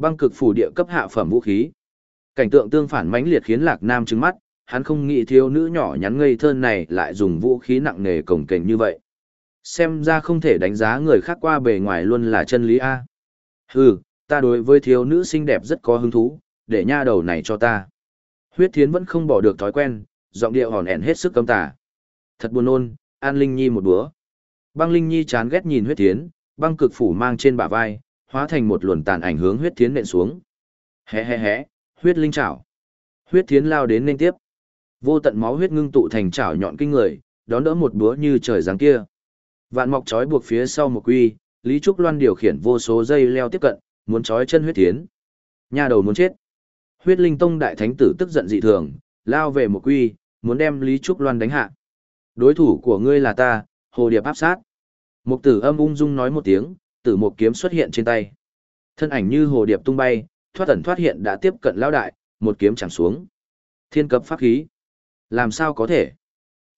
băng cực phủ địa cấp hạ phẩm vũ khí. Cảnh tượng tương phản mãnh liệt khiến Lạc Nam trừng mắt, hắn không nghĩ thiếu nữ nhỏ nhắn ngây thơ này lại dùng vũ khí nặng nề cổng kềnh như vậy. Xem ra không thể đánh giá người khác qua bề ngoài luôn là chân lý A. Hừ, ta đối với thiếu nữ xinh đẹp rất có hứng thú, để nha đầu này cho ta. Huyết thiến vẫn không bỏ được thói quen, giọng điệu hòn hẹn hết sức cấm tả. Thật buồn nôn an Linh Nhi một bữa. Băng Linh Nhi chán ghét nhìn huyết thiến, băng cực phủ mang trên bả vai, hóa thành một luồn tàn ảnh hướng huyết thiến nện xuống. Hé hé hé, huyết linh chảo. Huyết thiến lao đến nên tiếp. Vô tận máu huyết ngưng tụ thành chảo nhọn kinh người, đón đỡ một búa như trời giáng kia. Vạn mọc trói buộc phía sau một quy, Lý Trúc Loan điều khiển vô số dây leo tiếp cận, muốn trói chân huyết thiến. Nhà đầu muốn chết. Huyết Linh Tông đại thánh tử tức giận dị thường, lao về một quy, muốn đem Lý Trúc Loan đánh hạ. Đối thủ của ngươi là ta, Hồ Điệp áp sát. Mục tử âm ung dung nói một tiếng, tử một kiếm xuất hiện trên tay. Thân ảnh như hồ điệp tung bay, thoát ẩn thoát hiện đã tiếp cận lão đại, một kiếm chẳng xuống. Thiên cấp pháp khí. Làm sao có thể?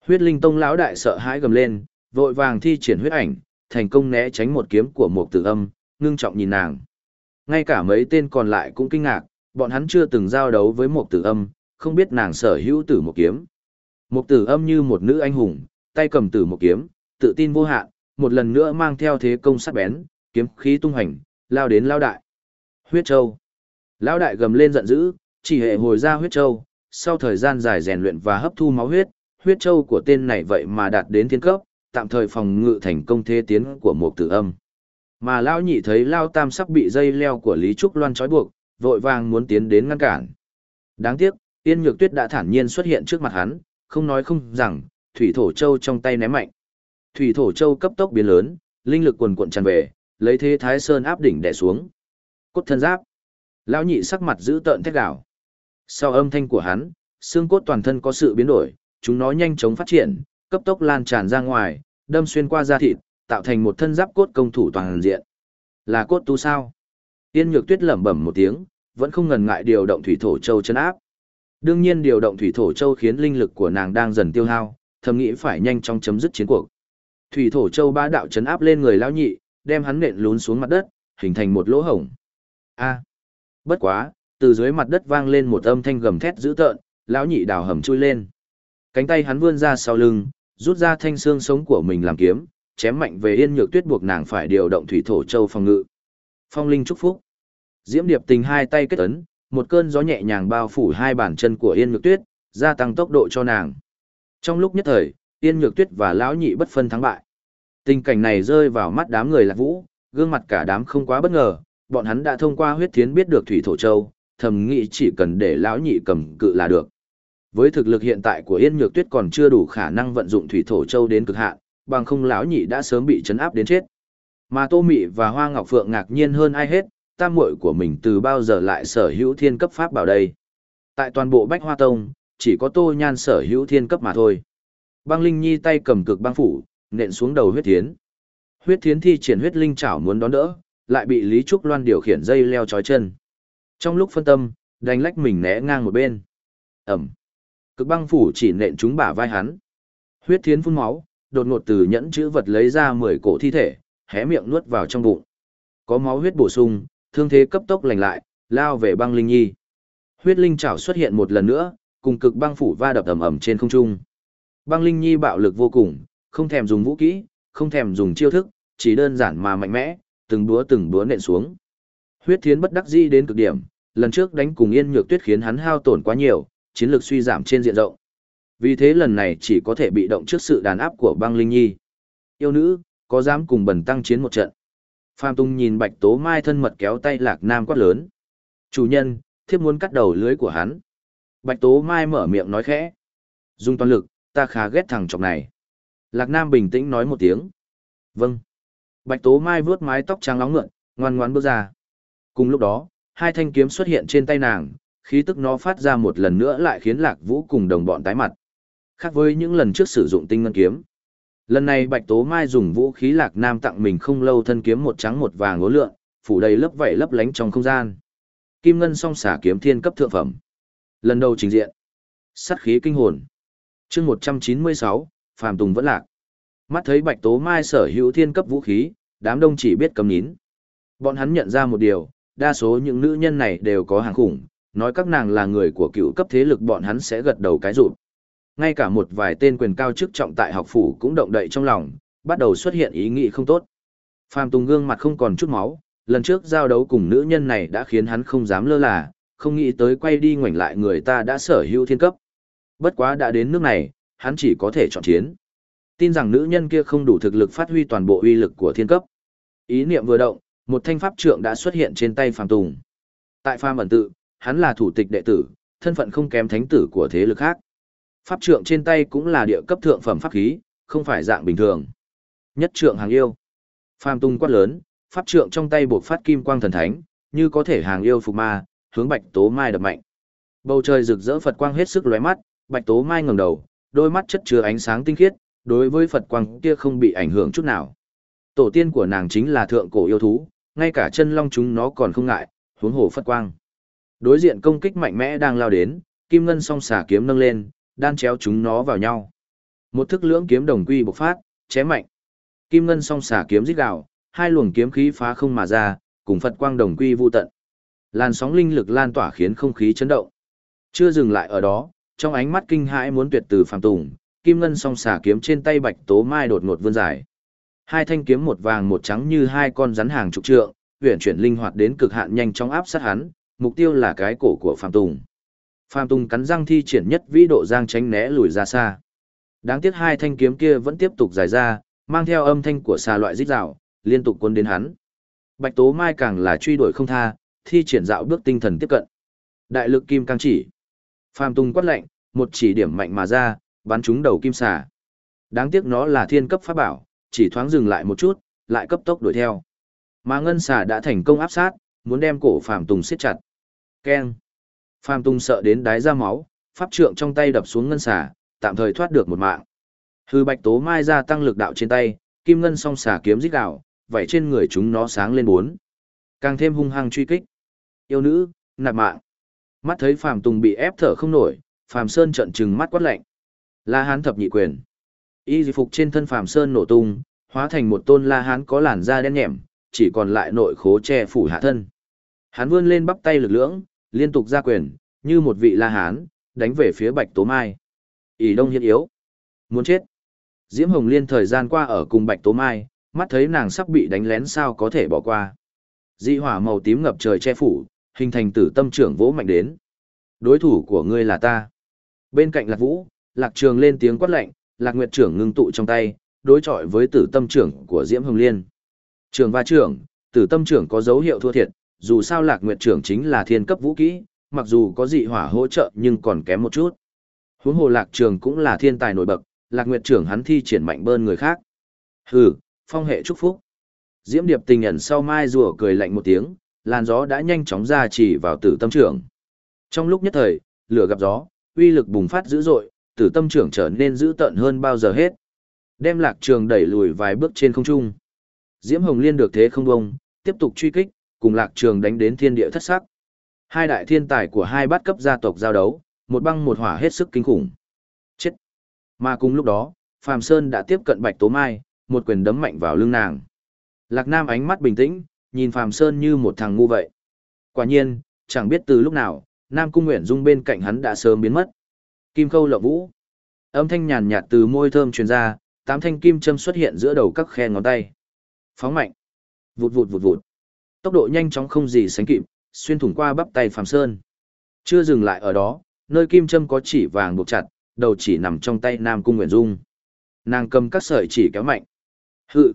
Huyết Linh Tông lão đại sợ hãi gầm lên, vội vàng thi triển huyết ảnh, thành công né tránh một kiếm của Mục Tử Âm, ngưng trọng nhìn nàng. Ngay cả mấy tên còn lại cũng kinh ngạc, bọn hắn chưa từng giao đấu với Mục Tử Âm, không biết nàng sở hữu tử một kiếm. Mục Tử Âm như một nữ anh hùng, tay cầm tử một kiếm, tự tin vô hạn, một lần nữa mang theo thế công sắc bén, kiếm khí tung hành, lao đến lao đại. Huyết châu. Lao đại gầm lên giận dữ, chỉ hệ hồi ra huyết châu, sau thời gian dài rèn luyện và hấp thu máu huyết, huyết châu của tên này vậy mà đạt đến thiên cấp, tạm thời phòng ngự thành công thế tiến của một tử âm. Mà lão nhị thấy lao tam sắp bị dây leo của Lý Trúc Loan trói buộc, vội vàng muốn tiến đến ngăn cản. Đáng tiếc, Yên Nhược Tuyết đã thản nhiên xuất hiện trước mặt hắn, không nói không rằng, thủy thổ châu trong tay ném mạnh. Thủy thổ châu cấp tốc biến lớn, linh lực quần cuộn tràn về, lấy thế thái sơn áp đỉnh đè xuống. Cốt thân giáp. Lão nhị sắc mặt giữ tợn thét đảo. Sau âm thanh của hắn, xương cốt toàn thân có sự biến đổi, chúng nó nhanh chóng phát triển, cấp tốc lan tràn ra ngoài, đâm xuyên qua da thịt, tạo thành một thân giáp cốt công thủ toàn diện. Là cốt tu sao? Yên Nhược Tuyết lẩm bẩm một tiếng, vẫn không ngần ngại điều động thủy thổ châu chân áp. Đương nhiên điều động thủy thổ châu khiến linh lực của nàng đang dần tiêu hao, thầm nghĩ phải nhanh chóng chấm dứt chiến cuộc. Thủy thổ châu ba đạo chấn áp lên người lão nhị, đem hắn nện lún xuống mặt đất, hình thành một lỗ hổng. A. Bất quá, từ dưới mặt đất vang lên một âm thanh gầm thét dữ tợn, lão nhị đào hầm chui lên. Cánh tay hắn vươn ra sau lưng, rút ra thanh xương sống của mình làm kiếm, chém mạnh về Yên Nhược Tuyết buộc nàng phải điều động thủy thổ châu phòng ngự. Phong linh chúc phúc. Diễm Điệp Tình hai tay kết ấn, một cơn gió nhẹ nhàng bao phủ hai bàn chân của Yên Nhược Tuyết, gia tăng tốc độ cho nàng. Trong lúc nhất thời, Yên Nhược Tuyết và lão nhị bất phân thắng bại. Tình cảnh này rơi vào mắt đám người lạc vũ, gương mặt cả đám không quá bất ngờ, bọn hắn đã thông qua huyết thiến biết được Thủy Thổ Châu, thầm nghĩ chỉ cần để lão nhị cầm cự là được. Với thực lực hiện tại của Yên Nhược Tuyết còn chưa đủ khả năng vận dụng Thủy Thổ Châu đến cực hạn, bằng không lão nhị đã sớm bị chấn áp đến chết. Mà Tô Mị và Hoa Ngọc Phượng ngạc nhiên hơn ai hết, tam muội của mình từ bao giờ lại sở hữu thiên cấp pháp bảo đây. Tại toàn bộ Bách Hoa Tông, chỉ có Tô Nhan sở hữu thiên cấp mà thôi. Băng Linh Nhi tay cầm cực băng phủ, nện xuống đầu huyết thiến. Huyết thiến thi triển huyết linh chảo muốn đón đỡ, lại bị Lý Trúc Loan điều khiển dây leo trói chân. Trong lúc phân tâm, đánh lách mình né ngang một bên. Ẩm. Cực băng phủ chỉ nện trúng bả vai hắn. Huyết thiến phun máu, đột ngột từ nhẫn chữ vật lấy ra 10 cổ thi thể, hé miệng nuốt vào trong bụng. Có máu huyết bổ sung, thương thế cấp tốc lành lại, lao về băng linh nhi. Huyết linh chảo xuất hiện một lần nữa, cùng cực băng phủ va đập ầm ầm trên không trung. Băng linh nhi bạo lực vô cùng, không thèm dùng vũ kỹ, không thèm dùng chiêu thức, chỉ đơn giản mà mạnh mẽ, từng đúa từng đúa nện xuống. Huyết Thiến bất đắc di đến cực điểm, lần trước đánh cùng Yên Nhược Tuyết khiến hắn hao tổn quá nhiều, chiến lược suy giảm trên diện rộng. Vì thế lần này chỉ có thể bị động trước sự đàn áp của Băng Linh Nhi. Yêu nữ, có dám cùng Bần Tăng chiến một trận? Phạm Tung nhìn Bạch Tố Mai thân mật kéo tay Lạc Nam quát lớn. "Chủ nhân, thiếp muốn cắt đầu lưới của hắn." Bạch Tố Mai mở miệng nói khẽ. "Dùng toàn lực, ta khá ghét thằng chọc này." Lạc Nam bình tĩnh nói một tiếng. Vâng. Bạch Tố Mai vướt mái tóc trắng nóng ngượn, ngoan ngoãn bước ra. Cùng lúc đó, hai thanh kiếm xuất hiện trên tay nàng, khí tức nó phát ra một lần nữa lại khiến Lạc Vũ cùng đồng bọn tái mặt. Khác với những lần trước sử dụng tinh ngân kiếm. Lần này Bạch Tố Mai dùng vũ khí Lạc Nam tặng mình không lâu thân kiếm một trắng một vàng ngố lượn, phủ đầy lớp vảy lấp lánh trong không gian. Kim ngân song xả kiếm thiên cấp thượng phẩm. Lần đầu trình diện. Sát khí kinh hồn. Chương 196, phàm tùng vẫn lạc. Mắt thấy Bạch Tố Mai sở hữu thiên cấp vũ khí, đám đông chỉ biết cầm nín. Bọn hắn nhận ra một điều, đa số những nữ nhân này đều có hàng khủng, nói các nàng là người của cựu cấp thế lực bọn hắn sẽ gật đầu cái rụt. Ngay cả một vài tên quyền cao chức trọng tại học phủ cũng động đậy trong lòng, bắt đầu xuất hiện ý nghĩ không tốt. Phàm Tùng gương mặt không còn chút máu, lần trước giao đấu cùng nữ nhân này đã khiến hắn không dám lơ là, không nghĩ tới quay đi ngoảnh lại người ta đã sở hữu thiên cấp. Bất quá đã đến nước này, hắn chỉ có thể chọn chiến. Tin rằng nữ nhân kia không đủ thực lực phát huy toàn bộ uy lực của thiên cấp. Ý niệm vừa động, một thanh pháp trượng đã xuất hiện trên tay Phạm Tùng. Tại Phạm Ẩn Tự, hắn là thủ tịch đệ tử, thân phận không kém thánh tử của thế lực khác. Pháp trượng trên tay cũng là địa cấp thượng phẩm pháp khí, không phải dạng bình thường. Nhất trượng hàng yêu. Phạm Tùng quát lớn, pháp trượng trong tay buộc phát kim quang thần thánh, như có thể hàng yêu phục ma, hướng Bạch Tố Mai đập mạnh. Bầu trời rực rỡ Phật quang hết sức lóe mắt, Bạch Tố Mai ngẩng đầu, đôi mắt chất chứa ánh sáng tinh khiết, đối với Phật quang kia không bị ảnh hưởng chút nào. Tổ tiên của nàng chính là thượng cổ yêu thú, ngay cả chân long chúng nó còn không ngại, huống hồ Phật quang. Đối diện công kích mạnh mẽ đang lao đến, kim ngân song xả kiếm nâng lên, đan chéo chúng nó vào nhau. Một thức lưỡng kiếm đồng quy bộc phát, chém mạnh. Kim ngân song xả kiếm rít gào, hai luồng kiếm khí phá không mà ra, cùng Phật quang đồng quy vô tận. Làn sóng linh lực lan tỏa khiến không khí chấn động. Chưa dừng lại ở đó, trong ánh mắt kinh hãi muốn tuyệt từ phàm tùng, kim ngân song xả kiếm trên tay Bạch Tố Mai đột ngột vươn dài. Hai thanh kiếm một vàng một trắng như hai con rắn hàng trục trượng, huyền chuyển linh hoạt đến cực hạn nhanh chóng áp sát hắn, mục tiêu là cái cổ của Phạm Tùng. Phạm Tùng cắn răng thi triển nhất vĩ độ giang tránh né lùi ra xa. Đáng tiếc hai thanh kiếm kia vẫn tiếp tục dài ra, mang theo âm thanh của xà loại rít rào, liên tục cuốn đến hắn. Bạch Tố Mai càng là truy đuổi không tha, thi triển dạo bước tinh thần tiếp cận. Đại lực kim càng chỉ. Phàm Tung quát lệnh, một chỉ điểm mạnh mà ra, bắn trúng đầu kim xà. Đáng tiếc nó là thiên cấp pháp bảo, chỉ thoáng dừng lại một chút, lại cấp tốc đuổi theo. Mà ngân xà đã thành công áp sát, muốn đem cổ Phàm Tùng siết chặt. Keng. Phàm Tùng sợ đến đái ra máu, pháp trượng trong tay đập xuống ngân xà, tạm thời thoát được một mạng. Hư Bạch Tố Mai ra tăng lực đạo trên tay, kim ngân song xà kiếm rít đạo, vậy trên người chúng nó sáng lên bốn. Càng thêm hung hăng truy kích. Yêu nữ, nạp mạng. Mắt thấy Phạm Tùng bị ép thở không nổi, Phạm Sơn trợn trừng mắt quát lạnh. La Hán thập nhị quyền. Y phục trên thân Phạm Sơn nổ tung, hóa thành một tôn La Hán có làn da đen nhẻm, chỉ còn lại nội khố che phủ hạ thân. Hắn vươn lên bắp tay lực lưỡng, liên tục ra quyền, như một vị La Hán, đánh về phía Bạch Tố Mai. Ỷ Đông hiên yếu. Muốn chết. Diễm Hồng Liên thời gian qua ở cùng Bạch Tố Mai, mắt thấy nàng sắp bị đánh lén sao có thể bỏ qua. Dị hỏa màu tím ngập trời che phủ, hình thành tử tâm trưởng vỗ mạnh đến. Đối thủ của ngươi là ta. Bên cạnh Lạc Vũ, Lạc Trường lên tiếng quát lạnh, Lạc Nguyệt trưởng ngưng tụ trong tay, đối chọi với tử tâm trưởng của Diễm Hồng Liên. Trường va trưởng, tử tâm trưởng có dấu hiệu thua thiệt, dù sao Lạc Nguyệt trưởng chính là thiên cấp vũ kỹ, mặc dù có dị hỏa hỗ trợ nhưng còn kém một chút. Huống hồ Lạc Trường cũng là thiên tài nổi bật, Lạc Nguyệt trưởng hắn thi triển mạnh bơn người khác. Hừ, phong hệ chúc phúc. Diễm Điệp tình ẩn sau mai rùa cười lạnh một tiếng, làn gió đã nhanh chóng ra chỉ vào tử tâm trưởng. Trong lúc nhất thời, lửa gặp gió, uy lực bùng phát dữ dội, tử tâm trưởng trở nên dữ tận hơn bao giờ hết. Đem lạc trường đẩy lùi vài bước trên không trung. Diễm Hồng Liên được thế không bông, tiếp tục truy kích, cùng lạc trường đánh đến thiên địa thất sắc. Hai đại thiên tài của hai bát cấp gia tộc giao đấu, một băng một hỏa hết sức kinh khủng. Chết! Mà cùng lúc đó, Phàm Sơn đã tiếp cận Bạch Tố Mai, một quyền đấm mạnh vào lưng nàng. Lạc Nam ánh mắt bình tĩnh, nhìn Phàm Sơn như một thằng ngu vậy. Quả nhiên, chẳng biết từ lúc nào, Nam Cung Nguyễn Dung bên cạnh hắn đã sớm biến mất. Kim Khâu Lộc Vũ. Âm thanh nhàn nhạt từ môi thơm truyền ra, tám thanh kim châm xuất hiện giữa đầu các khe ngón tay. Phóng mạnh. Vụt vụt vụt vụt. Tốc độ nhanh chóng không gì sánh kịp, xuyên thủng qua bắp tay Phàm Sơn. Chưa dừng lại ở đó, nơi kim châm có chỉ vàng buộc chặt, đầu chỉ nằm trong tay Nam Cung Nguyễn Dung. Nàng cầm các sợi chỉ kéo mạnh. Hự.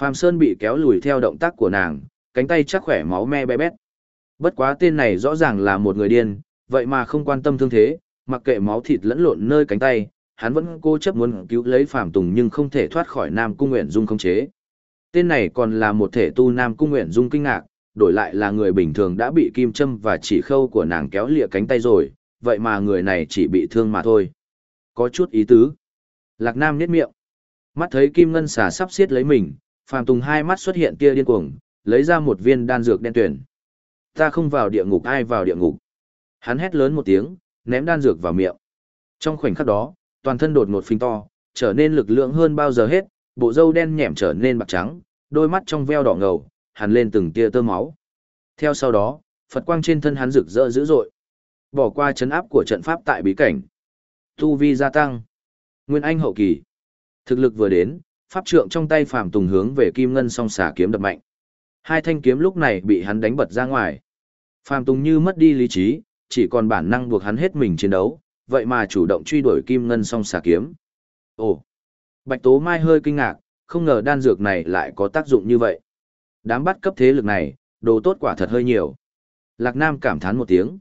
Phạm Sơn bị kéo lùi theo động tác của nàng, cánh tay chắc khỏe máu me bé bét. Bất quá tên này rõ ràng là một người điên, vậy mà không quan tâm thương thế, mặc kệ máu thịt lẫn lộn nơi cánh tay, hắn vẫn cố chấp muốn cứu lấy Phạm Tùng nhưng không thể thoát khỏi Nam Cung Nguyện Dung không chế. Tên này còn là một thể tu Nam Cung Nguyện Dung kinh ngạc, đổi lại là người bình thường đã bị kim châm và chỉ khâu của nàng kéo lịa cánh tay rồi, vậy mà người này chỉ bị thương mà thôi. Có chút ý tứ. Lạc Nam nhếch miệng. Mắt thấy Kim Ngân xà sắp xiết lấy mình, Phạm Tùng hai mắt xuất hiện tia điên cuồng, lấy ra một viên đan dược đen tuyển. Ta không vào địa ngục ai vào địa ngục. Hắn hét lớn một tiếng, ném đan dược vào miệng. Trong khoảnh khắc đó, toàn thân đột ngột phình to, trở nên lực lượng hơn bao giờ hết, bộ râu đen nhẻm trở nên bạc trắng, đôi mắt trong veo đỏ ngầu, hắn lên từng tia tơ máu. Theo sau đó, Phật quang trên thân hắn rực rỡ dữ dội. Bỏ qua chấn áp của trận pháp tại bí cảnh. Tu vi gia tăng. Nguyên Anh hậu kỳ. Thực lực vừa đến, pháp trượng trong tay Phạm Tùng hướng về Kim Ngân song xả kiếm đập mạnh. Hai thanh kiếm lúc này bị hắn đánh bật ra ngoài. Phạm Tùng như mất đi lý trí, chỉ còn bản năng buộc hắn hết mình chiến đấu, vậy mà chủ động truy đuổi Kim Ngân song xả kiếm. Ồ! Bạch Tố Mai hơi kinh ngạc, không ngờ đan dược này lại có tác dụng như vậy. Đám bắt cấp thế lực này, đồ tốt quả thật hơi nhiều. Lạc Nam cảm thán một tiếng.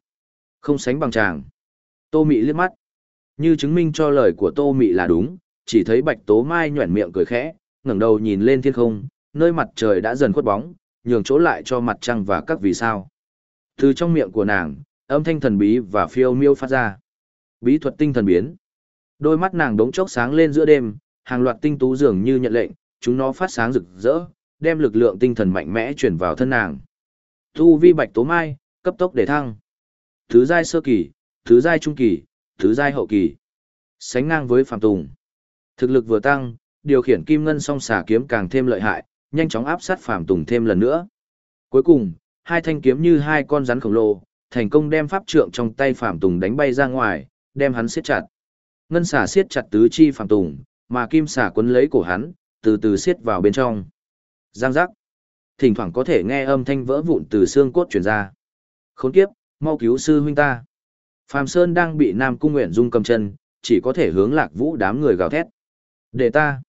Không sánh bằng chàng. Tô Mị liếc mắt. Như chứng minh cho lời của Tô Mị là đúng, chỉ thấy Bạch Tố Mai nhoẻn miệng cười khẽ, ngẩng đầu nhìn lên thiên không, nơi mặt trời đã dần khuất bóng, nhường chỗ lại cho mặt trăng và các vì sao. Từ trong miệng của nàng, âm thanh thần bí và phiêu miêu phát ra. Bí thuật tinh thần biến. Đôi mắt nàng đống chốc sáng lên giữa đêm, hàng loạt tinh tú dường như nhận lệnh, chúng nó phát sáng rực rỡ, đem lực lượng tinh thần mạnh mẽ chuyển vào thân nàng. thu vi Bạch Tố Mai, cấp tốc để thăng. Thứ giai sơ kỳ, thứ giai trung kỳ, thứ giai hậu kỳ. Sánh ngang với Phạm Tùng. Thực lực vừa tăng, điều khiển kim ngân song xà kiếm càng thêm lợi hại, nhanh chóng áp sát Phạm tùng thêm lần nữa. Cuối cùng, hai thanh kiếm như hai con rắn khổng lồ, thành công đem pháp trượng trong tay Phạm tùng đánh bay ra ngoài, đem hắn siết chặt. Ngân xà siết chặt tứ chi Phạm tùng, mà kim xà quấn lấy cổ hắn, từ từ siết vào bên trong. Giang giác. Thỉnh thoảng có thể nghe âm thanh vỡ vụn từ xương cốt truyền ra. Khốn kiếp, mau cứu sư huynh ta. Phạm Sơn đang bị Nam Cung Nguyện Dung cầm chân, chỉ có thể hướng Lạc Vũ đám người gào thét. Để ta.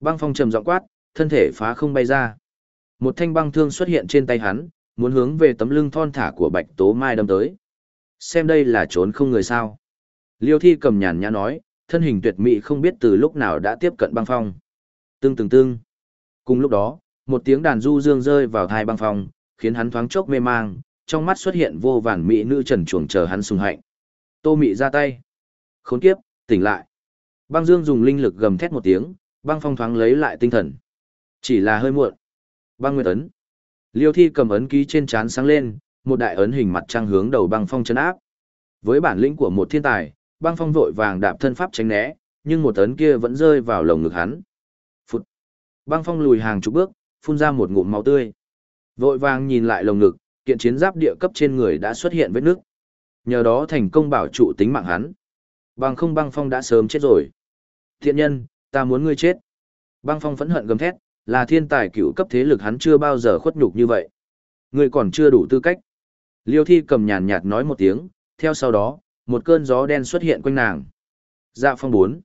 Băng phong trầm giọng quát, thân thể phá không bay ra. Một thanh băng thương xuất hiện trên tay hắn, muốn hướng về tấm lưng thon thả của Bạch Tố Mai đâm tới. Xem đây là trốn không người sao. Liêu thi cầm nhàn nhã nói, thân hình tuyệt mỹ không biết từ lúc nào đã tiếp cận băng phong. Tương tương tương. Cùng lúc đó, một tiếng đàn du dương rơi vào thai băng phong, khiến hắn thoáng chốc mê mang, trong mắt xuất hiện vô vàn mỹ nữ trần chuồng chờ hắn sùng hạnh. Tô mị ra tay. Khốn kiếp, tỉnh lại. Băng Dương dùng linh lực gầm thét một tiếng, băng phong thoáng lấy lại tinh thần. Chỉ là hơi muộn. Băng Nguyệt ấn. Liêu Thi cầm ấn ký trên trán sáng lên, một đại ấn hình mặt trăng hướng đầu băng phong chấn áp. Với bản lĩnh của một thiên tài, băng phong vội vàng đạp thân pháp tránh né, nhưng một ấn kia vẫn rơi vào lồng ngực hắn. Phụt. Băng phong lùi hàng chục bước, phun ra một ngụm máu tươi. Vội vàng nhìn lại lồng ngực, kiện chiến giáp địa cấp trên người đã xuất hiện vết nước. Nhờ đó thành công bảo trụ tính mạng hắn. Bằng không băng phong đã sớm chết rồi. Thiện nhân, ta muốn ngươi chết. Băng phong phẫn hận gầm thét, là thiên tài cựu cấp thế lực hắn chưa bao giờ khuất nhục như vậy. Ngươi còn chưa đủ tư cách. Liêu thi cầm nhàn nhạt nói một tiếng, theo sau đó, một cơn gió đen xuất hiện quanh nàng. Dạ phong bốn.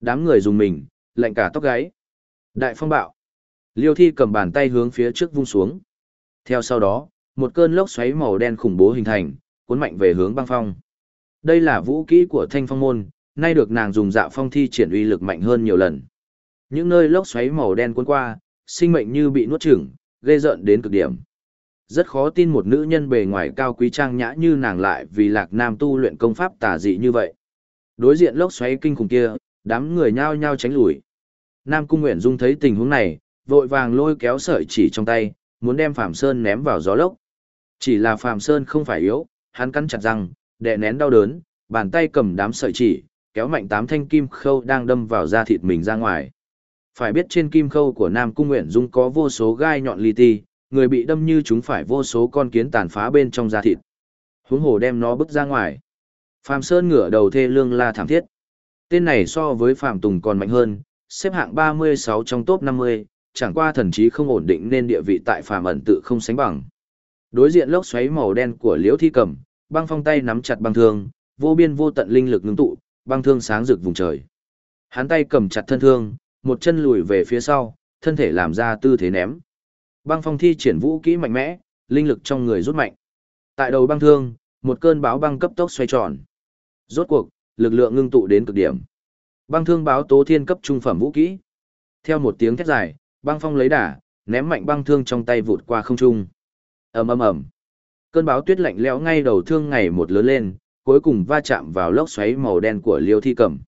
Đám người dùng mình, lạnh cả tóc gáy. Đại phong bạo. Liêu thi cầm bàn tay hướng phía trước vung xuống. Theo sau đó, một cơn lốc xoáy màu đen khủng bố hình thành, cuốn mạnh về hướng băng phong. Đây là vũ kỹ của thanh phong môn, nay được nàng dùng dạ phong thi triển uy lực mạnh hơn nhiều lần. Những nơi lốc xoáy màu đen cuốn qua, sinh mệnh như bị nuốt chửng, ghê rợn đến cực điểm. Rất khó tin một nữ nhân bề ngoài cao quý trang nhã như nàng lại vì lạc nam tu luyện công pháp tà dị như vậy. Đối diện lốc xoáy kinh khủng kia, đám người nhao nhao tránh lùi. Nam Cung Nguyện Dung thấy tình huống này, vội vàng lôi kéo sợi chỉ trong tay, muốn đem Phạm Sơn ném vào gió lốc. Chỉ là Phạm Sơn không phải yếu, hắn cắn chặt răng, đè nén đau đớn, bàn tay cầm đám sợi chỉ, kéo mạnh tám thanh kim khâu đang đâm vào da thịt mình ra ngoài. Phải biết trên kim khâu của Nam Cung Nguyện Dung có vô số gai nhọn li ti, người bị đâm như chúng phải vô số con kiến tàn phá bên trong da thịt. Huống hồ đem nó bứt ra ngoài. Phạm Sơn ngửa đầu thê lương la thảm thiết. Tên này so với Phạm Tùng còn mạnh hơn, xếp hạng 36 trong top 50, chẳng qua thần trí không ổn định nên địa vị tại Phạm ẩn tự không sánh bằng. Đối diện lốc xoáy màu đen của Liễu Thi Cẩm, băng phong tay nắm chặt băng thương, vô biên vô tận linh lực ngưng tụ, băng thương sáng rực vùng trời. Hắn tay cầm chặt thân thương, một chân lùi về phía sau, thân thể làm ra tư thế ném. Băng phong thi triển vũ kỹ mạnh mẽ, linh lực trong người rút mạnh. Tại đầu băng thương, một cơn báo băng cấp tốc xoay tròn. Rốt cuộc, lực lượng ngưng tụ đến cực điểm. Băng thương báo tố thiên cấp trung phẩm vũ kỹ. Theo một tiếng thét dài, băng phong lấy đà, ném mạnh băng thương trong tay vụt qua không trung. Ầm ầm ầm. Cơn báo tuyết lạnh lẽo ngay đầu thương ngày một lớn lên, cuối cùng va chạm vào lốc xoáy màu đen của liêu thi cầm.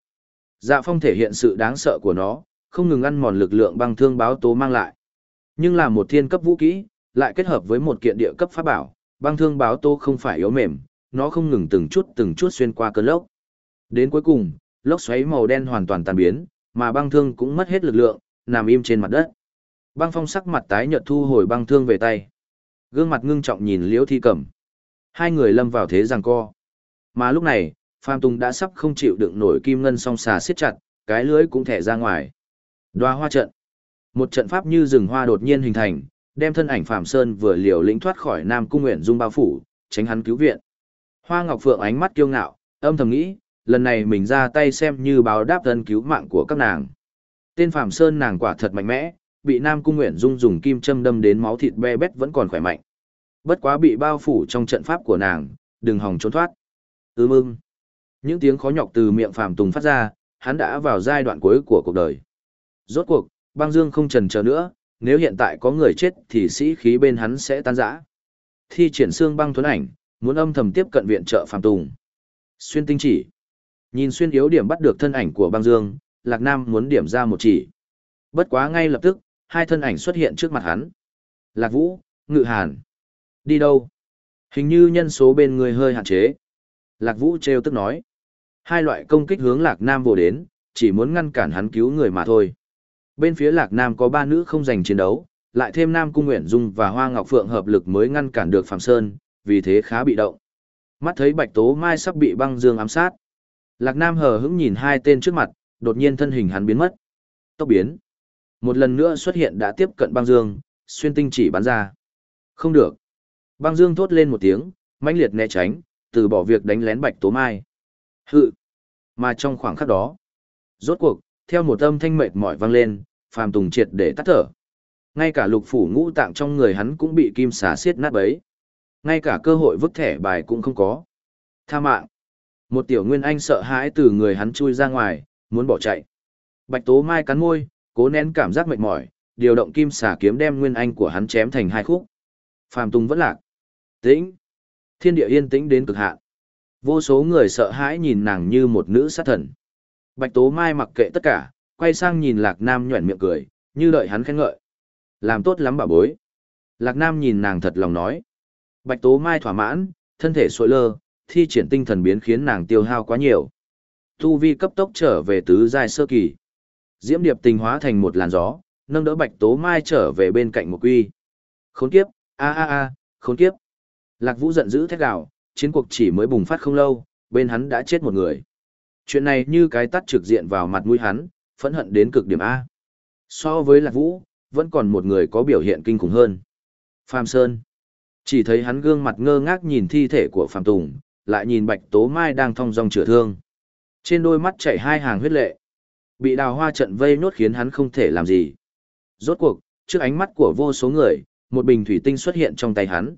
Dạ phong thể hiện sự đáng sợ của nó, không ngừng ăn mòn lực lượng băng thương báo tố mang lại. Nhưng là một thiên cấp vũ kỹ, lại kết hợp với một kiện địa cấp pháp bảo, băng thương báo tố không phải yếu mềm, nó không ngừng từng chút từng chút xuyên qua cơn lốc. Đến cuối cùng, lốc xoáy màu đen hoàn toàn tan biến, mà băng thương cũng mất hết lực lượng, nằm im trên mặt đất. Băng phong sắc mặt tái nhợt thu hồi băng thương về tay. Gương mặt ngưng trọng nhìn Liễu Thi Cẩm. Hai người lâm vào thế giằng co. Mà lúc này, Phạm Tùng đã sắp không chịu đựng nổi kim ngân song xà siết chặt, cái lưới cũng thẻ ra ngoài. Đoá hoa trận. Một trận pháp như rừng hoa đột nhiên hình thành, đem thân ảnh Phạm Sơn vừa liều lĩnh thoát khỏi Nam Cung Nguyện Dung bao phủ, tránh hắn cứu viện. Hoa Ngọc Phượng ánh mắt kiêu ngạo, âm thầm nghĩ, lần này mình ra tay xem như báo đáp thân cứu mạng của các nàng. Tên Phạm Sơn nàng quả thật mạnh mẽ, bị Nam Cung Nguyện Dung dùng kim châm đâm đến máu thịt be bét vẫn còn khỏe mạnh. Bất quá bị bao phủ trong trận pháp của nàng, đừng hòng trốn thoát. Ưm ưm. Những tiếng khó nhọc từ miệng Phạm Tùng phát ra, hắn đã vào giai đoạn cuối của cuộc đời. Rốt cuộc, băng dương không trần chờ nữa, nếu hiện tại có người chết thì sĩ khí bên hắn sẽ tan rã. Thi triển xương băng thuấn ảnh, muốn âm thầm tiếp cận viện trợ Phạm Tùng. Xuyên tinh chỉ. Nhìn xuyên yếu điểm bắt được thân ảnh của băng dương, Lạc Nam muốn điểm ra một chỉ. Bất quá ngay lập tức, hai thân ảnh xuất hiện trước mặt hắn. Lạc Vũ, Ngự Hàn. Đi đâu? Hình như nhân số bên người hơi hạn chế. Lạc Vũ treo tức nói. Hai loại công kích hướng Lạc Nam vô đến, chỉ muốn ngăn cản hắn cứu người mà thôi. Bên phía Lạc Nam có ba nữ không giành chiến đấu, lại thêm Nam Cung Nguyễn Dung và Hoa Ngọc Phượng hợp lực mới ngăn cản được Phạm Sơn, vì thế khá bị động. Mắt thấy Bạch Tố Mai sắp bị băng dương ám sát. Lạc Nam hờ hững nhìn hai tên trước mặt, đột nhiên thân hình hắn biến mất. Tốc biến. Một lần nữa xuất hiện đã tiếp cận băng dương, xuyên tinh chỉ bắn ra. Không được. Băng dương thốt lên một tiếng, mãnh liệt né tránh, từ bỏ việc đánh lén Bạch Tố Mai. Hự! Mà trong khoảng khắc đó, rốt cuộc, theo một âm thanh mệt mỏi vang lên, Phàm Tùng triệt để tắt thở. Ngay cả lục phủ ngũ tạng trong người hắn cũng bị kim xà xiết nát bấy. Ngay cả cơ hội vứt thẻ bài cũng không có. Tha mạng! Một tiểu nguyên anh sợ hãi từ người hắn chui ra ngoài, muốn bỏ chạy. Bạch Tố Mai cắn môi, cố nén cảm giác mệt mỏi, điều động kim xà kiếm đem nguyên anh của hắn chém thành hai khúc. Phàm Tùng vẫn lạc. Tĩnh thiên địa yên tĩnh đến cực hạn. Vô số người sợ hãi nhìn nàng như một nữ sát thần. Bạch Tố Mai mặc kệ tất cả, quay sang nhìn Lạc Nam nhuyễn miệng cười, như đợi hắn khen ngợi. Làm tốt lắm bà bối. Lạc Nam nhìn nàng thật lòng nói. Bạch Tố Mai thỏa mãn, thân thể sội lơ, thi triển tinh thần biến khiến nàng tiêu hao quá nhiều. Tu vi cấp tốc trở về tứ giai sơ kỳ. Diễm Điệp tình hóa thành một làn gió, nâng đỡ Bạch Tố Mai trở về bên cạnh một quy. Khốn kiếp, a a a, khốn kiếp. Lạc Vũ giận dữ thét gào, chiến cuộc chỉ mới bùng phát không lâu, bên hắn đã chết một người. Chuyện này như cái tắt trực diện vào mặt mũi hắn, phẫn hận đến cực điểm A. So với Lạc Vũ, vẫn còn một người có biểu hiện kinh khủng hơn. Phạm Sơn. Chỉ thấy hắn gương mặt ngơ ngác nhìn thi thể của Phạm Tùng, lại nhìn Bạch Tố Mai đang thong dong chữa thương. Trên đôi mắt chảy hai hàng huyết lệ. Bị đào hoa trận vây nốt khiến hắn không thể làm gì. Rốt cuộc, trước ánh mắt của vô số người, một bình thủy tinh xuất hiện trong tay hắn.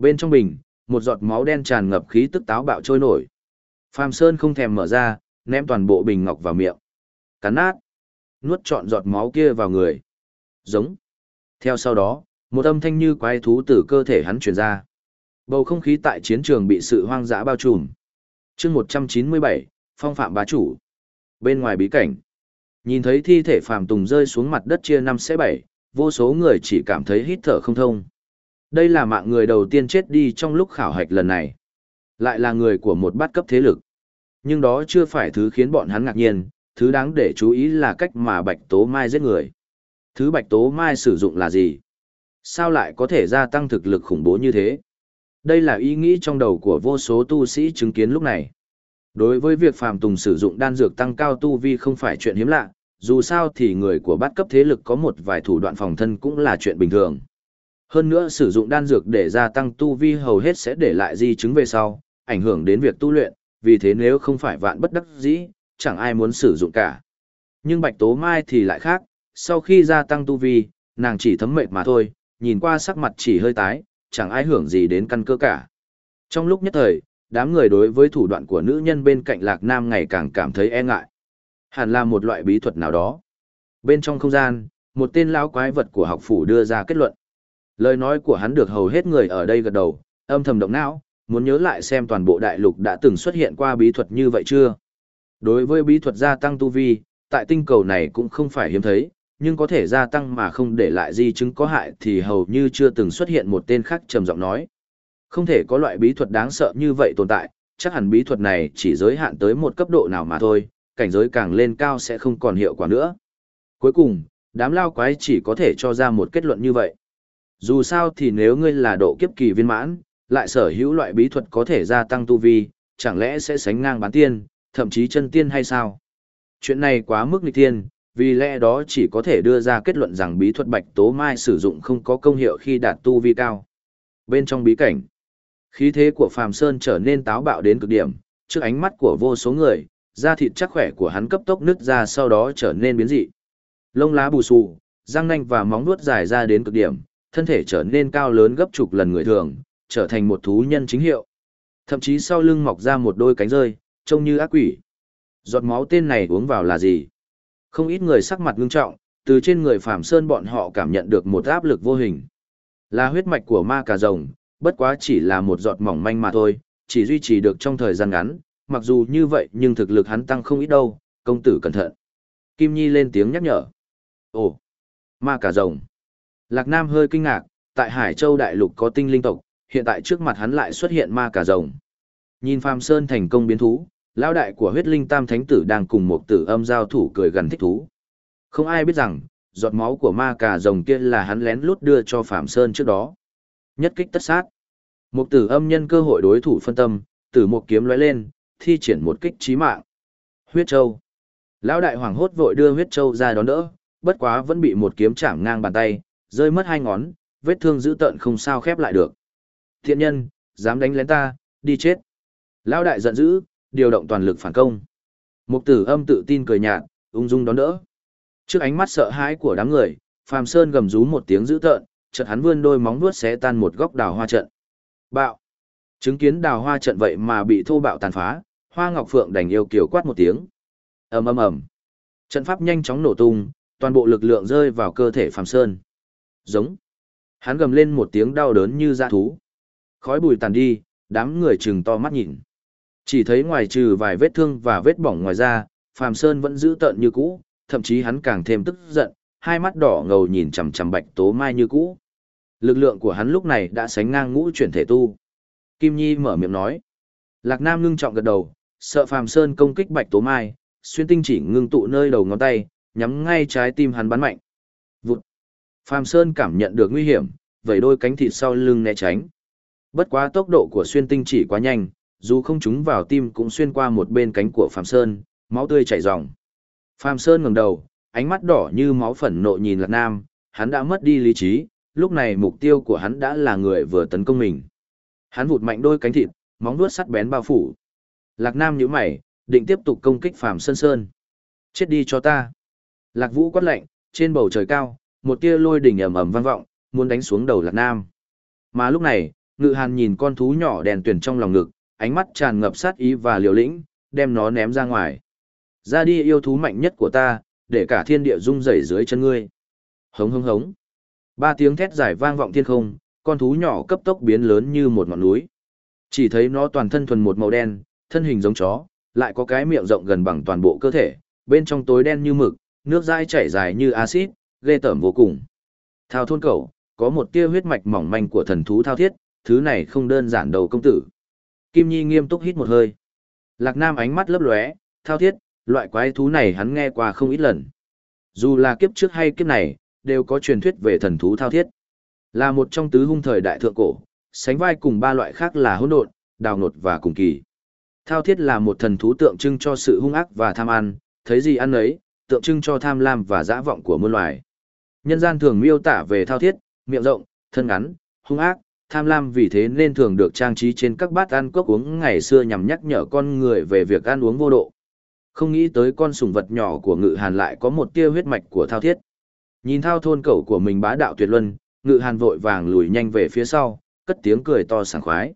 Bên trong bình, một giọt máu đen tràn ngập khí tức táo bạo trôi nổi. Phạm Sơn không thèm mở ra, ném toàn bộ bình ngọc vào miệng. Cắn nát. Nuốt trọn giọt máu kia vào người. Giống. Theo sau đó, một âm thanh như quái thú từ cơ thể hắn truyền ra. Bầu không khí tại chiến trường bị sự hoang dã bao trùm. chương một trăm chín mươi bảy phong phạm bá chủ. Bên ngoài bí cảnh. Nhìn thấy thi thể phàm tùng rơi xuống mặt đất chia năm xẻ bảy, vô số người chỉ cảm thấy hít thở không thông. Đây là mạng người đầu tiên chết đi trong lúc khảo hạch lần này. Lại là người của một bát cấp thế lực. Nhưng đó chưa phải thứ khiến bọn hắn ngạc nhiên, thứ đáng để chú ý là cách mà Bạch Tố Mai giết người. Thứ Bạch Tố Mai sử dụng là gì? Sao lại có thể gia tăng thực lực khủng bố như thế? Đây là ý nghĩ trong đầu của vô số tu sĩ chứng kiến lúc này. Đối với việc Phạm Tùng sử dụng đan dược tăng cao tu vi không phải chuyện hiếm lạ, dù sao thì người của bát cấp thế lực có một vài thủ đoạn phòng thân cũng là chuyện bình thường. Hơn nữa sử dụng đan dược để gia tăng tu vi hầu hết sẽ để lại di chứng về sau, ảnh hưởng đến việc tu luyện, vì thế nếu không phải vạn bất đắc dĩ, chẳng ai muốn sử dụng cả. Nhưng Bạch Tố Mai thì lại khác, sau khi gia tăng tu vi, nàng chỉ thấm mệt mà thôi, nhìn qua sắc mặt chỉ hơi tái, chẳng ai hưởng gì đến căn cơ cả. Trong lúc nhất thời, đám người đối với thủ đoạn của nữ nhân bên cạnh Lạc Nam ngày càng cảm thấy e ngại. Hẳn là một loại bí thuật nào đó. Bên trong không gian, một tên lão quái vật của học phủ đưa ra kết luận. Lời nói của hắn được hầu hết người ở đây gật đầu, âm thầm động não, muốn nhớ lại xem toàn bộ đại lục đã từng xuất hiện qua bí thuật như vậy chưa. Đối với bí thuật gia tăng tu vi, tại tinh cầu này cũng không phải hiếm thấy, nhưng có thể gia tăng mà không để lại di chứng có hại thì hầu như chưa từng xuất hiện một tên khác trầm giọng nói. Không thể có loại bí thuật đáng sợ như vậy tồn tại, chắc hẳn bí thuật này chỉ giới hạn tới một cấp độ nào mà thôi, cảnh giới càng lên cao sẽ không còn hiệu quả nữa. Cuối cùng, đám lao quái chỉ có thể cho ra một kết luận như vậy. Dù sao thì nếu ngươi là độ kiếp kỳ viên mãn, lại sở hữu loại bí thuật có thể gia tăng tu vi, chẳng lẽ sẽ sánh ngang bán tiên, thậm chí chân tiên hay sao? Chuyện này quá mức nghịch tiên, vì lẽ đó chỉ có thể đưa ra kết luận rằng bí thuật bạch tố mai sử dụng không có công hiệu khi đạt tu vi cao. Bên trong bí cảnh, khí thế của Phạm Sơn trở nên táo bạo đến cực điểm, trước ánh mắt của vô số người, da thịt chắc khỏe của hắn cấp tốc nứt ra sau đó trở nên biến dị. Lông lá bù xù, răng nanh và móng vuốt dài ra đến cực điểm, thân thể trở nên cao lớn gấp chục lần người thường, trở thành một thú nhân chính hiệu. Thậm chí sau lưng mọc ra một đôi cánh rơi, trông như ác quỷ. Giọt máu tên này uống vào là gì? Không ít người sắc mặt ngưng trọng, từ trên người Phạm Sơn bọn họ cảm nhận được một áp lực vô hình. Là huyết mạch của ma cà rồng, bất quá chỉ là một giọt mỏng manh mà thôi, chỉ duy trì được trong thời gian ngắn, mặc dù như vậy nhưng thực lực hắn tăng không ít đâu, công tử cẩn thận. Kim Nhi lên tiếng nhắc nhở. Ồ, ma cà rồng. Lạc Nam hơi kinh ngạc, tại Hải Châu đại lục có tinh linh tộc, hiện tại trước mặt hắn lại xuất hiện ma cà rồng. Nhìn Phạm Sơn thành công biến thú, lão đại của huyết linh tam thánh tử đang cùng một tử âm giao thủ cười gần thích thú. Không ai biết rằng, giọt máu của ma cà rồng kia là hắn lén lút đưa cho Phạm Sơn trước đó. Nhất kích tất sát. Một tử âm nhân cơ hội đối thủ phân tâm, tử một kiếm lóe lên, thi triển một kích chí mạng. Huyết Châu. Lão đại hoảng hốt vội đưa Huyết Châu ra đón đỡ, bất quá vẫn bị một kiếm chạm ngang bàn tay, rơi mất hai ngón, vết thương dữ tợn không sao khép lại được. Thiện nhân, dám đánh lén ta, đi chết. Lão đại giận dữ, điều động toàn lực phản công. Mục tử âm tự tin cười nhạt, ung dung đón đỡ. Trước ánh mắt sợ hãi của đám người, Phàm Sơn gầm rú một tiếng dữ tợn, chợt hắn vươn đôi móng vuốt xé tan một góc đào hoa trận. Bạo! Chứng kiến đào hoa trận vậy mà bị thô bạo tàn phá, Hoa Ngọc Phượng đành yêu kiều quát một tiếng. Ầm ầm ầm. Trận pháp nhanh chóng nổ tung, toàn bộ lực lượng rơi vào cơ thể Phàm Sơn. Giống. Hắn gầm lên một tiếng đau đớn như dã thú. Khói bùi tàn đi, đám người chừng to mắt nhìn. Chỉ thấy ngoài trừ vài vết thương và vết bỏng ngoài ra, Phàm Sơn vẫn giữ tợn như cũ, thậm chí hắn càng thêm tức giận, hai mắt đỏ ngầu nhìn chằm chằm Bạch Tố Mai như cũ. Lực lượng của hắn lúc này đã sánh ngang ngũ chuyển thể tu. Kim Nhi mở miệng nói. Lạc Nam ngưng trọng gật đầu, sợ Phàm Sơn công kích Bạch Tố Mai, xuyên tinh chỉ ngưng tụ nơi đầu ngón tay, nhắm ngay trái tim hắn bắn mạnh. Vụt. Phạm Sơn cảm nhận được nguy hiểm, vẩy đôi cánh thịt sau lưng né tránh. Bất quá tốc độ của xuyên tinh chỉ quá nhanh, dù không trúng vào tim cũng xuyên qua một bên cánh của Phạm Sơn, máu tươi chảy ròng. Phạm Sơn ngẩng đầu, ánh mắt đỏ như máu phẫn nộ nhìn Lạc Nam, hắn đã mất đi lý trí, lúc này mục tiêu của hắn đã là người vừa tấn công mình. Hắn vụt mạnh đôi cánh thịt, móng vuốt sắt bén bao phủ. Lạc Nam nhíu mày, định tiếp tục công kích Phạm Sơn Sơn. Chết đi cho ta. Lạc Vũ quát lạnh, trên bầu trời cao, một tia lôi đỉnh ầm ầm vang vọng, muốn đánh xuống đầu Lạc Nam. Mà lúc này, Ngự Hàn nhìn con thú nhỏ đèn tuyển trong lòng ngực, ánh mắt tràn ngập sát ý và liều lĩnh, đem nó ném ra ngoài. Ra đi yêu thú mạnh nhất của ta, để cả thiên địa rung rẩy dưới chân ngươi. Hống hống hống. Ba tiếng thét giải vang vọng thiên không, con thú nhỏ cấp tốc biến lớn như một ngọn núi. Chỉ thấy nó toàn thân thuần một màu đen, thân hình giống chó, lại có cái miệng rộng gần bằng toàn bộ cơ thể, bên trong tối đen như mực, nước dai chảy dài như axit, ghê tởm vô cùng. Thao thôn cầu, có một tia huyết mạch mỏng manh của thần thú thao thiết, thứ này không đơn giản đầu công tử. Kim Nhi nghiêm túc hít một hơi. Lạc Nam ánh mắt lấp lóe, thao thiết, loại quái thú này hắn nghe qua không ít lần. Dù là kiếp trước hay kiếp này, đều có truyền thuyết về thần thú thao thiết. Là một trong tứ hung thời đại thượng cổ, sánh vai cùng ba loại khác là hỗn độn, đào nột và cùng kỳ. Thao thiết là một thần thú tượng trưng cho sự hung ác và tham ăn, thấy gì ăn ấy, tượng trưng cho tham lam và dã vọng của muôn loài. Nhân gian thường miêu tả về thao thiết, miệng rộng, thân ngắn, hung ác, tham lam vì thế nên thường được trang trí trên các bát ăn cốc uống ngày xưa nhằm nhắc nhở con người về việc ăn uống vô độ. Không nghĩ tới con sùng vật nhỏ của ngự hàn lại có một tia huyết mạch của thao thiết. Nhìn thao thôn cẩu của mình bá đạo tuyệt luân, ngự hàn vội vàng lùi nhanh về phía sau, cất tiếng cười to sảng khoái.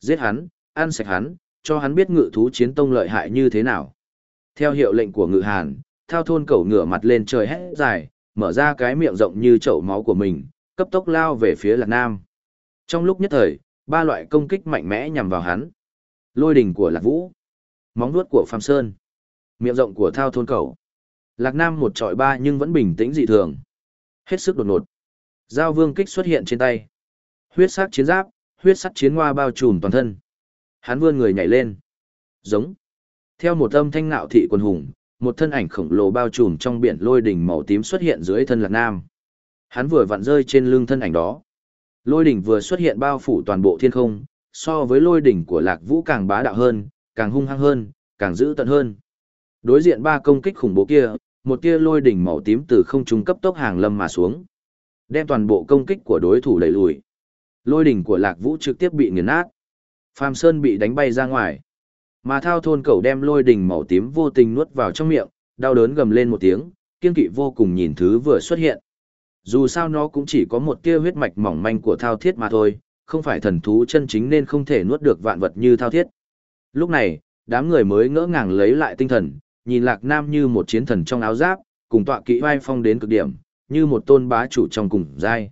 Giết hắn, ăn sạch hắn, cho hắn biết ngự thú chiến tông lợi hại như thế nào. Theo hiệu lệnh của ngự hàn, thao thôn cẩu ngửa mặt lên trời hét dài, mở ra cái miệng rộng như chậu máu của mình, cấp tốc lao về phía Lạc Nam. Trong lúc nhất thời, ba loại công kích mạnh mẽ nhằm vào hắn. Lôi đỉnh của Lạc Vũ, móng vuốt của Phạm Sơn, miệng rộng của Thao Thôn Cầu. Lạc Nam một trọi ba nhưng vẫn bình tĩnh dị thường. Hết sức đột ngột. Giao vương kích xuất hiện trên tay. Huyết sắc chiến giáp, huyết sắc chiến hoa bao trùm toàn thân. Hắn vươn người nhảy lên. Giống. Theo một âm thanh nạo thị quần hùng, một thân ảnh khổng lồ bao trùm trong biển lôi đỉnh màu tím xuất hiện dưới thân Lạc Nam. Hắn vừa vặn rơi trên lưng thân ảnh đó. Lôi đỉnh vừa xuất hiện bao phủ toàn bộ thiên không, so với lôi đỉnh của Lạc Vũ càng bá đạo hơn, càng hung hăng hơn, càng dữ tận hơn. Đối diện ba công kích khủng bố kia, một tia lôi đỉnh màu tím từ không trung cấp tốc hàng lâm mà xuống, đem toàn bộ công kích của đối thủ đẩy lùi. Lôi đỉnh của Lạc Vũ trực tiếp bị nghiền nát. phàm Sơn bị đánh bay ra ngoài. Mà thao thôn Cẩu đem lôi đình màu tím vô tình nuốt vào trong miệng, đau đớn gầm lên một tiếng, kiên kỵ vô cùng nhìn thứ vừa xuất hiện. Dù sao nó cũng chỉ có một tia huyết mạch mỏng manh của thao thiết mà thôi, không phải thần thú chân chính nên không thể nuốt được vạn vật như thao thiết. Lúc này, đám người mới ngỡ ngàng lấy lại tinh thần, nhìn Lạc Nam như một chiến thần trong áo giáp, cùng tọa kỵ vai phong đến cực điểm, như một tôn bá chủ trong cùng giai.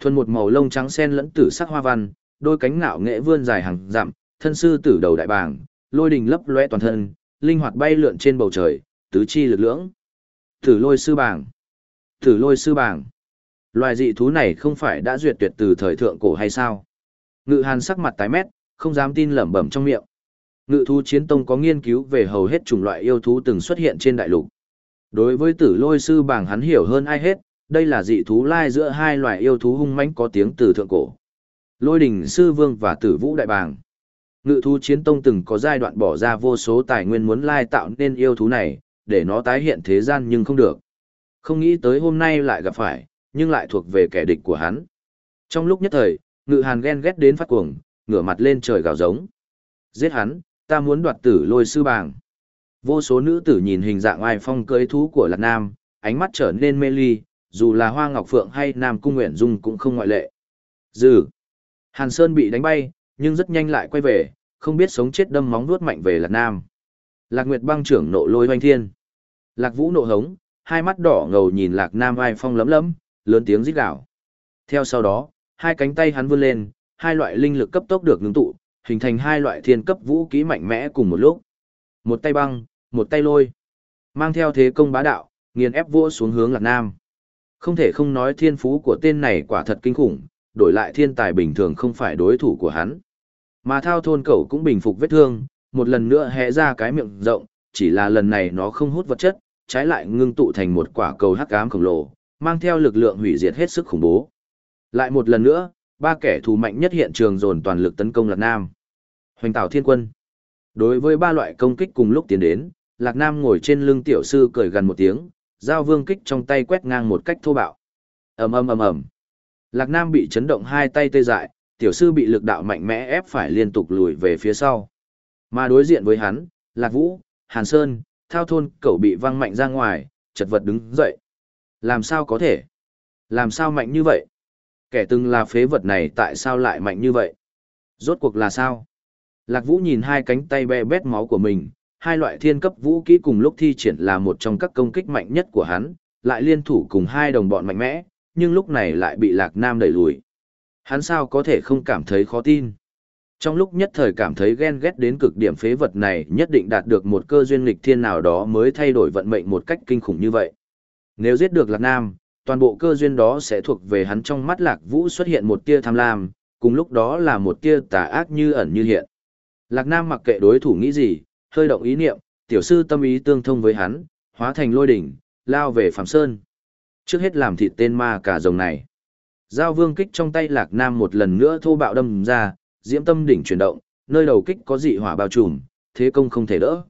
Thuần một màu lông trắng sen lẫn tử sắc hoa văn, đôi cánh ngạo nghệ vươn dài hàng dặm, thân sư tử đầu đại bàng, lôi đình lấp loe toàn thân, linh hoạt bay lượn trên bầu trời, tứ chi lực lưỡng. Thử lôi sư bảng. Thử lôi sư bảng. Loài dị thú này không phải đã duyệt tuyệt từ thời thượng cổ hay sao? Ngự hàn sắc mặt tái mét, không dám tin lẩm bẩm trong miệng. Ngự thú chiến tông có nghiên cứu về hầu hết chủng loại yêu thú từng xuất hiện trên đại lục. Đối với tử lôi sư bảng hắn hiểu hơn ai hết, đây là dị thú lai giữa hai loài yêu thú hung mãnh có tiếng từ thượng cổ. Lôi đình sư vương và tử vũ đại bàng. Ngự thú chiến tông từng có giai đoạn bỏ ra vô số tài nguyên muốn lai tạo nên yêu thú này, để nó tái hiện thế gian nhưng không được. Không nghĩ tới hôm nay lại gặp phải, nhưng lại thuộc về kẻ địch của hắn. Trong lúc nhất thời, ngự hàn ghen ghét đến phát cuồng, ngửa mặt lên trời gào giống. Giết hắn, ta muốn đoạt tử lôi sư bàng. Vô số nữ tử nhìn hình dạng ai phong cưới thú của lạc nam, ánh mắt trở nên mê ly, dù là hoa ngọc phượng hay nam cung nguyện dung cũng không ngoại lệ. Dừ. Hàn Sơn bị đánh bay, nhưng rất nhanh lại quay về, không biết sống chết đâm móng vuốt mạnh về Lạc Nam. Lạc Nguyệt băng trưởng nộ lôi hoanh thiên. Lạc Vũ nộ hống, hai mắt đỏ ngầu nhìn Lạc Nam ai phong lấm lấm, lớn tiếng rít gào. Theo sau đó, hai cánh tay hắn vươn lên, hai loại linh lực cấp tốc được ngưng tụ, hình thành hai loại thiên cấp vũ kỹ mạnh mẽ cùng một lúc. Một tay băng, một tay lôi. Mang theo thế công bá đạo, nghiền ép vua xuống hướng Lạc Nam. Không thể không nói thiên phú của tên này quả thật kinh khủng, đổi lại thiên tài bình thường không phải đối thủ của hắn. Mà thao thôn cẩu cũng bình phục vết thương, một lần nữa hé ra cái miệng rộng, chỉ là lần này nó không hút vật chất, trái lại ngưng tụ thành một quả cầu hắc ám khổng lồ, mang theo lực lượng hủy diệt hết sức khủng bố. Lại một lần nữa, ba kẻ thù mạnh nhất hiện trường dồn toàn lực tấn công Lạc Nam. Hoành Tảo Thiên Quân. Đối với ba loại công kích cùng lúc tiến đến, Lạc Nam ngồi trên lưng tiểu sư cười gần một tiếng, giao vương kích trong tay quét ngang một cách thô bạo. Ầm ầm ầm ầm. Lạc Nam bị chấn động hai tay tê dại, tiểu sư bị lực đạo mạnh mẽ ép phải liên tục lùi về phía sau. Mà đối diện với hắn, Lạc Vũ, Hàn Sơn, Thao Thôn, cậu bị văng mạnh ra ngoài, chật vật đứng dậy. Làm sao có thể? Làm sao mạnh như vậy? Kẻ từng là phế vật này tại sao lại mạnh như vậy? Rốt cuộc là sao? Lạc Vũ nhìn hai cánh tay be bét máu của mình, hai loại thiên cấp vũ kỹ cùng lúc thi triển là một trong các công kích mạnh nhất của hắn, lại liên thủ cùng hai đồng bọn mạnh mẽ, nhưng lúc này lại bị Lạc Nam đẩy lùi. Hắn sao có thể không cảm thấy khó tin. Trong lúc nhất thời cảm thấy ghen ghét đến cực điểm phế vật này nhất định đạt được một cơ duyên lịch thiên nào đó mới thay đổi vận mệnh một cách kinh khủng như vậy. Nếu giết được Lạc Nam, toàn bộ cơ duyên đó sẽ thuộc về hắn trong mắt Lạc Vũ xuất hiện một tia tham lam, cùng lúc đó là một tia tà ác như ẩn như hiện. Lạc Nam mặc kệ đối thủ nghĩ gì, hơi động ý niệm, tiểu sư tâm ý tương thông với hắn, hóa thành lôi đỉnh, lao về Phạm Sơn. Trước hết làm thịt tên ma cả rồng này. Giao vương kích trong tay Lạc Nam một lần nữa thô bạo đâm ra, diễm tâm đỉnh chuyển động, nơi đầu kích có dị hỏa bao trùm, thế công không thể đỡ.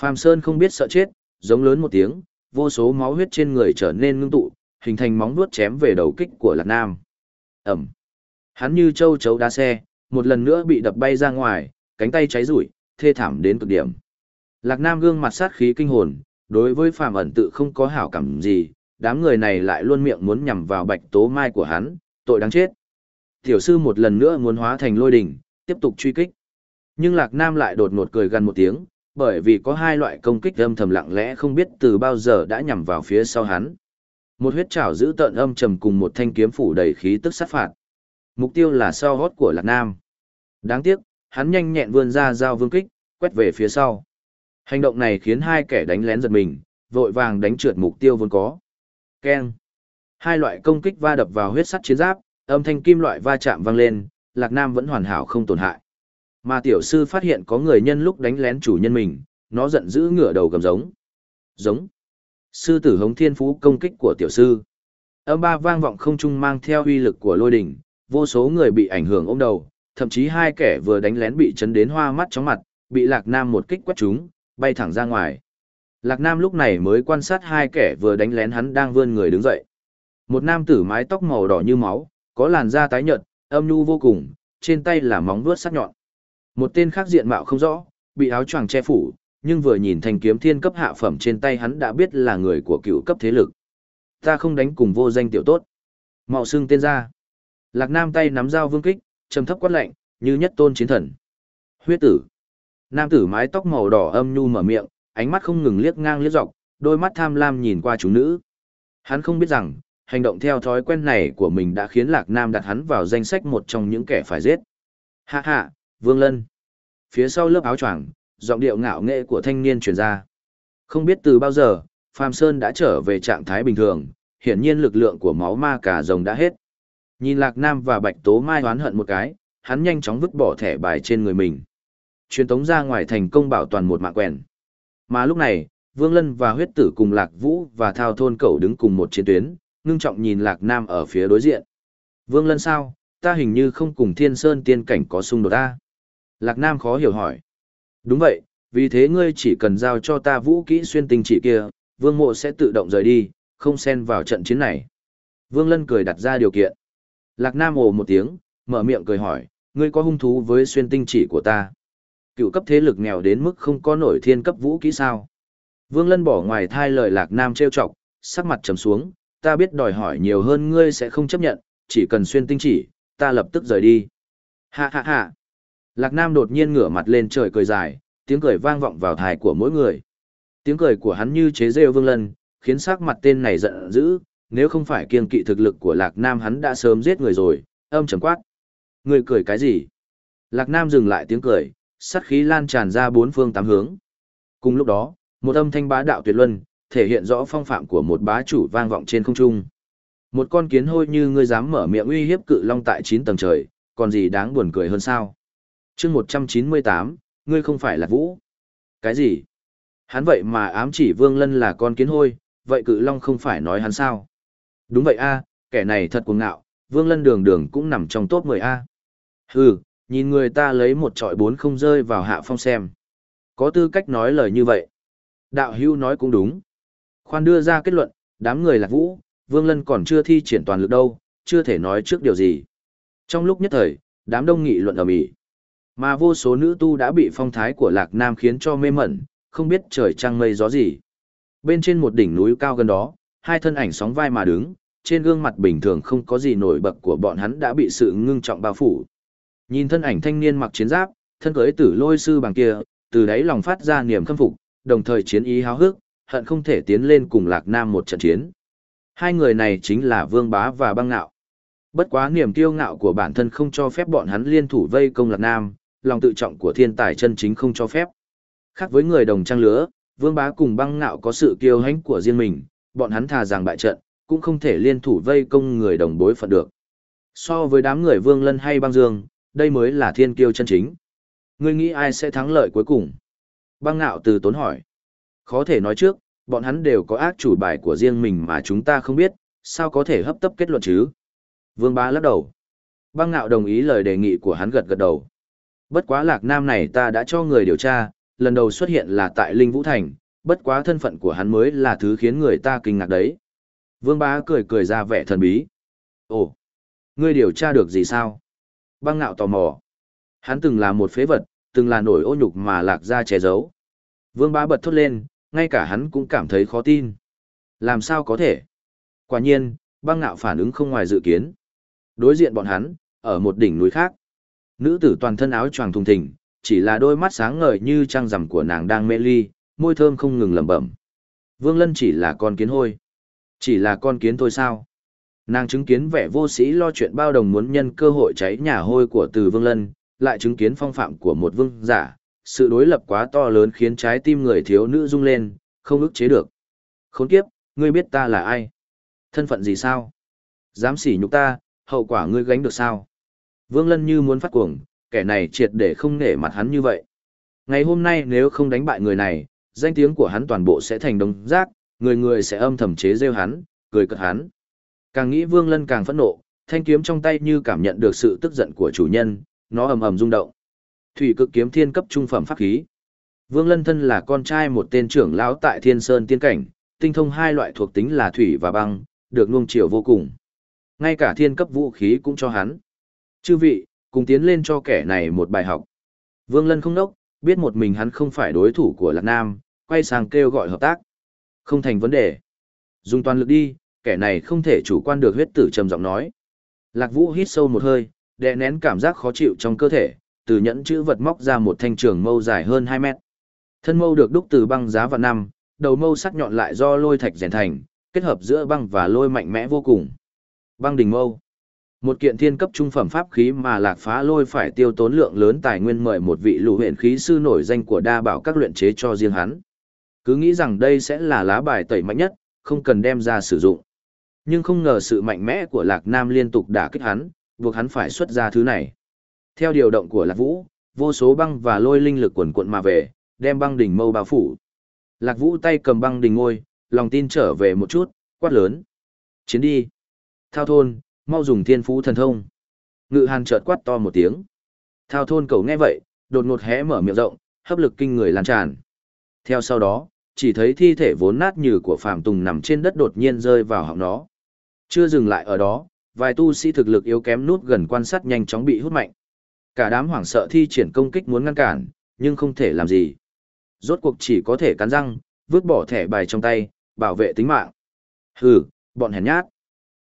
Phạm Sơn không biết sợ chết, giống lớn một tiếng, vô số máu huyết trên người trở nên ngưng tụ, hình thành móng vuốt chém về đầu kích của Lạc Nam. Ẩm. Hắn như châu chấu đá xe, một lần nữa bị đập bay ra ngoài, cánh tay cháy rủi, thê thảm đến cực điểm. Lạc Nam gương mặt sát khí kinh hồn, đối với Phạm ẩn tự không có hảo cảm gì, đám người này lại luôn miệng muốn nhằm vào bạch tố mai của hắn, tội đáng chết. Tiểu sư một lần nữa muốn hóa thành lôi đỉnh, tiếp tục truy kích. Nhưng Lạc Nam lại đột ngột cười gần một tiếng, bởi vì có hai loại công kích âm thầm lặng lẽ không biết từ bao giờ đã nhằm vào phía sau hắn. Một huyết trảo giữ tợn âm trầm cùng một thanh kiếm phủ đầy khí tức sát phạt. Mục tiêu là sau hót của Lạc Nam. Đáng tiếc, hắn nhanh nhẹn vươn ra dao vương kích, quét về phía sau. Hành động này khiến hai kẻ đánh lén giật mình, vội vàng đánh trượt mục tiêu vốn có. Keng. Hai loại công kích va đập vào huyết sắt chiến giáp, âm thanh kim loại va chạm vang lên, Lạc Nam vẫn hoàn hảo không tổn hại. Mà tiểu sư phát hiện có người nhân lúc đánh lén chủ nhân mình, nó giận dữ ngửa đầu gầm giống. Giống. Sư tử hống thiên phú công kích của tiểu sư. Âm ba vang vọng không trung mang theo uy lực của lôi đỉnh, vô số người bị ảnh hưởng ôm đầu, thậm chí hai kẻ vừa đánh lén bị chấn đến hoa mắt chóng mặt, bị Lạc Nam một kích quét chúng, bay thẳng ra ngoài. Lạc Nam lúc này mới quan sát hai kẻ vừa đánh lén hắn đang vươn người đứng dậy. Một nam tử mái tóc màu đỏ như máu, có làn da tái nhợt, âm nhu vô cùng, trên tay là móng vuốt sắc nhọn. Một tên khác diện mạo không rõ, bị áo choàng che phủ, nhưng vừa nhìn thành kiếm thiên cấp hạ phẩm trên tay hắn đã biết là người của cựu cấp thế lực. Ta không đánh cùng vô danh tiểu tốt. Mạo xương tên ra. Lạc Nam tay nắm dao vương kích, trầm thấp quát lạnh, như nhất tôn chiến thần. Huyết tử. Nam tử mái tóc màu đỏ âm nhu mở miệng, ánh mắt không ngừng liếc ngang liếc dọc, đôi mắt tham lam nhìn qua chúng nữ. Hắn không biết rằng, hành động theo thói quen này của mình đã khiến Lạc Nam đặt hắn vào danh sách một trong những kẻ phải giết. Hạ hạ, Vương Lân. Phía sau lớp áo choàng, giọng điệu ngạo nghệ của thanh niên truyền ra. Không biết từ bao giờ, Phạm Sơn đã trở về trạng thái bình thường, hiển nhiên lực lượng của máu ma cả rồng đã hết. Nhìn Lạc Nam và Bạch Tố Mai oán hận một cái, hắn nhanh chóng vứt bỏ thẻ bài trên người mình. Truyền tống ra ngoài thành công bảo toàn một mạng quèn. Mà lúc này, Vương Lân và huyết tử cùng Lạc Vũ và Thao Thôn Cẩu đứng cùng một chiến tuyến, ngưng trọng nhìn Lạc Nam ở phía đối diện. Vương Lân sao, ta hình như không cùng Thiên Sơn tiên cảnh có xung đột ta. À? Lạc Nam khó hiểu hỏi. Đúng vậy, vì thế ngươi chỉ cần giao cho ta vũ kỹ xuyên tinh chỉ kia, Vương Mộ sẽ tự động rời đi, không xen vào trận chiến này. Vương Lân cười đặt ra điều kiện. Lạc Nam ồ một tiếng, mở miệng cười hỏi, ngươi có hung thú với xuyên tinh chỉ của ta. Cựu cấp thế lực nghèo đến mức không có nổi thiên cấp vũ kỹ sao. Vương Lân bỏ ngoài thai lời Lạc Nam trêu chọc, sắc mặt trầm xuống, ta biết đòi hỏi nhiều hơn ngươi sẽ không chấp nhận, chỉ cần xuyên tinh chỉ, ta lập tức rời đi. Hạ hạ hạ! Lạc Nam đột nhiên ngửa mặt lên trời cười dài, tiếng cười vang vọng vào thai của mỗi người. Tiếng cười của hắn như chế rêu Vương Lân, khiến sắc mặt tên này giận dữ, nếu không phải kiên kỵ thực lực của Lạc Nam hắn đã sớm giết người rồi, âm trầm quát. Người cười cái gì? Lạc Nam dừng lại tiếng cười, sát khí lan tràn ra bốn phương tám hướng. Cùng lúc đó, một âm thanh bá đạo tuyệt luân, thể hiện rõ phong phạm của một bá chủ vang vọng trên không trung. Một con kiến hôi như ngươi dám mở miệng uy hiếp cự long tại 9 tầng trời, còn gì đáng buồn cười hơn sao? Chương 198, ngươi không phải là Vũ. Cái gì? Hắn vậy mà ám chỉ Vương Lân là con kiến hôi, vậy cự long không phải nói hắn sao? Đúng vậy a, kẻ này thật cuồng ngạo, Vương Lân đường đường cũng nằm trong top 10 a. Hừ, nhìn người ta lấy một trọi bốn không rơi vào hạ phong xem. Có tư cách nói lời như vậy. Đạo hưu nói cũng đúng. Khoan đưa ra kết luận, đám người lạc vũ, Vương Lân còn chưa thi triển toàn lực đâu, chưa thể nói trước điều gì. Trong lúc nhất thời, đám đông nghị luận ở mỹ Mà vô số nữ tu đã bị phong thái của Lạc Nam khiến cho mê mẩn, không biết trời trăng mây gió gì. Bên trên một đỉnh núi cao gần đó, hai thân ảnh sóng vai mà đứng, trên gương mặt bình thường không có gì nổi bật của bọn hắn đã bị sự ngưng trọng bao phủ. Nhìn thân ảnh thanh niên mặc chiến giáp, thân cưới tử lôi sư bằng kia, từ đấy lòng phát ra niềm khâm phục, đồng thời chiến ý háo hức, hận không thể tiến lên cùng Lạc Nam một trận chiến. Hai người này chính là Vương Bá và Băng ngạo. Bất quá niềm kiêu ngạo của bản thân không cho phép bọn hắn liên thủ vây công Lạc Nam, lòng tự trọng của thiên tài chân chính không cho phép. Khác với người đồng trang lứa, Vương Bá cùng Băng ngạo có sự kiêu hãnh của riêng mình, bọn hắn thà rằng bại trận, cũng không thể liên thủ vây công người đồng bối phận được. So với đám người Vương Lân hay Băng Dương, đây mới là thiên kiêu chân chính. Ngươi nghĩ ai sẽ thắng lợi cuối cùng? Băng ngạo từ tốn hỏi. Khó thể nói trước, bọn hắn đều có ác chủ bài của riêng mình mà chúng ta không biết, sao có thể hấp tấp kết luận chứ? Vương bá lắc đầu. Băng ngạo đồng ý lời đề nghị của hắn gật gật đầu. Bất quá lạc nam này ta đã cho người điều tra, lần đầu xuất hiện là tại Linh Vũ Thành, bất quá thân phận của hắn mới là thứ khiến người ta kinh ngạc đấy. Vương bá cười cười ra vẻ thần bí. Ồ, ngươi điều tra được gì sao? Băng ngạo tò mò. Hắn từng là một phế vật, từng là nổi ô nhục mà lạc ra che giấu. Vương bá bật thốt lên, ngay cả hắn cũng cảm thấy khó tin. Làm sao có thể? Quả nhiên, băng ngạo phản ứng không ngoài dự kiến. Đối diện bọn hắn, ở một đỉnh núi khác. Nữ tử toàn thân áo choàng thùng thình, chỉ là đôi mắt sáng ngời như trăng rằm của nàng đang mê ly, môi thơm không ngừng lẩm bẩm. Vương Lân chỉ là con kiến hôi. Chỉ là con kiến thôi sao? Nàng chứng kiến vẻ vô sĩ lo chuyện bao đồng muốn nhân cơ hội cháy nhà hôi của từ vương lân, lại chứng kiến phong phạm của một vương giả, sự đối lập quá to lớn khiến trái tim người thiếu nữ rung lên, không ức chế được. Khốn kiếp, ngươi biết ta là ai? Thân phận gì sao? Dám sỉ nhục ta, hậu quả ngươi gánh được sao? Vương Lân như muốn phát cuồng, kẻ này triệt để không nể mặt hắn như vậy. Ngày hôm nay nếu không đánh bại người này, danh tiếng của hắn toàn bộ sẽ thành đống rác, người người sẽ âm thầm chế rêu hắn, cười cợt hắn. Càng nghĩ Vương Lân càng phẫn nộ, thanh kiếm trong tay như cảm nhận được sự tức giận của chủ nhân, nó ầm ầm rung động. Thủy cực kiếm thiên cấp trung phẩm pháp khí. Vương Lân thân là con trai một tên trưởng lão tại Thiên Sơn tiên cảnh, tinh thông hai loại thuộc tính là thủy và băng, được nuông chiều vô cùng. Ngay cả thiên cấp vũ khí cũng cho hắn. Chư vị, cùng tiến lên cho kẻ này một bài học. Vương Lân không nốc, biết một mình hắn không phải đối thủ của Lạc Nam, quay sang kêu gọi hợp tác. Không thành vấn đề. Dùng toàn lực đi, kẻ này không thể chủ quan được huyết tử trầm giọng nói. Lạc Vũ hít sâu một hơi, đè nén cảm giác khó chịu trong cơ thể, từ nhẫn chữ vật móc ra một thanh trường mâu dài hơn 2 mét. Thân mâu được đúc từ băng giá và năm, đầu mâu sắc nhọn lại do lôi thạch rèn thành, kết hợp giữa băng và lôi mạnh mẽ vô cùng. Băng đỉnh mâu. Một kiện thiên cấp trung phẩm pháp khí mà Lạc Phá Lôi phải tiêu tốn lượng lớn tài nguyên mời một vị lũ huyền khí sư nổi danh của đa bảo các luyện chế cho riêng hắn. Cứ nghĩ rằng đây sẽ là lá bài tẩy mạnh nhất, không cần đem ra sử dụng. Nhưng không ngờ sự mạnh mẽ của Lạc Nam liên tục đả kích hắn, buộc hắn phải xuất ra thứ này. Theo điều động của Lạc Vũ, vô số băng và lôi linh lực quần cuộn mà về, đem băng đỉnh mâu bao phủ. Lạc Vũ tay cầm băng đỉnh ngôi, lòng tin trở về một chút, quát lớn. Chiến đi! Thao thôn, mau dùng thiên phú thần thông. Ngự hàn chợt quát to một tiếng. Thao thôn cầu nghe vậy, đột ngột hé mở miệng rộng, hấp lực kinh người lan tràn. Theo sau đó, chỉ thấy thi thể vốn nát như của Phạm Tùng nằm trên đất đột nhiên rơi vào họng nó. Chưa dừng lại ở đó, vài tu sĩ thực lực yếu kém nút gần quan sát nhanh chóng bị hút mạnh. Cả đám hoảng sợ thi triển công kích muốn ngăn cản, nhưng không thể làm gì. Rốt cuộc chỉ có thể cắn răng, vứt bỏ thẻ bài trong tay, bảo vệ tính mạng. Hừ, bọn hèn nhát.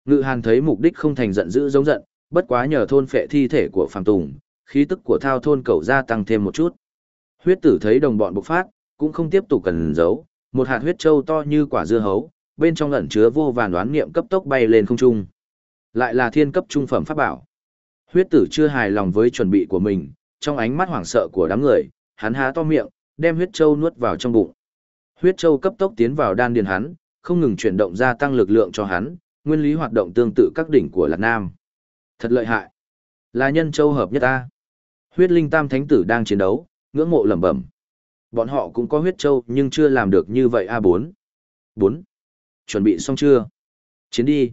Ngự Hàn thấy mục đích không thành giận dữ giống giận, bất quá nhờ thôn phệ thi thể của Phạm Tùng, khí tức của thao thôn cầu gia tăng thêm một chút. Huyết tử thấy đồng bọn bộc phát, cũng không tiếp tục cần giấu, một hạt huyết trâu to như quả dưa hấu, bên trong ẩn chứa vô vàn đoán niệm cấp tốc bay lên không trung. Lại là thiên cấp trung phẩm pháp bảo. Huyết tử chưa hài lòng với chuẩn bị của mình, trong ánh mắt hoảng sợ của đám người, hắn há to miệng, đem huyết châu nuốt vào trong bụng. Huyết châu cấp tốc tiến vào đan điền hắn, không ngừng chuyển động gia tăng lực lượng cho hắn, nguyên lý hoạt động tương tự các đỉnh của Lạc Nam. Thật lợi hại. Là nhân châu hợp nhất ta. Huyết linh tam thánh tử đang chiến đấu, ngưỡng mộ lẩm bẩm. Bọn họ cũng có huyết châu nhưng chưa làm được như vậy a bốn. Bốn chuẩn bị xong chưa? Chiến đi.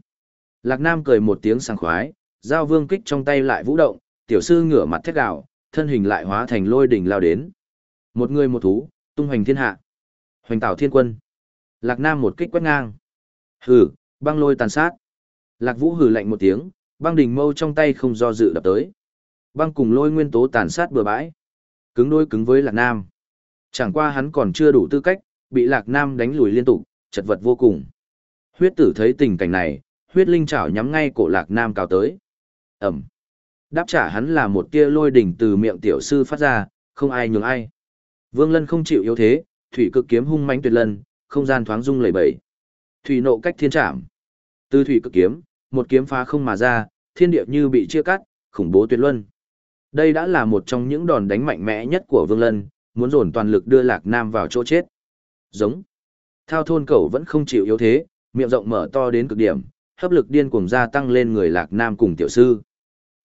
Lạc Nam cười một tiếng sảng khoái, giao vương kích trong tay lại vũ động, tiểu sư ngửa mặt thét gào, thân hình lại hóa thành lôi đỉnh lao đến. Một người một thú, tung hoành thiên hạ. Hoành tảo thiên quân. Lạc Nam một kích quét ngang. Hừ, băng lôi tàn sát. Lạc Vũ hừ lạnh một tiếng, băng đỉnh mâu trong tay không do dự đập tới. Băng cùng lôi nguyên tố tàn sát bừa bãi. Cứng đối cứng với Lạc Nam. Chẳng qua hắn còn chưa đủ tư cách, bị Lạc Nam đánh lùi liên tục, chật vật vô cùng. Huyết tử thấy tình cảnh này, huyết linh chảo nhắm ngay cổ lạc nam cao tới. Ẩm. Đáp trả hắn là một tia lôi đỉnh từ miệng tiểu sư phát ra, không ai nhường ai. Vương lân không chịu yếu thế, thủy cực kiếm hung mãnh tuyệt lần, không gian thoáng rung lẩy bẩy. Thủy nộ cách thiên trảm. Từ thủy cực kiếm, một kiếm phá không mà ra, thiên địa như bị chia cắt, khủng bố tuyệt luân. Đây đã là một trong những đòn đánh mạnh mẽ nhất của Vương Lân, muốn dồn toàn lực đưa Lạc Nam vào chỗ chết. Giống. Thao thôn cẩu vẫn không chịu yếu thế, miệng rộng mở to đến cực điểm, hấp lực điên cuồng gia tăng lên người Lạc Nam cùng tiểu sư.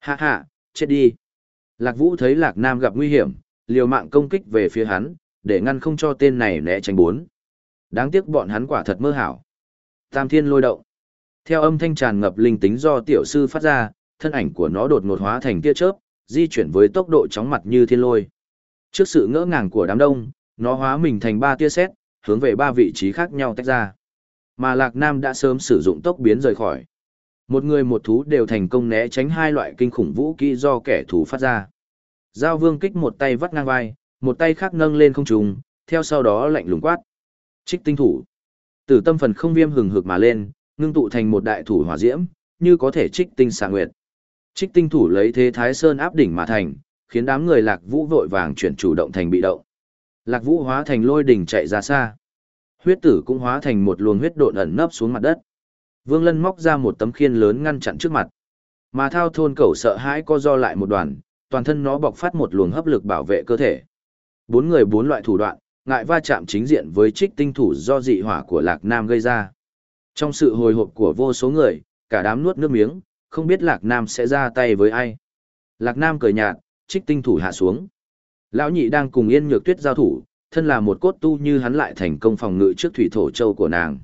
Ha ha, chết đi. Lạc Vũ thấy Lạc Nam gặp nguy hiểm, liều mạng công kích về phía hắn, để ngăn không cho tên này né tránh bốn. Đáng tiếc bọn hắn quả thật mơ hảo. Tam Thiên lôi động. Theo âm thanh tràn ngập linh tính do tiểu sư phát ra, thân ảnh của nó đột ngột hóa thành tia chớp, di chuyển với tốc độ chóng mặt như thiên lôi. Trước sự ngỡ ngàng của đám đông, nó hóa mình thành ba tia sét, hướng về ba vị trí khác nhau tách ra. Mà Lạc Nam đã sớm sử dụng tốc biến rời khỏi. Một người một thú đều thành công né tránh hai loại kinh khủng vũ kỹ do kẻ thù phát ra. Giao Vương kích một tay vắt ngang vai, một tay khác nâng lên không trùng, theo sau đó lạnh lùng quát. Trích tinh thủ. Tử tâm phần không viêm hừng hực mà lên, ngưng tụ thành một đại thủ hỏa diễm, như có thể trích tinh xạ nguyệt. Trích tinh thủ lấy thế thái sơn áp đỉnh mà thành, khiến đám người Lạc Vũ vội vàng chuyển chủ động thành bị động. Lạc Vũ hóa thành lôi đỉnh chạy ra xa. Huyết tử cũng hóa thành một luồng huyết độn ẩn nấp xuống mặt đất. Vương Lân móc ra một tấm khiên lớn ngăn chặn trước mặt. Mà thao thôn cẩu sợ hãi co do lại một đoàn, toàn thân nó bộc phát một luồng hấp lực bảo vệ cơ thể. Bốn người bốn loại thủ đoạn, ngại va chạm chính diện với trích tinh thủ do dị hỏa của Lạc Nam gây ra. Trong sự hồi hộp của vô số người, cả đám nuốt nước miếng, không biết Lạc Nam sẽ ra tay với ai. Lạc Nam cười nhạt, trích tinh thủ hạ xuống. Lão nhị đang cùng yên nhược tuyết giao thủ, thân là một cốt tu như hắn lại thành công phòng ngự trước thủy thổ châu của nàng.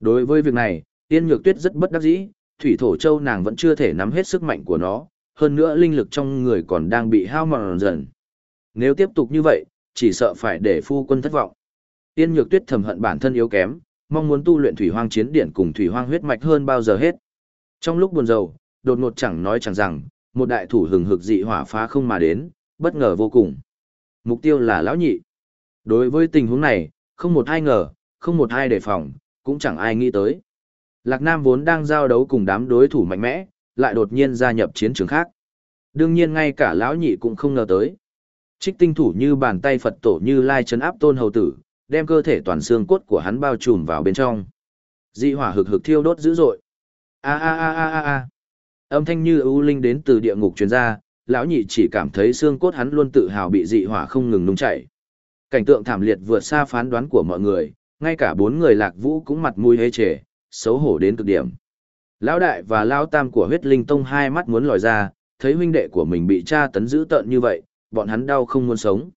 Đối với việc này, Yên Nhược Tuyết rất bất đắc dĩ, thủy thổ châu nàng vẫn chưa thể nắm hết sức mạnh của nó, hơn nữa linh lực trong người còn đang bị hao mòn dần. Nếu tiếp tục như vậy, chỉ sợ phải để phu quân thất vọng. Yên Nhược Tuyết thầm hận bản thân yếu kém, mong muốn tu luyện thủy hoang chiến điển cùng thủy hoang huyết mạch hơn bao giờ hết. Trong lúc buồn rầu, đột ngột chẳng nói chẳng rằng, một đại thủ hừng hực dị hỏa phá không mà đến, bất ngờ vô cùng. Mục tiêu là lão nhị. Đối với tình huống này, không một ai ngờ, không một ai đề phòng, cũng chẳng ai nghĩ tới. Lạc Nam vốn đang giao đấu cùng đám đối thủ mạnh mẽ, lại đột nhiên gia nhập chiến trường khác. Đương nhiên ngay cả lão nhị cũng không ngờ tới. Trích tinh thủ như bàn tay Phật tổ như lai chấn áp tôn hầu tử, đem cơ thể toàn xương cốt của hắn bao trùm vào bên trong. Dị hỏa hực hực thiêu đốt dữ dội. A a a a a a. Âm thanh như ưu linh đến từ địa ngục truyền ra, lão nhị chỉ cảm thấy xương cốt hắn luôn tự hào bị dị hỏa không ngừng nung chảy. Cảnh tượng thảm liệt vượt xa phán đoán của mọi người, ngay cả bốn người lạc vũ cũng mặt mũi hê trề, xấu hổ đến cực điểm. Lão đại và lão tam của huyết linh tông hai mắt muốn lòi ra, thấy huynh đệ của mình bị tra tấn dữ tợn như vậy, bọn hắn đau không muốn sống.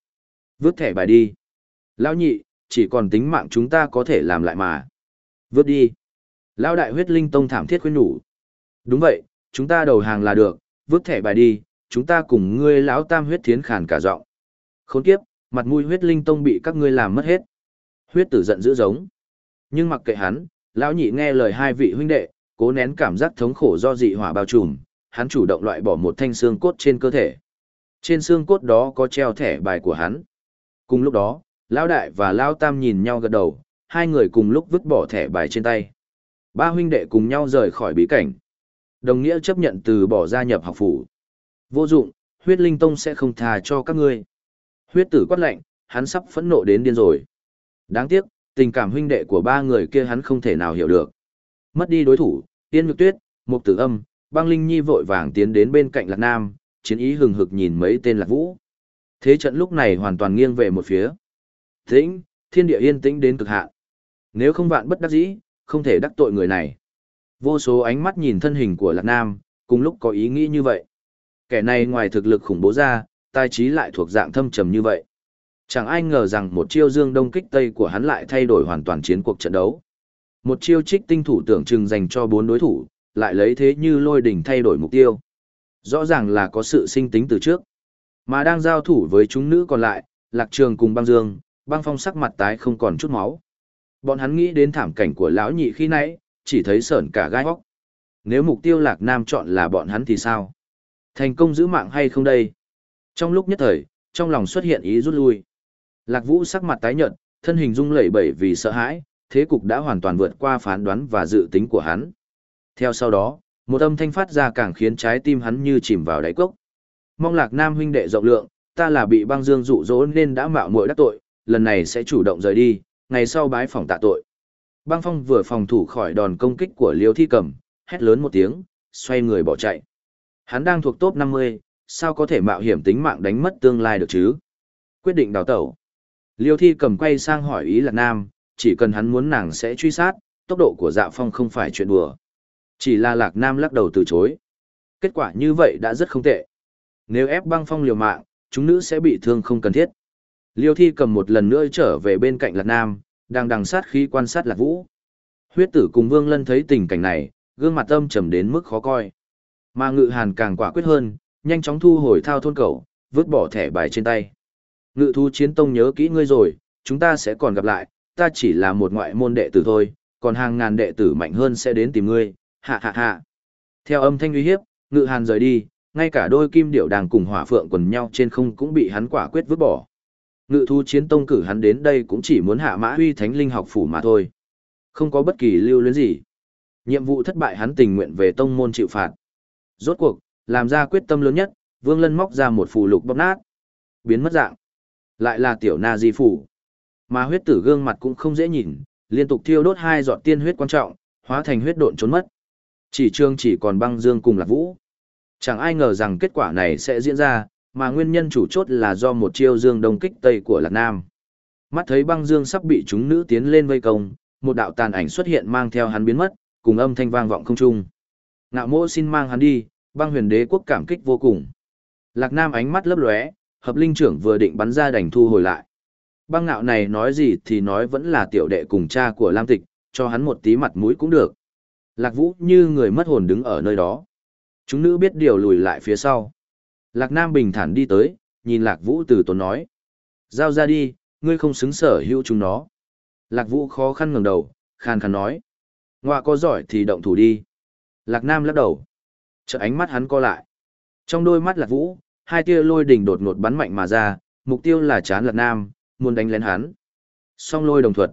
Vứt thẻ bài đi. Lão nhị, chỉ còn tính mạng chúng ta có thể làm lại mà. Vứt đi. Lão đại huyết linh tông thảm thiết khuyên nhủ. Đúng vậy, chúng ta đầu hàng là được, vứt thẻ bài đi, chúng ta cùng ngươi lão tam huyết thiến khàn cả giọng. Khốn kiếp, Mặt mũi huyết linh tông bị các ngươi làm mất hết. Huyết tử giận dữ giống. Nhưng mặc kệ hắn, lão nhị nghe lời hai vị huynh đệ, cố nén cảm giác thống khổ do dị hỏa bao trùm, hắn chủ động loại bỏ một thanh xương cốt trên cơ thể. Trên xương cốt đó có treo thẻ bài của hắn. Cùng lúc đó, lão đại và lão tam nhìn nhau gật đầu, hai người cùng lúc vứt bỏ thẻ bài trên tay. Ba huynh đệ cùng nhau rời khỏi bí cảnh. Đồng nghĩa chấp nhận từ bỏ gia nhập học phủ. Vô dụng, huyết linh tông sẽ không thà cho các ngươi. Huyết tử quát lạnh, hắn sắp phẫn nộ đến điên rồi. Đáng tiếc, tình cảm huynh đệ của ba người kia hắn không thể nào hiểu được. Mất đi đối thủ, Tiên Nhược Tuyết, Mục Tử Âm, Băng Linh Nhi vội vàng tiến đến bên cạnh Lạc Nam, chiến ý hừng hực nhìn mấy tên Lạc Vũ. Thế trận lúc này hoàn toàn nghiêng về một phía. Tĩnh, thiên địa yên tĩnh đến cực hạn. Nếu không vạn bất đắc dĩ, không thể đắc tội người này. Vô số ánh mắt nhìn thân hình của Lạc Nam, cùng lúc có ý nghĩ như vậy. Kẻ này ngoài thực lực khủng bố ra, tài trí lại thuộc dạng thâm trầm như vậy. Chẳng ai ngờ rằng một chiêu dương đông kích tây của hắn lại thay đổi hoàn toàn chiến cuộc trận đấu. Một chiêu trích tinh thủ tưởng chừng dành cho bốn đối thủ, lại lấy thế như lôi đỉnh thay đổi mục tiêu. Rõ ràng là có sự sinh tính từ trước. Mà đang giao thủ với chúng nữ còn lại, Lạc Trường cùng băng dương, băng phong sắc mặt tái không còn chút máu. Bọn hắn nghĩ đến thảm cảnh của lão nhị khi nãy, chỉ thấy sởn cả gai óc. Nếu mục tiêu Lạc Nam chọn là bọn hắn thì sao? Thành công giữ mạng hay không đây? Trong lúc nhất thời, trong lòng xuất hiện ý rút lui. Lạc Vũ sắc mặt tái nhợt, thân hình rung lẩy bẩy vì sợ hãi, thế cục đã hoàn toàn vượt qua phán đoán và dự tính của hắn. Theo sau đó, một âm thanh phát ra càng khiến trái tim hắn như chìm vào đáy cốc. Mong Lạc Nam huynh đệ rộng lượng, ta là bị băng dương dụ dỗ nên đã mạo muội đắc tội, lần này sẽ chủ động rời đi, ngày sau bái phòng tạ tội. Băng Phong vừa phòng thủ khỏi đòn công kích của Liêu Thi Cầm, hét lớn một tiếng, xoay người bỏ chạy. Hắn đang thuộc top 50, sao có thể mạo hiểm tính mạng đánh mất tương lai được chứ? Quyết định đào tẩu. Liêu Thi cầm quay sang hỏi ý Lạc Nam, chỉ cần hắn muốn nàng sẽ truy sát, tốc độ của Dạ Phong không phải chuyện đùa. Chỉ là Lạc Nam lắc đầu từ chối. Kết quả như vậy đã rất không tệ. Nếu ép băng phong liều mạng, chúng nữ sẽ bị thương không cần thiết. Liêu Thi cầm một lần nữa trở về bên cạnh Lạc Nam, đang đằng sát khi quan sát Lạc Vũ. Huyết tử cùng Vương Lân thấy tình cảnh này, gương mặt âm trầm đến mức khó coi. Mà Ngự Hàn càng quả quyết hơn, nhanh chóng thu hồi thao thôn cầu, vứt bỏ thẻ bài trên tay. Ngự thú chiến tông nhớ kỹ ngươi rồi, chúng ta sẽ còn gặp lại, ta chỉ là một ngoại môn đệ tử thôi, còn hàng ngàn đệ tử mạnh hơn sẽ đến tìm ngươi, hạ hạ hạ. Theo âm thanh uy hiếp, ngự hàn rời đi, ngay cả đôi kim điểu đang cùng hỏa phượng quần nhau trên không cũng bị hắn quả quyết vứt bỏ. Ngự thú chiến tông cử hắn đến đây cũng chỉ muốn hạ mã huy thánh linh học phủ mà thôi. Không có bất kỳ lưu luyến gì. Nhiệm vụ thất bại hắn tình nguyện về tông môn chịu phạt. Rốt cuộc, làm ra quyết tâm lớn nhất, Vương Lân móc ra một phù lục bóp nát. Biến mất dạng. Lại là tiểu na di phủ. Mà huyết tử gương mặt cũng không dễ nhìn, liên tục thiêu đốt hai giọt tiên huyết quan trọng, hóa thành huyết độn trốn mất. Chỉ trương chỉ còn băng dương cùng lạc vũ. Chẳng ai ngờ rằng kết quả này sẽ diễn ra, mà nguyên nhân chủ chốt là do một chiêu dương đông kích tây của lạc nam. Mắt thấy băng dương sắp bị chúng nữ tiến lên vây công, một đạo tàn ảnh xuất hiện mang theo hắn biến mất, cùng âm thanh vang vọng không trung. Ngạo mỗ xin mang hắn đi, Băng huyền đế quốc cảm kích vô cùng. Lạc Nam ánh mắt lấp lóe, hợp linh trưởng vừa định bắn ra đành thu hồi lại. Băng ngạo này nói gì thì nói vẫn là tiểu đệ cùng cha của Lam Tịch, cho hắn một tí mặt mũi cũng được. Lạc Vũ như người mất hồn đứng ở nơi đó. Chúng nữ biết điều lùi lại phía sau. Lạc Nam bình thản đi tới, nhìn Lạc Vũ từ tốn nói. Giao ra đi, ngươi không xứng sở hữu chúng nó. Lạc Vũ khó khăn ngẩng đầu, khàn khàn nói. Ngoạ có giỏi thì động thủ đi. Lạc Nam lắc đầu. Chợt ánh mắt hắn co lại. Trong đôi mắt Lạc Vũ, hai tia lôi đỉnh đột ngột bắn mạnh mà ra, mục tiêu là chán Lạc Nam, muốn đánh lén hắn. Song lôi đồng thuật.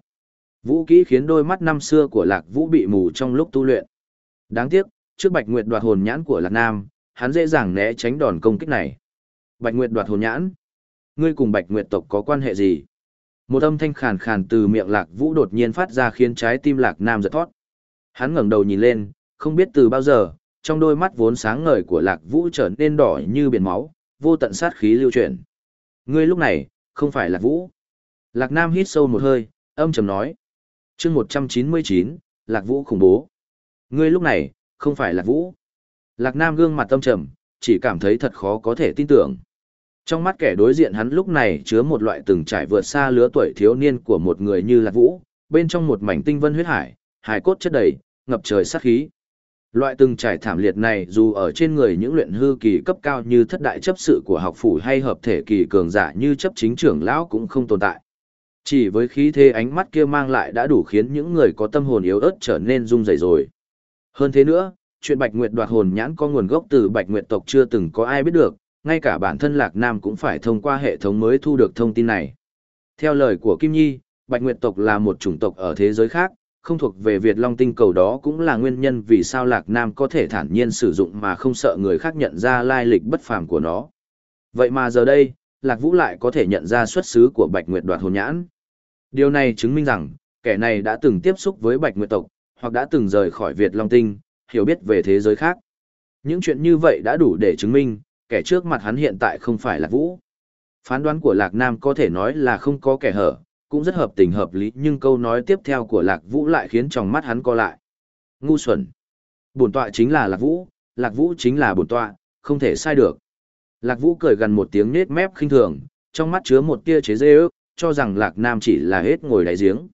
Vũ kỹ khiến đôi mắt năm xưa của Lạc Vũ bị mù trong lúc tu luyện. Đáng tiếc, trước Bạch Nguyệt đoạt hồn nhãn của Lạc Nam, hắn dễ dàng né tránh đòn công kích này. Bạch Nguyệt đoạt hồn nhãn. Ngươi cùng Bạch Nguyệt tộc có quan hệ gì? Một âm thanh khàn khàn từ miệng Lạc Vũ đột nhiên phát ra khiến trái tim Lạc Nam giật thót. Hắn ngẩng đầu nhìn lên, không biết từ bao giờ, trong đôi mắt vốn sáng ngời của lạc vũ trở nên đỏ như biển máu vô tận sát khí lưu chuyển ngươi lúc này không phải lạc vũ lạc nam hít sâu một hơi âm trầm nói chương một trăm chín mươi chín lạc vũ khủng bố ngươi lúc này không phải lạc vũ lạc nam gương mặt tâm trầm chỉ cảm thấy thật khó có thể tin tưởng trong mắt kẻ đối diện hắn lúc này chứa một loại từng trải vượt xa lứa tuổi thiếu niên của một người như lạc vũ bên trong một mảnh tinh vân huyết hải hải cốt chất đầy ngập trời sát khí Loại từng trải thảm liệt này dù ở trên người những luyện hư kỳ cấp cao như thất đại chấp sự của học phủ hay hợp thể kỳ cường giả như chấp chính trưởng lão cũng không tồn tại. Chỉ với khí thế ánh mắt kia mang lại đã đủ khiến những người có tâm hồn yếu ớt trở nên rung rẩy rồi. Hơn thế nữa, chuyện Bạch Nguyệt đoạt hồn nhãn có nguồn gốc từ Bạch Nguyệt tộc chưa từng có ai biết được, ngay cả bản thân Lạc Nam cũng phải thông qua hệ thống mới thu được thông tin này. Theo lời của Kim Nhi, Bạch Nguyệt tộc là một chủng tộc ở thế giới khác, không thuộc về Việt Long tinh cầu đó cũng là nguyên nhân vì sao Lạc Nam có thể thản nhiên sử dụng mà không sợ người khác nhận ra lai lịch bất phàm của nó. Vậy mà giờ đây, Lạc Vũ lại có thể nhận ra xuất xứ của Bạch Nguyệt đoạt hồn nhãn. Điều này chứng minh rằng, kẻ này đã từng tiếp xúc với Bạch Nguyệt tộc, hoặc đã từng rời khỏi Việt Long tinh, hiểu biết về thế giới khác. Những chuyện như vậy đã đủ để chứng minh, kẻ trước mặt hắn hiện tại không phải Lạc Vũ. Phán đoán của Lạc Nam có thể nói là không có kẻ hở, cũng rất hợp tình hợp lý nhưng câu nói tiếp theo của lạc vũ lại khiến trong mắt hắn co lại ngu xuẩn bổn tọa chính là lạc vũ lạc vũ chính là bổn tọa không thể sai được lạc vũ cười gần một tiếng nết mép khinh thường trong mắt chứa một tia chế dê ức cho rằng lạc nam chỉ là hết ngồi đáy giếng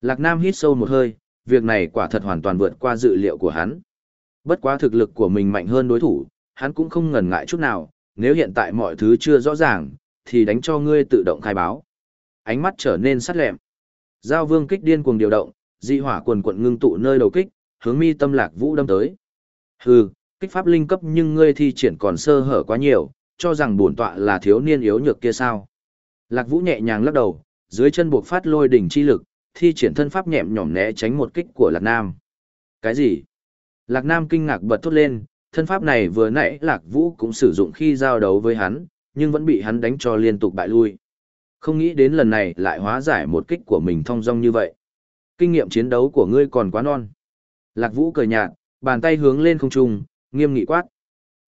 lạc nam hít sâu một hơi việc này quả thật hoàn toàn vượt qua dự liệu của hắn bất quá thực lực của mình mạnh hơn đối thủ hắn cũng không ngần ngại chút nào nếu hiện tại mọi thứ chưa rõ ràng thì đánh cho ngươi tự động khai báo ánh mắt trở nên sắt lẹm. Giao Vương kích điên cuồng điều động, dị hỏa quần quận ngưng tụ nơi đầu kích, hướng Mi Tâm Lạc Vũ đâm tới. Hừ, kích pháp linh cấp nhưng ngươi thi triển còn sơ hở quá nhiều, cho rằng bổn tọa là thiếu niên yếu nhược kia sao? Lạc Vũ nhẹ nhàng lắc đầu, dưới chân buộc phát lôi đỉnh chi lực, thi triển thân pháp nhẹm nhõm né tránh một kích của Lạc Nam. Cái gì? Lạc Nam kinh ngạc bật thốt lên, thân pháp này vừa nãy Lạc Vũ cũng sử dụng khi giao đấu với hắn, nhưng vẫn bị hắn đánh cho liên tục bại lui. Không nghĩ đến lần này lại hóa giải một kích của mình thông dong như vậy. Kinh nghiệm chiến đấu của ngươi còn quá non. Lạc Vũ cười nhạt, bàn tay hướng lên không trung, nghiêm nghị quát.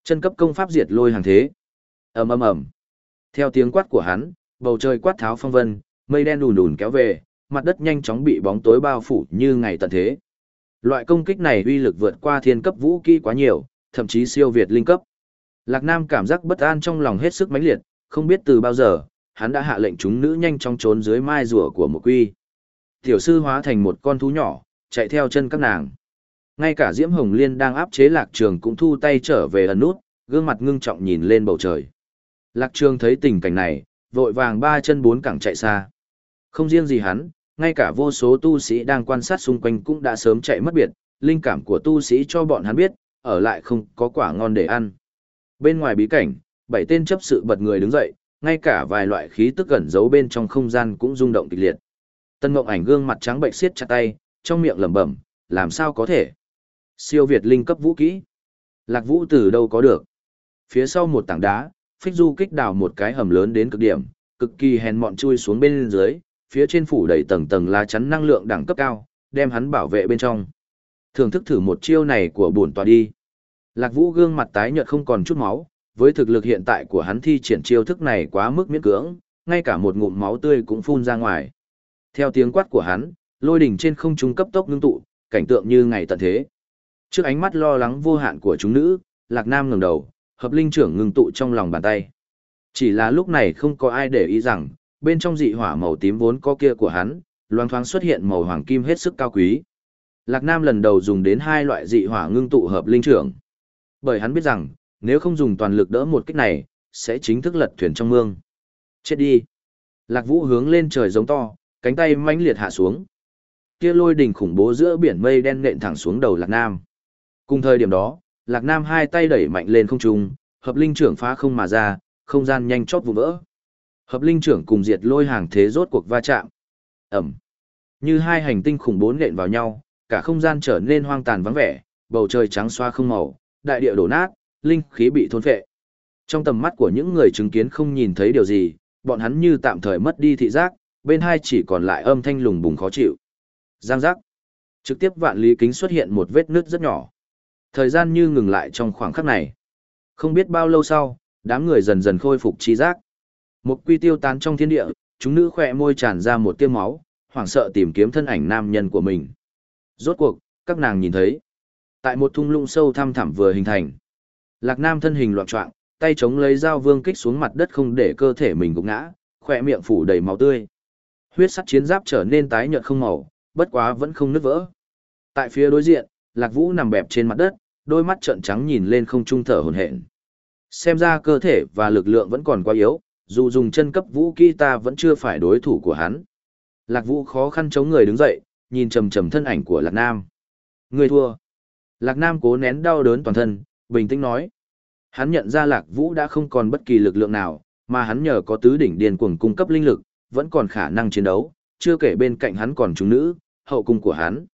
Chân cấp công pháp diệt lôi hàng thế. Ầm ầm ầm. Theo tiếng quát của hắn, bầu trời quát tháo phong vân, mây đen đùn đùn kéo về, mặt đất nhanh chóng bị bóng tối bao phủ như ngày tận thế. Loại công kích này uy lực vượt qua thiên cấp vũ kỹ quá nhiều, thậm chí siêu việt linh cấp. Lạc Nam cảm giác bất an trong lòng hết sức mãnh liệt, không biết từ bao giờ, hắn đã hạ lệnh chúng nữ nhanh chóng trốn dưới mai rùa của một quy. Tiểu sư hóa thành một con thú nhỏ, chạy theo chân các nàng. Ngay cả Diễm Hồng Liên đang áp chế Lạc Trường cũng thu tay trở về ẩn nút, gương mặt ngưng trọng nhìn lên bầu trời. Lạc Trường thấy tình cảnh này, vội vàng ba chân bốn cẳng chạy xa. Không riêng gì hắn, ngay cả vô số tu sĩ đang quan sát xung quanh cũng đã sớm chạy mất biệt, linh cảm của tu sĩ cho bọn hắn biết, ở lại không có quả ngon để ăn. Bên ngoài bí cảnh, bảy tên chấp sự bật người đứng dậy, ngay cả vài loại khí tức gần giấu bên trong không gian cũng rung động kịch liệt. Tân Mộng Ảnh gương mặt trắng bệnh siết chặt tay, trong miệng lẩm bẩm, làm sao có thể? Siêu việt linh cấp vũ khí, Lạc Vũ từ đâu có được? Phía sau một tảng đá, Phích Du kích đào một cái hầm lớn đến cực điểm, cực kỳ hèn mọn chui xuống bên dưới, phía trên phủ đầy tầng tầng lá chắn năng lượng đẳng cấp cao, đem hắn bảo vệ bên trong. Thưởng thức thử một chiêu này của bổn tọa đi. Lạc Vũ gương mặt tái nhợt không còn chút máu, với thực lực hiện tại của hắn thi triển chiêu thức này quá mức miễn cưỡng, ngay cả một ngụm máu tươi cũng phun ra ngoài. Theo tiếng quát của hắn, lôi đỉnh trên không trung cấp tốc ngưng tụ, cảnh tượng như ngày tận thế. Trước ánh mắt lo lắng vô hạn của chúng nữ, Lạc Nam ngẩng đầu, hợp linh trưởng ngưng tụ trong lòng bàn tay. Chỉ là lúc này không có ai để ý rằng, bên trong dị hỏa màu tím vốn có kia của hắn, loang thoáng xuất hiện màu hoàng kim hết sức cao quý. Lạc Nam lần đầu dùng đến hai loại dị hỏa ngưng tụ hợp linh trưởng. Bởi hắn biết rằng, nếu không dùng toàn lực đỡ một kích này, sẽ chính thức lật thuyền trong mương. Chết đi. Lạc Vũ hướng lên trời giống to, cánh tay mãnh liệt hạ xuống. Kia lôi đỉnh khủng bố giữa biển mây đen nện thẳng xuống đầu Lạc Nam. Cùng thời điểm đó, Lạc Nam hai tay đẩy mạnh lên không trung, hợp linh trưởng phá không mà ra, không gian nhanh chót vụn vỡ. Hợp linh trưởng cùng diệt lôi hàng thế rốt cuộc va chạm. Ẩm. Như hai hành tinh khủng bố nện vào nhau, cả không gian trở nên hoang tàn vắng vẻ, bầu trời trắng xoa không màu, đại địa đổ nát, linh khí bị thôn phệ. Trong tầm mắt của những người chứng kiến không nhìn thấy điều gì, bọn hắn như tạm thời mất đi thị giác, bên hai chỉ còn lại âm thanh lùng bùng khó chịu. Giang giác. Trực tiếp vạn lý kính xuất hiện một vết nứt rất nhỏ. Thời gian như ngừng lại trong khoảng khắc này. Không biết bao lâu sau, đám người dần dần khôi phục trí giác. Một quy tiêu tán trong thiên địa, chúng nữ khỏe môi tràn ra một tiêu máu, hoảng sợ tìm kiếm thân ảnh nam nhân của mình. Rốt cuộc, các nàng nhìn thấy. Tại một thung lũng sâu thăm thẳm vừa hình thành. Lạc Nam thân hình loạn trọng, tay chống lấy dao vương kích xuống mặt đất không để cơ thể mình gục ngã, khỏe miệng phủ đầy máu tươi. Huyết sắt chiến giáp trở nên tái nhợt không màu, bất quá vẫn không nứt vỡ. Tại phía đối diện, Lạc Vũ nằm bẹp trên mặt đất, đôi mắt trợn trắng nhìn lên không trung thở hổn hển. Xem ra cơ thể và lực lượng vẫn còn quá yếu, dù dùng chân cấp vũ kỹ ta vẫn chưa phải đối thủ của hắn. Lạc Vũ khó khăn chống người đứng dậy, nhìn trầm trầm thân ảnh của Lạc Nam. Người thua. Lạc Nam cố nén đau đớn toàn thân, bình tĩnh nói. Hắn nhận ra Lạc Vũ đã không còn bất kỳ lực lượng nào, mà hắn nhờ có tứ đỉnh điền cuồng cung cấp linh lực, vẫn còn khả năng chiến đấu, chưa kể bên cạnh hắn còn chúng nữ, hậu cung của hắn.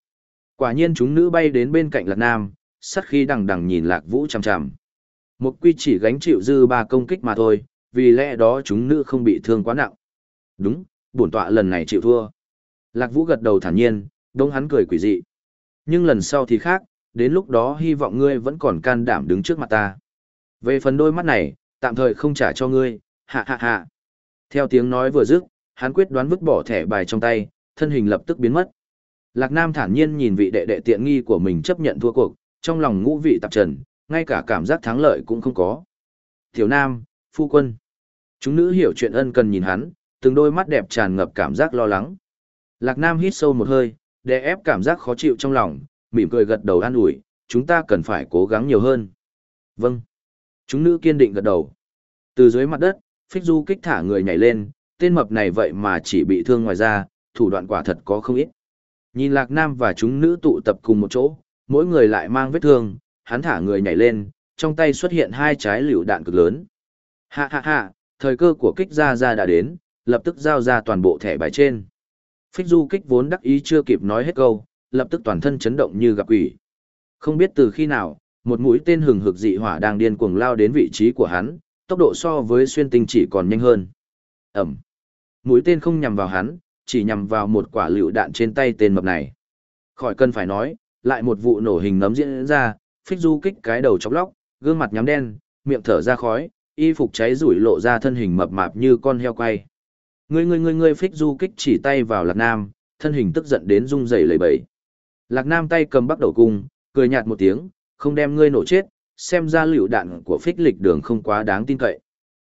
Quả nhiên chúng nữ bay đến bên cạnh Lạc Nam, sát khi đằng đằng nhìn Lạc Vũ chằm chằm. Một quy chỉ gánh chịu dư ba công kích mà thôi, vì lẽ đó chúng nữ không bị thương quá nặng. Đúng, bổn tọa lần này chịu thua. Lạc Vũ gật đầu thản nhiên, đống hắn cười quỷ dị. Nhưng lần sau thì khác, đến lúc đó hy vọng ngươi vẫn còn can đảm đứng trước mặt ta. Về phần đôi mắt này, tạm thời không trả cho ngươi, hạ hạ hạ. Theo tiếng nói vừa dứt, hắn quyết đoán vứt bỏ thẻ bài trong tay, thân hình lập tức biến mất. Lạc Nam thản nhiên nhìn vị đệ đệ tiện nghi của mình chấp nhận thua cuộc, trong lòng ngũ vị tạp trần, ngay cả cảm giác thắng lợi cũng không có. Tiểu Nam, phu quân. Chúng nữ hiểu chuyện ân cần nhìn hắn, từng đôi mắt đẹp tràn ngập cảm giác lo lắng. Lạc Nam hít sâu một hơi, để ép cảm giác khó chịu trong lòng, mỉm cười gật đầu an ủi, chúng ta cần phải cố gắng nhiều hơn. Vâng. Chúng nữ kiên định gật đầu. Từ dưới mặt đất, phích du kích thả người nhảy lên, tên mập này vậy mà chỉ bị thương ngoài ra, thủ đoạn quả thật có không ít. Nhìn lạc nam và chúng nữ tụ tập cùng một chỗ, mỗi người lại mang vết thương, hắn thả người nhảy lên, trong tay xuất hiện hai trái lựu đạn cực lớn. Hạ hạ hạ, thời cơ của kích ra ra đã đến, lập tức giao ra toàn bộ thẻ bài trên. Phích du kích vốn đắc ý chưa kịp nói hết câu, lập tức toàn thân chấn động như gặp quỷ. Không biết từ khi nào, một mũi tên hừng hực dị hỏa đang điên cuồng lao đến vị trí của hắn, tốc độ so với xuyên tinh chỉ còn nhanh hơn. Ẩm. Mũi tên không nhằm vào hắn, chỉ nhằm vào một quả lựu đạn trên tay tên mập này. Khỏi cần phải nói, lại một vụ nổ hình nấm diễn ra, phích du kích cái đầu chóc lóc, gương mặt nhắm đen, miệng thở ra khói, y phục cháy rủi lộ ra thân hình mập mạp như con heo quay. Người người người người phích du kích chỉ tay vào Lạc Nam, thân hình tức giận đến rung rẩy lẩy bẩy. Lạc Nam tay cầm bắt đầu cung, cười nhạt một tiếng, không đem ngươi nổ chết, xem ra liều đạn của phích lịch đường không quá đáng tin cậy.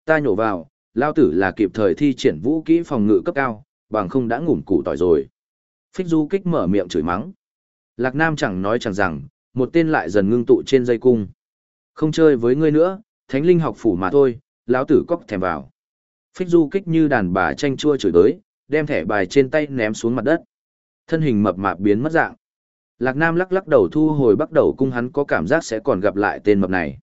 Ta nhổ vào, lao tử là kịp thời thi triển vũ kỹ phòng ngự cấp cao, bằng không đã ngủn củ tỏi rồi. Phích du kích mở miệng chửi mắng. Lạc Nam chẳng nói chẳng rằng, một tên lại dần ngưng tụ trên dây cung. Không chơi với ngươi nữa, thánh linh học phủ mà thôi, lão tử cóc thèm vào. Phích du kích như đàn bà tranh chua chửi đới, đem thẻ bài trên tay ném xuống mặt đất. Thân hình mập mạp biến mất dạng. Lạc Nam lắc lắc đầu thu hồi bắt đầu cung hắn có cảm giác sẽ còn gặp lại tên mập này.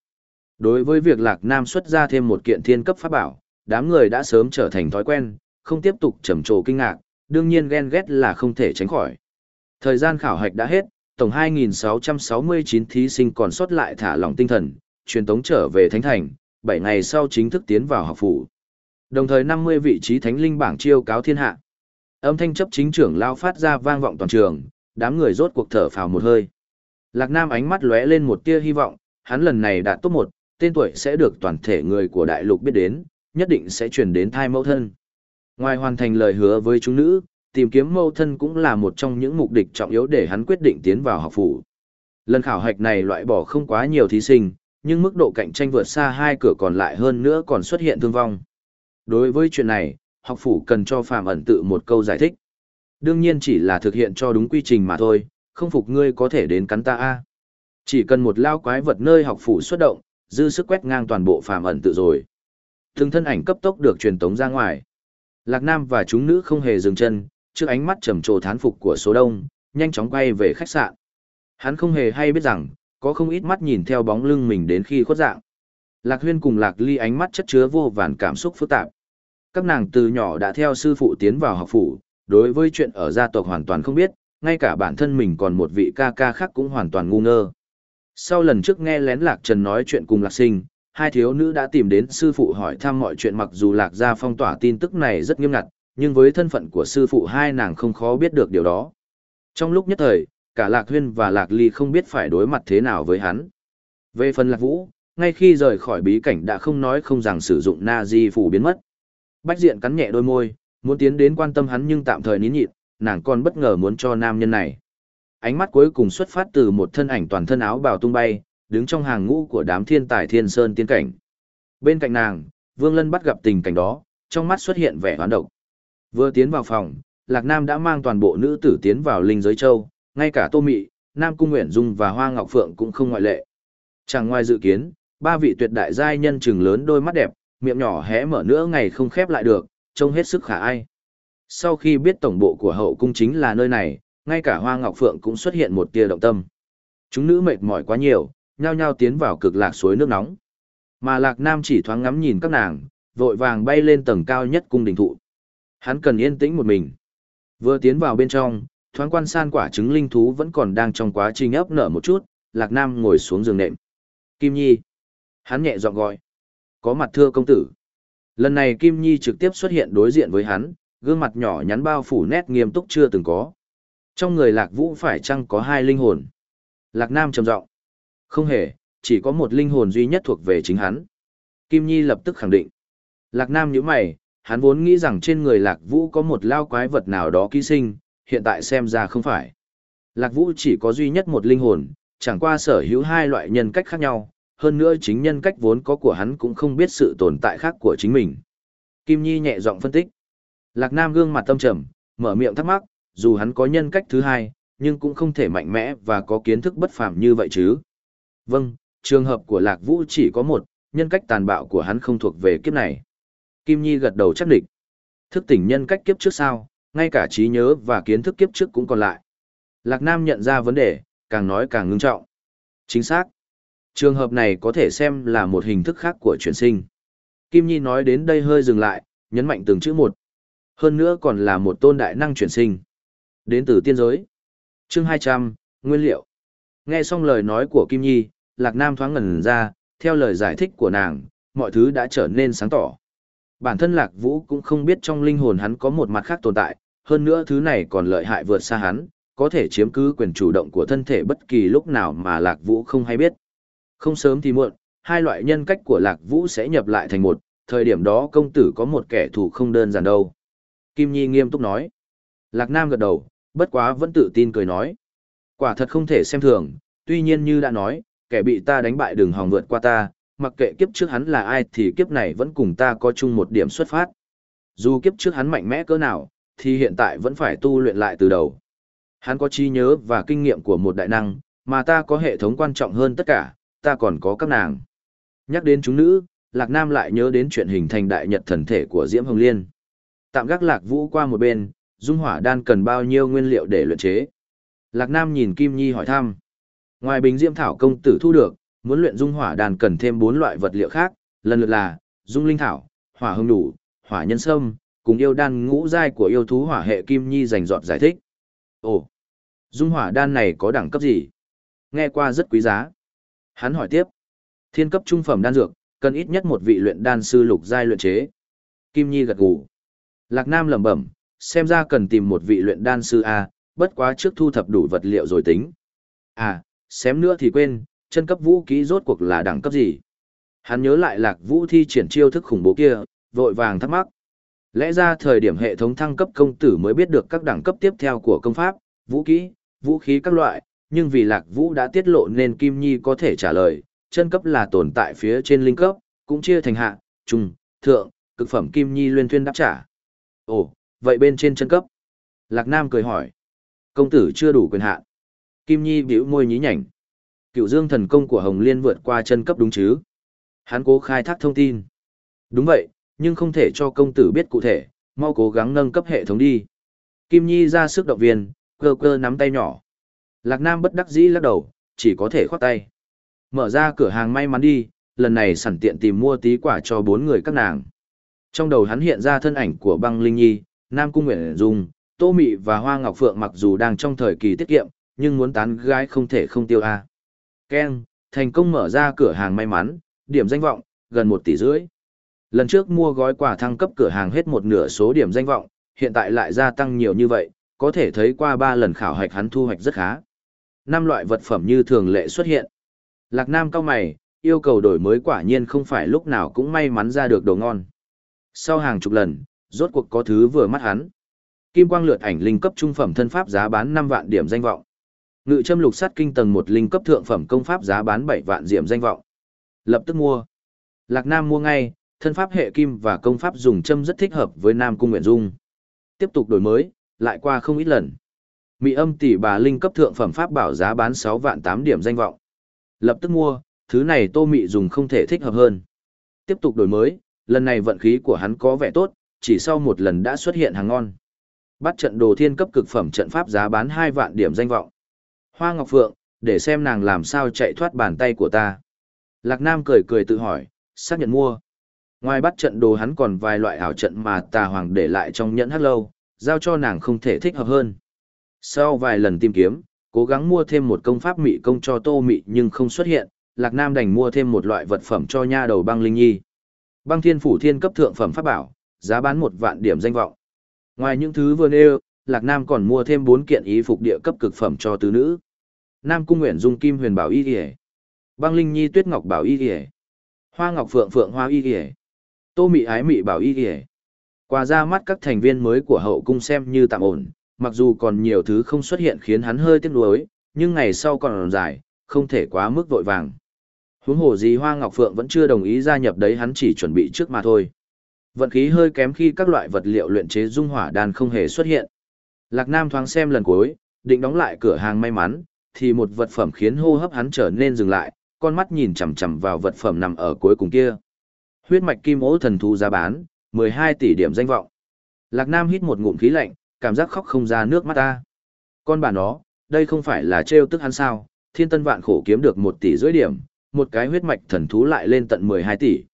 Đối với việc Lạc Nam xuất ra thêm một kiện thiên cấp pháp bảo, đám người đã sớm trở thành thói quen, không tiếp tục trầm trồ kinh ngạc, đương nhiên ghen ghét là không thể tránh khỏi. Thời gian khảo hạch đã hết, tổng 2.669 thí sinh còn xuất lại thả lỏng tinh thần, truyền tống trở về Thánh Thành, 7 ngày sau chính thức tiến vào học phủ. Đồng thời 50 vị trí Thánh Linh bảng chiêu cáo thiên hạ. Âm thanh chấp chính trưởng lao phát ra vang vọng toàn trường, đám người rốt cuộc thở phào một hơi. Lạc Nam ánh mắt lóe lên một tia hy vọng, hắn lần này đạt tốt một, tên tuổi sẽ được toàn thể người của đại lục biết đến, nhất định sẽ truyền đến thai mẫu thân. Ngoài hoàn thành lời hứa với chúng nữ, tìm kiếm mẫu thân cũng là một trong những mục đích trọng yếu để hắn quyết định tiến vào học phủ. Lần khảo hạch này loại bỏ không quá nhiều thí sinh, nhưng mức độ cạnh tranh vượt xa hai cửa còn lại hơn nữa còn xuất hiện thương vong. Đối với chuyện này, học phủ cần cho Phạm ẩn tự một câu giải thích. Đương nhiên chỉ là thực hiện cho đúng quy trình mà thôi, không phục ngươi có thể đến cắn ta a. Chỉ cần một lao quái vật nơi học phủ xuất động, dư sức quét ngang toàn bộ phàm ẩn tự rồi. thường thân ảnh cấp tốc được truyền tống ra ngoài. Lạc Nam và chúng nữ không hề dừng chân, trước ánh mắt trầm trồ thán phục của số đông, nhanh chóng quay về khách sạn. Hắn không hề hay biết rằng, có không ít mắt nhìn theo bóng lưng mình đến khi khuất dạng. Lạc Huyên cùng Lạc Ly ánh mắt chất chứa vô vàn cảm xúc phức tạp. Các nàng từ nhỏ đã theo sư phụ tiến vào học phủ, đối với chuyện ở gia tộc hoàn toàn không biết, ngay cả bản thân mình còn một vị ca ca khác cũng hoàn toàn ngu ngơ. Sau lần trước nghe lén Lạc Trần nói chuyện cùng Lạc Sinh, hai thiếu nữ đã tìm đến sư phụ hỏi thăm mọi chuyện mặc dù Lạc gia phong tỏa tin tức này rất nghiêm ngặt, nhưng với thân phận của sư phụ hai nàng không khó biết được điều đó. Trong lúc nhất thời, cả Lạc Huyên và Lạc Ly không biết phải đối mặt thế nào với hắn. Về phần Lạc Vũ, ngay khi rời khỏi bí cảnh đã không nói không rằng sử dụng nazi phủ biến mất. Bách diện cắn nhẹ đôi môi, Muốn tiến đến quan tâm hắn nhưng tạm thời nín nhịn, nàng còn bất ngờ muốn cho nam nhân này. Ánh mắt cuối cùng xuất phát từ một thân ảnh toàn thân áo bào tung bay, đứng trong hàng ngũ của đám thiên tài thiên sơn tiên cảnh. Bên cạnh nàng, Vương Lân bắt gặp tình cảnh đó, trong mắt xuất hiện vẻ hoán độc. Vừa tiến vào phòng, Lạc Nam đã mang toàn bộ nữ tử tiến vào linh giới châu, ngay cả Tô Mị, Nam Cung Nguyễn Dung và Hoa Ngọc Phượng cũng không ngoại lệ. Chẳng ngoài dự kiến, ba vị tuyệt đại giai nhân chừng lớn đôi mắt đẹp, miệng nhỏ hé mở nữa ngày không khép lại được, trông hết sức khả ai. Sau khi biết tổng bộ của hậu cung chính là nơi này, ngay cả Hoa Ngọc Phượng cũng xuất hiện một tia động tâm. Chúng nữ mệt mỏi quá nhiều, nhao nhao tiến vào cực lạc suối nước nóng. Mà Lạc Nam chỉ thoáng ngắm nhìn các nàng, vội vàng bay lên tầng cao nhất cung đình thụ. Hắn cần yên tĩnh một mình. Vừa tiến vào bên trong, thoáng quan san quả trứng linh thú vẫn còn đang trong quá trình ấp nở một chút, Lạc Nam ngồi xuống giường nệm. Kim Nhi. Hắn nhẹ giọng gọi. Có mặt thưa công tử. Lần này Kim Nhi trực tiếp xuất hiện đối diện với hắn, gương mặt nhỏ nhắn bao phủ nét nghiêm túc chưa từng có. Trong người Lạc Vũ phải chăng có hai linh hồn? Lạc Nam trầm giọng. Không hề, chỉ có một linh hồn duy nhất thuộc về chính hắn. Kim Nhi lập tức khẳng định. Lạc Nam nhíu mày, hắn vốn nghĩ rằng trên người Lạc Vũ có một lao quái vật nào đó ký sinh, hiện tại xem ra không phải. Lạc Vũ chỉ có duy nhất một linh hồn, chẳng qua sở hữu hai loại nhân cách khác nhau, hơn nữa chính nhân cách vốn có của hắn cũng không biết sự tồn tại khác của chính mình. Kim Nhi nhẹ giọng phân tích. Lạc Nam gương mặt tâm trầm, mở miệng thắc mắc, dù hắn có nhân cách thứ hai, nhưng cũng không thể mạnh mẽ và có kiến thức bất phàm như vậy chứ. Vâng, trường hợp của Lạc Vũ chỉ có một, nhân cách tàn bạo của hắn không thuộc về kiếp này. Kim Nhi gật đầu chắc định. Thức tỉnh nhân cách kiếp trước sao, ngay cả trí nhớ và kiến thức kiếp trước cũng còn lại. Lạc Nam nhận ra vấn đề, càng nói càng ngưng trọng. Chính xác. Trường hợp này có thể xem là một hình thức khác của chuyển sinh. Kim Nhi nói đến đây hơi dừng lại, nhấn mạnh từng chữ một. Hơn nữa còn là một tôn đại năng chuyển sinh. Đến từ tiên giới. chương 200, Nguyên liệu. Nghe xong lời nói của Kim Nhi, Lạc Nam thoáng ngẩn ra, theo lời giải thích của nàng, mọi thứ đã trở nên sáng tỏ. Bản thân Lạc Vũ cũng không biết trong linh hồn hắn có một mặt khác tồn tại, hơn nữa thứ này còn lợi hại vượt xa hắn, có thể chiếm cứ quyền chủ động của thân thể bất kỳ lúc nào mà Lạc Vũ không hay biết. Không sớm thì muộn, hai loại nhân cách của Lạc Vũ sẽ nhập lại thành một, thời điểm đó công tử có một kẻ thù không đơn giản đâu. Kim Nhi nghiêm túc nói. Lạc Nam gật đầu, bất quá vẫn tự tin cười nói. Quả thật không thể xem thường, tuy nhiên như đã nói, kẻ bị ta đánh bại đừng hòng vượt qua ta, mặc kệ kiếp trước hắn là ai thì kiếp này vẫn cùng ta có chung một điểm xuất phát. Dù kiếp trước hắn mạnh mẽ cỡ nào, thì hiện tại vẫn phải tu luyện lại từ đầu. Hắn có trí nhớ và kinh nghiệm của một đại năng, mà ta có hệ thống quan trọng hơn tất cả, ta còn có các nàng. Nhắc đến chúng nữ, Lạc Nam lại nhớ đến chuyện hình thành đại nhật thần thể của Diễm Hồng Liên. Tạm gác Lạc Vũ qua một bên, dung hỏa đan cần bao nhiêu nguyên liệu để luyện chế. Lạc Nam nhìn Kim Nhi hỏi thăm. Ngoài bình Diễm Thảo công tử thu được, muốn luyện dung hỏa đan cần thêm bốn loại vật liệu khác, lần lượt là dung linh thảo, hỏa hương đủ, hỏa nhân sâm, cùng yêu đan ngũ giai của yêu thú hỏa hệ Kim Nhi dành dọt giải thích. Ồ, dung hỏa đan này có đẳng cấp gì? Nghe qua rất quý giá. Hắn hỏi tiếp, thiên cấp trung phẩm đan dược, cần ít nhất một vị luyện đan sư lục giai luyện chế. Kim Nhi gật gù. Lạc Nam lẩm bẩm, xem ra cần tìm một vị luyện đan sư a, bất quá trước thu thập đủ vật liệu rồi tính. À, xém nữa thì quên, chân cấp vũ kỹ rốt cuộc là đẳng cấp gì? Hắn nhớ lại Lạc Vũ thi triển chiêu thức khủng bố kia, vội vàng thắc mắc. Lẽ ra thời điểm hệ thống thăng cấp công tử mới biết được các đẳng cấp tiếp theo của công pháp, vũ kỹ, vũ khí các loại, nhưng vì Lạc Vũ đã tiết lộ nên Kim Nhi có thể trả lời, chân cấp là tồn tại phía trên linh cấp, cũng chia thành hạ, trung, thượng, cực phẩm Kim Nhi luyên thuyên đáp trả. Ồ, vậy bên trên chân cấp? Lạc Nam cười hỏi. Công tử chưa đủ quyền hạn. Kim Nhi bĩu môi nhí nhảnh. Cựu dương thần công của Hồng Liên vượt qua chân cấp đúng chứ? Hắn cố khai thác thông tin. Đúng vậy, nhưng không thể cho công tử biết cụ thể, mau cố gắng nâng cấp hệ thống đi. Kim Nhi ra sức động viên, cơ cơ nắm tay nhỏ. Lạc Nam bất đắc dĩ lắc đầu, chỉ có thể khoát tay. Mở ra cửa hàng may mắn đi, lần này sẵn tiện tìm mua tí quả cho bốn người các nàng. Trong đầu hắn hiện ra thân ảnh của băng Linh Nhi, Nam Cung Nguyễn Dung, Tô Mị và Hoa Ngọc Phượng mặc dù đang trong thời kỳ tiết kiệm, nhưng muốn tán gái không thể không tiêu a. À. Ken, thành công mở ra cửa hàng may mắn, điểm danh vọng, gần một tỷ rưỡi. Lần trước mua gói quà thăng cấp cửa hàng hết một nửa số điểm danh vọng, hiện tại lại gia tăng nhiều như vậy, có thể thấy qua ba lần khảo hạch hắn thu hoạch rất khá năm loại vật phẩm như thường lệ xuất hiện. Lạc Nam cao mày, yêu cầu đổi mới quả nhiên không phải lúc nào cũng may mắn ra được đồ ngon. Sau hàng chục lần, rốt cuộc có thứ vừa mắt hắn. Kim quang lượt ảnh linh cấp trung phẩm thân pháp giá bán 5 vạn điểm danh vọng. Ngự châm lục sát kinh tầng 1 linh cấp thượng phẩm công pháp giá bán 7 vạn điểm danh vọng. Lập tức mua. Lạc Nam mua ngay, thân pháp hệ kim và công pháp dùng châm rất thích hợp với Nam Cung nguyễn Dung. Tiếp tục đổi mới, lại qua không ít lần. Mỹ âm tỷ bà linh cấp thượng phẩm pháp bảo giá bán sáu vạn tám điểm danh vọng. Lập tức mua, thứ này Tô Mị dùng không thể thích hợp hơn. Tiếp tục đổi mới, lần này vận khí của hắn có vẻ tốt, chỉ sau một lần đã xuất hiện hàng ngon. Bắt trận đồ thiên cấp cực phẩm trận pháp giá bán hai vạn điểm danh vọng. Hoa Ngọc Phượng, để xem nàng làm sao chạy thoát bàn tay của ta. Lạc Nam cười cười tự hỏi, xác nhận mua. Ngoài bắt trận đồ hắn còn vài loại ảo trận mà tà hoàng để lại trong nhẫn hắc lâu, giao cho nàng không thể thích hợp hơn. Sau vài lần tìm kiếm, cố gắng mua thêm một công pháp mị công cho tô mị nhưng không xuất hiện, Lạc Nam đành mua thêm một loại vật phẩm cho nha đầu băng linh nhi. Băng thiên phủ thiên cấp thượng phẩm pháp bảo, giá bán một vạn điểm danh vọng. Ngoài những thứ vừa nêu, Lạc Nam còn mua thêm bốn kiện y phục địa cấp cực phẩm cho tứ nữ. Nam Cung Nguyễn Dung Kim Huyền Bảo Y Yể. Băng Linh Nhi Tuyết Ngọc Bảo Y Yể. Hoa Ngọc Phượng Phượng Hoa Y Yể. Tô Mị Ái Mị Bảo Y Yể. Qua ra mắt các thành viên mới của hậu cung xem như tạm ổn, mặc dù còn nhiều thứ không xuất hiện khiến hắn hơi tiếc nuối, nhưng ngày sau còn dài, không thể quá mức vội vàng. Huống hồ gì Hoa Ngọc Phượng vẫn chưa đồng ý gia nhập đấy hắn chỉ chuẩn bị trước mà thôi. Vận khí hơi kém khi các loại vật liệu luyện chế dung hỏa đan không hề xuất hiện. Lạc Nam thoáng xem lần cuối, định đóng lại cửa hàng may mắn, thì một vật phẩm khiến hô hấp hắn trở nên dừng lại, con mắt nhìn chằm chằm vào vật phẩm nằm ở cuối cùng kia. Huyết mạch kim ố thần thú giá bán, 12 tỷ điểm danh vọng. Lạc Nam hít một ngụm khí lạnh, cảm giác khóc không ra nước mắt ta. Con bà nó, đây không phải là trêu tức hắn sao, thiên tân vạn khổ kiếm được một tỷ rưỡi điểm, một cái huyết mạch thần thú lại lên tận 12 tỷ.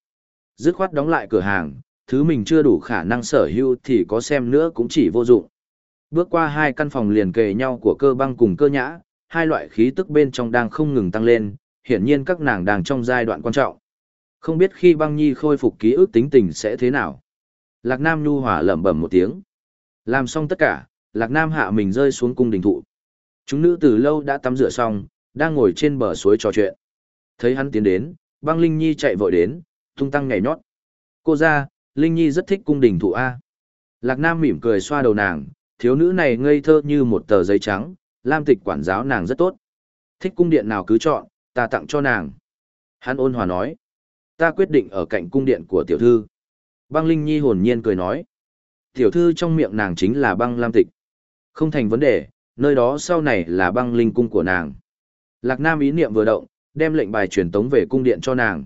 Dứt khoát đóng lại cửa hàng, thứ mình chưa đủ khả năng sở hữu thì có xem nữa cũng chỉ vô dụng. Bước qua hai căn phòng liền kề nhau của cơ băng cùng cơ nhã, hai loại khí tức bên trong đang không ngừng tăng lên, hiển nhiên các nàng đang trong giai đoạn quan trọng. Không biết khi băng nhi khôi phục ký ức tính tình sẽ thế nào. Lạc Nam Nhu hỏa lẩm bẩm một tiếng. Làm xong tất cả, Lạc Nam hạ mình rơi xuống cung đình thụ. Chúng nữ từ lâu đã tắm rửa xong, đang ngồi trên bờ suối trò chuyện. Thấy hắn tiến đến, băng Linh Nhi chạy vội đến, tung tăng nhảy nhót. Cô ra, Linh Nhi rất thích cung đình thụ A. Lạc Nam mỉm cười xoa đầu nàng, thiếu nữ này ngây thơ như một tờ giấy trắng, Lam tịch quản giáo nàng rất tốt. Thích cung điện nào cứ chọn, ta tặng cho nàng. Hắn ôn hòa nói. Ta quyết định ở cạnh cung điện của tiểu thư. Băng Linh Nhi hồn nhiên cười nói. Tiểu thư trong miệng nàng chính là băng lam tịch. Không thành vấn đề, nơi đó sau này là băng linh cung của nàng. Lạc Nam ý niệm vừa động, đem lệnh bài truyền tống về cung điện cho nàng.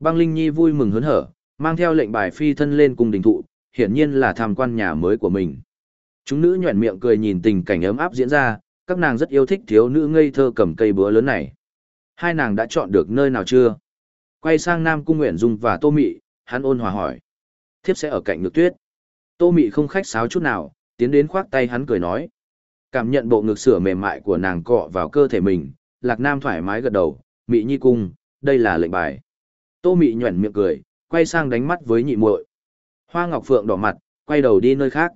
Băng Linh Nhi vui mừng hớn hở, mang theo lệnh bài phi thân lên cung đình thụ, hiển nhiên là tham quan nhà mới của mình. Chúng nữ nhuyễn miệng cười nhìn tình cảnh ấm áp diễn ra, các nàng rất yêu thích thiếu nữ ngây thơ cầm cây búa lớn này. Hai nàng đã chọn được nơi nào chưa? Quay sang Nam Cung Nguyện Dung và Tô Mị, hắn ôn hòa hỏi. Thiếp sẽ ở cạnh Nhược Tuyết. Tô Mị không khách sáo chút nào, tiến đến khoác tay hắn cười nói. Cảm nhận bộ ngực sửa mềm mại của nàng cọ vào cơ thể mình, Lạc Nam thoải mái gật đầu, Mị Nhi cung, đây là lệnh bài. Tô Mị nhuẩn miệng cười, quay sang đánh mắt với nhị muội. Hoa Ngọc Phượng đỏ mặt, quay đầu đi nơi khác.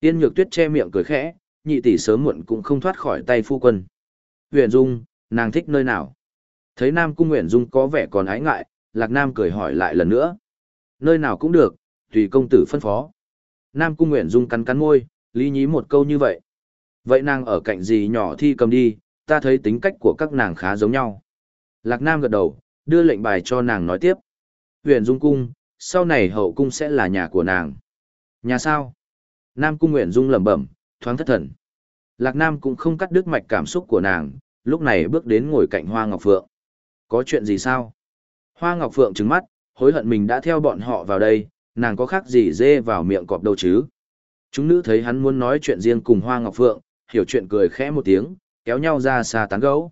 Tiên Nhược Tuyết che miệng cười khẽ, nhị tỷ sớm muộn cũng không thoát khỏi tay phu quân. Huyền Dung, nàng thích nơi nào? Thấy Nam Cung Huyền Dung có vẻ còn ái ngại, Lạc Nam cười hỏi lại lần nữa. Nơi nào cũng được, tùy công tử phân phó. Nam Cung Nguyện Dung cắn cắn môi, lý nhí một câu như vậy. Vậy nàng ở cạnh gì nhỏ thi cầm đi, ta thấy tính cách của các nàng khá giống nhau. Lạc Nam gật đầu, đưa lệnh bài cho nàng nói tiếp. Huyền Dung Cung, sau này hậu cung sẽ là nhà của nàng. Nhà sao? Nam Cung Nguyện Dung lẩm bẩm, thoáng thất thần. Lạc Nam cũng không cắt đứt mạch cảm xúc của nàng, lúc này bước đến ngồi cạnh Hoa Ngọc Phượng. Có chuyện gì sao? Hoa Ngọc Phượng trừng mắt, hối hận mình đã theo bọn họ vào đây, nàng có khác gì dê vào miệng cọp đâu chứ. Chúng nữ thấy hắn muốn nói chuyện riêng cùng Hoa Ngọc Phượng, hiểu chuyện cười khẽ một tiếng, kéo nhau ra xa tán gấu.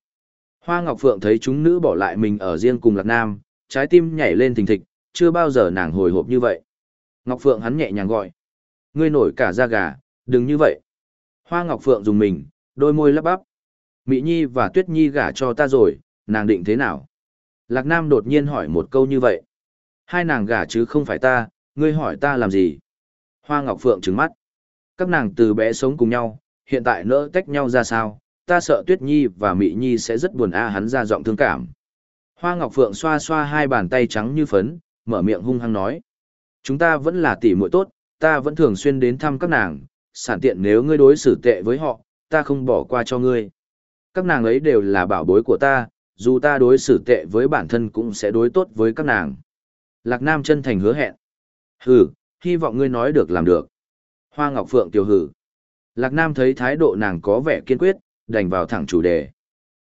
Hoa Ngọc Phượng thấy chúng nữ bỏ lại mình ở riêng cùng Lạc Nam, trái tim nhảy lên thình thịch, chưa bao giờ nàng hồi hộp như vậy. Ngọc Phượng hắn nhẹ nhàng gọi. Ngươi nổi cả da gà, đừng như vậy. Hoa Ngọc Phượng dùng mình, đôi môi lắp bắp. Mỹ Nhi và Tuyết Nhi gả cho ta rồi, nàng định thế nào? Lạc Nam đột nhiên hỏi một câu như vậy. Hai nàng gả chứ không phải ta, Ngươi hỏi ta làm gì? Hoa Ngọc Phượng trừng mắt. Các nàng từ bé sống cùng nhau, hiện tại nỡ tách nhau ra sao? Ta sợ Tuyết Nhi và Mị Nhi sẽ rất buồn a hắn ra giọng thương cảm. Hoa Ngọc Phượng xoa xoa hai bàn tay trắng như phấn, mở miệng hung hăng nói. Chúng ta vẫn là tỷ muội tốt, ta vẫn thường xuyên đến thăm các nàng, sản tiện nếu ngươi đối xử tệ với họ, ta không bỏ qua cho ngươi. Các nàng ấy đều là bảo bối của ta, dù ta đối xử tệ với bản thân cũng sẽ đối tốt với các nàng. Lạc Nam chân thành hứa hẹn. Hừ, hy vọng ngươi nói được làm được. Hoa Ngọc Phượng Tiêu hừ. Lạc Nam thấy thái độ nàng có vẻ kiên quyết, đành vào thẳng chủ đề.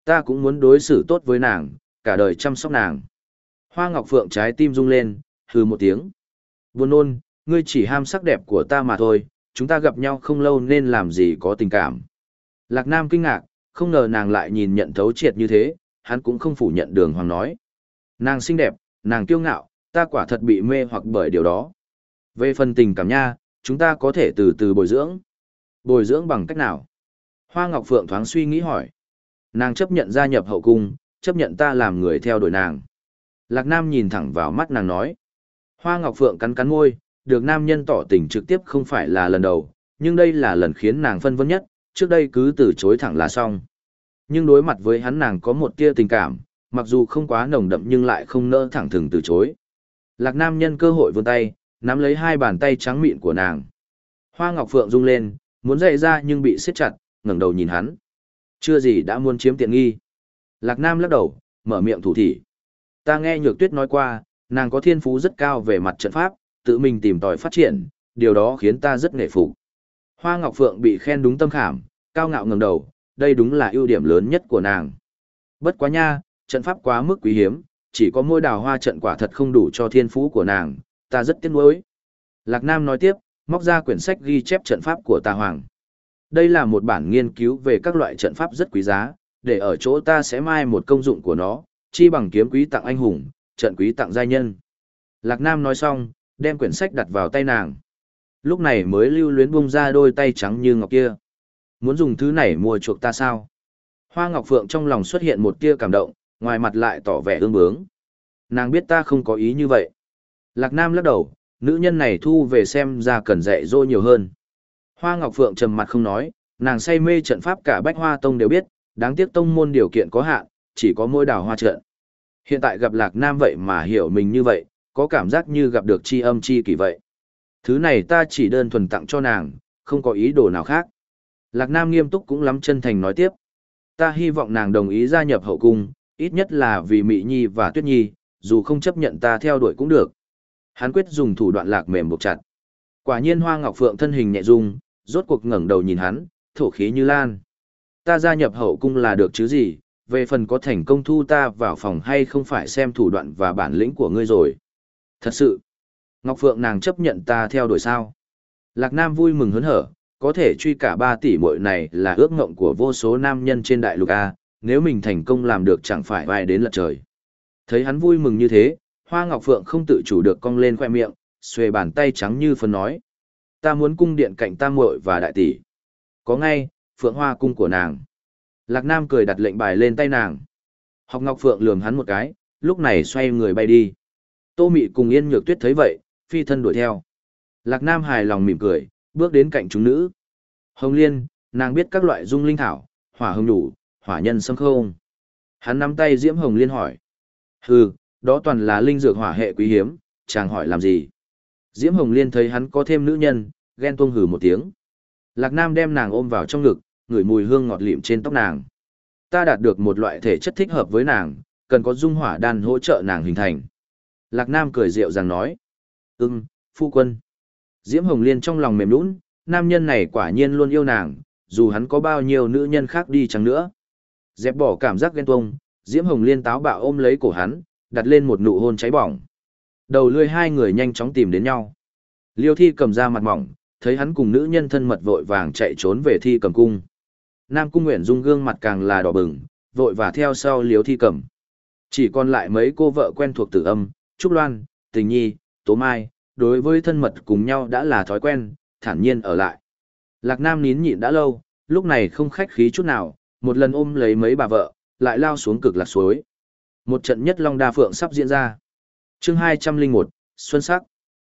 Ta cũng muốn đối xử tốt với nàng, cả đời chăm sóc nàng. Hoa Ngọc Phượng trái tim rung lên, hừ một tiếng. Buồn nôn, ngươi chỉ ham sắc đẹp của ta mà thôi, chúng ta gặp nhau không lâu nên làm gì có tình cảm. Lạc Nam kinh ngạc, không ngờ nàng lại nhìn nhận thấu triệt như thế, hắn cũng không phủ nhận đường hoàng nói. Nàng xinh đẹp, nàng kiêu ngạo, ta quả thật bị mê hoặc bởi điều đó. Về phần tình cảm nha, chúng ta có thể từ từ bồi dưỡng. Bồi dưỡng bằng cách nào? Hoa Ngọc Phượng thoáng suy nghĩ hỏi. Nàng chấp nhận gia nhập hậu cung, chấp nhận ta làm người theo đuổi nàng. Lạc Nam nhìn thẳng vào mắt nàng nói. Hoa Ngọc Phượng cắn cắn môi, được nam nhân tỏ tình trực tiếp không phải là lần đầu, nhưng đây là lần khiến nàng phân vân nhất, trước đây cứ từ chối thẳng là xong. Nhưng đối mặt với hắn nàng có một tia tình cảm, mặc dù không quá nồng đậm nhưng lại không nỡ thẳng thừng từ chối. Lạc Nam nhân cơ hội vươn tay, nắm lấy hai bàn tay trắng mịn của nàng. Hoa Ngọc Phượng rung lên, muốn dậy ra nhưng bị siết chặt, ngẩng đầu nhìn hắn. Chưa gì đã muốn chiếm tiện nghi. Lạc Nam lắc đầu, mở miệng thủ thỉ. Ta nghe Nhược Tuyết nói qua, nàng có thiên phú rất cao về mặt trận pháp, tự mình tìm tòi phát triển, điều đó khiến ta rất nể phục. Hoa Ngọc Phượng bị khen đúng tâm khảm, cao ngạo ngẩng đầu, đây đúng là ưu điểm lớn nhất của nàng. Bất quá nha, trận pháp quá mức quý hiếm, chỉ có mỗi đào hoa trận quả thật không đủ cho thiên phú của nàng, ta rất tiếc nuối. Lạc Nam nói tiếp, móc ra quyển sách ghi chép trận pháp của ta hoàng. Đây là một bản nghiên cứu về các loại trận pháp rất quý giá, để ở chỗ ta sẽ mai một công dụng của nó, chi bằng kiếm quý tặng anh hùng, trận quý tặng giai nhân. Lạc Nam nói xong, đem quyển sách đặt vào tay nàng. Lúc này mới lưu luyến bung ra đôi tay trắng như ngọc kia. Muốn dùng thứ này mua chuộc ta sao? Hoa Ngọc Phượng trong lòng xuất hiện một tia cảm động, ngoài mặt lại tỏ vẻ ương bướng. Nàng biết ta không có ý như vậy. Lạc Nam lắc đầu, nữ nhân này thu về xem ra cần dạy dỗ nhiều hơn. Hoa Ngọc Phượng trầm mặt không nói, nàng say mê trận pháp cả Bách Hoa Tông đều biết, đáng tiếc tông môn điều kiện có hạn, chỉ có mỗi đào hoa trận. Hiện tại gặp Lạc Nam vậy mà hiểu mình như vậy, có cảm giác như gặp được chi âm chi kỳ vậy. Thứ này ta chỉ đơn thuần tặng cho nàng, không có ý đồ nào khác. Lạc Nam nghiêm túc cũng lắm chân thành nói tiếp. Ta hy vọng nàng đồng ý gia nhập hậu cung, ít nhất là vì Mị Nhi và Tuyết Nhi, dù không chấp nhận ta theo đuổi cũng được, Hắn quyết dùng thủ đoạn lạc mềm buộc chặt. Quả nhiên Hoa Ngọc Phượng thân hình nhẹ rung, rốt cuộc ngẩng đầu nhìn hắn, thổ khí như lan. Ta gia nhập hậu cung là được chứ gì, về phần có thành công thu ta vào phòng hay không phải xem thủ đoạn và bản lĩnh của ngươi rồi. Thật sự, Ngọc Phượng nàng chấp nhận ta theo đuổi sao. Lạc Nam vui mừng hớn hở, có thể truy cả ba tỷ muội này là ước mộng của vô số nam nhân trên đại lục A, nếu mình thành công làm được chẳng phải vai đến lật trời. Thấy hắn vui mừng như thế, Hoa Ngọc Phượng không tự chủ được cong lên khoe miệng, xuề bàn tay trắng như phân nói. Ta muốn cung điện cạnh tam muội và đại tỷ. Có ngay, Phượng Hoa cung của nàng. Lạc Nam cười đặt lệnh bài lên tay nàng. Học Ngọc Phượng lườm hắn một cái, lúc này xoay người bay đi. Tô Mị cùng Yên Nhược Tuyết thấy vậy, phi thân đuổi theo. Lạc Nam hài lòng mỉm cười, bước đến cạnh chúng nữ. Hồng Liên, nàng biết các loại dung linh thảo, hỏa hồng đủ, hỏa nhân sâm không. Hắn nắm tay Diễm Hồng Liên hỏi. Hừ, đó toàn là linh dược hỏa hệ quý hiếm, chàng hỏi làm gì. Diễm Hồng Liên thấy hắn có thêm nữ nhân, ghen tuông hừ một tiếng. Lạc Nam đem nàng ôm vào trong ngực, ngửi mùi hương ngọt lịm trên tóc nàng. Ta đạt được một loại thể chất thích hợp với nàng, cần có dung hỏa đan hỗ trợ nàng hình thành. Lạc Nam cười rượu rằng nói. Ừm, phu quân. Diễm Hồng Liên trong lòng mềm nũng, nam nhân này quả nhiên luôn yêu nàng, dù hắn có bao nhiêu nữ nhân khác đi chăng nữa. Dẹp bỏ cảm giác ghen tuông, Diễm Hồng Liên táo bạo ôm lấy cổ hắn, đặt lên một nụ hôn cháy bỏng. Đầu lưỡi hai người nhanh chóng tìm đến nhau. Liêu Thi cầm ra mặt mỏng, thấy hắn cùng nữ nhân thân mật vội vàng chạy trốn về Thi cầm cung. Nam cung nguyện dung gương mặt càng là đỏ bừng, vội và theo sau Liêu Thi cầm. Chỉ còn lại mấy cô vợ quen thuộc tử âm, Trúc Loan, Tình Nhi, Tố Mai, đối với thân mật cùng nhau đã là thói quen, thản nhiên ở lại. Lạc Nam nín nhịn đã lâu, lúc này không khách khí chút nào, một lần ôm lấy mấy bà vợ, lại lao xuống cực lạc suối. Một trận nhất Long Đa Phượng sắp diễn ra. chương hai trăm linh một Xuân Sắc.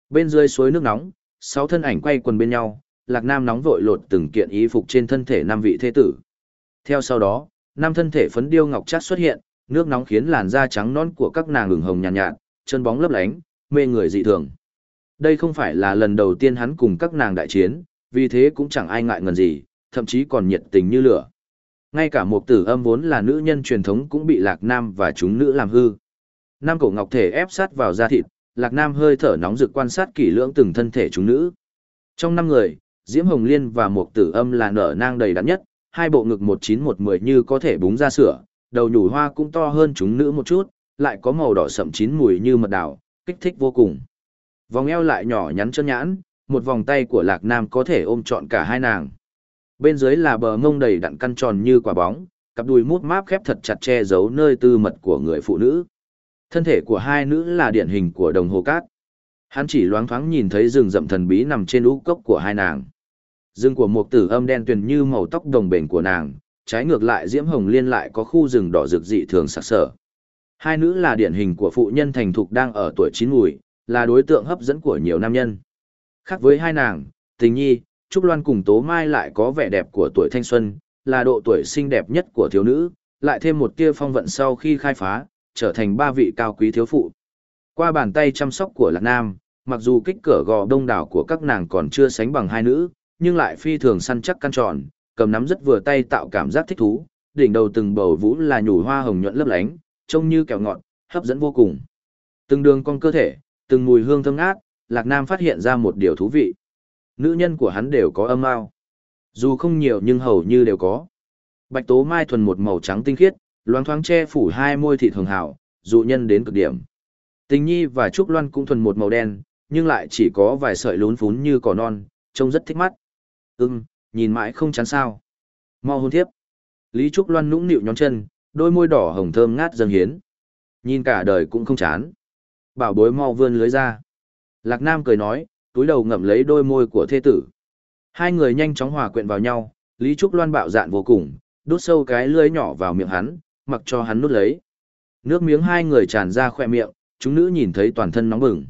Bên dưới suối nước nóng, sáu thân ảnh quay quần bên nhau, Lạc Nam nóng vội lột từng kiện y phục trên thân thể năm vị thế tử. Theo sau đó, năm thân thể phấn điêu ngọc chát xuất hiện, nước nóng khiến làn da trắng non của các nàng ửng hồng nhàn nhạt, nhạt, chân bóng lấp lánh, mê người dị thường. Đây không phải là lần đầu tiên hắn cùng các nàng đại chiến, vì thế cũng chẳng ai ngại ngần gì, thậm chí còn nhiệt tình như lửa. Ngay cả một tử âm vốn là nữ nhân truyền thống cũng bị lạc nam và chúng nữ làm hư. Nam cổ ngọc thể ép sát vào da thịt, lạc nam hơi thở nóng rực quan sát kỹ lưỡng từng thân thể chúng nữ. Trong năm người, Diễm Hồng Liên và một tử âm là nở nang đầy đặn nhất, hai bộ ngực một chín một mười như có thể búng ra sữa, đầu nhủ hoa cũng to hơn chúng nữ một chút, lại có màu đỏ sậm chín mùi như mật đào, kích thích vô cùng. Vòng eo lại nhỏ nhắn chân nhãn, một vòng tay của Lạc Nam có thể ôm trọn cả hai nàng. Bên dưới là bờ ngông đầy đặn căn tròn như quả bóng, cặp đùi mút máp khép thật chặt che giấu nơi tư mật của người phụ nữ. Thân thể của hai nữ là điển hình của đồng hồ cát. Hắn chỉ loáng thoáng nhìn thấy rừng rậm thần bí nằm trên ú cốc của hai nàng. Rừng của một tử âm đen tuyền như màu tóc đồng bền của nàng, trái ngược lại diễm hồng liên lại có khu rừng đỏ rực dị thường sặc sỡ. Hai nữ là điển hình của phụ nhân thành thục đang ở tuổi chín mùi, là đối tượng hấp dẫn của nhiều nam nhân. Khác với hai nàng, tình nhi, Trúc Loan cùng Tố Mai lại có vẻ đẹp của tuổi thanh xuân, là độ tuổi xinh đẹp nhất của thiếu nữ, lại thêm một tia phong vận sau khi khai phá, trở thành ba vị cao quý thiếu phụ. Qua bàn tay chăm sóc của Lạc Nam, mặc dù kích cỡ gò đông đảo của các nàng còn chưa sánh bằng hai nữ, nhưng lại phi thường săn chắc căn tròn, cầm nắm rất vừa tay tạo cảm giác thích thú, đỉnh đầu từng bầu vũ là nhủ hoa hồng nhuận lấp lánh, trông như kẹo ngọt, hấp dẫn vô cùng. Từng đường cong cơ thể, từng mùi hương thơm ngát, Lạc Nam phát hiện ra một điều thú vị. Nữ nhân của hắn đều có âm ao. Dù không nhiều nhưng hầu như đều có. Bạch tố mai thuần một màu trắng tinh khiết, loáng thoáng che phủ hai môi thịt thường hảo, dụ nhân đến cực điểm. Tình nhi và trúc loan cũng thuần một màu đen, nhưng lại chỉ có vài sợi lún phún như cỏ non, trông rất thích mắt. Ừm, nhìn mãi không chán sao. Mau hôn thiếp. Lý Trúc Loan nũng nịu nhón chân, đôi môi đỏ hồng thơm ngát dâng hiến. Nhìn cả đời cũng không chán. Bảo bối mau vươn lưới ra. Lạc Nam cười nói, túi đầu ngậm lấy đôi môi của thê tử. Hai người nhanh chóng hòa quyện vào nhau, Lý Trúc Loan bạo dạn vô cùng, đút sâu cái lưỡi nhỏ vào miệng hắn, mặc cho hắn nuốt lấy. Nước miếng hai người tràn ra khỏe miệng, chúng nữ nhìn thấy toàn thân nóng bừng.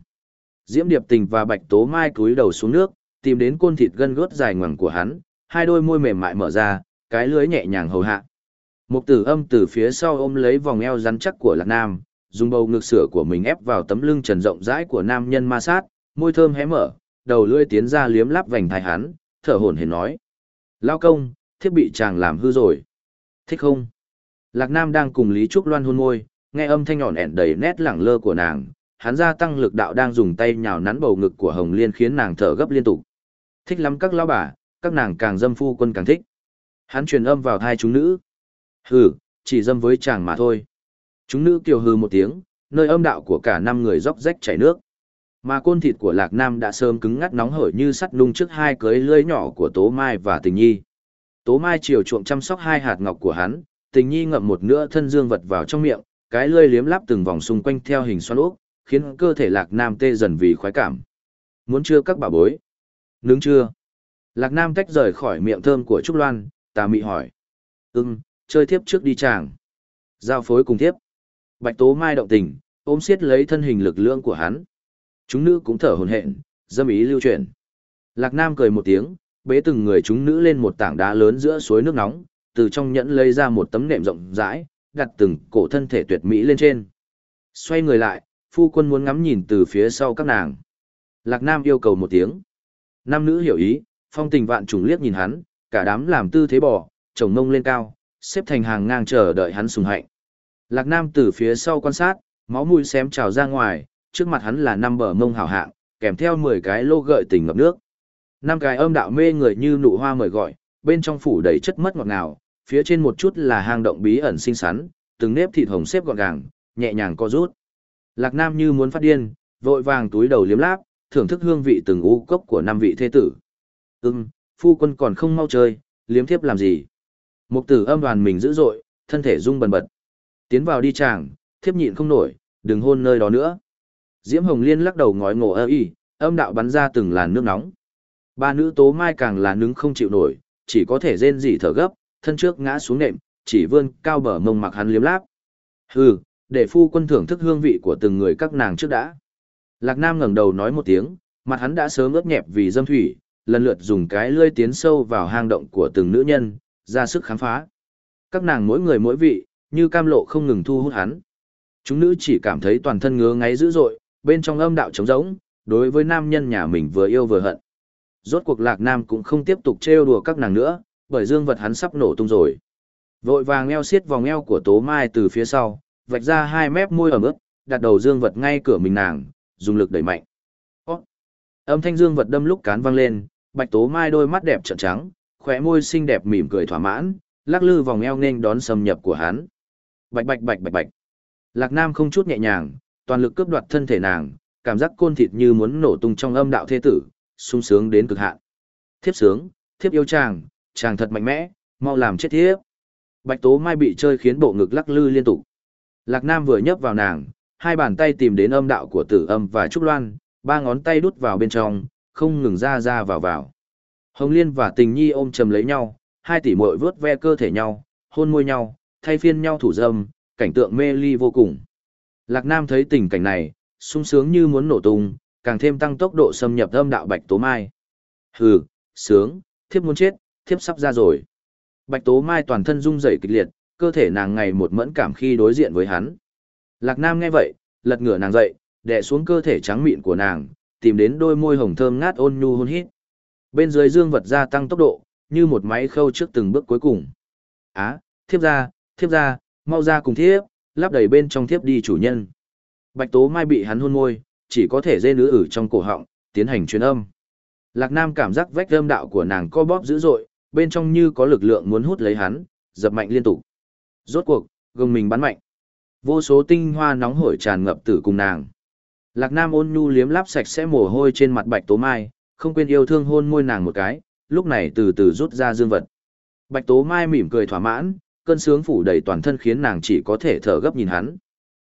Diễm Điệp Tình và Bạch Tố Mai cúi đầu xuống nước, tìm đến côn thịt gân gớt dài ngoằng của hắn, hai đôi môi mềm mại mở ra, cái lưỡi nhẹ nhàng hầu hạ. một Tử Âm từ phía sau ôm lấy vòng eo rắn chắc của Lạc Nam, dùng bầu ngực sửa của mình ép vào tấm lưng trần rộng rãi của nam nhân ma sát, môi thơm hé mở, đầu lưỡi tiến ra liếm láp vành thai hắn, thở hổn hển nói: "Lao công, thiết bị chàng làm hư rồi. Thích không?" Lạc Nam đang cùng Lý Trúc Loan hôn môi, nghe âm thanh nhọn nẹn đầy nét lẳng lơ của nàng, hắn ra tăng lực đạo đang dùng tay nhào nắn bầu ngực của Hồng Liên khiến nàng thở gấp liên tục. Thích lắm các lão bà, các nàng càng dâm phu quân càng thích. Hắn truyền âm vào hai chúng nữ. Hừ, chỉ dâm với chàng mà thôi. Chúng nữ kiều hừ một tiếng, nơi âm đạo của cả năm người róc rách chảy nước. Mà côn thịt của Lạc Nam đã sớm cứng ngắt nóng hổi như sắt nung trước hai cưới lưỡi nhỏ của Tố Mai và Tình Nhi. Tố Mai chiều chuộng chăm sóc hai hạt ngọc của hắn, Tình Nhi ngậm một nửa thân dương vật vào trong miệng, cái lưỡi liếm lắp từng vòng xung quanh theo hình xoắn ốc, khiến cơ thể Lạc Nam tê dần vì khoái cảm. Muốn chưa các bà bối? Nướng chưa? Lạc Nam tách rời khỏi miệng thơm của Trúc Loan, tà mị hỏi. Ừm, chơi thiếp trước đi chàng. Giao phối cùng thiếp. Bạch Tố Mai động tình, ôm siết lấy thân hình lực lượng của hắn. Chúng nữ cũng thở hồn hện, dâm ý lưu truyền. Lạc Nam cười một tiếng, bế từng người chúng nữ lên một tảng đá lớn giữa suối nước nóng, từ trong nhẫn lấy ra một tấm nệm rộng rãi, đặt từng cổ thân thể tuyệt mỹ lên trên. Xoay người lại, phu quân muốn ngắm nhìn từ phía sau các nàng. Lạc Nam yêu cầu một tiếng. Nam nữ hiểu ý, phong tình vạn trùng liếc nhìn hắn, cả đám làm tư thế bò, chồng mông lên cao, xếp thành hàng ngang chờ đợi hắn sùng hạnh. Lạc Nam từ phía sau quan sát, máu mũi xém trào ra ngoài, trước mặt hắn là năm bờ mông hảo hạng, kèm theo mười cái lô gợi tình ngập nước. Năm cái âm đạo mê người như nụ hoa mời gọi, bên trong phủ đầy chất mất ngọt ngào, phía trên một chút là hang động bí ẩn xinh xắn, từng nếp thịt hồng xếp gọn gàng, nhẹ nhàng co rút. Lạc Nam như muốn phát điên, vội vàng túi đầu liếm láp, thưởng thức hương vị từng u cốc của năm vị thế tử. Ừm, um, phu quân còn không mau chơi, liếm thiếp làm gì? Mục tử âm đoàn mình dữ dội, thân thể rung bần bật. Tiến vào đi chàng, thiếp nhịn không nổi, đừng hôn nơi đó nữa. Diễm Hồng Liên lắc đầu ngói ngộ ơ y, âm đạo bắn ra từng làn nước nóng. Ba nữ tố mai càng là nướng không chịu nổi, chỉ có thể rên rỉ thở gấp, thân trước ngã xuống nệm, chỉ vươn cao bờ mông mặc hắn liếm láp. Hừ, để phu quân thưởng thức hương vị của từng người các nàng trước đã. Lạc Nam ngẩng đầu nói một tiếng, mặt hắn đã sớm ướt nhẹp vì dâm thủy, lần lượt dùng cái lưỡi tiến sâu vào hang động của từng nữ nhân, ra sức khám phá. Các nàng mỗi người mỗi vị, như cam lộ không ngừng thu hút hắn. Chúng nữ chỉ cảm thấy toàn thân ngứa ngáy dữ dội, bên trong âm đạo trống rỗng, đối với nam nhân nhà mình vừa yêu vừa hận. Rốt cuộc Lạc Nam cũng không tiếp tục trêu đùa các nàng nữa, bởi dương vật hắn sắp nổ tung rồi. Vội vàng eo xiết vòng eo của Tố Mai từ phía sau, vạch ra hai mép môi ở ướt, đặt đầu dương vật ngay cửa mình nàng, dùng lực đẩy mạnh. Ô. Âm thanh dương vật đâm lúc cán văng lên, Bạch Tố Mai đôi mắt đẹp trợn trắng, khóe môi xinh đẹp mỉm cười thỏa mãn, lắc lư vòng eo nên đón xâm nhập của hắn. Bạch bạch bạch bạch bạch. Lạc Nam không chút nhẹ nhàng, toàn lực cướp đoạt thân thể nàng, cảm giác côn thịt như muốn nổ tung trong âm đạo thế tử, sung sướng đến cực hạn. Thiếp sướng, thiếp yêu chàng, chàng thật mạnh mẽ, mau làm chết thiếp. Bạch Tố Mai bị chơi khiến bộ ngực lắc lư liên tục. Lạc Nam vừa nhấp vào nàng, hai bàn tay tìm đến âm đạo của Tử Âm và Trúc Loan, ba ngón tay đút vào bên trong, không ngừng ra ra vào vào. Hồng Liên và Tình Nhi ôm chầm lấy nhau, hai tỷ muội vớt ve cơ thể nhau, hôn môi nhau, thay phiên nhau thủ dâm, cảnh tượng mê ly vô cùng. Lạc Nam thấy tình cảnh này, sung sướng như muốn nổ tung, càng thêm tăng tốc độ xâm nhập âm đạo Bạch Tố Mai. Hừ, sướng, thiếp muốn chết, thiếp sắp ra rồi. Bạch Tố Mai toàn thân rung rẩy kịch liệt, cơ thể nàng ngày một mẫn cảm khi đối diện với hắn. Lạc Nam nghe vậy, lật ngửa nàng dậy, đè xuống cơ thể trắng mịn của nàng, tìm đến đôi môi hồng thơm ngát ôn nhu hôn hít. Bên dưới dương vật gia tăng tốc độ, như một máy khâu trước từng bước cuối cùng. Á, à, thiếp ra, thiếp ra, mau ra cùng thiếp, lắp đầy bên trong thiếp đi chủ nhân. Bạch Tố Mai bị hắn hôn môi, chỉ có thể dê nữ ử trong cổ họng, tiến hành truyền âm. Lạc Nam cảm giác vách âm đạo của nàng co bóp dữ dội, bên trong như có lực lượng muốn hút lấy hắn, dập mạnh liên tục. Rốt cuộc, gương mình bắn mạnh. Vô số tinh hoa nóng hổi tràn ngập tử cùng nàng. Lạc Nam ôn nhu liếm láp sạch sẽ mồ hôi trên mặt Bạch Tố Mai, không quên yêu thương hôn môi nàng một cái, lúc này từ từ rút ra dương vật. Bạch Tố Mai mỉm cười thỏa mãn, cơn sướng phủ đầy toàn thân khiến nàng chỉ có thể thở gấp nhìn hắn.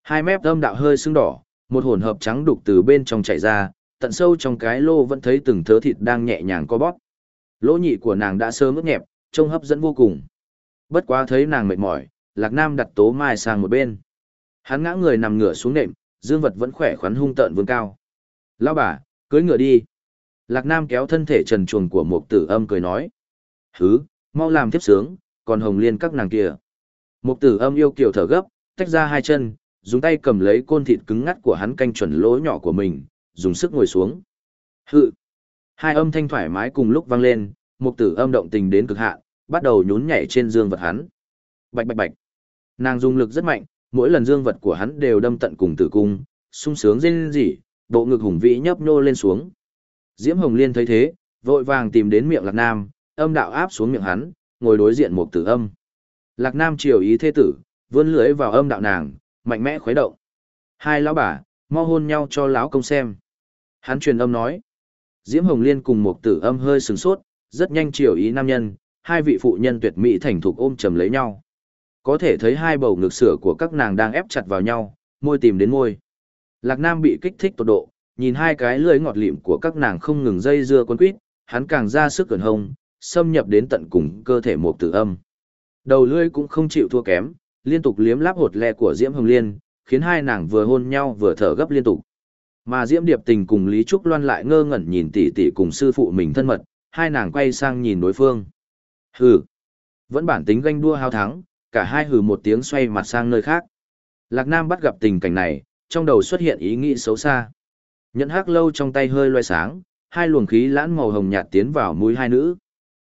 Hai mép âm đạo hơi sưng đỏ, một hỗn hợp trắng đục từ bên trong chảy ra, tận sâu trong cái lô vẫn thấy từng thớ thịt đang nhẹ nhàng co bóp. Lỗ nhị của nàng đã sớm ướt nhẹp, trông hấp dẫn vô cùng. Bất quá thấy nàng mệt mỏi, Lạc Nam đặt tố mai sang một bên. Hắn ngã người nằm ngửa xuống nệm, dương vật vẫn khỏe khoắn hung tợn vươn cao. Lão bà, cưới ngựa đi. Lạc Nam kéo thân thể trần chuồng của một tử âm cười nói. Hứ, mau làm tiếp sướng, còn hồng liên các nàng kia. Mục tử âm yêu kiều thở gấp, tách ra hai chân, dùng tay cầm lấy côn thịt cứng ngắt của hắn canh chuẩn lỗ nhỏ của mình, dùng sức ngồi xuống. Hự! Hai âm thanh thoải mái cùng lúc vang lên, mục tử âm động tình đến cực hạn, bắt đầu nhún nhảy trên dương vật hắn. Bạch bạch bạch! Nàng dùng lực rất mạnh, mỗi lần dương vật của hắn đều đâm tận cùng tử cung, sung sướng rên rỉ, bộ ngực hùng vĩ nhấp nhô lên xuống. Diễm Hồng Liên thấy thế, vội vàng tìm đến miệng Lạc Nam, âm đạo áp xuống miệng hắn, ngồi đối diện một tử âm. Lạc Nam triều ý thê tử, vươn lưới vào âm đạo nàng, mạnh mẽ khuấy động. Hai lão bà, mau hôn nhau cho lão công xem. Hắn truyền âm nói. Diễm Hồng Liên cùng một tử âm hơi sừng sốt, rất nhanh triều ý nam nhân, hai vị phụ nhân tuyệt mỹ thành thục ôm chầm lấy nhau. Có thể thấy hai bầu ngực sửa của các nàng đang ép chặt vào nhau, môi tìm đến môi. Lạc Nam bị kích thích tột độ, nhìn hai cái lưỡi ngọt lịm của các nàng không ngừng dây dưa quấn quýt, hắn càng ra sức gần hồng xâm nhập đến tận cùng cơ thể một tử âm. Đầu lưỡi cũng không chịu thua kém, liên tục liếm láp hột lẹ của Diễm Hồng Liên, khiến hai nàng vừa hôn nhau vừa thở gấp liên tục. Mà Diễm Điệp Tình cùng Lý Trúc Loan lại ngơ ngẩn nhìn tỷ tỷ cùng sư phụ mình thân mật, hai nàng quay sang nhìn đối phương. Hừ. Vẫn bản tính ganh đua hao thắng, cả hai hừ một tiếng xoay mặt sang nơi khác. Lạc Nam bắt gặp tình cảnh này, trong đầu xuất hiện ý nghĩ xấu xa. Nhẫn hắc lâu trong tay hơi loe sáng, hai luồng khí lãn màu hồng nhạt tiến vào mũi hai nữ,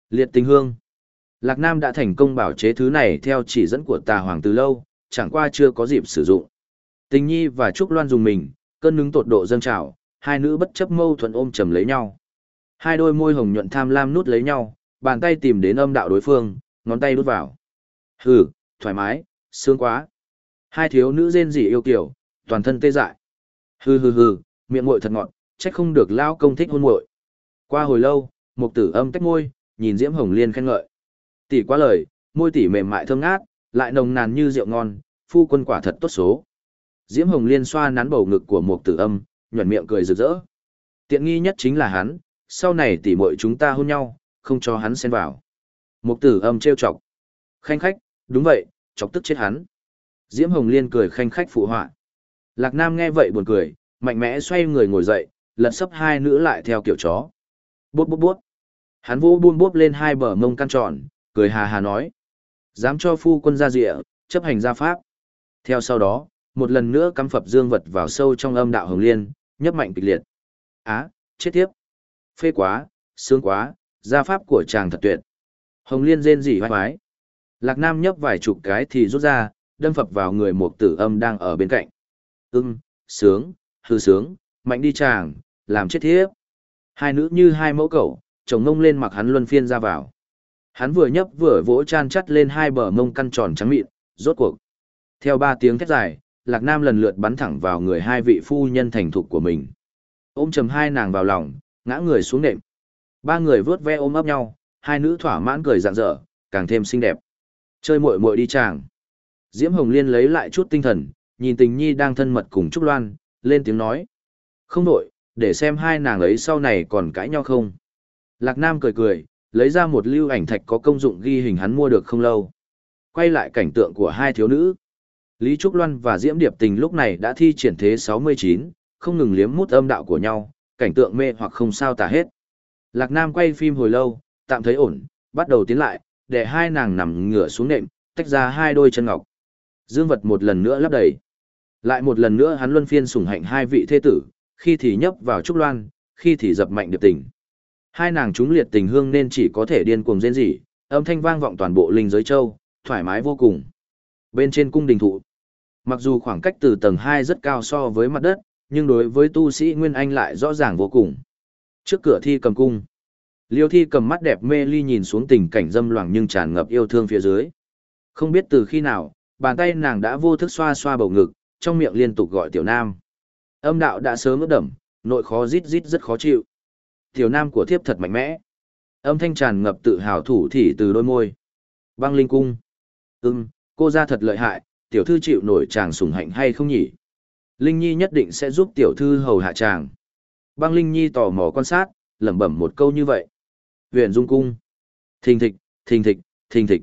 Liệt tình hương. Lạc Nam đã thành công bảo chế thứ này theo chỉ dẫn của tà hoàng từ lâu, chẳng qua chưa có dịp sử dụng. Tình nhi và Trúc Loan dùng mình, cơn nứng tột độ dâng trào, hai nữ bất chấp mâu thuẫn ôm chầm lấy nhau. Hai đôi môi hồng nhuận tham lam nút lấy nhau, bàn tay tìm đến âm đạo đối phương, ngón tay đút vào. Hừ, thoải mái, sướng quá. Hai thiếu nữ rên rỉ yêu kiểu, toàn thân tê dại. Hừ hừ hừ, miệng muội thật ngọt, trách không được lao công thích hôn muội. Qua hồi lâu, mục tử âm tách môi, nhìn Diễm Hồng Liên khen ngợi. Tỷ quá lời, môi tỷ mềm mại thơm ngát, lại nồng nàn như rượu ngon, phu quân quả thật tốt số. Diễm Hồng Liên xoa nắn bầu ngực của Mục Tử Âm, nhuận miệng cười rực rỡ. Tiện nghi nhất chính là hắn, sau này tỷ muội chúng ta hôn nhau, không cho hắn xen vào. Mục Tử Âm trêu chọc. Khanh khách, đúng vậy, chọc tức chết hắn. Diễm Hồng Liên cười khanh khách phụ họa. Lạc Nam nghe vậy buồn cười, mạnh mẽ xoay người ngồi dậy, lật sấp hai nữ lại theo kiểu chó. Bút bút bút. Hắn vỗ buôn bốp lên hai bờ mông căn tròn, cười hà hà nói. Dám cho phu quân ra rịa, chấp hành gia pháp. Theo sau đó, một lần nữa cắm phập dương vật vào sâu trong âm đạo hồng liên, nhấp mạnh kịch liệt. Á, chết tiếp. Phê quá, sướng quá, gia pháp của chàng thật tuyệt. Hồng liên rên rỉ hoài hoái. Lạc nam nhấp vài chục cái thì rút ra, đâm phập vào người một tử âm đang ở bên cạnh. Ưng, sướng, hư sướng, mạnh đi chàng, làm chết tiếp. Hai nữ như hai mẫu cầu chồng ngông lên mặc hắn luân phiên ra vào. Hắn vừa nhấp vừa vỗ chan chắt lên hai bờ mông căn tròn trắng mịn, rốt cuộc. Theo ba tiếng thét dài, Lạc Nam lần lượt bắn thẳng vào người hai vị phu nhân thành thục của mình. Ôm chầm hai nàng vào lòng, ngã người xuống nệm. Ba người vớt ve ôm ấp nhau, hai nữ thỏa mãn cười rạng rỡ, càng thêm xinh đẹp. Chơi muội muội đi chàng. Diễm Hồng Liên lấy lại chút tinh thần, nhìn Tình Nhi đang thân mật cùng Trúc Loan, lên tiếng nói: "Không đổi, để xem hai nàng ấy sau này còn cãi nhau không." Lạc Nam cười cười, lấy ra một lưu ảnh thạch có công dụng ghi hình hắn mua được không lâu. Quay lại cảnh tượng của hai thiếu nữ. Lý Trúc Loan và Diễm Điệp Tình lúc này đã thi triển thế 69, không ngừng liếm mút âm đạo của nhau, cảnh tượng mê hoặc không sao tả hết. Lạc Nam quay phim hồi lâu, tạm thấy ổn, bắt đầu tiến lại, để hai nàng nằm ngửa xuống nệm, tách ra hai đôi chân ngọc. Dương vật một lần nữa lấp đầy. Lại một lần nữa hắn luân phiên sủng hạnh hai vị thế tử, khi thì nhấp vào Trúc Loan, khi thì dập mạnh Điệp Tình. Hai nàng chúng liệt tình hương nên chỉ có thể điên cuồng rên rỉ, âm thanh vang vọng toàn bộ linh giới châu, thoải mái vô cùng. Bên trên cung đình thụ, mặc dù khoảng cách từ tầng 2 rất cao so với mặt đất, nhưng đối với tu sĩ Nguyên Anh lại rõ ràng vô cùng. Trước cửa thi cầm cung, Liêu Thi cầm mắt đẹp mê ly nhìn xuống tình cảnh dâm loạn nhưng tràn ngập yêu thương phía dưới. Không biết từ khi nào, bàn tay nàng đã vô thức xoa xoa bầu ngực, trong miệng liên tục gọi tiểu nam. Âm đạo đã sớm ướt đẫm, nội khó rít rít rất khó chịu tiểu nam của thiếp thật mạnh mẽ. Âm thanh tràn ngập tự hào thủ thỉ từ đôi môi. Băng linh cung. Ừm, cô ra thật lợi hại, tiểu thư chịu nổi chàng sủng hạnh hay không nhỉ? Linh Nhi nhất định sẽ giúp tiểu thư hầu hạ chàng. Băng Linh Nhi tò mò quan sát, lẩm bẩm một câu như vậy. Huyền Dung Cung. Thình thịch, thình thịch, thình thịch.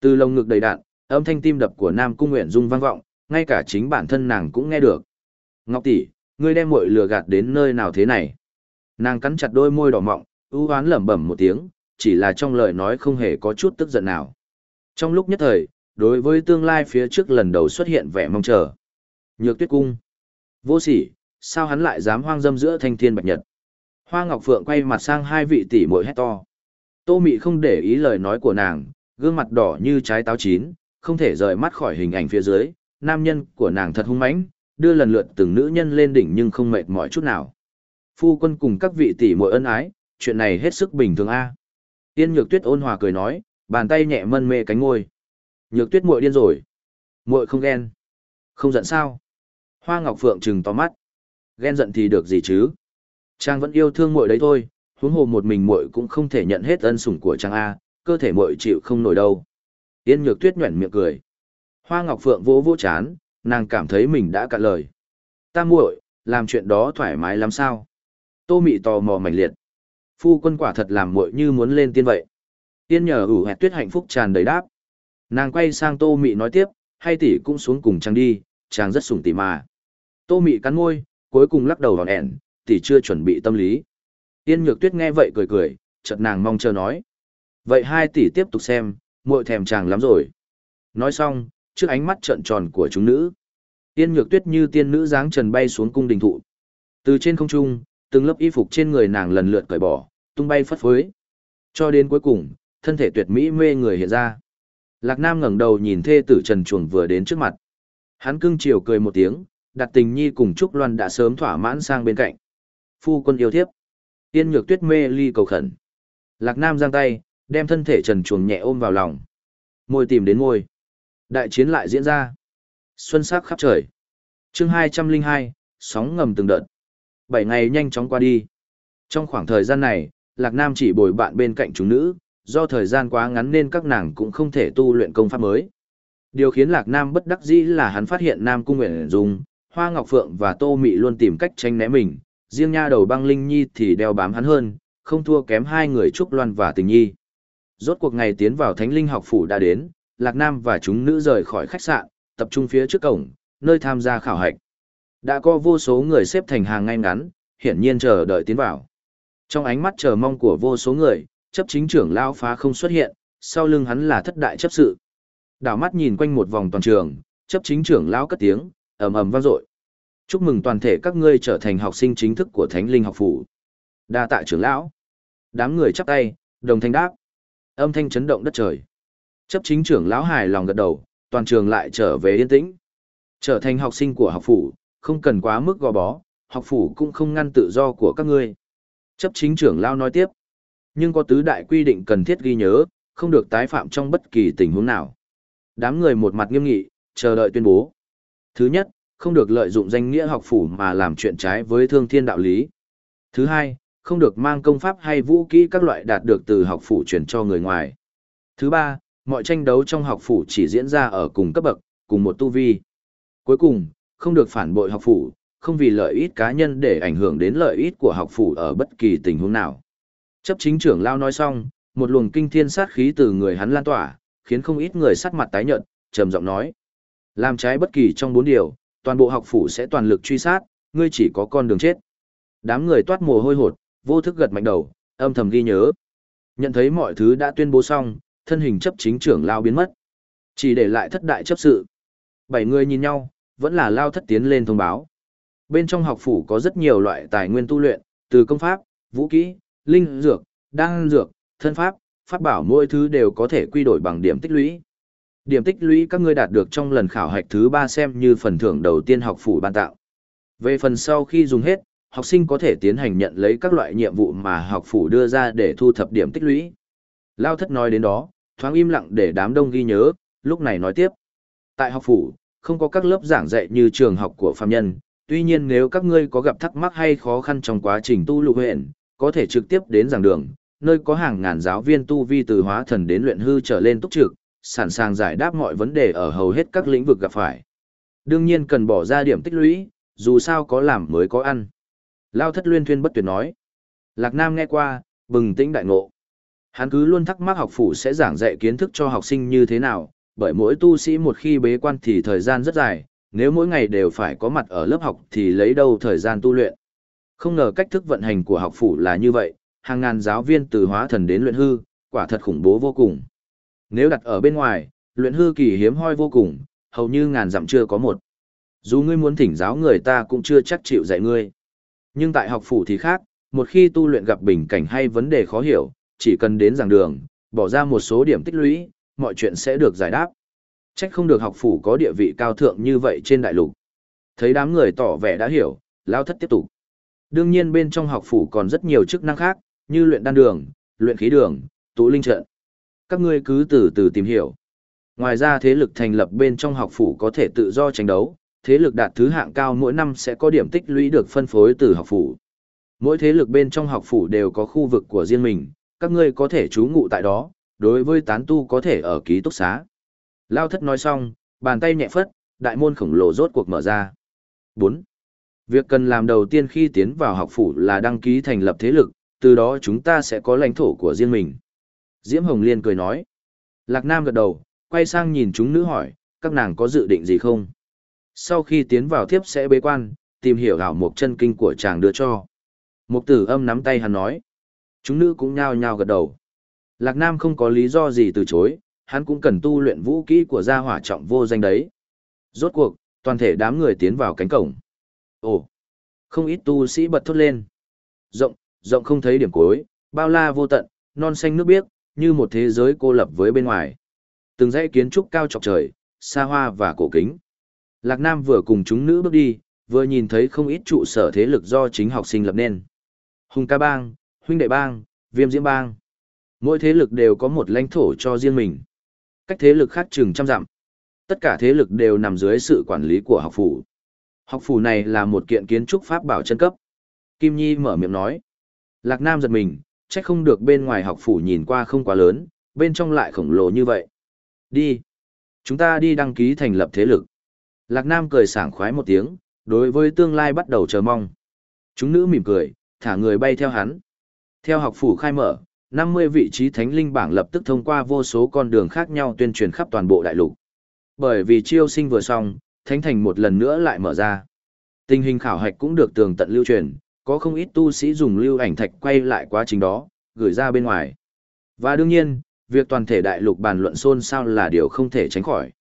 Từ lồng ngực đầy đạn, âm thanh tim đập của Nam Cung Nguyện Dung vang vọng, ngay cả chính bản thân nàng cũng nghe được. Ngọc tỷ, ngươi đem muội lừa gạt đến nơi nào thế này? Nàng cắn chặt đôi môi đỏ mọng, ưu hoán lẩm bẩm một tiếng, chỉ là trong lời nói không hề có chút tức giận nào. Trong lúc nhất thời, đối với tương lai phía trước lần đầu xuất hiện vẻ mong chờ. Nhược tuyết cung. Vô sỉ, sao hắn lại dám hoang dâm giữa thanh thiên bạch nhật. Hoa Ngọc Phượng quay mặt sang hai vị tỷ muội hét to. Tô Mị không để ý lời nói của nàng, gương mặt đỏ như trái táo chín, không thể rời mắt khỏi hình ảnh phía dưới, nam nhân của nàng thật hung mãnh, đưa lần lượt từng nữ nhân lên đỉnh nhưng không mệt mỏi chút nào phu quân cùng các vị tỷ muội ân ái, chuyện này hết sức bình thường a. Tiên Nhược Tuyết ôn hòa cười nói, bàn tay nhẹ mân mê cánh ngôi. Nhược Tuyết muội điên rồi. Muội không ghen. Không giận sao? Hoa Ngọc Phượng trừng to mắt. Ghen giận thì được gì chứ? Trang vẫn yêu thương muội đấy thôi, huống hồ một mình muội cũng không thể nhận hết ân sủng của Trang a, cơ thể muội chịu không nổi đâu. Tiên Nhược Tuyết nhuyễn miệng cười. Hoa Ngọc Phượng vỗ vỗ chán, nàng cảm thấy mình đã cạn lời. Ta muội, làm chuyện đó thoải mái lắm sao? Tô Mị tò mò mảnh liệt. Phu quân quả thật làm muội như muốn lên tiên vậy. Tiên nhờ ủ hẹt tuyết hạnh phúc tràn đầy đáp. Nàng quay sang Tô Mị nói tiếp, hay tỷ cũng xuống cùng chàng đi, chàng rất sủng tỷ mà. Tô Mị cắn môi, cuối cùng lắc đầu đòn ẻn, tỷ chưa chuẩn bị tâm lý. Tiên nhược tuyết nghe vậy cười cười, chợt nàng mong chờ nói. Vậy hai tỷ tiếp tục xem, muội thèm chàng lắm rồi. Nói xong, trước ánh mắt trợn tròn của chúng nữ. Tiên nhược tuyết như tiên nữ dáng trần bay xuống cung đình thụ. Từ trên không trung, từng lớp y phục trên người nàng lần lượt cởi bỏ, tung bay phất phới. Cho đến cuối cùng, thân thể tuyệt mỹ mê người hiện ra. Lạc Nam ngẩng đầu nhìn thê tử trần chuồng vừa đến trước mặt. Hắn cưng chiều cười một tiếng, đặt tình nhi cùng Trúc Loan đã sớm thỏa mãn sang bên cạnh. Phu quân yêu thiếp. Tiên nhược tuyết mê ly cầu khẩn. Lạc Nam giang tay, đem thân thể trần chuồng nhẹ ôm vào lòng. Môi tìm đến môi. Đại chiến lại diễn ra. Xuân sắc khắp trời. chương hai trăm linh hai, sóng ngầm từng đợt. 7 ngày nhanh chóng qua đi. Trong khoảng thời gian này, Lạc Nam chỉ bồi bạn bên cạnh chúng nữ, do thời gian quá ngắn nên các nàng cũng không thể tu luyện công pháp mới. Điều khiến Lạc Nam bất đắc dĩ là hắn phát hiện Nam Cung Nguyễn Dung, Hoa Ngọc Phượng và Tô Mị luôn tìm cách tránh né mình, riêng nha đầu băng Linh Nhi thì đeo bám hắn hơn, không thua kém hai người Trúc Loan và Tình Nhi. Rốt cuộc ngày tiến vào Thánh Linh học phủ đã đến, Lạc Nam và chúng nữ rời khỏi khách sạn, tập trung phía trước cổng, nơi tham gia khảo hạch. Đã có vô số người xếp thành hàng ngay ngắn, hiển nhiên chờ đợi tiến vào. Trong ánh mắt chờ mong của vô số người, chấp chính trưởng lao phá không xuất hiện, sau lưng hắn là thất đại chấp sự. Đảo mắt nhìn quanh một vòng toàn trường, chấp chính trưởng lao cất tiếng, ầm ầm vang dội. Chúc mừng toàn thể các ngươi trở thành học sinh chính thức của Thánh Linh học phủ. Đa tạ trưởng lão. Đám người chắp tay, đồng thanh đáp. Âm thanh chấn động đất trời. Chấp chính trưởng lão hài lòng gật đầu, toàn trường lại trở về yên tĩnh. Trở thành học sinh của học phủ, không cần quá mức gò bó, học phủ cũng không ngăn tự do của các ngươi. Chấp chính trưởng lao nói tiếp, nhưng có tứ đại quy định cần thiết ghi nhớ, không được tái phạm trong bất kỳ tình huống nào. Đám người một mặt nghiêm nghị, chờ đợi tuyên bố. Thứ nhất, không được lợi dụng danh nghĩa học phủ mà làm chuyện trái với thương thiên đạo lý. Thứ hai, không được mang công pháp hay vũ kỹ các loại đạt được từ học phủ truyền cho người ngoài. Thứ ba, mọi tranh đấu trong học phủ chỉ diễn ra ở cùng cấp bậc, cùng một tu vi. Cuối cùng, không được phản bội học phủ, không vì lợi ích cá nhân để ảnh hưởng đến lợi ích của học phủ ở bất kỳ tình huống nào. Chấp chính trưởng lao nói xong, một luồng kinh thiên sát khí từ người hắn lan tỏa, khiến không ít người sắc mặt tái nhợt, trầm giọng nói: "Làm trái bất kỳ trong bốn điều, toàn bộ học phủ sẽ toàn lực truy sát, ngươi chỉ có con đường chết." Đám người toát mồ hôi hột, vô thức gật mạnh đầu, âm thầm ghi nhớ. Nhận thấy mọi thứ đã tuyên bố xong, thân hình chấp chính trưởng lao biến mất, chỉ để lại thất đại chấp sự. Bảy người nhìn nhau, vẫn là lao thất tiến lên thông báo. Bên trong học phủ có rất nhiều loại tài nguyên tu luyện, từ công pháp, vũ kỹ, linh dược, đan dược, thân pháp, pháp bảo mỗi thứ đều có thể quy đổi bằng điểm tích lũy. Điểm tích lũy các ngươi đạt được trong lần khảo hạch thứ 3 xem như phần thưởng đầu tiên học phủ ban tạo. Về phần sau khi dùng hết, học sinh có thể tiến hành nhận lấy các loại nhiệm vụ mà học phủ đưa ra để thu thập điểm tích lũy. Lao thất nói đến đó, thoáng im lặng để đám đông ghi nhớ, lúc này nói tiếp. Tại học phủ, không có các lớp giảng dạy như trường học của phạm nhân. Tuy nhiên nếu các ngươi có gặp thắc mắc hay khó khăn trong quá trình tu lục huyện, có thể trực tiếp đến giảng đường, nơi có hàng ngàn giáo viên tu vi từ hóa thần đến luyện hư trở lên túc trực, sẵn sàng giải đáp mọi vấn đề ở hầu hết các lĩnh vực gặp phải. Đương nhiên cần bỏ ra điểm tích lũy, dù sao có làm mới có ăn. Lao thất luyên thuyên bất tuyệt nói. Lạc Nam nghe qua, bừng tĩnh đại ngộ. Hắn cứ luôn thắc mắc học phủ sẽ giảng dạy kiến thức cho học sinh như thế nào, bởi mỗi tu sĩ một khi bế quan thì thời gian rất dài, nếu mỗi ngày đều phải có mặt ở lớp học thì lấy đâu thời gian tu luyện. Không ngờ cách thức vận hành của học phủ là như vậy, hàng ngàn giáo viên từ hóa thần đến luyện hư, quả thật khủng bố vô cùng. Nếu đặt ở bên ngoài, luyện hư kỳ hiếm hoi vô cùng, hầu như ngàn dặm chưa có một. Dù ngươi muốn thỉnh giáo người ta cũng chưa chắc chịu dạy ngươi. Nhưng tại học phủ thì khác, một khi tu luyện gặp bình cảnh hay vấn đề khó hiểu, chỉ cần đến giảng đường, bỏ ra một số điểm tích lũy, mọi chuyện sẽ được giải đáp. Trách không được học phủ có địa vị cao thượng như vậy trên đại lục. Thấy đám người tỏ vẻ đã hiểu, lao thất tiếp tục. Đương nhiên bên trong học phủ còn rất nhiều chức năng khác, như luyện đan đường, luyện khí đường, tụ linh trận. Các ngươi cứ từ từ tìm hiểu. Ngoài ra thế lực thành lập bên trong học phủ có thể tự do tranh đấu, thế lực đạt thứ hạng cao mỗi năm sẽ có điểm tích lũy được phân phối từ học phủ. Mỗi thế lực bên trong học phủ đều có khu vực của riêng mình, các ngươi có thể trú ngụ tại đó, đối với tán tu có thể ở ký túc xá. Lao thất nói xong, bàn tay nhẹ phất, đại môn khổng lồ rốt cuộc mở ra. 4. Việc cần làm đầu tiên khi tiến vào học phủ là đăng ký thành lập thế lực, từ đó chúng ta sẽ có lãnh thổ của riêng mình. Diễm Hồng Liên cười nói. Lạc Nam gật đầu, quay sang nhìn chúng nữ hỏi, các nàng có dự định gì không? Sau khi tiến vào thiếp sẽ bế quan, tìm hiểu hảo một chân kinh của chàng đưa cho. Mục tử âm nắm tay hắn nói. Chúng nữ cũng nhao nhao gật đầu. Lạc Nam không có lý do gì từ chối, hắn cũng cần tu luyện vũ kỹ của gia hỏa trọng vô danh đấy. Rốt cuộc, toàn thể đám người tiến vào cánh cổng. Ồ, không ít tu sĩ bật thốt lên. Rộng, rộng không thấy điểm cuối, bao la vô tận, non xanh nước biếc, như một thế giới cô lập với bên ngoài. Từng dãy kiến trúc cao chọc trời, xa hoa và cổ kính. Lạc Nam vừa cùng chúng nữ bước đi, vừa nhìn thấy không ít trụ sở thế lực do chính học sinh lập nên. Hùng ca bang, huynh đệ bang, viêm diễm bang. Mỗi thế lực đều có một lãnh thổ cho riêng mình. Cách thế lực khác chừng trăm dặm. Tất cả thế lực đều nằm dưới sự quản lý của học phủ. Học phủ này là một kiện kiến trúc pháp bảo chân cấp. Kim Nhi mở miệng nói. Lạc Nam giật mình, trách không được bên ngoài học phủ nhìn qua không quá lớn, bên trong lại khổng lồ như vậy. Đi. Chúng ta đi đăng ký thành lập thế lực. Lạc Nam cười sảng khoái một tiếng, đối với tương lai bắt đầu chờ mong. Chúng nữ mỉm cười, thả người bay theo hắn. Theo học phủ khai mở, 50 vị trí thánh linh bảng lập tức thông qua vô số con đường khác nhau tuyên truyền khắp toàn bộ đại lục. Bởi vì chiêu sinh vừa xong, thánh thành một lần nữa lại mở ra. Tình hình khảo hạch cũng được tường tận lưu truyền, có không ít tu sĩ dùng lưu ảnh thạch quay lại quá trình đó, gửi ra bên ngoài. Và đương nhiên, việc toàn thể đại lục bàn luận xôn xao là điều không thể tránh khỏi.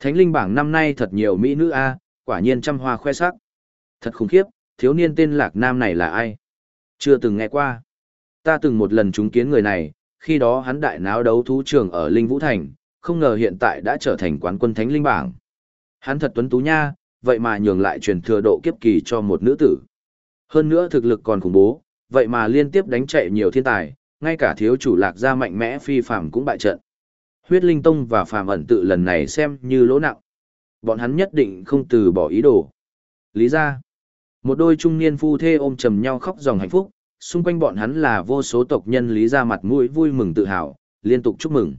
Thánh linh bảng năm nay thật nhiều mỹ nữ a, quả nhiên trăm hoa khoe sắc. Thật khủng khiếp, thiếu niên tên Lạc Nam này là ai? Chưa từng nghe qua ta từng một lần chứng kiến người này, khi đó hắn đại náo đấu thú trường ở Linh Vũ Thành, không ngờ hiện tại đã trở thành quán quân thánh linh bảng. Hắn thật tuấn tú nha, vậy mà nhường lại truyền thừa độ kiếp kỳ cho một nữ tử. Hơn nữa thực lực còn khủng bố, vậy mà liên tiếp đánh chạy nhiều thiên tài, ngay cả thiếu chủ lạc gia mạnh mẽ phi phàm cũng bại trận. Huyết Linh Tông và phàm ẩn tự lần này xem như lỗ nặng. Bọn hắn nhất định không từ bỏ ý đồ. Lý ra, một đôi trung niên phu thê ôm chầm nhau khóc dòng hạnh phúc, xung quanh bọn hắn là vô số tộc nhân lý ra mặt mũi vui mừng tự hào, liên tục chúc mừng.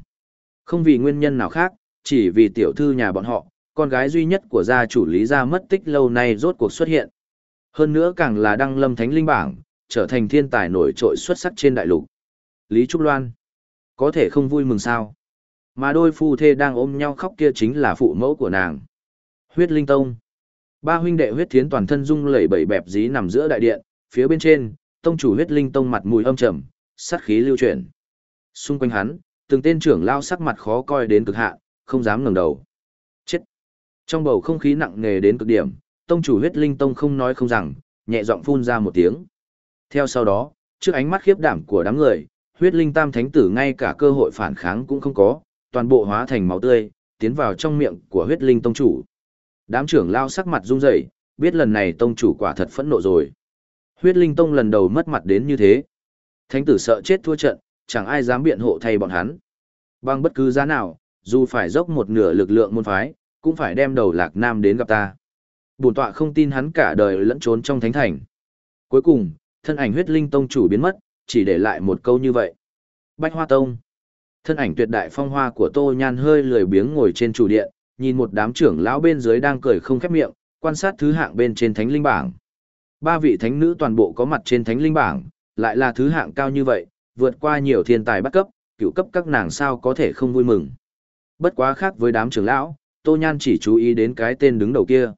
Không vì nguyên nhân nào khác, chỉ vì tiểu thư nhà bọn họ, con gái duy nhất của gia chủ lý gia mất tích lâu nay rốt cuộc xuất hiện. Hơn nữa càng là đăng lâm thánh linh bảng, trở thành thiên tài nổi trội xuất sắc trên đại lục. Lý Trúc Loan, có thể không vui mừng sao? Mà đôi phu thê đang ôm nhau khóc kia chính là phụ mẫu của nàng. Huyết Linh Tông. Ba huynh đệ huyết thiến toàn thân rung lẩy bẩy bẹp dí nằm giữa đại điện, phía bên trên, tông chủ huyết linh tông mặt mùi âm trầm, sát khí lưu chuyển. Xung quanh hắn, từng tên trưởng lao sắc mặt khó coi đến cực hạ, không dám ngẩng đầu. Chết. Trong bầu không khí nặng nề đến cực điểm, tông chủ huyết linh tông không nói không rằng, nhẹ giọng phun ra một tiếng. Theo sau đó, trước ánh mắt khiếp đảm của đám người, huyết linh tam thánh tử ngay cả cơ hội phản kháng cũng không có, toàn bộ hóa thành máu tươi, tiến vào trong miệng của huyết linh tông chủ. Đám trưởng lao sắc mặt run rẩy, biết lần này tông chủ quả thật phẫn nộ rồi huyết linh tông lần đầu mất mặt đến như thế. Thánh tử sợ chết thua trận, chẳng ai dám biện hộ thay bọn hắn. Bằng bất cứ giá nào, dù phải dốc một nửa lực lượng môn phái, cũng phải đem đầu lạc nam đến gặp ta. Bổn tọa không tin hắn cả đời lẫn trốn trong thánh thành. Cuối cùng, thân ảnh huyết linh tông chủ biến mất, chỉ để lại một câu như vậy. Bách hoa tông. Thân ảnh tuyệt đại phong hoa của tô nhan hơi lười biếng ngồi trên chủ điện, nhìn một đám trưởng lão bên dưới đang cười không khép miệng, quan sát thứ hạng bên trên thánh linh bảng. Ba vị thánh nữ toàn bộ có mặt trên thánh linh bảng, lại là thứ hạng cao như vậy, vượt qua nhiều thiên tài bắt cấp, cựu cấp các nàng sao có thể không vui mừng. Bất quá khác với đám trưởng lão, Tô Nhan chỉ chú ý đến cái tên đứng đầu kia.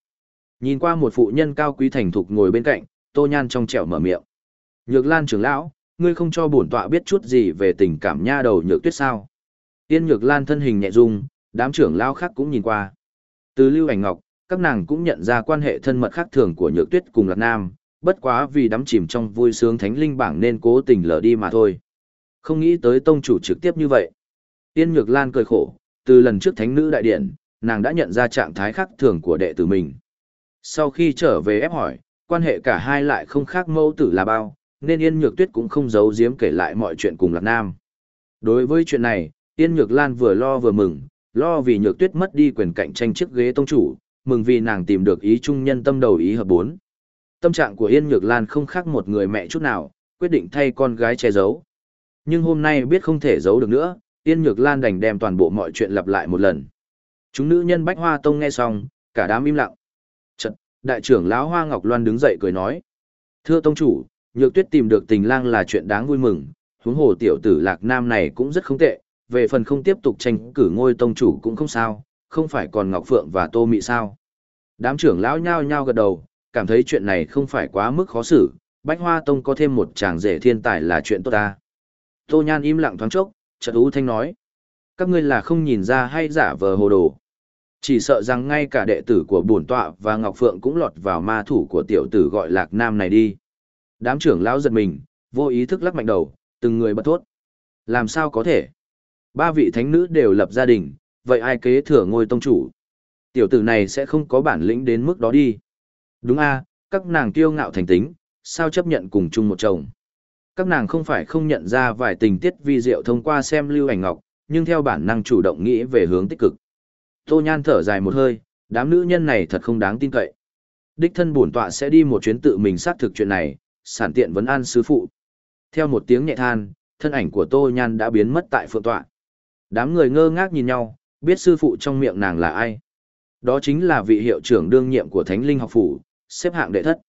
Nhìn qua một phụ nhân cao quý thành thục ngồi bên cạnh, Tô Nhan trong trẻo mở miệng. Nhược Lan trưởng lão, ngươi không cho bổn tọa biết chút gì về tình cảm nha đầu nhược tuyết sao. Tiên Nhược Lan thân hình nhẹ rung, đám trưởng lão khác cũng nhìn qua. Từ Lưu Ảnh Ngọc, các nàng cũng nhận ra quan hệ thân mật khác thường của nhược tuyết cùng lạc nam, bất quá vì đắm chìm trong vui sướng thánh linh bảng nên cố tình lờ đi mà thôi. Không nghĩ tới tông chủ trực tiếp như vậy. Tiên nhược lan cười khổ, từ lần trước thánh nữ đại điện, nàng đã nhận ra trạng thái khác thường của đệ tử mình. Sau khi trở về ép hỏi, quan hệ cả hai lại không khác mẫu tử là bao, nên Yên Nhược Tuyết cũng không giấu giếm kể lại mọi chuyện cùng Lạc Nam. Đối với chuyện này, Yên Nhược Lan vừa lo vừa mừng, lo vì Nhược Tuyết mất đi quyền cạnh tranh chiếc ghế tông chủ, mừng vì nàng tìm được ý chung nhân tâm đầu ý hợp bốn. Tâm trạng của Yên Nhược Lan không khác một người mẹ chút nào, quyết định thay con gái che giấu. Nhưng hôm nay biết không thể giấu được nữa, Yên Nhược Lan đành đem toàn bộ mọi chuyện lặp lại một lần. Chúng nữ nhân Bách Hoa Tông nghe xong, cả đám im lặng. Chật, đại trưởng lão Hoa Ngọc Loan đứng dậy cười nói: "Thưa tông chủ, Nhược Tuyết tìm được Tình Lang là chuyện đáng vui mừng, huống hồ tiểu tử Lạc Nam này cũng rất không tệ, về phần không tiếp tục tranh cử ngôi tông chủ cũng không sao, không phải còn Ngọc Phượng và Tô Mị sao? Đám trưởng lão nhao nhao gật đầu, cảm thấy chuyện này không phải quá mức khó xử, Bách Hoa Tông có thêm một chàng rể thiên tài là chuyện tốt ta. Tô Nhan im lặng thoáng chốc, chợt Ú Thanh nói. Các ngươi là không nhìn ra hay giả vờ hồ đồ. Chỉ sợ rằng ngay cả đệ tử của bổn tọa và Ngọc Phượng cũng lọt vào ma thủ của tiểu tử gọi lạc nam này đi. Đám trưởng lão giật mình, vô ý thức lắc mạnh đầu, từng người bật thốt. Làm sao có thể? Ba vị thánh nữ đều lập gia đình, vậy ai kế thừa ngôi tông chủ? Tiểu tử này sẽ không có bản lĩnh đến mức đó đi. Đúng a, các nàng kiêu ngạo thành tính, sao chấp nhận cùng chung một chồng. Các nàng không phải không nhận ra vài tình tiết vi diệu thông qua xem lưu ảnh ngọc, nhưng theo bản năng chủ động nghĩ về hướng tích cực. Tô Nhan thở dài một hơi, đám nữ nhân này thật không đáng tin cậy. Đích thân bổn tọa sẽ đi một chuyến tự mình xác thực chuyện này, sản tiện vấn an sư phụ. Theo một tiếng nhẹ than, thân ảnh của Tô Nhan đã biến mất tại phượng tọa. Đám người ngơ ngác nhìn nhau, biết sư phụ trong miệng nàng là ai. Đó chính là vị hiệu trưởng đương nhiệm của Thánh Linh học phủ, xếp hạng đệ thất.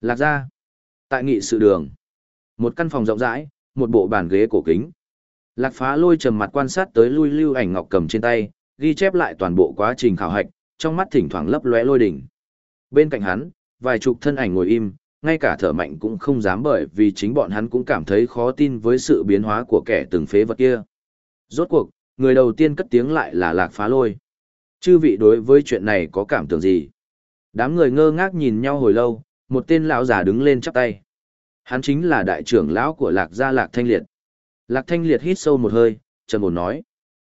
Lạc gia, Tại nghị sự đường. Một căn phòng rộng rãi, một bộ bàn ghế cổ kính. Lạc phá lôi trầm mặt quan sát tới lui lưu ảnh ngọc cầm trên tay, ghi chép lại toàn bộ quá trình khảo hạch, trong mắt thỉnh thoảng lấp lóe lôi đỉnh. Bên cạnh hắn, vài chục thân ảnh ngồi im, ngay cả thở mạnh cũng không dám bởi vì chính bọn hắn cũng cảm thấy khó tin với sự biến hóa của kẻ từng phế vật kia. Rốt cuộc, Người đầu tiên cất tiếng lại là lạc phá lôi. Chư vị đối với chuyện này có cảm tưởng gì? Đám người ngơ ngác nhìn nhau hồi lâu, một tên lão già đứng lên chắp tay. Hắn chính là đại trưởng lão của lạc gia lạc thanh liệt. Lạc thanh liệt hít sâu một hơi, trầm ổn nói.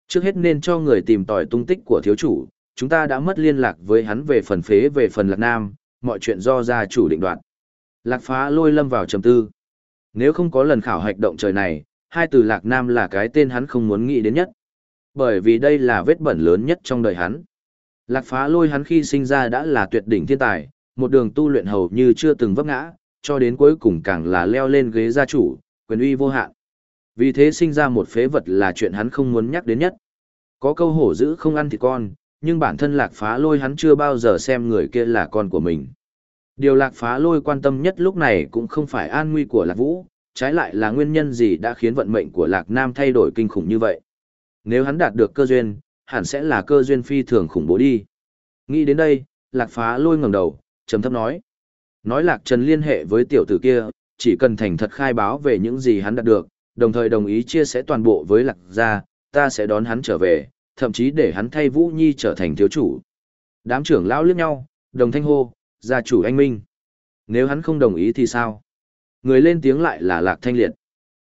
Trước hết nên cho người tìm tòi tung tích của thiếu chủ, chúng ta đã mất liên lạc với hắn về phần phế về phần lạc nam, mọi chuyện do gia chủ định đoạt. Lạc phá lôi lâm vào trầm tư. Nếu không có lần khảo hạch động trời này, hai từ lạc nam là cái tên hắn không muốn nghĩ đến nhất bởi vì đây là vết bẩn lớn nhất trong đời hắn. Lạc phá lôi hắn khi sinh ra đã là tuyệt đỉnh thiên tài, một đường tu luyện hầu như chưa từng vấp ngã, cho đến cuối cùng càng là leo lên ghế gia chủ, quyền uy vô hạn. Vì thế sinh ra một phế vật là chuyện hắn không muốn nhắc đến nhất. Có câu hổ dữ không ăn thịt con, nhưng bản thân lạc phá lôi hắn chưa bao giờ xem người kia là con của mình. Điều lạc phá lôi quan tâm nhất lúc này cũng không phải an nguy của lạc vũ, trái lại là nguyên nhân gì đã khiến vận mệnh của lạc nam thay đổi kinh khủng như vậy nếu hắn đạt được cơ duyên, hẳn sẽ là cơ duyên phi thường khủng bố đi. Nghĩ đến đây, Lạc Phá Lôi ngẩng đầu, trầm thấp nói: "Nói Lạc Trần liên hệ với tiểu tử kia, chỉ cần thành thật khai báo về những gì hắn đạt được, đồng thời đồng ý chia sẻ toàn bộ với Lạc gia, ta sẽ đón hắn trở về, thậm chí để hắn thay Vũ Nhi trở thành thiếu chủ." Đám trưởng lão liếc nhau, đồng thanh hô: "Gia chủ anh minh." Nếu hắn không đồng ý thì sao? Người lên tiếng lại là Lạc Thanh Liệt.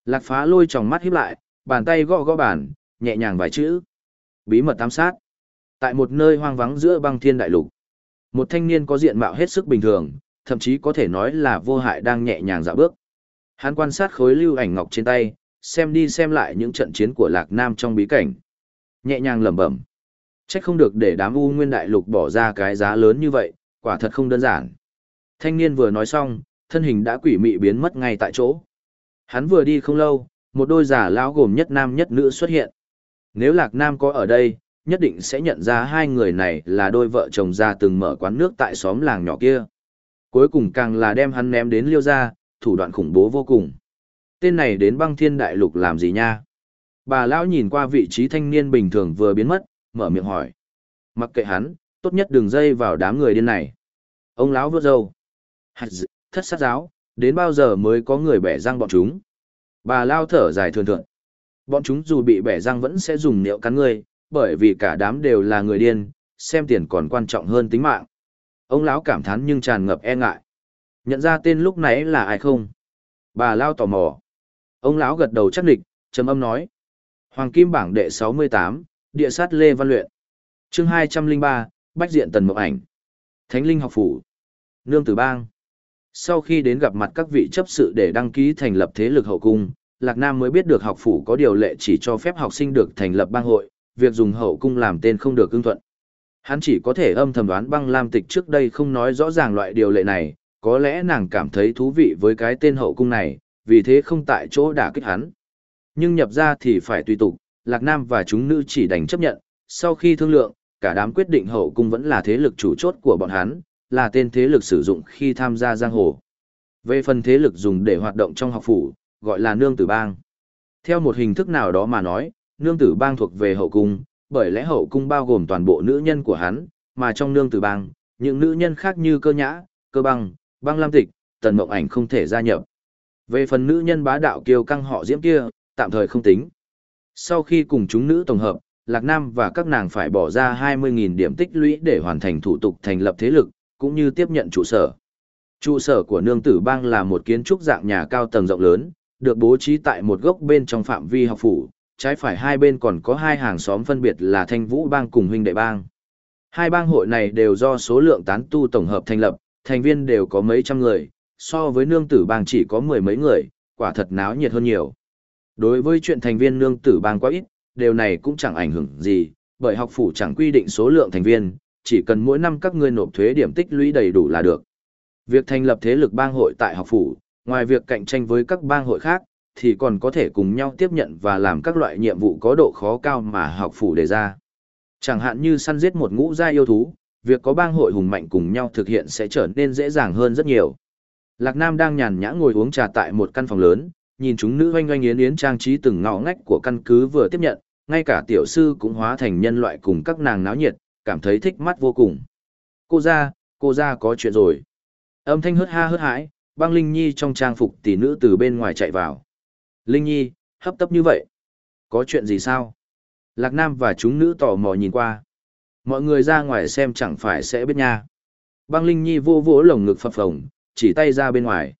Lạc Phá Lôi tròng mắt híp lại, bàn tay gõ gõ bàn, nhẹ nhàng vài chữ. Bí mật tam sát. Tại một nơi hoang vắng giữa băng thiên đại lục, một thanh niên có diện mạo hết sức bình thường, thậm chí có thể nói là vô hại đang nhẹ nhàng dạo bước. Hắn quan sát khối lưu ảnh ngọc trên tay, xem đi xem lại những trận chiến của Lạc Nam trong bí cảnh. Nhẹ nhàng lẩm bẩm. Chắc không được để đám U Nguyên Đại Lục bỏ ra cái giá lớn như vậy, quả thật không đơn giản. Thanh niên vừa nói xong, thân hình đã quỷ mị biến mất ngay tại chỗ. Hắn vừa đi không lâu, một đôi giả lão gồm nhất nam nhất nữ xuất hiện. Nếu Lạc Nam có ở đây, nhất định sẽ nhận ra hai người này là đôi vợ chồng ra từng mở quán nước tại xóm làng nhỏ kia. Cuối cùng càng là đem hắn ném đến liêu ra, thủ đoạn khủng bố vô cùng. Tên này đến băng thiên đại lục làm gì nha? Bà lão nhìn qua vị trí thanh niên bình thường vừa biến mất, mở miệng hỏi. Mặc kệ hắn, tốt nhất đừng dây vào đám người điên này. Ông lão vớt râu. Hạt dự, thất sát giáo, đến bao giờ mới có người bẻ răng bọn chúng? Bà lao thở dài thường thượng. Bọn chúng dù bị bẻ răng vẫn sẽ dùng niệu cắn người, bởi vì cả đám đều là người điên, xem tiền còn quan trọng hơn tính mạng. Ông lão cảm thán nhưng tràn ngập e ngại. Nhận ra tên lúc nãy là ai không? Bà lao tò mò. Ông lão gật đầu chắc địch, trầm âm nói. Hoàng Kim bảng đệ sáu mươi tám, địa sát Lê Văn Luyện. chương hai trăm linh ba, Bách Diện Tần Mộng Ảnh. Thánh Linh Học Phủ. Nương Tử Bang. Sau khi đến gặp mặt các vị chấp sự để đăng ký thành lập thế lực hậu cung, Lạc Nam mới biết được học phủ có điều lệ chỉ cho phép học sinh được thành lập bang hội, việc dùng hậu cung làm tên không được ưng thuận. Hắn chỉ có thể âm thầm đoán băng Lam Tịch trước đây không nói rõ ràng loại điều lệ này, có lẽ nàng cảm thấy thú vị với cái tên hậu cung này, vì thế không tại chỗ đả kích hắn. Nhưng nhập ra thì phải tùy tục, Lạc Nam và chúng nữ chỉ đành chấp nhận, sau khi thương lượng, cả đám quyết định hậu cung vẫn là thế lực chủ chốt của bọn hắn, là tên thế lực sử dụng khi tham gia giang hồ. Về phần thế lực dùng để hoạt động trong học phủ, gọi là nương tử bang. Theo một hình thức nào đó mà nói, nương tử bang thuộc về hậu cung, bởi lẽ hậu cung bao gồm toàn bộ nữ nhân của hắn, mà trong nương tử bang, những nữ nhân khác như cơ nhã, cơ băng, băng lam tịch, tần mộng ảnh không thể gia nhập. Về phần nữ nhân bá đạo kiêu căng họ diễm kia, tạm thời không tính. Sau khi cùng chúng nữ tổng hợp, Lạc Nam và các nàng phải bỏ ra 20.000 điểm tích lũy để hoàn thành thủ tục thành lập thế lực, cũng như tiếp nhận trụ sở. Trụ sở của nương tử bang là một kiến trúc dạng nhà cao tầng rộng lớn, được bố trí tại một gốc bên trong phạm vi học phủ, trái phải hai bên còn có hai hàng xóm phân biệt là Thanh Vũ bang cùng huynh đệ bang. Hai bang hội này đều do số lượng tán tu tổng hợp thành lập, thành viên đều có mấy trăm người, so với nương tử bang chỉ có mười mấy người, quả thật náo nhiệt hơn nhiều. Đối với chuyện thành viên nương tử bang quá ít, điều này cũng chẳng ảnh hưởng gì, bởi học phủ chẳng quy định số lượng thành viên, chỉ cần mỗi năm các ngươi nộp thuế điểm tích lũy đầy đủ là được. Việc thành lập thế lực bang hội tại học phủ, ngoài việc cạnh tranh với các bang hội khác, thì còn có thể cùng nhau tiếp nhận và làm các loại nhiệm vụ có độ khó cao mà học phủ đề ra. Chẳng hạn như săn giết một ngũ gia yêu thú, việc có bang hội hùng mạnh cùng nhau thực hiện sẽ trở nên dễ dàng hơn rất nhiều. Lạc Nam đang nhàn nhã ngồi uống trà tại một căn phòng lớn, nhìn chúng nữ oanh oanh yến yến trang trí từng ngõ ngách của căn cứ vừa tiếp nhận, ngay cả tiểu sư cũng hóa thành nhân loại cùng các nàng náo nhiệt, cảm thấy thích mắt vô cùng. Cô ra, cô ra có chuyện rồi. Âm thanh hớt ha hớt hãi, băng Linh Nhi trong trang phục tỷ nữ từ bên ngoài chạy vào. Linh Nhi, hấp tấp như vậy. Có chuyện gì sao? Lạc Nam và chúng nữ tò mò nhìn qua. Mọi người ra ngoài xem chẳng phải sẽ biết nha. Băng Linh Nhi vô vỗ lồng ngực phập phồng, chỉ tay ra bên ngoài.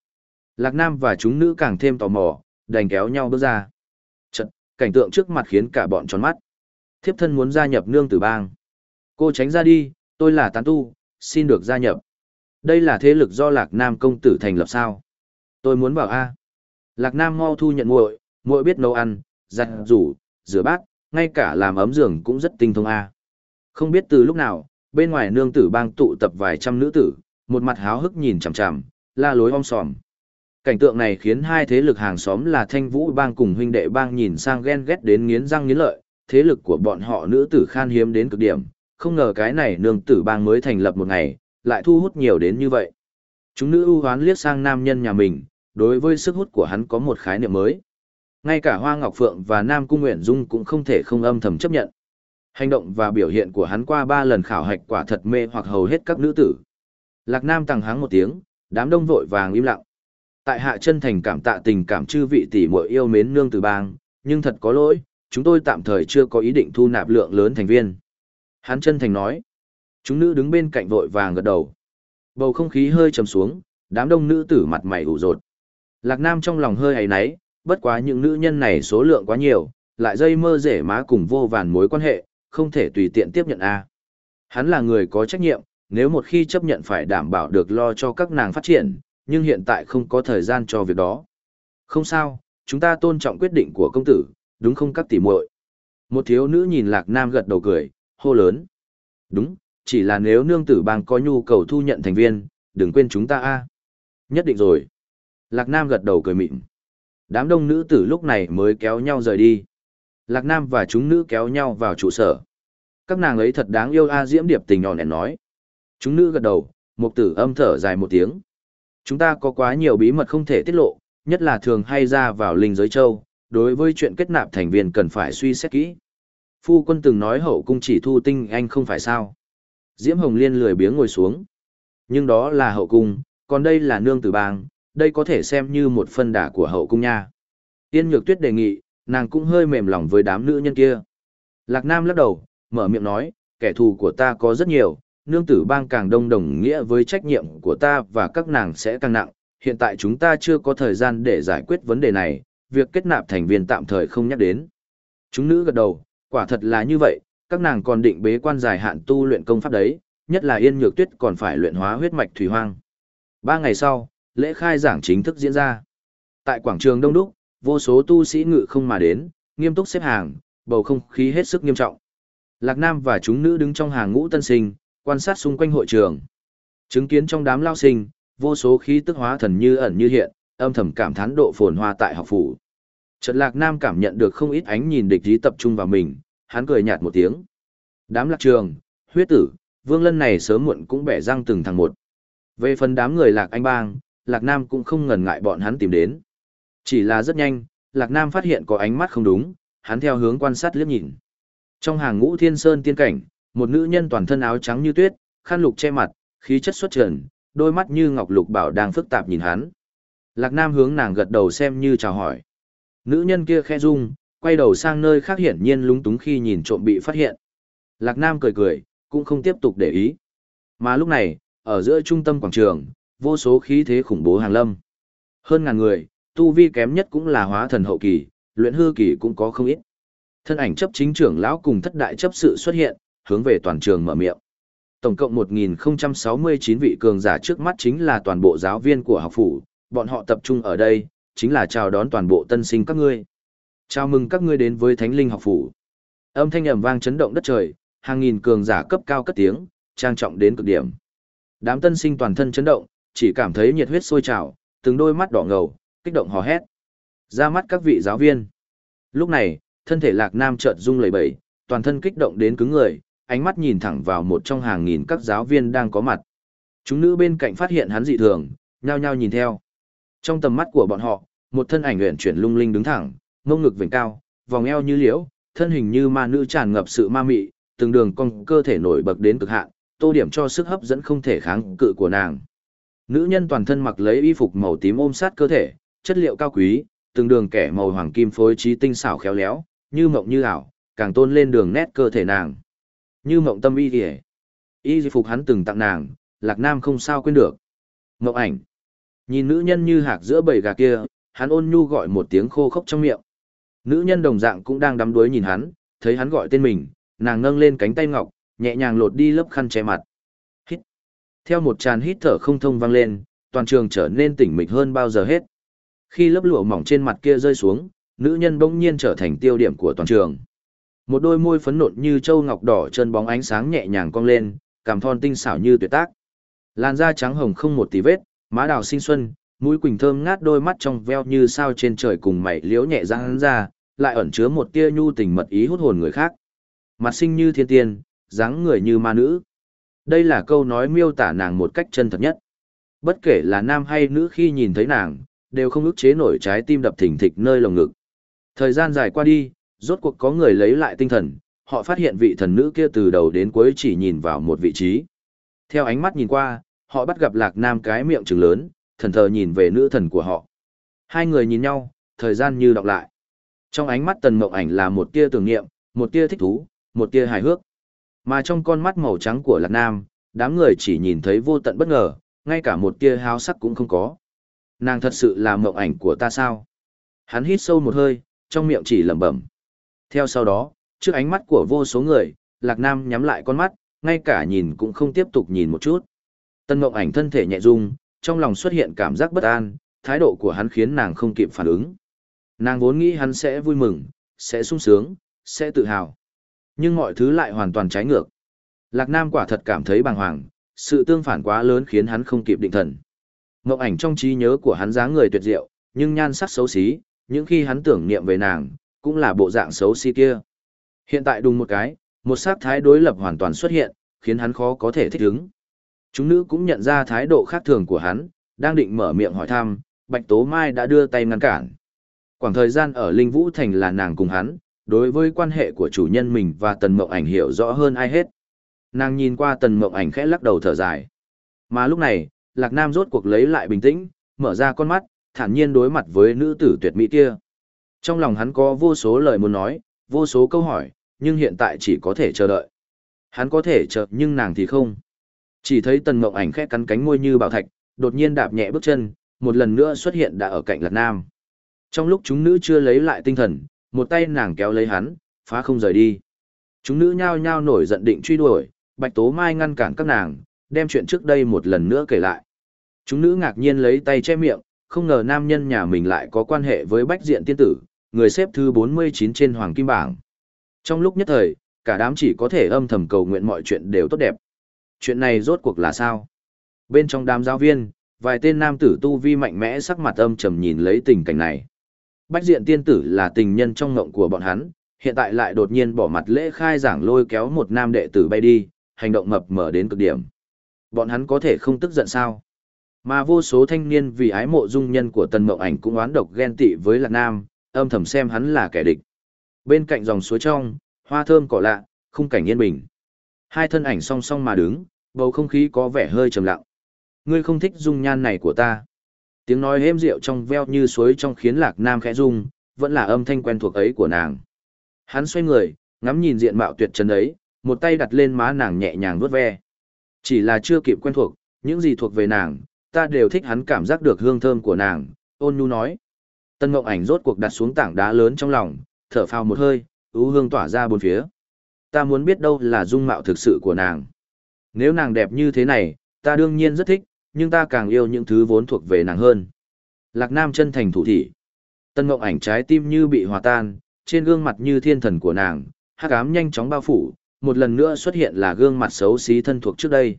Lạc Nam và chúng nữ càng thêm tò mò, đành kéo nhau bước ra. Chật, cảnh tượng trước mặt khiến cả bọn tròn mắt. Thiếp thân muốn gia nhập nương tử bang. Cô tránh ra đi, tôi là tán tu, xin được gia nhập. Đây là thế lực do Lạc Nam công tử thành lập sao? Tôi muốn bảo A. Lạc Nam mau thu nhận muội, muội biết nấu ăn, giặt rủ, rửa bát, ngay cả làm ấm giường cũng rất tinh thông A. Không biết từ lúc nào, bên ngoài nương tử bang tụ tập vài trăm nữ tử, một mặt háo hức nhìn chằm chằm, la lối om sòm. Cảnh tượng này khiến hai thế lực hàng xóm là Thanh Vũ bang cùng huynh đệ bang nhìn sang ghen ghét đến nghiến răng nghiến lợi, thế lực của bọn họ nữ tử khan hiếm đến cực điểm, không ngờ cái này nương tử bang mới thành lập một ngày, lại thu hút nhiều đến như vậy. Chúng nữ ưu hoán liếc sang nam nhân nhà mình, đối với sức hút của hắn có một khái niệm mới. Ngay cả Hoa Ngọc Phượng và Nam Cung Nguyện Dung cũng không thể không âm thầm chấp nhận. Hành động và biểu hiện của hắn qua ba lần khảo hạch quả thật mê hoặc hầu hết các nữ tử. Lạc Nam tàng háng một tiếng, đám đông vội vàng im lặng. Tại hạ chân thành cảm tạ tình cảm chư vị tỷ muội yêu mến nương từ bang, nhưng thật có lỗi, chúng tôi tạm thời chưa có ý định thu nạp lượng lớn thành viên. Hắn chân thành nói. Chúng nữ đứng bên cạnh vội vàng gật đầu. Bầu không khí hơi trầm xuống, đám đông nữ tử mặt mày ủ rột. Lạc Nam trong lòng hơi hay náy, bất quá những nữ nhân này số lượng quá nhiều, lại dây mơ rể má cùng vô vàn mối quan hệ, không thể tùy tiện tiếp nhận a. Hắn là người có trách nhiệm, nếu một khi chấp nhận phải đảm bảo được lo cho các nàng phát triển, nhưng hiện tại không có thời gian cho việc đó. Không sao, chúng ta tôn trọng quyết định của công tử, đúng không các tỷ muội? Một thiếu nữ nhìn Lạc Nam gật đầu cười, hô lớn. Đúng, chỉ là nếu nương tử bang có nhu cầu thu nhận thành viên, đừng quên chúng ta a. Nhất định rồi. Lạc Nam gật đầu cười mịn. Đám đông nữ tử lúc này mới kéo nhau rời đi. Lạc Nam và chúng nữ kéo nhau vào trụ sở. Các nàng ấy thật đáng yêu a diễm điệp tình nhỏ nẻ nói. Chúng nữ gật đầu, một tử âm thở dài một tiếng. Chúng ta có quá nhiều bí mật không thể tiết lộ, nhất là thường hay ra vào linh giới châu, đối với chuyện kết nạp thành viên cần phải suy xét kỹ. Phu quân từng nói hậu cung chỉ thu tinh anh không phải sao. Diễm Hồng Liên lười biếng ngồi xuống. Nhưng đó là hậu cung, còn đây là nương tử bang, đây có thể xem như một phân đả của hậu cung nha. Tiên Nhược Tuyết đề nghị, nàng cũng hơi mềm lòng với đám nữ nhân kia. Lạc Nam lắc đầu, mở miệng nói, kẻ thù của ta có rất nhiều, nương tử bang càng đông đồng nghĩa với trách nhiệm của ta và các nàng sẽ càng nặng. Hiện tại chúng ta chưa có thời gian để giải quyết vấn đề này, việc kết nạp thành viên tạm thời không nhắc đến. Chúng nữ gật đầu, quả thật là như vậy, các nàng còn định bế quan dài hạn tu luyện công pháp đấy, nhất là Yên Nhược Tuyết còn phải luyện hóa huyết mạch thủy hoang. Ba ngày sau, lễ khai giảng chính thức diễn ra. Tại quảng trường Đông Đúc, vô số tu sĩ ngự không mà đến, nghiêm túc xếp hàng, bầu không khí hết sức nghiêm trọng. Lạc Nam và chúng nữ đứng trong hàng ngũ tân sinh, quan sát xung quanh hội trường. Chứng kiến trong đám lao sinh, vô số khí tức hóa thần như ẩn như hiện, âm thầm cảm thán độ phồn hoa tại học phủ. Trật Lạc Nam cảm nhận được không ít ánh nhìn địch ý tập trung vào mình, hắn cười nhạt một tiếng. Đám lạc trường, huyết tử, vương lân này sớm muộn cũng bẻ răng từng thằng một. Về phần đám người lạc anh bang, lạc nam cũng không ngần ngại bọn hắn tìm đến. Chỉ là rất nhanh, lạc nam phát hiện có ánh mắt không đúng, hắn theo hướng quan sát liếc nhìn. Trong hàng ngũ thiên sơn tiên cảnh, một nữ nhân toàn thân áo trắng như tuyết, khăn lục che mặt, khí chất xuất trần, đôi mắt như ngọc lục bảo đang phức tạp nhìn hắn. Lạc Nam hướng nàng gật đầu xem như chào hỏi. Nữ nhân kia khe rung, quay đầu sang nơi khác hiển nhiên lúng túng khi nhìn trộm bị phát hiện. Lạc Nam cười cười, cũng không tiếp tục để ý. Mà lúc này, ở giữa trung tâm quảng trường, vô số khí thế khủng bố hàng lâm. Hơn ngàn người, tu vi kém nhất cũng là hóa thần hậu kỳ, luyện hư kỳ cũng có không ít. Thân ảnh chấp chính trưởng lão cùng thất đại chấp sự xuất hiện, hướng về toàn trường mở miệng. Tổng cộng 1069 vị cường giả trước mắt chính là toàn bộ giáo viên của học phủ, bọn họ tập trung ở đây, chính là chào đón toàn bộ tân sinh các ngươi. Chào mừng các ngươi đến với Thánh Linh học phủ. Âm thanh ầm vang chấn động đất trời, hàng nghìn cường giả cấp cao cất tiếng, trang trọng đến cực điểm. Đám tân sinh toàn thân chấn động, chỉ cảm thấy nhiệt huyết sôi trào, từng đôi mắt đỏ ngầu, kích động hò hét. Ra mắt các vị giáo viên. Lúc này, thân thể Lạc Nam chợt rung lẩy bẩy, toàn thân kích động đến cứng người, ánh mắt nhìn thẳng vào một trong hàng nghìn các giáo viên đang có mặt. Chúng nữ bên cạnh phát hiện hắn dị thường, nhao nhao nhìn theo. Trong tầm mắt của bọn họ, một thân ảnh luyện chuyển lung linh đứng thẳng, mông ngực vểnh cao, vòng eo như liễu, thân hình như ma nữ tràn ngập sự ma mị, từng đường cong cơ thể nổi bật đến cực hạn, tô điểm cho sức hấp dẫn không thể kháng cự của nàng. Nữ nhân toàn thân mặc lấy y phục màu tím ôm sát cơ thể, chất liệu cao quý, từng đường kẻ màu hoàng kim phối trí tinh xảo khéo léo, như mộng như ảo, càng tôn lên đường nét cơ thể nàng. Như mộng tâm y kìa. Y phục hắn từng tặng nàng, lạc nam không sao quên được. Mộng ảnh. Nhìn nữ nhân như hạc giữa bầy gà kia, hắn ôn nhu gọi một tiếng khô khốc trong miệng. Nữ nhân đồng dạng cũng đang đắm đuối nhìn hắn, thấy hắn gọi tên mình, nàng nâng lên cánh tay ngọc, nhẹ nhàng lột đi lớp khăn che mặt. Hít. Theo một tràn hít thở không thông vang lên, toàn trường trở nên tỉnh mịch hơn bao giờ hết. Khi lớp lụa mỏng trên mặt kia rơi xuống, nữ nhân bỗng nhiên trở thành tiêu điểm của toàn trường. Một đôi môi phấn nộn như châu ngọc đỏ trơn bóng ánh sáng nhẹ nhàng cong lên, cảm thon tinh xảo như tuyệt tác. Làn da trắng hồng không một tí vết, má đào xinh xuân, mũi quỳnh thơm ngát đôi mắt trong veo như sao trên trời cùng mày liễu nhẹ răng ra, lại ẩn chứa một tia nhu tình mật ý hút hồn người khác. Mặt sinh như thiên tiên, dáng người như ma nữ. Đây là câu nói miêu tả nàng một cách chân thật nhất. Bất kể là nam hay nữ khi nhìn thấy nàng, đều không ức chế nổi trái tim đập thình thịch nơi lồng ngực. Thời gian dài qua đi, rốt cuộc có người lấy lại tinh thần, họ phát hiện vị thần nữ kia từ đầu đến cuối chỉ nhìn vào một vị trí. Theo ánh mắt nhìn qua, họ bắt gặp Lạc Nam cái miệng trừng lớn, thần thờ nhìn về nữ thần của họ. Hai người nhìn nhau, thời gian như đọc lại. Trong ánh mắt tần mộng ảnh là một tia tưởng niệm, một tia thích thú, một tia hài hước. Mà trong con mắt màu trắng của Lạc Nam, đám người chỉ nhìn thấy vô tận bất ngờ, ngay cả một tia háo sắc cũng không có. Nàng thật sự là mộng ảnh của ta sao? Hắn hít sâu một hơi, trong miệng chỉ lẩm bẩm. Theo sau đó, trước ánh mắt của vô số người, Lạc Nam nhắm lại con mắt, ngay cả nhìn cũng không tiếp tục nhìn một chút. Tân mộng ảnh thân thể nhẹ rung, trong lòng xuất hiện cảm giác bất an, thái độ của hắn khiến nàng không kịp phản ứng. Nàng vốn nghĩ hắn sẽ vui mừng, sẽ sung sướng, sẽ tự hào. Nhưng mọi thứ lại hoàn toàn trái ngược. Lạc Nam quả thật cảm thấy bàng hoàng, sự tương phản quá lớn khiến hắn không kịp định thần. Ngộng ảnh trong trí nhớ của hắn dáng người tuyệt diệu, nhưng nhan sắc xấu xí, những khi hắn tưởng niệm về nàng, cũng là bộ dạng xấu xí kia. Hiện tại đùng một cái, một sắc thái đối lập hoàn toàn xuất hiện, khiến hắn khó có thể thích ứng. Chúng nữ cũng nhận ra thái độ khác thường của hắn, đang định mở miệng hỏi thăm, Bạch Tố Mai đã đưa tay ngăn cản. Quảng thời gian ở Linh Vũ Thành là nàng cùng hắn, đối với quan hệ của chủ nhân mình và Tần Mộng Ảnh hiểu rõ hơn ai hết. Nàng nhìn qua Tần Mộng Ảnh khẽ lắc đầu thở dài. Mà lúc này, Lạc Nam rốt cuộc lấy lại bình tĩnh, mở ra con mắt, thản nhiên đối mặt với nữ tử tuyệt mỹ kia. Trong lòng hắn có vô số lời muốn nói, vô số câu hỏi, nhưng hiện tại chỉ có thể chờ đợi. Hắn có thể chờ nhưng nàng thì không. Chỉ thấy Tần Mộng Ảnh khẽ cắn cánh môi như bảo thạch, đột nhiên đạp nhẹ bước chân, một lần nữa xuất hiện đã ở cạnh Lạc Nam. Trong lúc chúng nữ chưa lấy lại tinh thần, một tay nàng kéo lấy hắn, phá không rời đi. Chúng nữ nhao nhao nổi giận định truy đuổi, Bạch Tố Mai ngăn cản các nàng, đem chuyện trước đây một lần nữa kể lại. Chúng nữ ngạc nhiên lấy tay che miệng, không ngờ nam nhân nhà mình lại có quan hệ với Bách Diện Tiên Tử, người xếp thứ bốn mươi chín trên Hoàng Kim Bảng. Trong lúc nhất thời, cả đám chỉ có thể âm thầm cầu nguyện mọi chuyện đều tốt đẹp. Chuyện này rốt cuộc là sao? Bên trong đám giáo viên, vài tên nam tử tu vi mạnh mẽ sắc mặt âm trầm nhìn lấy tình cảnh này. Bách diện tiên tử là tình nhân trong ngộng của bọn hắn, hiện tại lại đột nhiên bỏ mặt lễ khai giảng lôi kéo một nam đệ tử bay đi, hành động mập mở đến cực điểm. Bọn hắn có thể không tức giận sao? Mà vô số thanh niên vì ái mộ dung nhân của tần mộng ảnh cũng oán độc ghen tị với lạc nam, âm thầm xem hắn là kẻ địch. Bên cạnh dòng suối trong, hoa thơm cỏ lạ, khung cảnh yên bình. Hai thân ảnh song song mà đứng, bầu không khí có vẻ hơi trầm lặng. Ngươi không thích dung nhan này của ta. Tiếng nói êm dịu trong veo như suối trong khiến Lạc Nam khẽ rung, vẫn là âm thanh quen thuộc ấy của nàng. Hắn xoay người, ngắm nhìn diện mạo tuyệt trần ấy, một tay đặt lên má nàng nhẹ nhàng vuốt ve. Chỉ là chưa kịp quen thuộc, những gì thuộc về nàng, ta đều thích hắn cảm giác được hương thơm của nàng, ôn nhu nói. Tân Ngộng Ảnh rốt cuộc đặt xuống tảng đá lớn trong lòng, thở phào một hơi, ú hương tỏa ra bốn phía. Ta muốn biết đâu là dung mạo thực sự của nàng. Nếu nàng đẹp như thế này, ta đương nhiên rất thích, nhưng ta càng yêu những thứ vốn thuộc về nàng hơn. Lạc Nam chân thành thủ thị. Tân ngọc Ảnh trái tim như bị hòa tan, trên gương mặt như thiên thần của nàng, hắc ám nhanh chóng bao phủ, một lần nữa xuất hiện là gương mặt xấu xí thân thuộc trước đây.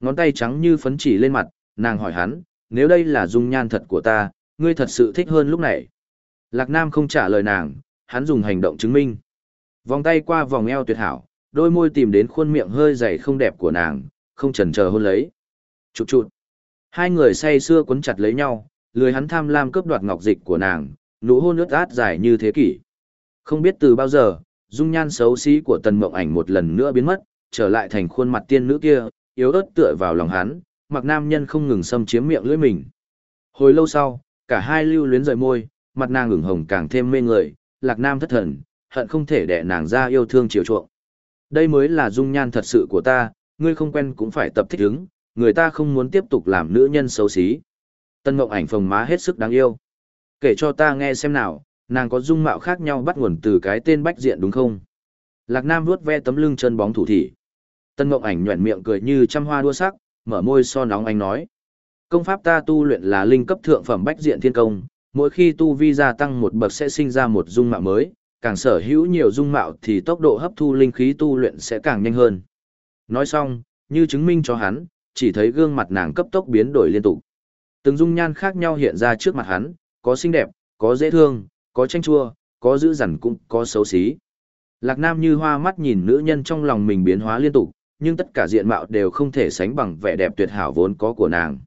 Ngón tay trắng như phấn chỉ lên mặt, nàng hỏi hắn, nếu đây là dung nhan thật của ta, ngươi thật sự thích hơn lúc này. Lạc Nam không trả lời nàng, hắn dùng hành động chứng minh. Vòng tay qua vòng eo tuyệt hảo, đôi môi tìm đến khuôn miệng hơi dày không đẹp của nàng, không chần chờ hôn lấy. Chụt chụt. Hai người say sưa quấn chặt lấy nhau, lười hắn tham lam cướp đoạt ngọc dịch của nàng, nụ hôn ướt át dài như thế kỷ. Không biết từ bao giờ, dung nhan xấu xí của tần mộng ảnh một lần nữa biến mất, trở lại thành khuôn mặt tiên nữ kia, yếu ớt tựa vào lòng hắn, mặc nam nhân không ngừng xâm chiếm miệng lưỡi mình. Hồi lâu sau, cả hai lưu luyến rời môi, mặt nàng ửng hồng càng thêm mê người, lạc nam thất thần, hận không thể đẻ nàng ra yêu thương chiều chuộng. Đây mới là dung nhan thật sự của ta, ngươi không quen cũng phải tập thích ứng, người ta không muốn tiếp tục làm nữ nhân xấu xí. Tân Mộng Ảnh phồng má hết sức đáng yêu. Kể cho ta nghe xem nào, nàng có dung mạo khác nhau bắt nguồn từ cái tên Bách Diện đúng không? Lạc Nam vuốt ve tấm lưng chân bóng thủ thị. Tân Mộng Ảnh nhuyễn miệng cười như trăm hoa đua sắc, mở môi so nóng anh nói: "Công pháp ta tu luyện là linh cấp thượng phẩm Bách Diện Thiên Công, mỗi khi tu vi gia tăng một bậc sẽ sinh ra một dung mạo mới, càng sở hữu nhiều dung mạo thì tốc độ hấp thu linh khí tu luyện sẽ càng nhanh hơn." Nói xong, như chứng minh cho hắn, chỉ thấy gương mặt nàng cấp tốc biến đổi liên tục. Từng dung nhan khác nhau hiện ra trước mặt hắn, có xinh đẹp, có dễ thương, có tranh chua, có dữ dằn cũng có xấu xí. Lạc Nam như hoa mắt nhìn nữ nhân trong lòng mình biến hóa liên tục, nhưng tất cả diện mạo đều không thể sánh bằng vẻ đẹp tuyệt hảo vốn có của nàng.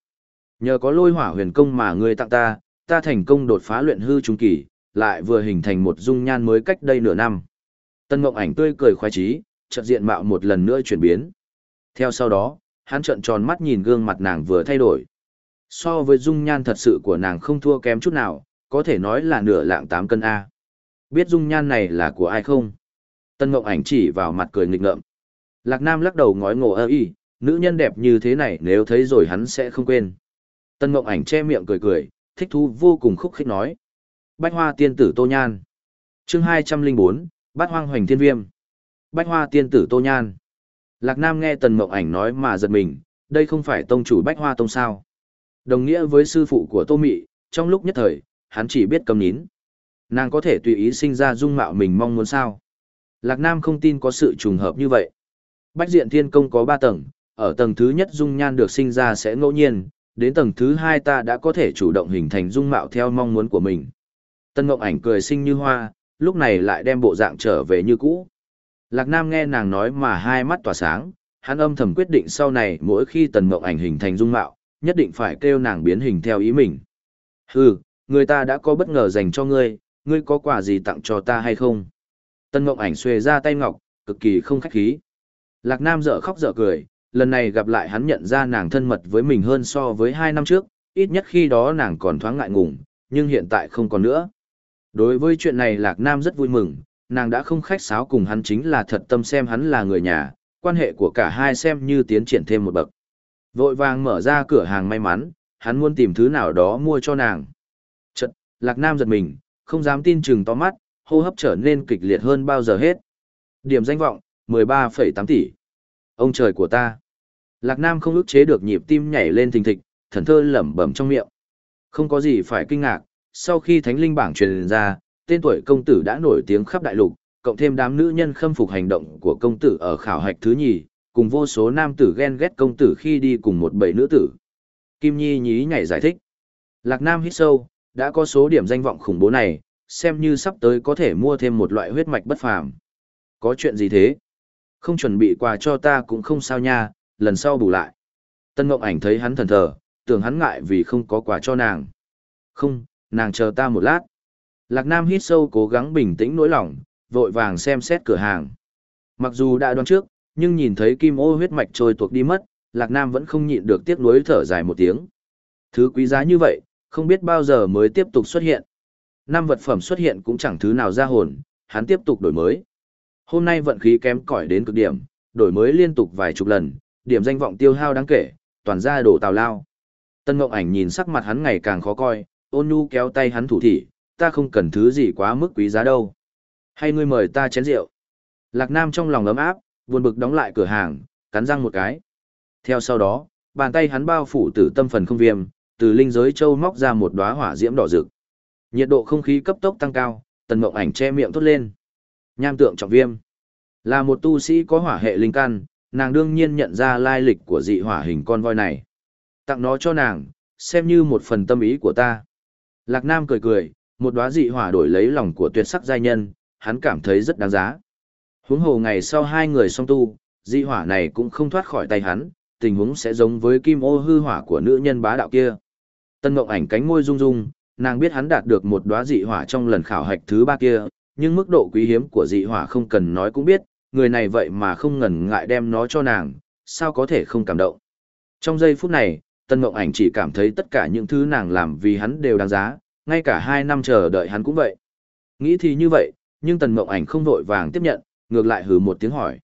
Nhờ có lôi hỏa huyền công mà ngươi tặng ta, ta thành công đột phá luyện hư trung kỳ, lại vừa hình thành một dung nhan mới cách đây nửa năm. Tân Ngộng Ảnh tươi cười khoái chí, chợt diện mạo một lần nữa chuyển biến. Theo sau đó, hắn trợn tròn mắt nhìn gương mặt nàng vừa thay đổi. So với dung nhan thật sự của nàng không thua kém chút nào, có thể nói là nửa lạng 8 cân A. Biết dung nhan này là của ai không? Tân Ngộng ảnh chỉ vào mặt cười nghịch ngợm. Lạc Nam lắc đầu ngói ngộ ơ y, nữ nhân đẹp như thế này nếu thấy rồi hắn sẽ không quên. Tân Ngộng ảnh che miệng cười cười, thích thú vô cùng khúc khích nói. Bách hoa tiên tử Tô Nhan. chương 204, Bát hoang hoành thiên viêm. Bách hoa tiên tử Tô Nhan. Lạc Nam nghe Tần Mộng Ảnh nói mà giật mình, đây không phải tông chủ Bách Hoa Tông sao. Đồng nghĩa với sư phụ của Tô Mị, trong lúc nhất thời, hắn chỉ biết cầm nín. Nàng có thể tùy ý sinh ra dung mạo mình mong muốn sao. Lạc Nam không tin có sự trùng hợp như vậy. Bách diện thiên công có 3 tầng, ở tầng thứ nhất dung nhan được sinh ra sẽ ngẫu nhiên, đến tầng thứ hai ta đã có thể chủ động hình thành dung mạo theo mong muốn của mình. Tân Ngộng Ảnh cười sinh như hoa, lúc này lại đem bộ dạng trở về như cũ. Lạc Nam nghe nàng nói mà hai mắt tỏa sáng, hắn âm thầm quyết định sau này mỗi khi tần mộng ảnh hình thành dung mạo, nhất định phải kêu nàng biến hình theo ý mình. Hừ, người ta đã có bất ngờ dành cho ngươi, ngươi có quà gì tặng cho ta hay không? Tần mộng ảnh xuề ra tay ngọc, cực kỳ không khách khí. Lạc Nam dở khóc dở cười, lần này gặp lại hắn nhận ra nàng thân mật với mình hơn so với hai năm trước, ít nhất khi đó nàng còn thoáng ngại ngùng, nhưng hiện tại không còn nữa. Đối với chuyện này Lạc Nam rất vui mừng, nàng đã không khách sáo cùng hắn chính là thật tâm xem hắn là người nhà, quan hệ của cả hai xem như tiến triển thêm một bậc. Vội vàng mở ra cửa hàng may mắn, hắn muốn tìm thứ nào đó mua cho nàng. Chật, Lạc Nam giật mình, không dám tin chừng to mắt, hô hấp trở nên kịch liệt hơn bao giờ hết. Điểm danh vọng, 13,8 tỷ. Ông trời của ta. Lạc Nam không ức chế được nhịp tim nhảy lên thình thịch, thần thơ lẩm bẩm trong miệng. Không có gì phải kinh ngạc, sau khi thánh linh bảng truyền ra, tên tuổi công tử đã nổi tiếng khắp đại lục, cộng thêm đám nữ nhân khâm phục hành động của công tử ở khảo hạch thứ nhì, cùng vô số nam tử ghen ghét công tử khi đi cùng một bầy nữ tử. Kim Nhi nhí nhảy giải thích. Lạc Nam hít sâu, đã có số điểm danh vọng khủng bố này, xem như sắp tới có thể mua thêm một loại huyết mạch bất phàm. Có chuyện gì thế? Không chuẩn bị quà cho ta cũng không sao nha, lần sau bù lại. Tân Ngộng Ảnh thấy hắn thần thờ, tưởng hắn ngại vì không có quà cho nàng. Không, nàng chờ ta một lát. Lạc Nam hít sâu cố gắng bình tĩnh nỗi lòng, vội vàng xem xét cửa hàng. Mặc dù đã đoán trước, nhưng nhìn thấy kim ô huyết mạch trôi tuột đi mất, Lạc Nam vẫn không nhịn được tiếc nuối thở dài một tiếng. Thứ quý giá như vậy, không biết bao giờ mới tiếp tục xuất hiện. Năm vật phẩm xuất hiện cũng chẳng thứ nào ra hồn, hắn tiếp tục đổi mới. Hôm nay vận khí kém cỏi đến cực điểm, đổi mới liên tục vài chục lần, điểm danh vọng tiêu hao đáng kể, toàn ra đổ tào lao. Tân Ngộng Ảnh nhìn sắc mặt hắn ngày càng khó coi, ôn nhu kéo tay hắn thủ thị, ta không cần thứ gì quá mức quý giá đâu. Hay ngươi mời ta chén rượu. Lạc Nam trong lòng ấm áp, buồn bực đóng lại cửa hàng, cắn răng một cái. Theo sau đó, bàn tay hắn bao phủ tử tâm phần không viêm, từ linh giới châu móc ra một đóa hỏa diễm đỏ rực. Nhiệt độ không khí cấp tốc tăng cao, tần mộng ảnh che miệng thốt lên. Nham tượng trọng viêm. Là một tu sĩ có hỏa hệ linh căn, nàng đương nhiên nhận ra lai lịch của dị hỏa hình con voi này. Tặng nó cho nàng, xem như một phần tâm ý của ta. Lạc Nam cười cười, một đóa dị hỏa đổi lấy lòng của tuyệt sắc giai nhân, hắn cảm thấy rất đáng giá. Huống hồ ngày sau hai người song tu, dị hỏa này cũng không thoát khỏi tay hắn, tình huống sẽ giống với kim ô hư hỏa của nữ nhân bá đạo kia. Tân ngọc Ảnh cánh môi rung rung, nàng biết hắn đạt được một đóa dị hỏa trong lần khảo hạch thứ ba kia, nhưng mức độ quý hiếm của dị hỏa không cần nói cũng biết, người này vậy mà không ngần ngại đem nó cho nàng, sao có thể không cảm động. Trong giây phút này, Tân ngọc Ảnh chỉ cảm thấy tất cả những thứ nàng làm vì hắn đều đáng giá, ngay cả hai năm chờ đợi hắn cũng vậy. Nghĩ thì như vậy, nhưng tần mộng ảnh không vội vàng tiếp nhận, ngược lại hừ một tiếng hỏi.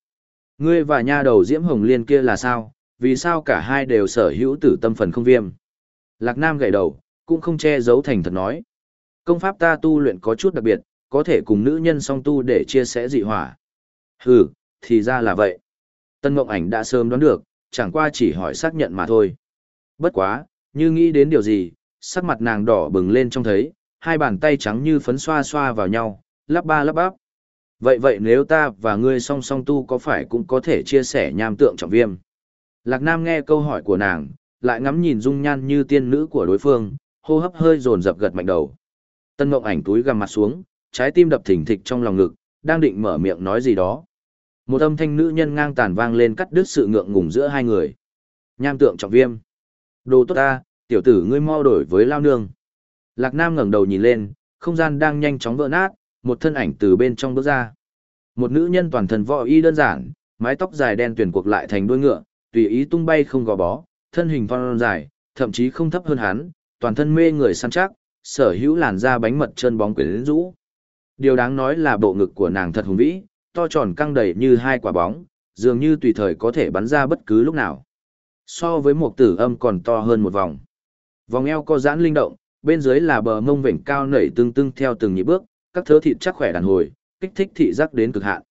Ngươi và nha đầu diễm hồng liên kia là sao, vì sao cả hai đều sở hữu tử tâm phần không viêm? Lạc Nam gảy đầu, cũng không che giấu thành thật nói. Công pháp ta tu luyện có chút đặc biệt, có thể cùng nữ nhân song tu để chia sẻ dị hỏa. Hừ, thì ra là vậy. Tân Mộng Ảnh đã sớm đoán được, chẳng qua chỉ hỏi xác nhận mà thôi. Bất quá, như nghĩ đến điều gì, sắc mặt nàng đỏ bừng lên trong thấy, hai bàn tay trắng như phấn xoa xoa vào nhau, lắp ba lắp bắp. Vậy vậy nếu ta và ngươi song song tu có phải cũng có thể chia sẻ nham tượng trọng viêm? Lạc Nam nghe câu hỏi của nàng, lại ngắm nhìn dung nhan như tiên nữ của đối phương, hô hấp hơi dồn dập gật mạnh đầu. Tân ngọc ảnh túi gằm mặt xuống, trái tim đập thình thịch trong lòng ngực, đang định mở miệng nói gì đó. Một âm thanh nữ nhân ngang tàn vang lên cắt đứt sự ngượng ngùng giữa hai người. Nham tượng trọng viêm. Đồ tốt ta, Tiểu tử ngươi mau đổi với lao nương. Lạc Nam ngẩng đầu nhìn lên, không gian đang nhanh chóng vỡ nát, một thân ảnh từ bên trong bước ra. Một nữ nhân toàn thân võ y đơn giản, mái tóc dài đen tuyển cuộc lại thành đuôi ngựa, tùy ý tung bay không gò bó, thân hình phong dài, thậm chí không thấp hơn hắn, toàn thân mê người săn chắc, sở hữu làn da bánh mật trơn bóng quyến rũ. Điều đáng nói là bộ ngực của nàng thật hùng vĩ, to tròn căng đầy như hai quả bóng, dường như tùy thời có thể bắn ra bất cứ lúc nào. So với một tử âm còn to hơn một vòng. Vòng eo có giãn linh động, bên dưới là bờ mông vểnh cao nảy tương tương theo từng nhịp bước, các thớ thịt chắc khỏe đàn hồi, kích thích thị giác đến cực hạn.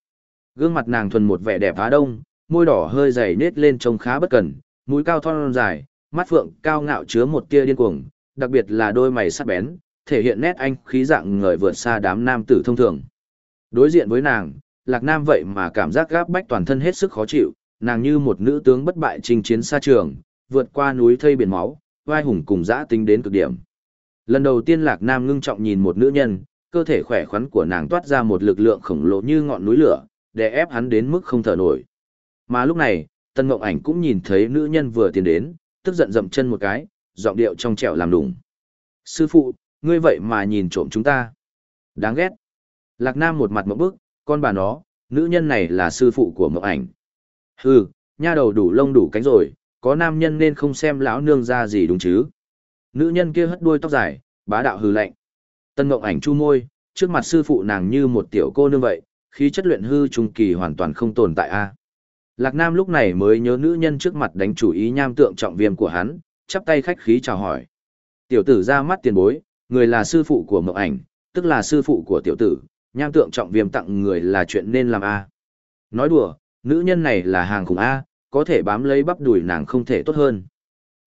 Gương mặt nàng thuần một vẻ đẹp á đông, môi đỏ hơi dày nết lên trông khá bất cần, mũi cao thon dài, mắt phượng cao ngạo chứa một tia điên cuồng, đặc biệt là đôi mày sắc bén, thể hiện nét anh khí dạng người vượt xa đám nam tử thông thường. Đối diện với nàng, Lạc Nam vậy mà cảm giác gáp bách toàn thân hết sức khó chịu, nàng như một nữ tướng bất bại chinh chiến xa trường, vượt qua núi thây biển máu, vai hùng cùng dã tính đến cực điểm. Lần đầu tiên Lạc Nam ngưng trọng nhìn một nữ nhân, cơ thể khỏe khoắn của nàng toát ra một lực lượng khổng lồ như ngọn núi lửa, để ép hắn đến mức không thở nổi. Mà lúc này, Tân Ngộng Ảnh cũng nhìn thấy nữ nhân vừa tiến đến, tức giận dậm chân một cái, giọng điệu trong trẻo làm đùng. Sư phụ, ngươi vậy mà nhìn trộm chúng ta. Đáng ghét. Lạc Nam một mặt mẫu bức, con bà nó, nữ nhân này là sư phụ của mộng ảnh. Hừ, nha đầu đủ lông đủ cánh rồi, có nam nhân nên không xem lão nương ra gì đúng chứ. Nữ nhân kia hất đuôi tóc dài, bá đạo hư lạnh. Tân Ngộng Ảnh chu môi, trước mặt sư phụ nàng như một tiểu cô nương vậy, khí chất luyện hư trung kỳ hoàn toàn không tồn tại a. Lạc Nam lúc này mới nhớ nữ nhân trước mặt đánh chủ ý nham tượng trọng viêm của hắn, chắp tay khách khí chào hỏi. Tiểu tử ra mắt tiền bối, người là sư phụ của Mộng Ảnh, tức là sư phụ của tiểu tử, nham tượng trọng viêm tặng người là chuyện nên làm a. Nói đùa, nữ nhân này là hàng khủng a, có thể bám lấy bắp đùi nàng không thể tốt hơn.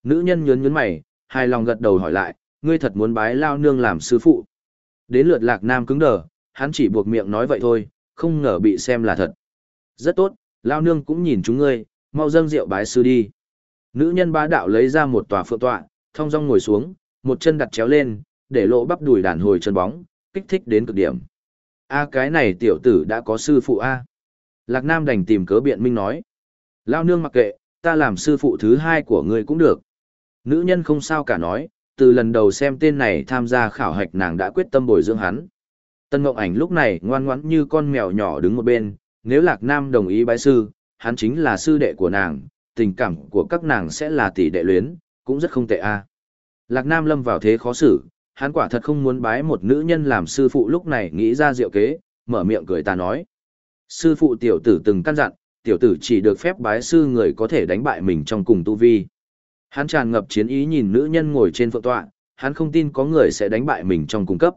Nữ nhân nhớn nhớn mày, hài lòng gật đầu hỏi lại, ngươi thật muốn bái lao nương làm sư phụ. Đến lượt lạc nam cứng đờ, hắn chỉ buộc miệng nói vậy thôi, không ngờ bị xem là thật. Rất tốt, lao nương cũng nhìn chúng ngươi, mau dâng rượu bái sư đi. Nữ nhân bá đạo lấy ra một tòa phượng tọa, thong dong ngồi xuống, một chân đặt chéo lên, để lộ bắp đùi đàn hồi chân bóng, kích thích đến cực điểm. A cái này tiểu tử đã có sư phụ A. Lạc Nam đành tìm cớ biện minh nói. Lao nương mặc kệ, ta làm sư phụ thứ hai của ngươi cũng được. Nữ nhân không sao cả nói, từ lần đầu xem tên này tham gia khảo hạch nàng đã quyết tâm bồi dưỡng hắn. Tân Ngộng Ảnh lúc này ngoan ngoãn như con mèo nhỏ đứng một bên, nếu Lạc Nam đồng ý bái sư, hắn chính là sư đệ của nàng, tình cảm của các nàng sẽ là tỷ đệ luyến, cũng rất không tệ a. Lạc Nam lâm vào thế khó xử, hắn quả thật không muốn bái một nữ nhân làm sư phụ lúc này nghĩ ra diệu kế, mở miệng cười ta nói. Sư phụ tiểu tử từng căn dặn, tiểu tử chỉ được phép bái sư người có thể đánh bại mình trong cùng tu vi. Hắn tràn ngập chiến ý nhìn nữ nhân ngồi trên phượng tọa, hắn không tin có người sẽ đánh bại mình trong cùng cấp.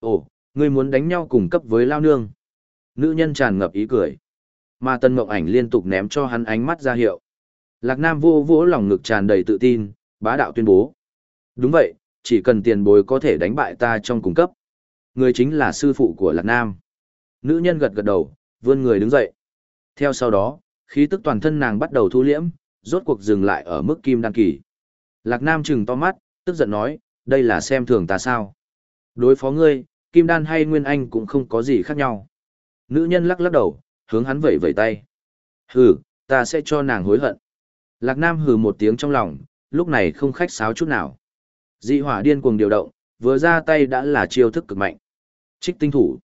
Ồ, ngươi muốn đánh nhau cùng cấp với lao nương. Nữ nhân tràn ngập ý cười. Mà tân mộng ảnh liên tục ném cho hắn ánh mắt ra hiệu. Lạc Nam vô vỗ lòng ngực tràn đầy tự tin, bá đạo tuyên bố. Đúng vậy, chỉ cần tiền bối có thể đánh bại ta trong cùng cấp. Người chính là sư phụ của Lạc Nam. Nữ nhân gật gật đầu, vươn người đứng dậy. Theo sau đó, khí tức toàn thân nàng bắt đầu thu liễm, rốt cuộc dừng lại ở mức kim đan kỳ. Lạc Nam chừng to mắt, tức giận nói, đây là xem thường ta sao. Đối phó ngươi, kim đan hay nguyên anh cũng không có gì khác nhau. Nữ nhân lắc lắc đầu, hướng hắn vẩy vẩy tay. Hừ, ta sẽ cho nàng hối hận. Lạc Nam hừ một tiếng trong lòng, lúc này không khách sáo chút nào. Dị hỏa điên cuồng điều động, vừa ra tay đã là chiêu thức cực mạnh. Trích tinh thủ.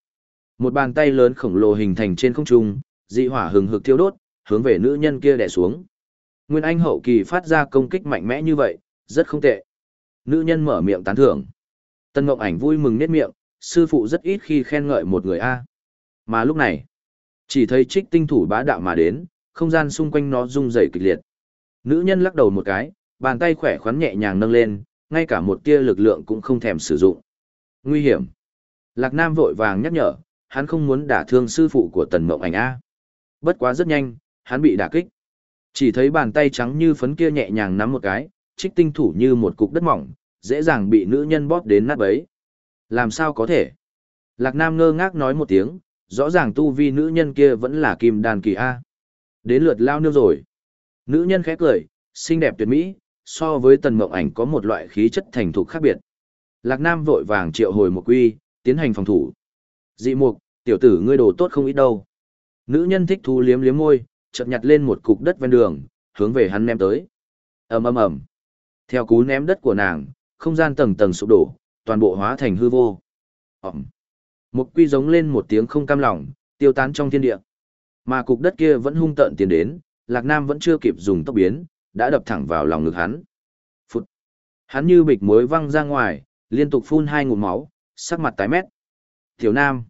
Một bàn tay lớn khổng lồ hình thành trên không trung, dị hỏa hừng hực thiêu đốt, hướng về nữ nhân kia đè xuống. Nguyên Anh hậu kỳ phát ra công kích mạnh mẽ như vậy, rất không tệ. Nữ nhân mở miệng tán thưởng. Tân Ngọc Ảnh vui mừng nét miệng, sư phụ rất ít khi khen ngợi một người a. Mà lúc này, chỉ thấy Trích Tinh thủ bá đạo mà đến, không gian xung quanh nó rung rẩy kịch liệt. Nữ nhân lắc đầu một cái, bàn tay khỏe khoắn nhẹ nhàng nâng lên, ngay cả một tia lực lượng cũng không thèm sử dụng. Nguy hiểm. Lạc Nam vội vàng nhắc nhở, hắn không muốn đả thương sư phụ của Tần Mộng Ảnh a. Bất quá rất nhanh, hắn bị đả kích. Chỉ thấy bàn tay trắng như phấn kia nhẹ nhàng nắm một cái, trích tinh thủ như một cục đất mỏng, dễ dàng bị nữ nhân bóp đến nát bấy. Làm sao có thể? Lạc Nam ngơ ngác nói một tiếng, rõ ràng tu vi nữ nhân kia vẫn là kim đàn kỳ A. Đến lượt lao nương rồi. Nữ nhân khẽ cười, xinh đẹp tuyệt mỹ, so với tần mộng ảnh có một loại khí chất thành thục khác biệt. Lạc Nam vội vàng triệu hồi một quy, tiến hành phòng thủ. Dị mục, tiểu tử ngươi đồ tốt không ít đâu. Nữ nhân thích thú liếm liếm môi, chợt nhặt lên một cục đất ven đường, hướng về hắn ném tới. Ầm ầm ầm. Theo cú ném đất của nàng, không gian tầng tầng sụp đổ, toàn bộ hóa thành hư vô. Ầm. Một quy giống lên một tiếng không cam lòng, tiêu tán trong thiên địa. Mà cục đất kia vẫn hung tợn tiến đến, Lạc Nam vẫn chưa kịp dùng tốc biến, đã đập thẳng vào lòng ngực hắn. Phụt. Hắn như bịch muối văng ra ngoài, liên tục phun hai ngụm máu, sắc mặt tái mét. "Tiểu Nam."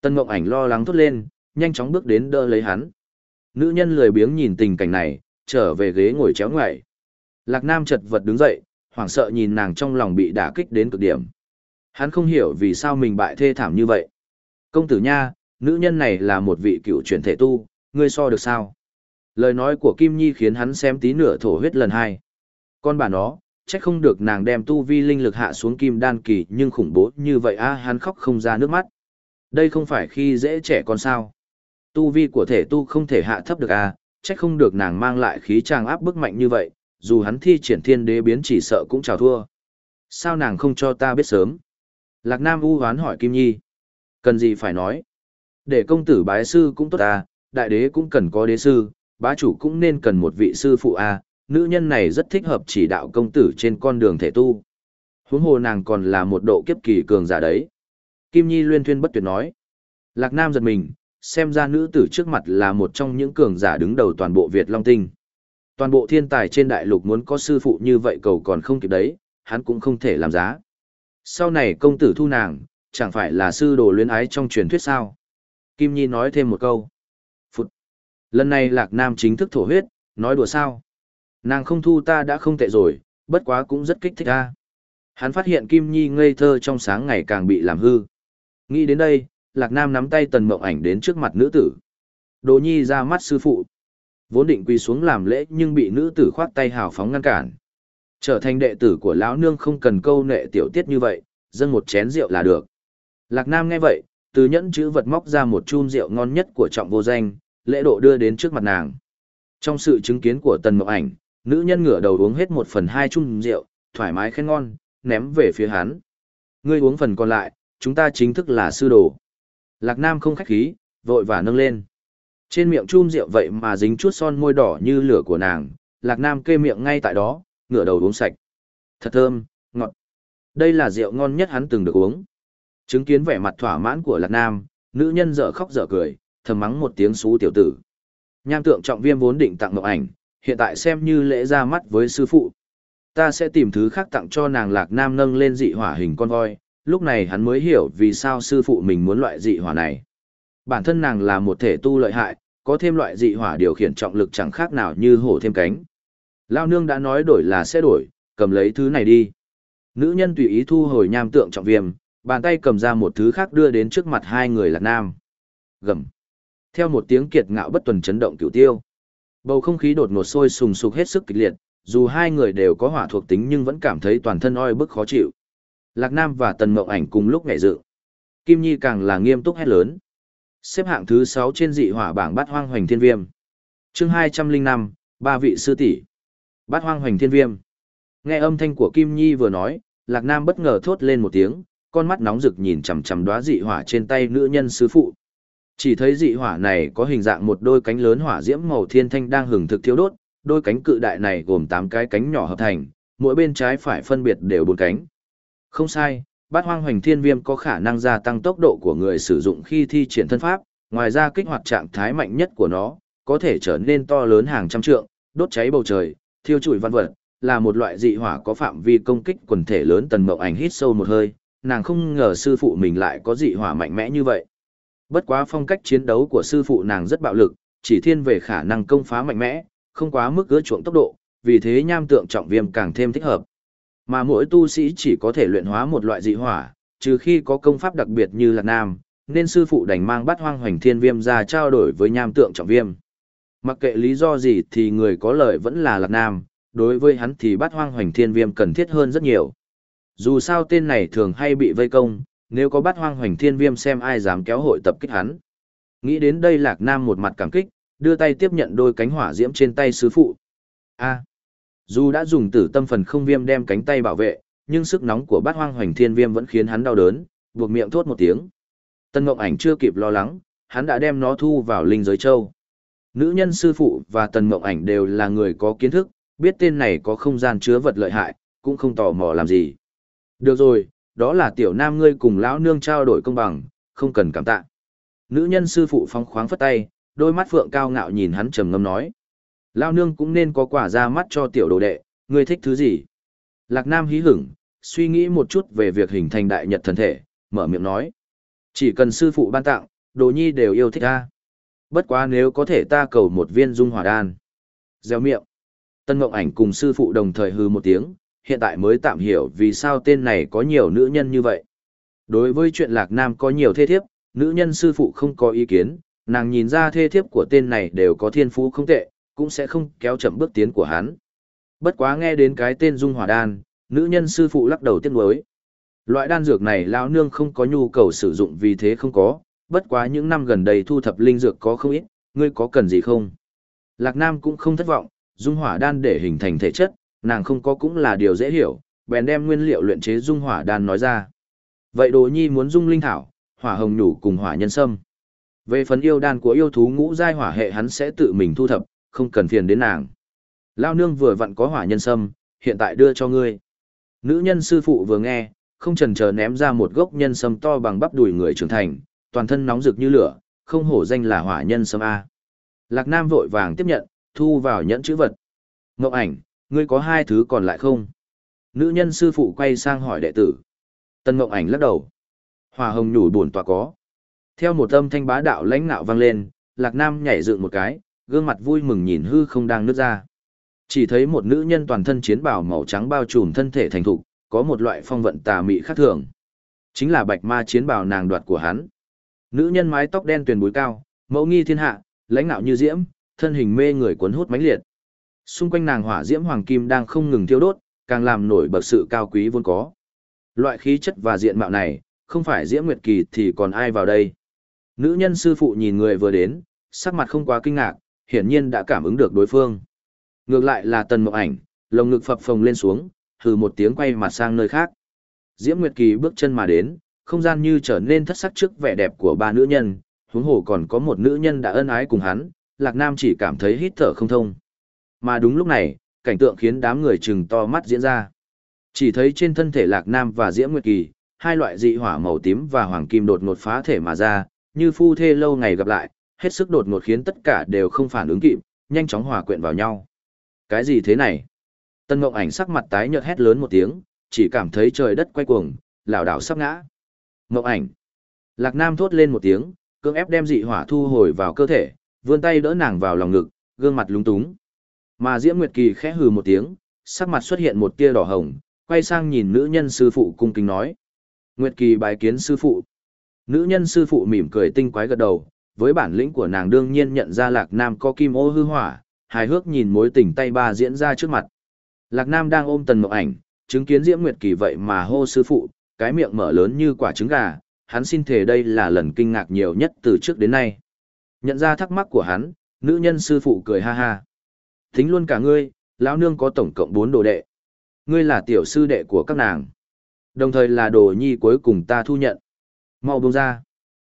Tân Ngộng Ảnh lo lắng thốt lên, nhanh chóng bước đến đỡ lấy hắn. Nữ nhân lười biếng nhìn tình cảnh này, trở về ghế ngồi chéo ngoại. Lạc Nam chật vật đứng dậy, hoảng sợ nhìn nàng trong lòng bị đả kích đến cực điểm. Hắn không hiểu vì sao mình bại thê thảm như vậy. Công tử nha, nữ nhân này là một vị cựu truyền thể tu, ngươi so được sao? Lời nói của Kim Nhi khiến hắn xem tí nửa thổ huyết lần hai. Con bà nó, chắc không được nàng đem tu vi linh lực hạ xuống kim đan kỳ nhưng khủng bố như vậy a hắn khóc không ra nước mắt. Đây không phải khi dễ trẻ con sao. Tu vi của thể tu không thể hạ thấp được a, à, trách không được nàng mang lại khí trang áp bức mạnh như vậy, dù hắn thi triển thiên đế biến chỉ sợ cũng chào thua. Sao nàng không cho ta biết sớm? Lạc Nam u hoán hỏi Kim Nhi. Cần gì phải nói? Để công tử bái sư cũng tốt à, đại đế cũng cần có đế sư, bá chủ cũng nên cần một vị sư phụ à, nữ nhân này rất thích hợp chỉ đạo công tử trên con đường thể tu. Huống hồ nàng còn là một độ kiếp kỳ cường giả đấy. Kim Nhi luyên thuyên bất tuyệt nói. Lạc Nam giật mình, xem ra nữ tử trước mặt là một trong những cường giả đứng đầu toàn bộ Việt Long Tinh. Toàn bộ thiên tài trên đại lục muốn có sư phụ như vậy cầu còn không kịp đấy, hắn cũng không thể làm giá. Sau này công tử thu nàng, chẳng phải là sư đồ luyến ái trong truyền thuyết sao. Kim Nhi nói thêm một câu. Phụt. Lần này Lạc Nam chính thức thổ huyết, nói đùa sao. Nàng không thu ta đã không tệ rồi, bất quá cũng rất kích thích ta. Hắn phát hiện Kim Nhi ngây thơ trong sáng ngày càng bị làm hư. Nghĩ đến đây, Lạc Nam nắm tay Tần Mộng Ảnh đến trước mặt nữ tử. Đồ Nhi ra mắt sư phụ. Vốn định quỳ xuống làm lễ nhưng bị nữ tử khoát tay hào phóng ngăn cản. Trở thành đệ tử của lão nương không cần câu nệ tiểu tiết như vậy, dâng một chén rượu là được. Lạc Nam nghe vậy, từ nhẫn chữ vật móc ra một chun rượu ngon nhất của trọng vô danh, lễ độ đưa đến trước mặt nàng. Trong sự chứng kiến của Tần Mộng Ảnh, nữ nhân ngửa đầu uống hết một phần hai chung rượu, thoải mái khen ngon, ném về phía hắn. Ngươi uống phần còn lại, chúng ta chính thức là sư đồ. Lạc Nam không khách khí, vội và nâng lên. Trên miệng chum rượu vậy mà dính chút son môi đỏ như lửa của nàng, Lạc Nam kê miệng ngay tại đó, ngửa đầu uống sạch. Thật thơm, ngọt. Đây là rượu ngon nhất hắn từng được uống. Chứng kiến vẻ mặt thỏa mãn của Lạc Nam, nữ nhân dở khóc dở cười, thầm mắng một tiếng xú tiểu tử. Nham tượng trọng viêm vốn định tặng ngọc ảnh, hiện tại xem như lễ ra mắt với sư phụ. Ta sẽ tìm thứ khác tặng cho nàng Lạc Nam nâng lên dị hỏa hình con voi, lúc này hắn mới hiểu vì sao sư phụ mình muốn loại dị hỏa này. Bản thân nàng là một thể tu lợi hại, có thêm loại dị hỏa điều khiển trọng lực chẳng khác nào như hổ thêm cánh. Lao nương đã nói đổi là sẽ đổi, cầm lấy thứ này đi. Nữ nhân tùy ý thu hồi nham tượng trọng viêm, bàn tay cầm ra một thứ khác đưa đến trước mặt hai người là nam. Gầm. Theo một tiếng kiệt ngạo bất tuần chấn động cửu tiêu. Bầu không khí đột ngột sôi sùng sục hết sức kịch liệt, dù hai người đều có hỏa thuộc tính nhưng vẫn cảm thấy toàn thân oi bức khó chịu. Lạc Nam và Tần Mộng Ảnh cùng lúc nhảy dự. Kim Nhi càng là nghiêm túc hét lớn. Xếp hạng thứ sáu trên dị hỏa bảng Bát Hoang Hoành Thiên Viêm. Chương hai trăm linh năm, ba vị sư tỷ. Bát Hoang Hoành Thiên Viêm. Nghe âm thanh của Kim Nhi vừa nói, Lạc Nam bất ngờ thốt lên một tiếng, con mắt nóng rực nhìn chằm chằm đoá dị hỏa trên tay nữ nhân sư phụ. Chỉ thấy dị hỏa này có hình dạng một đôi cánh lớn hỏa diễm màu thiên thanh đang hừng thực thiếu đốt, đôi cánh cự đại này gồm tám cái cánh nhỏ hợp thành, mỗi bên trái phải phân biệt đều bốn cánh. Không sai, bát hoang hoành thiên viêm có khả năng gia tăng tốc độ của người sử dụng khi thi triển thân pháp, ngoài ra kích hoạt trạng thái mạnh nhất của nó, có thể trở nên to lớn hàng trăm trượng, đốt cháy bầu trời, thiêu trụi văn vật, là một loại dị hỏa có phạm vi công kích quần thể lớn tần mộng ảnh hít sâu một hơi, nàng không ngờ sư phụ mình lại có dị hỏa mạnh mẽ như vậy. Bất quá phong cách chiến đấu của sư phụ nàng rất bạo lực, chỉ thiên về khả năng công phá mạnh mẽ, không quá mức gỡ chuộng tốc độ, vì thế nham tượng trọng viêm càng thêm thích hợp. Mà mỗi tu sĩ chỉ có thể luyện hóa một loại dị hỏa, trừ khi có công pháp đặc biệt như là nam, nên sư phụ đành mang bát hoang hoành thiên viêm ra trao đổi với nham tượng trọng viêm. Mặc kệ lý do gì thì người có lợi vẫn là lạc nam, đối với hắn thì bát hoang hoành thiên viêm cần thiết hơn rất nhiều. Dù sao tên này thường hay bị vây công, nếu có bát hoang hoành thiên viêm xem ai dám kéo hội tập kích hắn. Nghĩ đến đây lạc nam một mặt cảm kích, đưa tay tiếp nhận đôi cánh hỏa diễm trên tay sư phụ. a dù đã dùng tử tâm phần không viêm đem cánh tay bảo vệ, nhưng sức nóng của bát hoang hoành thiên viêm vẫn khiến hắn đau đớn, buộc miệng thốt một tiếng. Tân Ngộng Ảnh chưa kịp lo lắng, hắn đã đem nó thu vào linh giới châu. Nữ nhân sư phụ và Tần Ngộng Ảnh đều là người có kiến thức, biết tên này có không gian chứa vật lợi hại, cũng không tò mò làm gì. Được rồi, đó là tiểu nam ngươi cùng lão nương trao đổi công bằng, không cần cảm tạ. Nữ nhân sư phụ phóng khoáng phất tay, đôi mắt phượng cao ngạo nhìn hắn trầm ngâm nói. Lao nương cũng nên có quả ra mắt cho tiểu đồ đệ, ngươi thích thứ gì? Lạc Nam hí hửng, suy nghĩ một chút về việc hình thành đại nhật thần thể, mở miệng nói. Chỉ cần sư phụ ban tặng, đồ nhi đều yêu thích ta. Bất quá nếu có thể ta cầu một viên dung hỏa đan. Gieo miệng. Tân Ngộng Ảnh cùng sư phụ đồng thời hư một tiếng, hiện tại mới tạm hiểu vì sao tên này có nhiều nữ nhân như vậy. Đối với chuyện Lạc Nam có nhiều thê thiếp, nữ nhân sư phụ không có ý kiến, nàng nhìn ra thê thiếp của tên này đều có thiên phú không tệ, cũng sẽ không kéo chậm bước tiến của hắn. Bất quá nghe đến cái tên dung hỏa đan, nữ nhân sư phụ lắc đầu tiếc nuối. Loại đan dược này lão nương không có nhu cầu sử dụng vì thế không có, bất quá những năm gần đây thu thập linh dược có không ít, ngươi có cần gì không? Lạc Nam cũng không thất vọng, dung hỏa đan để hình thành thể chất, nàng không có cũng là điều dễ hiểu, bèn đem nguyên liệu luyện chế dung hỏa đan nói ra. Vậy Đồ Nhi muốn dung linh thảo, hỏa hồng nhũ cùng hỏa nhân sâm. Về phần yêu đan của yêu thú ngũ giai hỏa hệ hắn sẽ tự mình thu thập, không cần phiền đến nàng. Lao nương vừa vặn có hỏa nhân sâm, hiện tại đưa cho ngươi. Nữ nhân sư phụ vừa nghe, không chần chờ ném ra một gốc nhân sâm to bằng bắp đùi người trưởng thành, toàn thân nóng rực như lửa, không hổ danh là hỏa nhân sâm A. Lạc Nam vội vàng tiếp nhận, thu vào nhẫn chữ vật. Ngọc ảnh, ngươi có hai thứ còn lại không? Nữ nhân sư phụ quay sang hỏi đệ tử. Tân Ngọc ảnh lắc đầu. Hòa hồng nhủi buồn tòa có. Theo một âm thanh bá đạo lãnh nạo vang lên, Lạc Nam nhảy dựng một cái, gương mặt vui mừng nhìn hư không đang nứt ra. Chỉ thấy một nữ nhân toàn thân chiến bào màu trắng bao trùm thân thể thành thục, có một loại phong vận tà mị khác thường. Chính là bạch ma chiến bào nàng đoạt của hắn. Nữ nhân mái tóc đen tuyền búi cao, mẫu nghi thiên hạ, lãnh nạo như diễm, thân hình mê người cuốn hút mãnh liệt. Xung quanh nàng hỏa diễm hoàng kim đang không ngừng thiêu đốt, càng làm nổi bật sự cao quý vốn có. Loại khí chất và diện mạo này, không phải Diễm Nguyệt Kỳ thì còn ai vào đây. Nữ nhân sư phụ nhìn người vừa đến, sắc mặt không quá kinh ngạc, hiển nhiên đã cảm ứng được đối phương. Ngược lại là tần mộng ảnh, lồng ngực phập phồng lên xuống, hừ một tiếng quay mặt sang nơi khác. Diễm Nguyệt Kỳ bước chân mà đến, không gian như trở nên thất sắc trước vẻ đẹp của ba nữ nhân, huống hồ còn có một nữ nhân đã ân ái cùng hắn, Lạc Nam chỉ cảm thấy hít thở không thông. Mà đúng lúc này, cảnh tượng khiến đám người chừng to mắt diễn ra. Chỉ thấy trên thân thể Lạc Nam và Diễm Nguyệt Kỳ, hai loại dị hỏa màu tím và hoàng kim đột ngột phá thể mà ra, như phu thê lâu ngày gặp lại, hết sức đột ngột khiến tất cả đều không phản ứng kịp, nhanh chóng hòa quyện vào nhau. Cái gì thế này? Tân Ngộng Ảnh sắc mặt tái nhợt hét lớn một tiếng, chỉ cảm thấy trời đất quay cuồng, lảo đảo sắp ngã. Ngộng Ảnh. Lạc Nam thốt lên một tiếng, cưỡng ép đem dị hỏa thu hồi vào cơ thể, vươn tay đỡ nàng vào lòng ngực, gương mặt lúng túng. Mà Diễm Nguyệt Kỳ khẽ hừ một tiếng, sắc mặt xuất hiện một tia đỏ hồng, quay sang nhìn nữ nhân sư phụ cung kính nói: "Nguyệt Kỳ bái kiến sư phụ." Nữ nhân sư phụ mỉm cười tinh quái gật đầu, với bản lĩnh của nàng đương nhiên nhận ra Lạc Nam có kim ô hư hỏa, hài hước nhìn mối tình tay ba diễn ra trước mặt. Lạc Nam đang ôm Tần Mộng Ảnh, chứng kiến Diễm Nguyệt Kỳ vậy mà hô sư phụ, cái miệng mở lớn như quả trứng gà, hắn xin thề đây là lần kinh ngạc nhiều nhất từ trước đến nay. Nhận ra thắc mắc của hắn, nữ nhân sư phụ cười ha ha. Thính luôn cả ngươi, lão nương có tổng cộng bốn đồ đệ. Ngươi là tiểu sư đệ của các nàng. Đồng thời là đồ nhi cuối cùng ta thu nhận. Mau buông ra.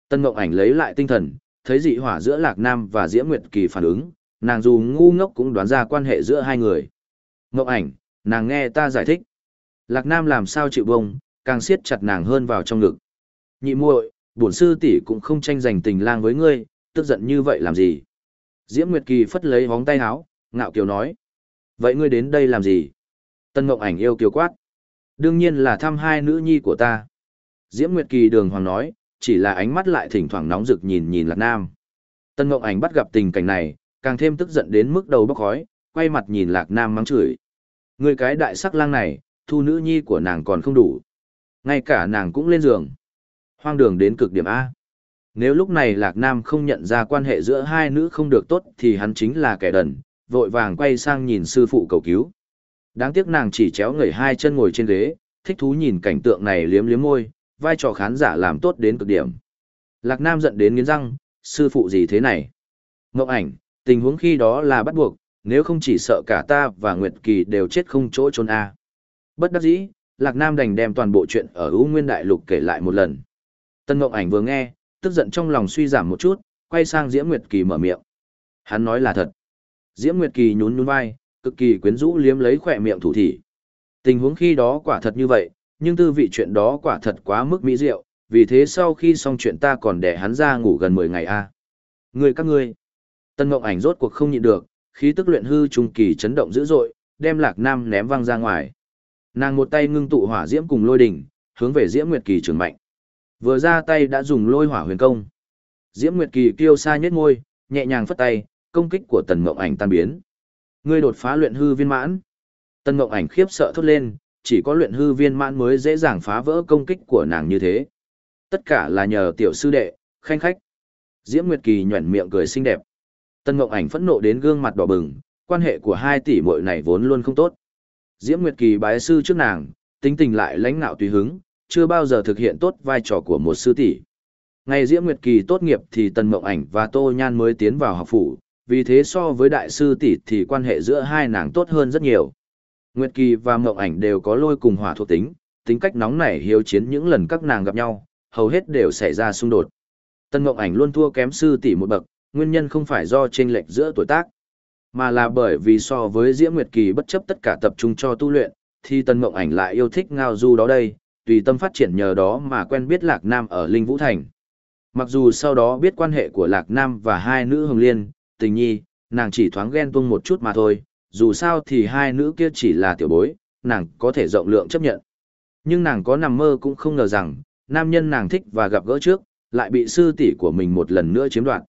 Tân Ngộng Ảnh lấy lại tinh thần, thấy dị hỏa giữa Lạc Nam và Diễm Nguyệt Kỳ phản ứng, nàng dù ngu ngốc cũng đoán ra quan hệ giữa hai người. Ngọc ảnh, nàng nghe ta giải thích. Lạc Nam làm sao chịu bông, càng siết chặt nàng hơn vào trong ngực. Nhị muội, bổn sư tỷ cũng không tranh giành tình lang với ngươi, tức giận như vậy làm gì? Diễm Nguyệt Kỳ phất lấy hóng tay áo, ngạo kiều nói. Vậy ngươi đến đây làm gì? Tân Ngọc ảnh yêu kiều quát. Đương nhiên là thăm hai nữ nhi của ta. Diễm Nguyệt Kỳ đường hoàng nói, chỉ là ánh mắt lại thỉnh thoảng nóng rực nhìn nhìn Lạc Nam. Tân Ngộng Ảnh bắt gặp tình cảnh này, càng thêm tức giận đến mức đầu bốc khói, quay mặt nhìn Lạc Nam mắng chửi. Người cái đại sắc lang này, thu nữ nhi của nàng còn không đủ. Ngay cả nàng cũng lên giường. Hoang đường đến cực điểm A. Nếu lúc này Lạc Nam không nhận ra quan hệ giữa hai nữ không được tốt thì hắn chính là kẻ đần, vội vàng quay sang nhìn sư phụ cầu cứu. Đáng tiếc nàng chỉ chéo người hai chân ngồi trên ghế, thích thú nhìn cảnh tượng này liếm liếm môi, vai trò khán giả làm tốt đến cực điểm. Lạc Nam giận đến nghiến răng, sư phụ gì thế này? Ngọc ảnh, tình huống khi đó là bắt buộc, nếu không chỉ sợ cả ta và Nguyệt Kỳ đều chết không chỗ trốn a. Bất đắc dĩ, Lạc Nam đành đem toàn bộ chuyện ở U Nguyên Đại Lục kể lại một lần. Tân Ngọc ảnh vừa nghe, tức giận trong lòng suy giảm một chút, quay sang Diễm Nguyệt Kỳ mở miệng. Hắn nói là thật. Diễm Nguyệt Kỳ nhún nhún vai, cực kỳ quyến rũ liếm lấy khỏe miệng thủ thị. Tình huống khi đó quả thật như vậy, nhưng tư vị chuyện đó quả thật quá mức mỹ diệu, vì thế sau khi xong chuyện ta còn để hắn ra ngủ gần 10 ngày a. À. Người các ngươi. Tân Ngộng Ảnh rốt cuộc không nhịn được, khí tức luyện hư trung kỳ chấn động dữ dội, đem Lạc Nam ném văng ra ngoài. Nàng một tay ngưng tụ hỏa diễm cùng lôi đỉnh, hướng về Diễm Nguyệt kỳ trường mạnh. Vừa ra tay đã dùng lôi hỏa huyền công. Diễm Nguyệt kỳ kêu xa nhất môi nhẹ nhàng phất tay, công kích của Tần Ngộng Ảnh tan biến. Ngươi đột phá luyện hư viên mãn. Tần Ngộng Ảnh khiếp sợ thốt lên, chỉ có luyện hư viên mãn mới dễ dàng phá vỡ công kích của nàng như thế. Tất cả là nhờ tiểu sư đệ, khanh khách. Diễm Nguyệt Kỳ nhuẩn miệng cười xinh đẹp. Tân ngọc Ảnh phẫn nộ đến gương mặt đỏ bừng, quan hệ của hai tỷ muội này vốn luôn không tốt. Diễm Nguyệt Kỳ bái sư trước nàng, tính tình lại lãnh ngạo tùy hứng, chưa bao giờ thực hiện tốt vai trò của một sư tỷ. Ngày Diễm Nguyệt Kỳ tốt nghiệp thì Tần ngọc Ảnh và Tô Nhan mới tiến vào học phủ, vì thế so với đại sư tỷ thì quan hệ giữa hai nàng tốt hơn rất nhiều. Nguyệt Kỳ và Mộng Ảnh đều có lôi cùng hỏa thuộc tính, tính cách nóng nảy hiếu chiến những lần các nàng gặp nhau, hầu hết đều xảy ra xung đột. Tân Mộng Ảnh luôn thua kém sư tỷ một bậc, nguyên nhân không phải do chênh lệch giữa tuổi tác, mà là bởi vì so với Diễm Nguyệt Kỳ bất chấp tất cả tập trung cho tu luyện, thì Tân Mộng Ảnh lại yêu thích ngao du đó đây, tùy tâm phát triển nhờ đó mà quen biết Lạc Nam ở Linh Vũ Thành. Mặc dù sau đó biết quan hệ của Lạc Nam và hai nữ Hồng Liên, Tình Nhi, nàng chỉ thoáng ghen tuông một chút mà thôi, dù sao thì hai nữ kia chỉ là tiểu bối, nàng có thể rộng lượng chấp nhận. Nhưng nàng có nằm mơ cũng không ngờ rằng, nam nhân nàng thích và gặp gỡ trước, lại bị sư tỷ của mình một lần nữa chiếm đoạt.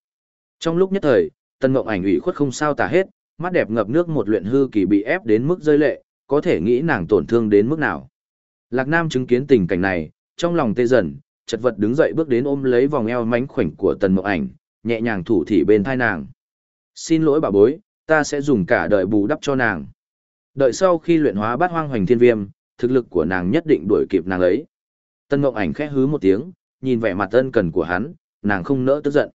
Trong lúc nhất thời, Tân Ngộng Ảnh ủy khuất không sao tả hết, mắt đẹp ngập nước một luyện hư kỳ bị ép đến mức rơi lệ, có thể nghĩ nàng tổn thương đến mức nào. Lạc Nam chứng kiến tình cảnh này, trong lòng tê dần, chật vật đứng dậy bước đến ôm lấy vòng eo mảnh khoảnh của Tần Mộng Ảnh, nhẹ nhàng thủ thỉ bên thai nàng. "Xin lỗi bà bối, Ta sẽ dùng cả đời bù đắp cho nàng. Đợi sau khi luyện hóa bát hoang hoành thiên viêm, thực lực của nàng nhất định đuổi kịp nàng ấy. Tân Ngộng Ảnh khẽ hứ một tiếng, nhìn vẻ mặt ân cần của hắn, nàng không nỡ tức giận.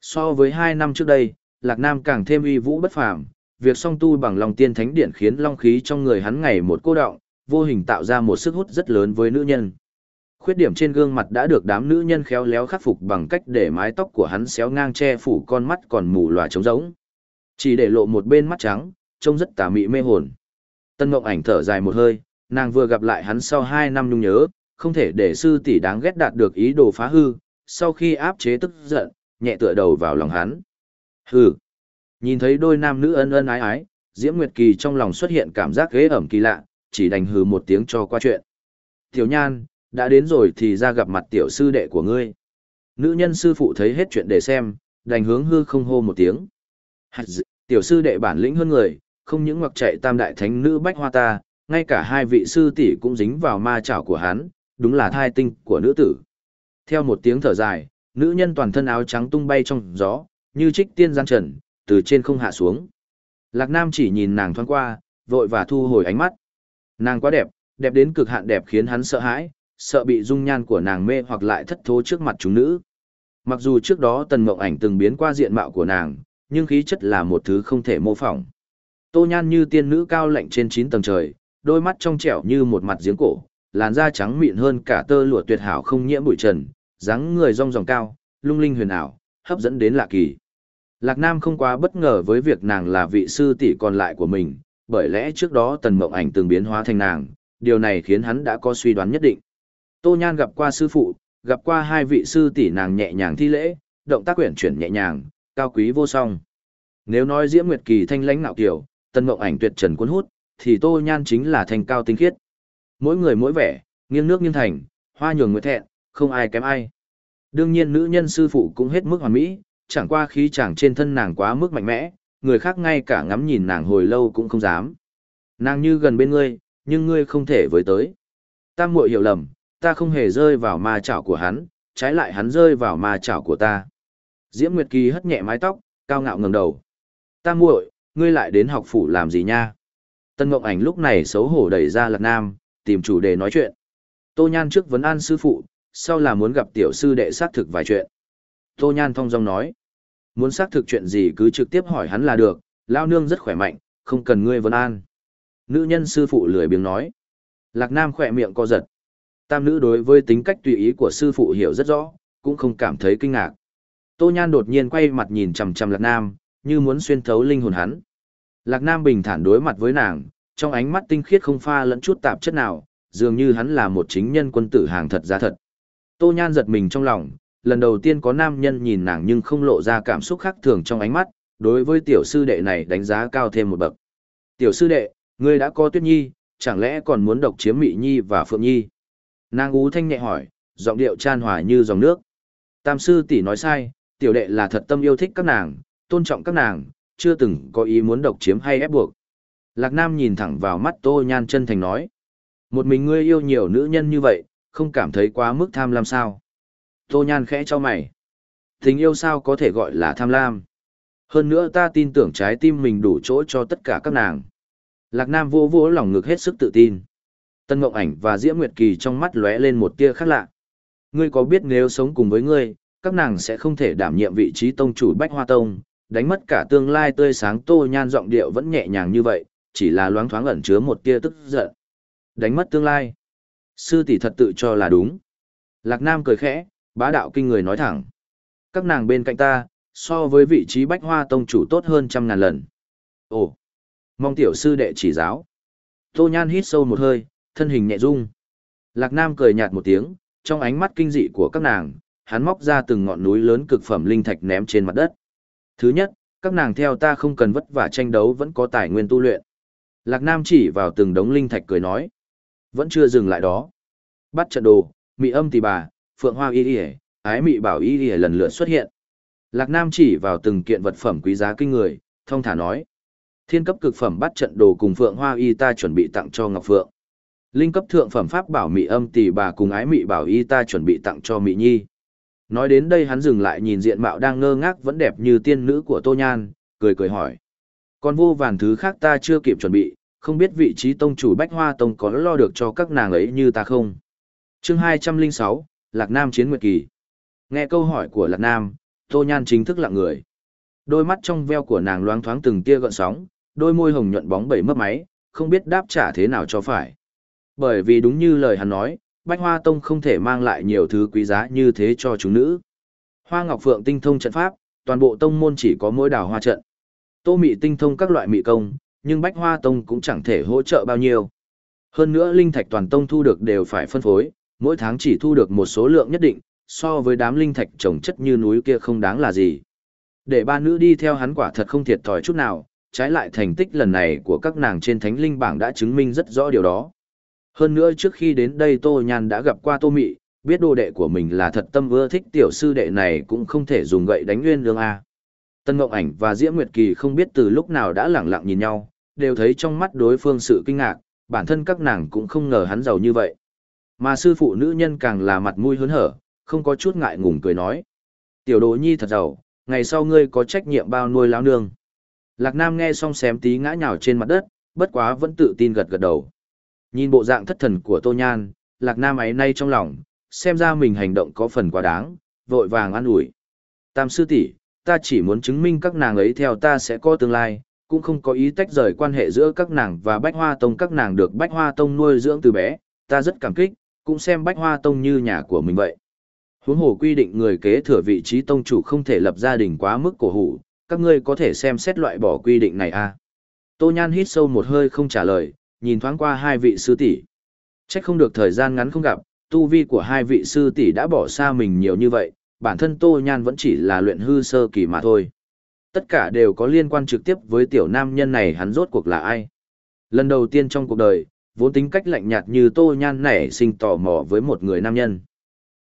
So với hai năm trước đây, Lạc Nam càng thêm uy vũ bất phàm, việc song tu bằng lòng tiên thánh điện khiến long khí trong người hắn ngày một cô đọng, vô hình tạo ra một sức hút rất lớn với nữ nhân. Khuyết điểm trên gương mặt đã được đám nữ nhân khéo léo khắc phục bằng cách để mái tóc của hắn xéo ngang che phủ con mắt còn mù lòa trống rỗng. Chỉ để lộ một bên mắt trắng, trông rất tà mị mê hồn. Tân Ngộng Ảnh thở dài một hơi, nàng vừa gặp lại hắn sau hai năm nhung nhớ, không thể để sư tỷ đáng ghét đạt được ý đồ phá hư, sau khi áp chế tức giận, nhẹ tựa đầu vào lòng hắn. Hừ. Nhìn thấy đôi nam nữ ân ân ái ái, Diễm Nguyệt Kỳ trong lòng xuất hiện cảm giác ghế ẩm kỳ lạ, chỉ đành hừ một tiếng cho qua chuyện. Tiểu Nhan, đã đến rồi thì ra gặp mặt tiểu sư đệ của ngươi. Nữ nhân sư phụ thấy hết chuyện để xem, đành hướng hư không hô một tiếng tiểu sư đệ bản lĩnh hơn người, không những ngoặc chạy tam đại thánh nữ bách hoa ta, ngay cả hai vị sư tỷ cũng dính vào ma trảo của hắn, đúng là thai tinh của nữ tử. Theo một tiếng thở dài, nữ nhân toàn thân áo trắng tung bay trong gió, như trích tiên giang trần, từ trên không hạ xuống. Lạc Nam chỉ nhìn nàng thoáng qua, vội và thu hồi ánh mắt. Nàng quá đẹp, đẹp đến cực hạn đẹp khiến hắn sợ hãi, sợ bị dung nhan của nàng mê hoặc lại thất thố trước mặt chúng nữ. Mặc dù trước đó Tần Mộng Ảnh từng biến qua diện mạo của nàng, nhưng khí chất là một thứ không thể mô phỏng. Tô Nhan như tiên nữ cao lạnh trên 9 tầng trời, đôi mắt trong trẻo như một mặt giếng cổ, làn da trắng mịn hơn cả tơ lụa tuyệt hảo không nhiễm bụi trần, dáng người rong ròng cao, lung linh huyền ảo, hấp dẫn đến lạ kỳ. Lạc Nam không quá bất ngờ với việc nàng là vị sư tỷ còn lại của mình, bởi lẽ trước đó Tần Mộng Ảnh từng biến hóa thành nàng, điều này khiến hắn đã có suy đoán nhất định. Tô Nhan gặp qua sư phụ, gặp qua hai vị sư tỷ nàng nhẹ nhàng thi lễ, động tác quyển chuyển nhẹ nhàng, cao quý vô song. Nếu nói Diễm Nguyệt Kỳ thanh lãnh nạo kiểu, tân mộng ảnh tuyệt trần cuốn hút, thì Tô Nhan chính là thanh cao tinh khiết. Mỗi người mỗi vẻ, nghiêng nước nghiêng thành, hoa nhường nguyệt thẹn, không ai kém ai. Đương nhiên nữ nhân sư phụ cũng hết mức hoàn mỹ, chẳng qua khí chẳng trên thân nàng quá mức mạnh mẽ, người khác ngay cả ngắm nhìn nàng hồi lâu cũng không dám. Nàng như gần bên ngươi, nhưng ngươi không thể với tới. Ta muội hiểu lầm, ta không hề rơi vào ma chảo của hắn, trái lại hắn rơi vào ma chảo của ta. Diễm Nguyệt Kỳ hất nhẹ mái tóc, cao ngạo ngẩng đầu. "Ta muội, ngươi lại đến học phủ làm gì nha?" Tân Ngộng Ảnh lúc này xấu hổ đẩy ra Lạc Nam, tìm chủ đề nói chuyện. Tô Nhan trước vấn an sư phụ, sau là muốn gặp tiểu sư đệ xác thực vài chuyện. Tô Nhan thong dong nói, muốn xác thực chuyện gì cứ trực tiếp hỏi hắn là được, Lão nương rất khỏe mạnh, không cần ngươi vấn an. Nữ nhân sư phụ lười biếng nói, Lạc Nam khỏe miệng co giật. Tam nữ đối với tính cách tùy ý của sư phụ hiểu rất rõ, cũng không cảm thấy kinh ngạc. Tô Nhan đột nhiên quay mặt nhìn chằm chằm Lạc Nam, như muốn xuyên thấu linh hồn hắn. Lạc Nam bình thản đối mặt với nàng, trong ánh mắt tinh khiết không pha lẫn chút tạp chất nào, dường như hắn là một chính nhân quân tử hàng thật giá thật. Tô Nhan giật mình trong lòng, lần đầu tiên có nam nhân nhìn nàng nhưng không lộ ra cảm xúc khác thường trong ánh mắt, đối với tiểu sư đệ này đánh giá cao thêm một bậc. Tiểu sư đệ, ngươi đã có Tuyết Nhi, chẳng lẽ còn muốn độc chiếm Mị Nhi và Phượng Nhi? Nàng ú thanh nhẹ hỏi, giọng điệu chan hòa như dòng nước. Tam sư tỷ nói sai, tiểu đệ là thật tâm yêu thích các nàng, tôn trọng các nàng, chưa từng có ý muốn độc chiếm hay ép buộc. Lạc Nam nhìn thẳng vào mắt Tô Nhan chân thành nói. Một mình ngươi yêu nhiều nữ nhân như vậy, không cảm thấy quá mức tham lam sao. Tô Nhan khẽ cho mày. Tình yêu sao có thể gọi là tham lam. Hơn nữa ta tin tưởng trái tim mình đủ chỗ cho tất cả các nàng. Lạc Nam vô vô lòng ngực hết sức tự tin. Tân Ngộng Ảnh và Diễm Nguyệt Kỳ trong mắt lóe lên một tia khác lạ. Ngươi có biết nếu sống cùng với ngươi, các nàng sẽ không thể đảm nhiệm vị trí tông chủ Bách Hoa Tông, đánh mất cả tương lai tươi sáng Tô Nhan giọng điệu vẫn nhẹ nhàng như vậy, chỉ là loáng thoáng ẩn chứa một tia tức giận. Đánh mất tương lai. Sư tỷ thật tự cho là đúng. Lạc Nam cười khẽ, bá đạo kinh người nói thẳng. Các nàng bên cạnh ta, so với vị trí Bách Hoa Tông chủ tốt hơn trăm ngàn lần. Ồ, mong tiểu sư đệ chỉ giáo. Tô Nhan hít sâu một hơi, thân hình nhẹ rung. Lạc Nam cười nhạt một tiếng, trong ánh mắt kinh dị của các nàng, hắn móc ra từng ngọn núi lớn cực phẩm linh thạch ném trên mặt đất. Thứ nhất, các nàng theo ta không cần vất vả tranh đấu vẫn có tài nguyên tu luyện. Lạc Nam chỉ vào từng đống linh thạch cười nói. Vẫn chưa dừng lại đó. Bắt trận đồ, mị âm tỷ bà, phượng hoa y y ái mị bảo y y lần lượt xuất hiện. Lạc Nam chỉ vào từng kiện vật phẩm quý giá kinh người, thông thả nói. Thiên cấp cực phẩm bắt trận đồ cùng phượng hoa y ta chuẩn bị tặng cho Ngọc Phượng. Linh cấp thượng phẩm pháp bảo mị âm tỷ bà cùng ái mị bảo y ta chuẩn bị tặng cho mị nhi. Nói đến đây hắn dừng lại nhìn diện mạo đang ngơ ngác vẫn đẹp như tiên nữ của Tô Nhan, cười cười hỏi. Còn vô vàn thứ khác ta chưa kịp chuẩn bị, không biết vị trí tông chủ Bách Hoa Tông có lo được cho các nàng ấy như ta không? chương 206, Lạc Nam Chiến Nguyệt Kỳ. Nghe câu hỏi của Lạc Nam, Tô Nhan chính thức lặng người. Đôi mắt trong veo của nàng loáng thoáng từng tia gợn sóng, đôi môi hồng nhuận bóng bẩy mấp máy, không biết đáp trả thế nào cho phải. Bởi vì đúng như lời hắn nói, Bách Hoa Tông không thể mang lại nhiều thứ quý giá như thế cho chúng nữ. Hoa Ngọc Phượng tinh thông trận pháp, toàn bộ tông môn chỉ có mỗi đào hoa trận. Tô Mị tinh thông các loại mị công, nhưng Bách Hoa Tông cũng chẳng thể hỗ trợ bao nhiêu. Hơn nữa linh thạch toàn tông thu được đều phải phân phối, mỗi tháng chỉ thu được một số lượng nhất định, so với đám linh thạch trồng chất như núi kia không đáng là gì. Để ba nữ đi theo hắn quả thật không thiệt thòi chút nào, trái lại thành tích lần này của các nàng trên thánh linh bảng đã chứng minh rất rõ điều đó. Hơn nữa trước khi đến đây Tô nhàn đã gặp qua Tô Mị, biết đồ đệ của mình là thật tâm ưa thích tiểu sư đệ này cũng không thể dùng gậy đánh nguyên lương A. Tân Ngọc Ảnh và Diễm Nguyệt Kỳ không biết từ lúc nào đã lẳng lặng nhìn nhau, đều thấy trong mắt đối phương sự kinh ngạc, bản thân các nàng cũng không ngờ hắn giàu như vậy. Mà sư phụ nữ nhân càng là mặt mui hớn hở, không có chút ngại ngùng cười nói. Tiểu đồ nhi thật giàu, ngày sau ngươi có trách nhiệm bao nuôi láo nương. Lạc Nam nghe xong xém tí ngã nhào trên mặt đất, bất quá vẫn tự tin gật gật đầu. Nhìn bộ dạng thất thần của Tô Nhan, Lạc Nam ấy nay trong lòng, xem ra mình hành động có phần quá đáng, vội vàng an ủi. Tam sư tỷ ta chỉ muốn chứng minh các nàng ấy theo ta sẽ có tương lai, cũng không có ý tách rời quan hệ giữa các nàng và Bách Hoa Tông các nàng được Bách Hoa Tông nuôi dưỡng từ bé, ta rất cảm kích, cũng xem Bách Hoa Tông như nhà của mình vậy. Huống hồ quy định người kế thừa vị trí tông chủ không thể lập gia đình quá mức cổ hủ, các ngươi có thể xem xét loại bỏ quy định này à. Tô Nhan hít sâu một hơi không trả lời, nhìn thoáng qua hai vị sư tỷ. Trách không được thời gian ngắn không gặp, tu vi của hai vị sư tỷ đã bỏ xa mình nhiều như vậy, bản thân Tô Nhan vẫn chỉ là luyện hư sơ kỳ mà thôi. Tất cả đều có liên quan trực tiếp với tiểu nam nhân này hắn rốt cuộc là ai. Lần đầu tiên trong cuộc đời, vốn tính cách lạnh nhạt như Tô Nhan nảy sinh tò mò với một người nam nhân.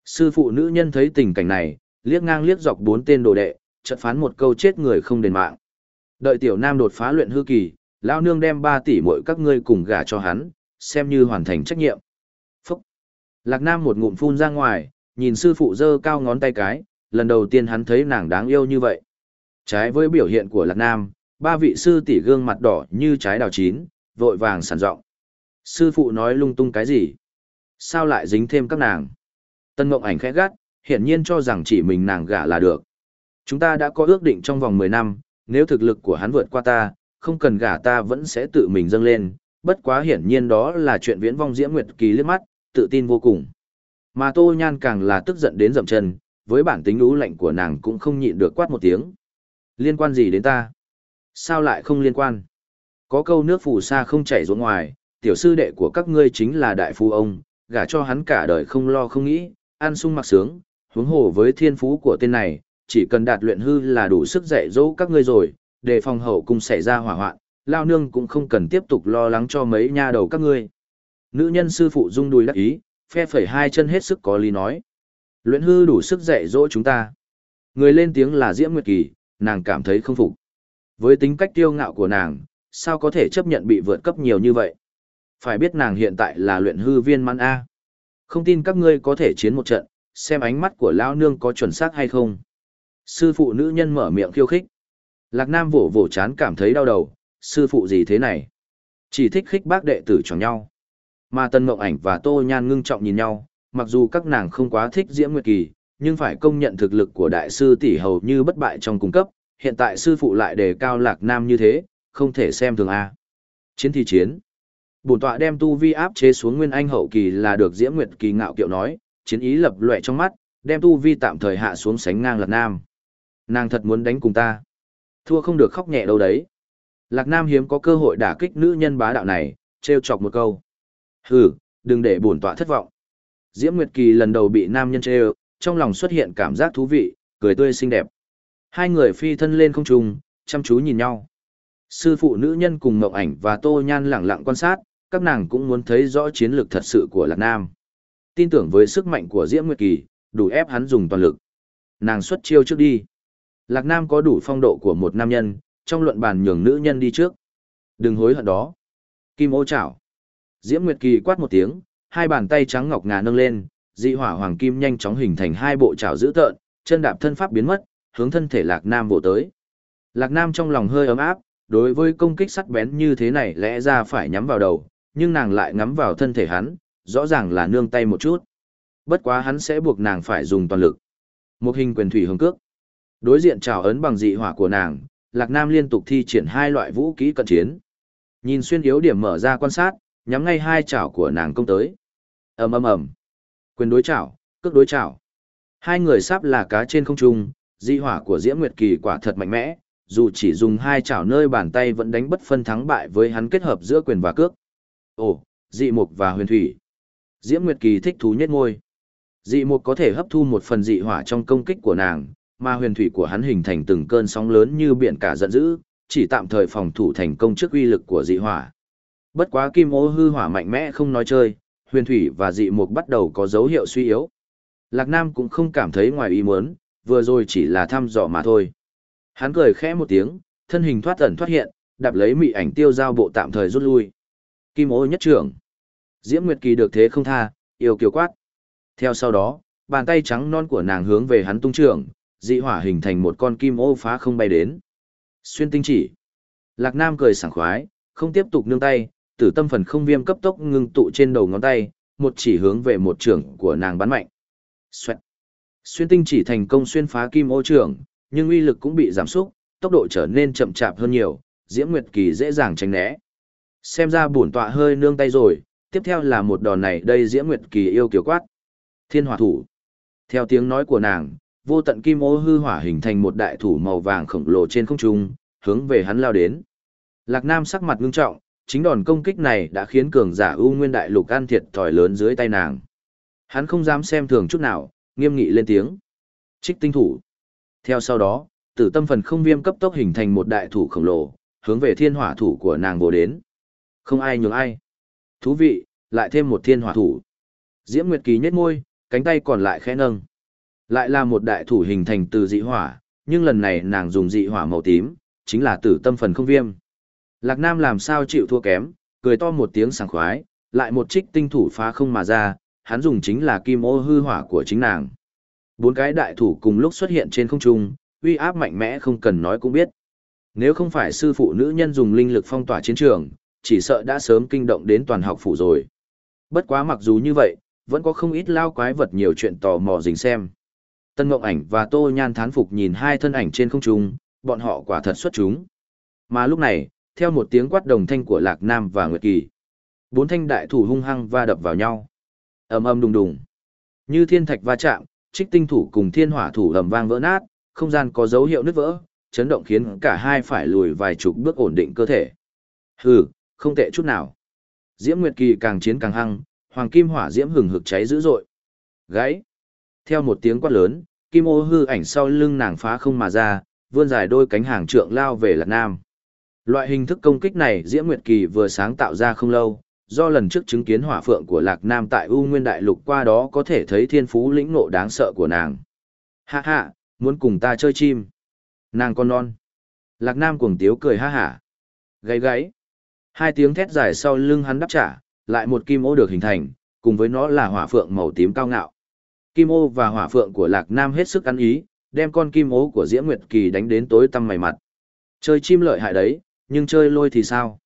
Sư phụ nữ nhân thấy tình cảnh này, liếc ngang liếc dọc bốn tên đồ đệ, chợt phán một câu chết người không đền mạng. Đợi tiểu nam đột phá luyện hư kỳ, Lao nương đem 3 tỷ mỗi các ngươi cùng gả cho hắn, xem như hoàn thành trách nhiệm. Phúc! Lạc Nam một ngụm phun ra ngoài, nhìn sư phụ dơ cao ngón tay cái, lần đầu tiên hắn thấy nàng đáng yêu như vậy. Trái với biểu hiện của Lạc Nam, ba vị sư tỷ gương mặt đỏ như trái đào chín, vội vàng sàn rộng. Sư phụ nói lung tung cái gì? Sao lại dính thêm các nàng? Tân Mộng Ảnh khẽ gắt, hiển nhiên cho rằng chỉ mình nàng gả là được. Chúng ta đã có ước định trong vòng 10 năm, nếu thực lực của hắn vượt qua ta, không cần gả ta vẫn sẽ tự mình dâng lên, bất quá hiển nhiên đó là chuyện viễn vong diễm nguyệt kỳ liếc mắt, tự tin vô cùng. Mà Tô Nhan càng là tức giận đến dậm chân, với bản tính lũ lạnh của nàng cũng không nhịn được quát một tiếng. Liên quan gì đến ta? Sao lại không liên quan? Có câu nước phù sa không chảy ruộng ngoài, tiểu sư đệ của các ngươi chính là đại phu ông, gả cho hắn cả đời không lo không nghĩ, ăn sung mặc sướng, huống hồ với thiên phú của tên này, chỉ cần đạt luyện hư là đủ sức dạy dỗ các ngươi rồi, đề phòng hậu cung xảy ra hỏa hoạn, lao nương cũng không cần tiếp tục lo lắng cho mấy nha đầu các ngươi. Nữ nhân sư phụ rung đùi đắc ý, phe phẩy hai chân hết sức có lý nói. Luyện hư đủ sức dạy dỗ chúng ta. Người lên tiếng là Diễm Nguyệt Kỳ, nàng cảm thấy không phục. Với tính cách tiêu ngạo của nàng, sao có thể chấp nhận bị vượt cấp nhiều như vậy? Phải biết nàng hiện tại là luyện hư viên man A. Không tin các ngươi có thể chiến một trận, xem ánh mắt của lão nương có chuẩn xác hay không. Sư phụ nữ nhân mở miệng khiêu khích. Lạc Nam vỗ vỗ chán cảm thấy đau đầu, sư phụ gì thế này? Chỉ thích khích bác đệ tử cho nhau. Mà Tân Ngộng Ảnh và Tô Nhan ngưng trọng nhìn nhau, mặc dù các nàng không quá thích Diễm Nguyệt Kỳ, nhưng phải công nhận thực lực của đại sư tỷ hầu như bất bại trong cung cấp, hiện tại sư phụ lại đề cao Lạc Nam như thế, không thể xem thường a. Chiến thì chiến. Bổn tọa đem tu vi áp chế xuống Nguyên Anh hậu kỳ là được Diễm Nguyệt Kỳ ngạo kiệu nói, chiến ý lập loè trong mắt, đem tu vi tạm thời hạ xuống sánh ngang Lạc Nam. Nàng thật muốn đánh cùng ta. Thua không được khóc nhẹ đâu đấy. Lạc Nam hiếm có cơ hội đả kích nữ nhân bá đạo này, trêu chọc một câu. Hừ, đừng để bổn tọa thất vọng. Diễm Nguyệt Kỳ lần đầu bị nam nhân trêu, trong lòng xuất hiện cảm giác thú vị, cười tươi xinh đẹp. Hai người phi thân lên không trung, chăm chú nhìn nhau. Sư phụ nữ nhân cùng Mộng Ảnh và Tô Nhan lặng lặng quan sát, các nàng cũng muốn thấy rõ chiến lược thật sự của Lạc Nam. Tin tưởng với sức mạnh của Diễm Nguyệt Kỳ, đủ ép hắn dùng toàn lực. Nàng xuất chiêu trước đi. Lạc Nam có đủ phong độ của một nam nhân, trong luận bàn nhường nữ nhân đi trước. Đừng hối hận đó. Kim ô chảo. Diễm Nguyệt Kỳ quát một tiếng, hai bàn tay trắng ngọc ngà nâng lên, dị hỏa hoàng kim nhanh chóng hình thành hai bộ chảo dữ tợn, chân đạp thân pháp biến mất, hướng thân thể Lạc Nam vỗ tới. Lạc Nam trong lòng hơi ấm áp, đối với công kích sắc bén như thế này lẽ ra phải nhắm vào đầu, nhưng nàng lại ngắm vào thân thể hắn, rõ ràng là nương tay một chút. Bất quá hắn sẽ buộc nàng phải dùng toàn lực. Một hình quyền thủy hướng cước. Đối diện trào ấn bằng dị hỏa của nàng, Lạc Nam liên tục thi triển hai loại vũ khí cận chiến. Nhìn xuyên yếu điểm mở ra quan sát, nhắm ngay hai chảo của nàng công tới. Ầm ầm ầm. Quyền đối chảo, cước đối chảo. Hai người sắp là cá trên không trung, dị hỏa của Diễm Nguyệt Kỳ quả thật mạnh mẽ, dù chỉ dùng hai chảo nơi bàn tay vẫn đánh bất phân thắng bại với hắn kết hợp giữa quyền và cước. Ồ, dị mục và huyền thủy. Diễm Nguyệt Kỳ thích thú nhất ngôi. Dị mục có thể hấp thu một phần dị hỏa trong công kích của nàng, mà huyền thủy của hắn hình thành từng cơn sóng lớn như biển cả giận dữ, chỉ tạm thời phòng thủ thành công trước uy lực của dị hỏa. Bất quá kim ô hư hỏa mạnh mẽ không nói chơi, huyền thủy và dị mục bắt đầu có dấu hiệu suy yếu. Lạc Nam cũng không cảm thấy ngoài ý muốn, vừa rồi chỉ là thăm dò mà thôi. Hắn cười khẽ một tiếng, thân hình thoát ẩn thoát hiện, đạp lấy mị ảnh tiêu giao bộ tạm thời rút lui. Kim ô nhất trưởng. Diễm Nguyệt Kỳ được thế không tha, yêu kiều quát. Theo sau đó, bàn tay trắng non của nàng hướng về hắn tung trưởng, dị hỏa hình thành một con kim ô phá không bay đến. Xuyên tinh chỉ. Lạc Nam cười sảng khoái, không tiếp tục nương tay, tử tâm phần không viêm cấp tốc ngưng tụ trên đầu ngón tay, một chỉ hướng về một trưởng của nàng bắn mạnh. Xoẹt. Xuyên tinh chỉ thành công xuyên phá kim ô trưởng, nhưng uy lực cũng bị giảm sút, tốc độ trở nên chậm chạp hơn nhiều, Diễm Nguyệt Kỳ dễ dàng tránh né. Xem ra bổn tọa hơi nương tay rồi, tiếp theo là một đòn này đây Diễm Nguyệt Kỳ yêu kiều quát. Thiên hỏa thủ. Theo tiếng nói của nàng, vô tận kim ô hư hỏa hình thành một đại thủ màu vàng khổng lồ trên không trung, hướng về hắn lao đến. Lạc Nam sắc mặt ngưng trọng, chính đòn công kích này đã khiến cường giả U Nguyên Đại Lục ăn thiệt thòi lớn dưới tay nàng. Hắn không dám xem thường chút nào, nghiêm nghị lên tiếng. Trích tinh thủ. Theo sau đó, tử tâm phần không viêm cấp tốc hình thành một đại thủ khổng lồ, hướng về thiên hỏa thủ của nàng bổ đến. Không ai nhường ai. Thú vị, lại thêm một thiên hỏa thủ. Diễm Nguyệt Kỳ nhếch môi, cánh tay còn lại khẽ nâng. Lại là một đại thủ hình thành từ dị hỏa, nhưng lần này nàng dùng dị hỏa màu tím, chính là tử tâm phần không viêm. Lạc Nam làm sao chịu thua kém, cười to một tiếng sảng khoái, lại một trích tinh thủ phá không mà ra, hắn dùng chính là kim ô hư hỏa của chính nàng. Bốn cái đại thủ cùng lúc xuất hiện trên không trung, uy áp mạnh mẽ không cần nói cũng biết. Nếu không phải sư phụ nữ nhân dùng linh lực phong tỏa chiến trường, chỉ sợ đã sớm kinh động đến toàn học phủ rồi. Bất quá mặc dù như vậy, vẫn có không ít lao quái vật nhiều chuyện tò mò dình xem. Tân Ngộng Ảnh và Tô Nhan thán phục nhìn hai thân ảnh trên không trung, bọn họ quả thật xuất chúng. Mà lúc này, theo một tiếng quát đồng thanh của Lạc Nam và Nguyệt Kỳ, bốn thanh đại thủ hung hăng va đập vào nhau. Ầm ầm đùng đùng. Như thiên thạch va chạm, Trích Tinh thủ cùng Thiên Hỏa thủ ầm vang vỡ nát, không gian có dấu hiệu nứt vỡ, chấn động khiến cả hai phải lùi vài chục bước ổn định cơ thể. Hừ, không tệ chút nào. Diễm Nguyệt Kỳ càng chiến càng hăng, hoàng kim hỏa diễm hừng hực cháy dữ dội. gáy. Theo một tiếng quát lớn, kim ô hư ảnh sau lưng nàng phá không mà ra, vươn dài đôi cánh hàng trượng lao về Lạc Nam. Loại hình thức công kích này Diễm Nguyệt Kỳ vừa sáng tạo ra không lâu, do lần trước chứng kiến hỏa phượng của Lạc Nam tại U Nguyên Đại Lục qua đó có thể thấy thiên phú lĩnh ngộ đáng sợ của nàng. Ha ha, muốn cùng ta chơi chim. Nàng con non. Lạc Nam cuồng tiếu cười ha ha, Gáy gáy. Hai tiếng thét dài sau lưng hắn đáp trả, lại một kim ô được hình thành, cùng với nó là hỏa phượng màu tím cao ngạo. Kim ô và hỏa phượng của Lạc Nam hết sức ăn ý, đem con kim ô của Diễm Nguyệt Kỳ đánh đến tối tăm mày mặt. Chơi chim lợi hại đấy, nhưng chơi lôi thì sao?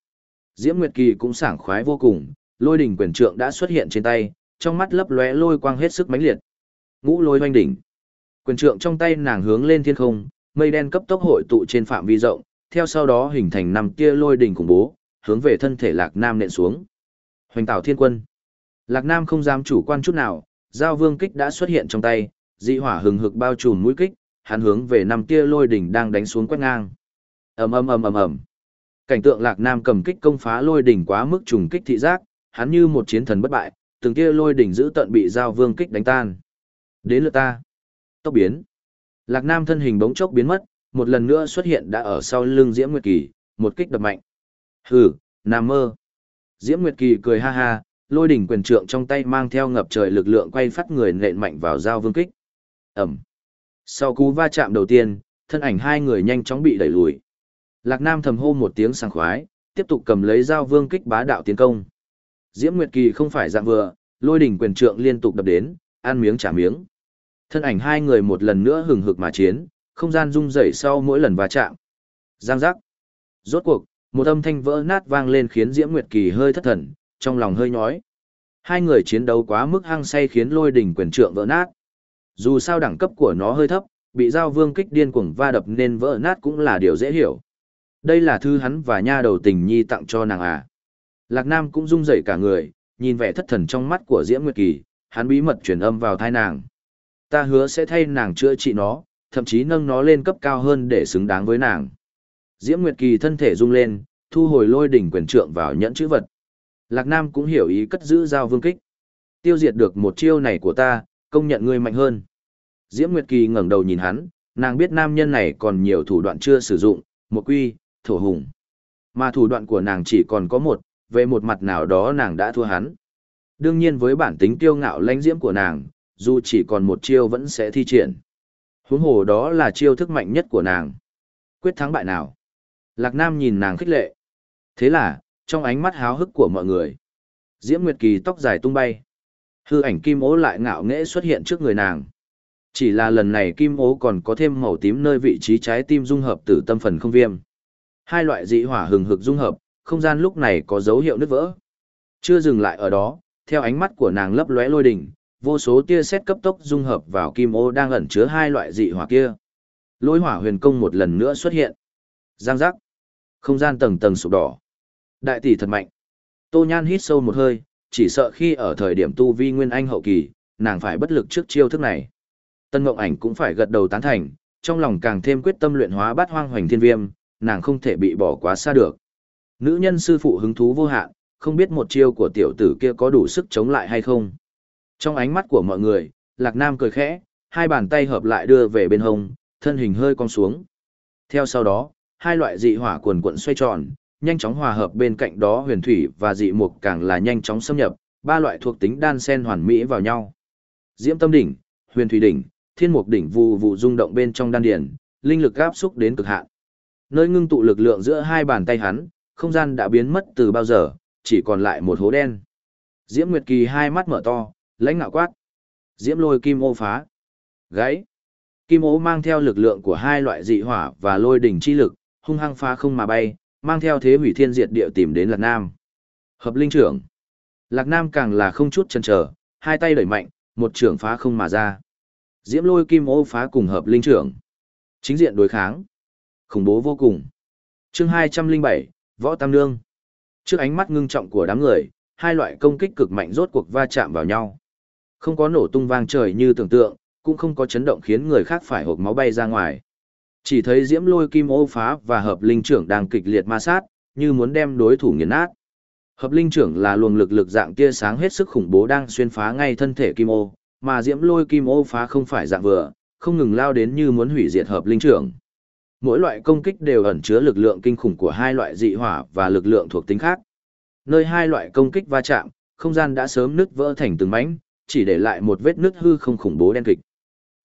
Diễm Nguyệt Kỳ cũng sảng khoái vô cùng, lôi đỉnh quyền trượng đã xuất hiện trên tay, trong mắt lấp lóe lôi quang hết sức mãnh liệt. Ngũ lôi hoành đỉnh. Quyền trượng trong tay nàng hướng lên thiên không, mây đen cấp tốc hội tụ trên phạm vi rộng, theo sau đó hình thành năm tia lôi đỉnh khủng bố, hướng về thân thể Lạc Nam nện xuống. Hoành Tảo Thiên Quân. Lạc Nam không dám chủ quan chút nào, giao vương kích đã xuất hiện trong tay, dị hỏa hừng hực bao trùm mũi kích, hắn hướng về năm tia lôi đỉnh đang đánh xuống quét ngang. Ầm ầm ầm ầm ầm. Cảnh tượng Lạc Nam cầm kích công phá lôi đỉnh quá mức trùng kích thị giác, hắn như một chiến thần bất bại, từng tia lôi đỉnh giữ tận bị giao vương kích đánh tan. Đến lượt ta. Tốc biến. Lạc Nam thân hình bỗng chốc biến mất, một lần nữa xuất hiện đã ở sau lưng Diễm Nguyệt Kỳ, một kích đập mạnh. Hừ, nam mơ. Diễm Nguyệt Kỳ cười ha ha, lôi đỉnh quyền trượng trong tay mang theo ngập trời lực lượng quay phát người nện mạnh vào giao vương kích. Ẩm. Sau cú va chạm đầu tiên, thân ảnh hai người nhanh chóng bị đẩy lùi. Lạc Nam thầm hô một tiếng sảng khoái, tiếp tục cầm lấy giao vương kích bá đạo tiến công. Diễm Nguyệt Kỳ không phải dạng vừa, lôi đỉnh quyền trượng liên tục đập đến, ăn miếng trả miếng. Thân ảnh hai người một lần nữa hừng hực mà chiến, không gian rung rẩy sau mỗi lần va chạm. Giang giác. Rốt cuộc, một âm thanh vỡ nát vang lên khiến Diễm Nguyệt Kỳ hơi thất thần, trong lòng hơi nhói. Hai người chiến đấu quá mức hăng say khiến lôi đỉnh quyền trượng vỡ nát. Dù sao đẳng cấp của nó hơi thấp, bị giao vương kích điên cuồng va đập nên vỡ nát cũng là điều dễ hiểu. Đây là thư hắn và nha đầu tình nhi tặng cho nàng à. Lạc Nam cũng rung rẩy cả người, nhìn vẻ thất thần trong mắt của Diễm Nguyệt Kỳ, hắn bí mật truyền âm vào thai nàng. Ta hứa sẽ thay nàng chữa trị nó, thậm chí nâng nó lên cấp cao hơn để xứng đáng với nàng. Diễm Nguyệt Kỳ thân thể rung lên, thu hồi lôi đỉnh quyền trượng vào nhẫn chữ vật. Lạc Nam cũng hiểu ý cất giữ giao vương kích. Tiêu diệt được một chiêu này của ta, công nhận ngươi mạnh hơn. Diễm Nguyệt Kỳ ngẩng đầu nhìn hắn, nàng biết nam nhân này còn nhiều thủ đoạn chưa sử dụng, một quy, thổ hùng. Mà thủ đoạn của nàng chỉ còn có một, về một mặt nào đó nàng đã thua hắn. Đương nhiên với bản tính tiêu ngạo lãnh diễm của nàng, dù chỉ còn một chiêu vẫn sẽ thi triển. Huống hồ đó là chiêu thức mạnh nhất của nàng. Quyết thắng bại nào? Lạc Nam nhìn nàng khích lệ. Thế là, trong ánh mắt háo hức của mọi người. Diễm Nguyệt Kỳ tóc dài tung bay. Hư ảnh kim ố lại ngạo nghễ xuất hiện trước người nàng. Chỉ là lần này kim ố còn có thêm màu tím nơi vị trí trái tim dung hợp tử tâm phần không viêm. Hai loại dị hỏa hừng hực dung hợp, không gian lúc này có dấu hiệu nứt vỡ. Chưa dừng lại ở đó, theo ánh mắt của nàng lấp lóe lôi đỉnh, vô số tia sét cấp tốc dung hợp vào kim ô đang ẩn chứa hai loại dị hỏa kia. Lôi hỏa huyền công một lần nữa xuất hiện. Giang giác. Không gian tầng tầng sụp đổ. Đại tỷ thật mạnh. Tô Nhan hít sâu một hơi, chỉ sợ khi ở thời điểm tu vi nguyên anh hậu kỳ, nàng phải bất lực trước chiêu thức này. Tân Ngộng Ảnh cũng phải gật đầu tán thành, trong lòng càng thêm quyết tâm luyện hóa bát hoang hoành thiên viêm, nàng không thể bị bỏ quá xa được. Nữ nhân sư phụ hứng thú vô hạn, không biết một chiêu của tiểu tử kia có đủ sức chống lại hay không. Trong ánh mắt của mọi người, Lạc Nam cười khẽ, hai bàn tay hợp lại đưa về bên hông, thân hình hơi cong xuống. Theo sau đó, hai loại dị hỏa quần quận xoay tròn, nhanh chóng hòa hợp bên cạnh đó huyền thủy và dị mục càng là nhanh chóng xâm nhập, ba loại thuộc tính đan sen hoàn mỹ vào nhau. Diễm tâm đỉnh, huyền thủy đỉnh, thiên mục đỉnh vụ vụ rung động bên trong đan điển, linh lực áp xúc đến cực hạn. Nơi ngưng tụ lực lượng giữa hai bàn tay hắn, không gian đã biến mất từ bao giờ, chỉ còn lại một hố đen. Diễm Nguyệt Kỳ hai mắt mở to, lãnh ngạo quát. Diễm lôi kim ô phá. Gãy. Kim ô mang theo lực lượng của hai loại dị hỏa và lôi đỉnh chi lực, hung hăng phá không mà bay, mang theo thế hủy thiên diệt địa tìm đến Lạc Nam. Hợp linh trưởng. Lạc Nam càng là không chút chần chờ, hai tay đẩy mạnh, một trưởng phá không mà ra. Diễm lôi kim ô phá cùng hợp linh trưởng. Chính diện đối kháng. Khủng bố vô cùng. chương 207, Võ Tam Nương. Trước ánh mắt ngưng trọng của đám người, hai loại công kích cực mạnh rốt cuộc va chạm vào nhau. Không có nổ tung vang trời như tưởng tượng, cũng không có chấn động khiến người khác phải hộp máu bay ra ngoài. Chỉ thấy diễm lôi kim ô phá và hợp linh trưởng đang kịch liệt ma sát, như muốn đem đối thủ nghiền nát. Hợp linh trưởng là luồng lực lực dạng tia sáng hết sức khủng bố đang xuyên phá ngay thân thể kim ô, mà diễm lôi kim ô phá không phải dạng vừa, không ngừng lao đến như muốn hủy diệt hợp linh trưởng. Mỗi loại công kích đều ẩn chứa lực lượng kinh khủng của hai loại dị hỏa và lực lượng thuộc tính khác. Nơi hai loại công kích va chạm, không gian đã sớm nứt vỡ thành từng mảnh, chỉ để lại một vết nứt hư không khủng bố đen kịch.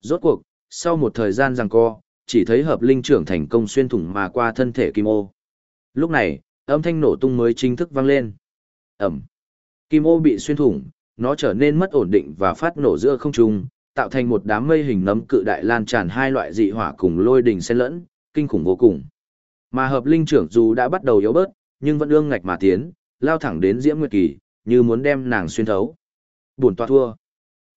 Rốt cuộc, sau một thời gian giằng co, chỉ thấy hợp linh trưởng thành công xuyên thủng mà qua thân thể kim ô. Lúc này, âm thanh nổ tung mới chính thức vang lên. Ẩm. Kim ô bị xuyên thủng, nó trở nên mất ổn định và phát nổ giữa không trung, tạo thành một đám mây hình nấm cự đại lan tràn hai loại dị hỏa cùng lôi đình xen lẫn, kinh khủng vô cùng. Mà hợp linh trưởng dù đã bắt đầu yếu bớt, nhưng vẫn ương ngạch mà tiến, lao thẳng đến Diễm Nguyệt Kỳ, như muốn đem nàng xuyên thấu. Buồn tọa thua.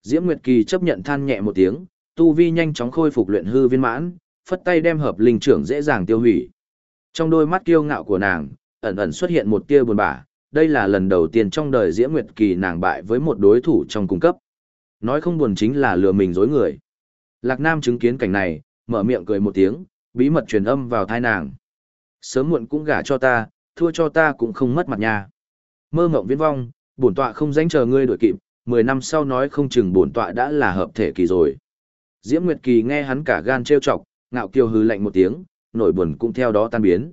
Diễm Nguyệt Kỳ chấp nhận than nhẹ một tiếng, tu vi nhanh chóng khôi phục luyện hư viên mãn, phất tay đem hợp linh trưởng dễ dàng tiêu hủy. Trong đôi mắt kiêu ngạo của nàng, ẩn ẩn xuất hiện một tia buồn bã, đây là lần đầu tiên trong đời Diễm Nguyệt Kỳ nàng bại với một đối thủ trong cung cấp. Nói không buồn chính là lừa mình dối người. Lạc Nam chứng kiến cảnh này, mở miệng cười một tiếng, bí mật truyền âm vào thai nàng. Sớm muộn cũng gả cho ta, thua cho ta cũng không mất mặt nha. Mơ mộng viễn vong, bổn tọa không dánh chờ ngươi đuổi kịp, Mười năm sau nói không chừng bổn tọa đã là hợp thể kỳ rồi. Diễm Nguyệt Kỳ nghe hắn cả gan trêu chọc, ngạo kiều hư lạnh một tiếng, nỗi buồn cũng theo đó tan biến.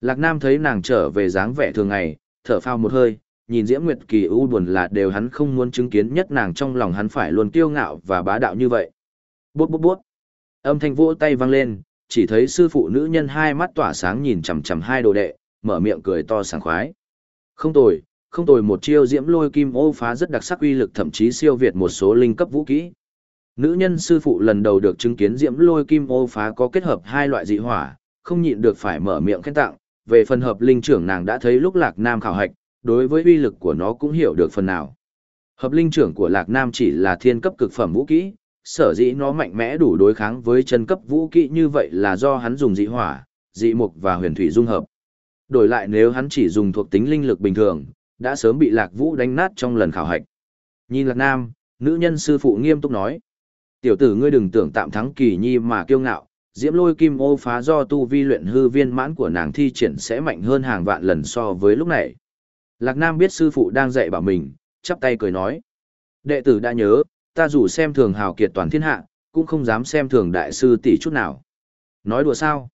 Lạc Nam thấy nàng trở về dáng vẻ thường ngày, thở phao một hơi, nhìn Diễm Nguyệt Kỳ u buồn là đều hắn không muốn chứng kiến nhất nàng trong lòng hắn phải luôn kiêu ngạo và bá đạo như vậy. Bút bút bút. Âm thanh vỗ tay vang lên, chỉ thấy sư phụ nữ nhân hai mắt tỏa sáng nhìn chằm chằm hai đồ đệ, mở miệng cười to sảng khoái. Không tồi, không tồi một chiêu diễm lôi kim ô phá rất đặc sắc uy lực thậm chí siêu việt một số linh cấp vũ kỹ. Nữ nhân sư phụ lần đầu được chứng kiến diễm lôi kim ô phá có kết hợp hai loại dị hỏa, không nhịn được phải mở miệng khen tặng, về phần hợp linh trưởng nàng đã thấy lúc Lạc Nam khảo hạch, đối với uy lực của nó cũng hiểu được phần nào. Hợp linh trưởng của Lạc Nam chỉ là thiên cấp cực phẩm vũ kỹ, sở dĩ nó mạnh mẽ đủ đối kháng với chân cấp vũ kỹ như vậy là do hắn dùng dị hỏa, dị mục và huyền thủy dung hợp. Đổi lại nếu hắn chỉ dùng thuộc tính linh lực bình thường, đã sớm bị Lạc Vũ đánh nát trong lần khảo hạch. Nhìn Lạc Nam, nữ nhân sư phụ nghiêm túc nói. Tiểu tử ngươi đừng tưởng tạm thắng kỳ nhi mà kiêu ngạo, diễm lôi kim ô phá do tu vi luyện hư viên mãn của nàng thi triển sẽ mạnh hơn hàng vạn lần so với lúc này. Lạc Nam biết sư phụ đang dạy bảo mình, chắp tay cười nói. Đệ tử đã nhớ, ta dù xem thường hào kiệt toàn thiên hạ, cũng không dám xem thường đại sư tỷ chút nào. Nói đùa sao?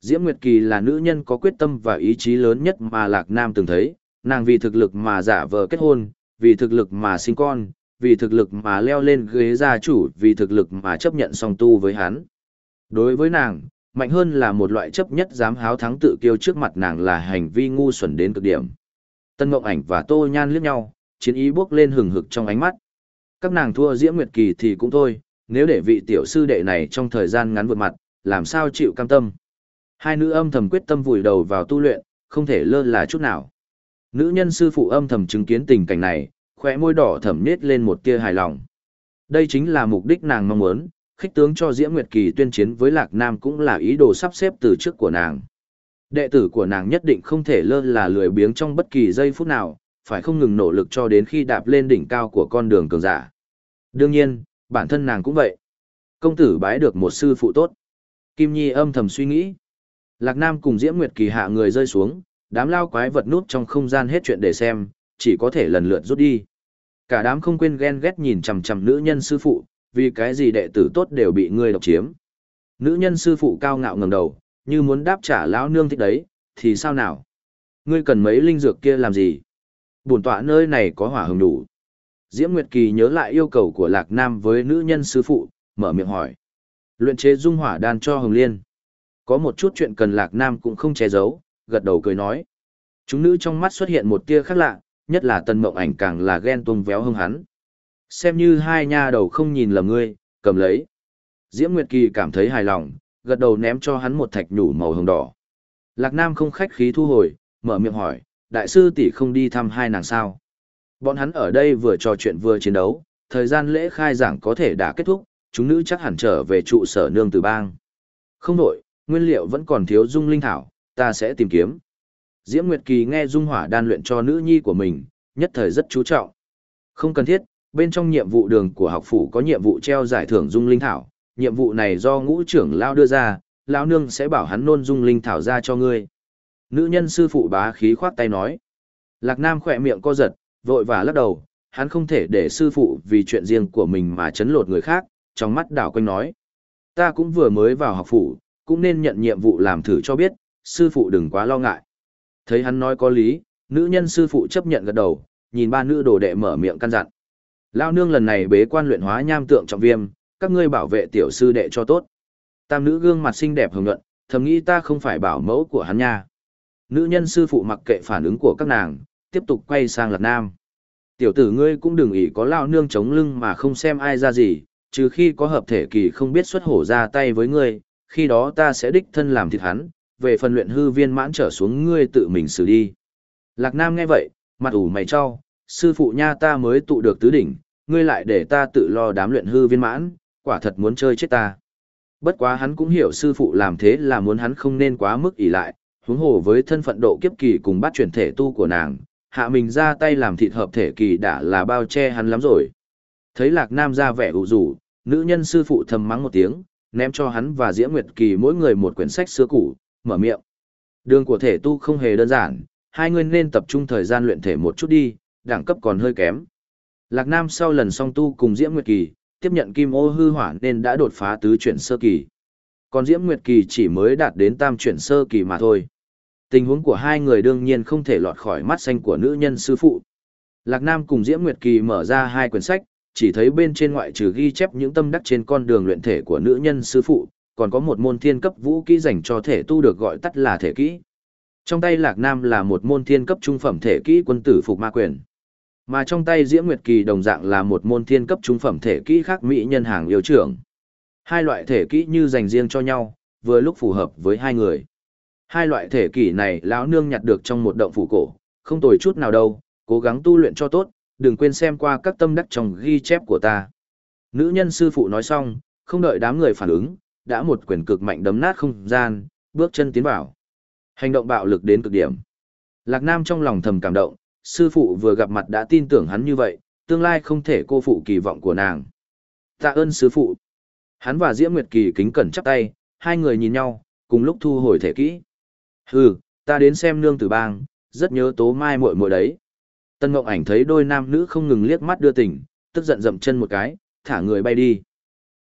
Diễm Nguyệt Kỳ là nữ nhân có quyết tâm và ý chí lớn nhất mà Lạc Nam từng thấy, nàng vì thực lực mà giả vờ kết hôn, vì thực lực mà sinh con, vì thực lực mà leo lên ghế gia chủ, vì thực lực mà chấp nhận song tu với hắn. Đối với nàng, mạnh hơn là một loại chấp nhất dám háo thắng tự kiêu trước mặt nàng là hành vi ngu xuẩn đến cực điểm. Tân ngọc Ảnh và Tô Nhan liếc nhau, chiến ý bước lên hừng hực trong ánh mắt. Các nàng thua Diễm Nguyệt Kỳ thì cũng thôi, nếu để vị tiểu sư đệ này trong thời gian ngắn vượt mặt, làm sao chịu cam tâm. Hai nữ âm thầm quyết tâm vùi đầu vào tu luyện, không thể lơ là chút nào. Nữ nhân sư phụ âm thầm chứng kiến tình cảnh này, khóe môi đỏ thẩm nết lên một tia hài lòng. Đây chính là mục đích nàng mong muốn, khích tướng cho Diễm Nguyệt Kỳ tuyên chiến với Lạc Nam cũng là ý đồ sắp xếp từ trước của nàng. Đệ tử của nàng nhất định không thể lơ là lười biếng trong bất kỳ giây phút nào, phải không ngừng nỗ lực cho đến khi đạp lên đỉnh cao của con đường cường giả. Đương nhiên, bản thân nàng cũng vậy. Công tử bái được một sư phụ tốt. Kim Nhi âm thầm suy nghĩ. Lạc Nam cùng Diễm Nguyệt Kỳ hạ người rơi xuống, đám lao quái vật núp trong không gian hết chuyện để xem, chỉ có thể lần lượt rút đi. Cả đám không quên ghen ghét nhìn chằm chằm nữ nhân sư phụ, vì cái gì đệ tử tốt đều bị ngươi độc chiếm. Nữ nhân sư phụ cao ngạo ngẩng đầu, như muốn đáp trả lão nương thích đấy, thì sao nào? Ngươi cần mấy linh dược kia làm gì? Bổn tọa nơi này có hỏa hồng đủ. Diễm Nguyệt Kỳ nhớ lại yêu cầu của Lạc Nam với nữ nhân sư phụ, mở miệng hỏi. Luyện chế dung hỏa đan cho Hồng Liên. Có một chút chuyện cần Lạc Nam cũng không che giấu, gật đầu cười nói. Chúng nữ trong mắt xuất hiện một tia khác lạ, nhất là tần mộng ảnh càng là ghen tung véo hưng hắn. Xem như hai nha đầu không nhìn lầm ngươi, cầm lấy. Diễm Nguyệt Kỳ cảm thấy hài lòng, gật đầu ném cho hắn một thạch nhủ màu hồng đỏ. Lạc Nam không khách khí thu hồi, mở miệng hỏi, đại sư tỷ không đi thăm hai nàng sao? Bọn hắn ở đây vừa trò chuyện vừa chiến đấu, thời gian lễ khai giảng có thể đã kết thúc, chúng nữ chắc hẳn trở về trụ sở nương từ bang. Không đổi, nguyên liệu vẫn còn thiếu dung linh thảo, ta sẽ tìm kiếm. Diễm Nguyệt Kỳ nghe dung hỏa đan luyện cho nữ nhi của mình, nhất thời rất chú trọng. Không cần thiết, bên trong nhiệm vụ đường của học phủ có nhiệm vụ treo giải thưởng dung linh thảo, nhiệm vụ này do ngũ trưởng lao đưa ra, lão nương sẽ bảo hắn nôn dung linh thảo ra cho ngươi. Nữ nhân sư phụ bá khí khoát tay nói. Lạc Nam khỏe miệng co giật, vội và lắc đầu, hắn không thể để sư phụ vì chuyện riêng của mình mà chấn lột người khác, trong mắt đảo quanh nói. Ta cũng vừa mới vào học phủ, cũng nên nhận nhiệm vụ làm thử cho biết, sư phụ đừng quá lo ngại. Thấy hắn nói có lý, nữ nhân sư phụ chấp nhận gật đầu, nhìn ba nữ đồ đệ mở miệng căn dặn. Lao nương lần này bế quan luyện hóa nham tượng trọng viêm, các ngươi bảo vệ tiểu sư đệ cho tốt. Tam nữ gương mặt xinh đẹp hồng nhuận, thầm nghĩ ta không phải bảo mẫu của hắn nha. Nữ nhân sư phụ mặc kệ phản ứng của các nàng, tiếp tục quay sang lật Nam. Tiểu tử ngươi cũng đừng ỷ có lao nương chống lưng mà không xem ai ra gì, trừ khi có hợp thể kỳ không biết xuất hổ ra tay với ngươi, khi đó ta sẽ đích thân làm thịt hắn, về phần luyện hư viên mãn trở xuống ngươi tự mình xử đi. Lạc Nam nghe vậy, mặt ủ mày cho, sư phụ nha ta mới tụ được tứ đỉnh, ngươi lại để ta tự lo đám luyện hư viên mãn, quả thật muốn chơi chết ta. Bất quá hắn cũng hiểu sư phụ làm thế là muốn hắn không nên quá mức ỷ lại, huống hồ với thân phận độ kiếp kỳ cùng bắt chuyển thể tu của nàng, hạ mình ra tay làm thịt hợp thể kỳ đã là bao che hắn lắm rồi. Thấy Lạc Nam ra vẻ hụ rủ, nữ nhân sư phụ thầm mắng một tiếng, ném cho hắn và Diễm Nguyệt Kỳ mỗi người một quyển sách xưa cũ, mở miệng. Đường của thể tu không hề đơn giản, hai người nên tập trung thời gian luyện thể một chút đi, đẳng cấp còn hơi kém. Lạc Nam sau lần song tu cùng Diễm Nguyệt Kỳ, tiếp nhận kim ô hư hỏa nên đã đột phá tứ chuyển sơ kỳ. Còn Diễm Nguyệt Kỳ chỉ mới đạt đến tam chuyển sơ kỳ mà thôi. Tình huống của hai người đương nhiên không thể lọt khỏi mắt xanh của nữ nhân sư phụ. Lạc Nam cùng Diễm Nguyệt Kỳ mở ra hai quyển sách, chỉ thấy bên trên ngoại trừ ghi chép những tâm đắc trên con đường luyện thể của nữ nhân sư phụ, còn có một môn thiên cấp vũ kỹ dành cho thể tu được gọi tắt là thể kỹ. Trong tay Lạc Nam là một môn thiên cấp trung phẩm thể kỹ quân tử phục ma quyền. Mà trong tay Diễm Nguyệt Kỳ đồng dạng là một môn thiên cấp trung phẩm thể kỹ khác mỹ nhân hàng yêu trưởng. Hai loại thể kỹ như dành riêng cho nhau, vừa lúc phù hợp với hai người. Hai loại thể kỹ này lão nương nhặt được trong một động phủ cổ, không tồi chút nào đâu, cố gắng tu luyện cho tốt, đừng quên xem qua các tâm đắc trong ghi chép của ta. Nữ nhân sư phụ nói xong, không đợi đám người phản ứng, đã một quyền cực mạnh đấm nát không gian, bước chân tiến vào. Hành động bạo lực đến cực điểm. Lạc Nam trong lòng thầm cảm động, sư phụ vừa gặp mặt đã tin tưởng hắn như vậy, tương lai không thể cô phụ kỳ vọng của nàng. Tạ ơn sư phụ. Hắn và Diễm Nguyệt Kỳ kính cẩn chắp tay, hai người nhìn nhau, cùng lúc thu hồi thể kỹ. Hừ, ta đến xem nương tử bang, rất nhớ tố mai muội muội đấy. Tân Ngộng Ảnh thấy đôi nam nữ không ngừng liếc mắt đưa tình, tức giận dậm chân một cái, thả người bay đi.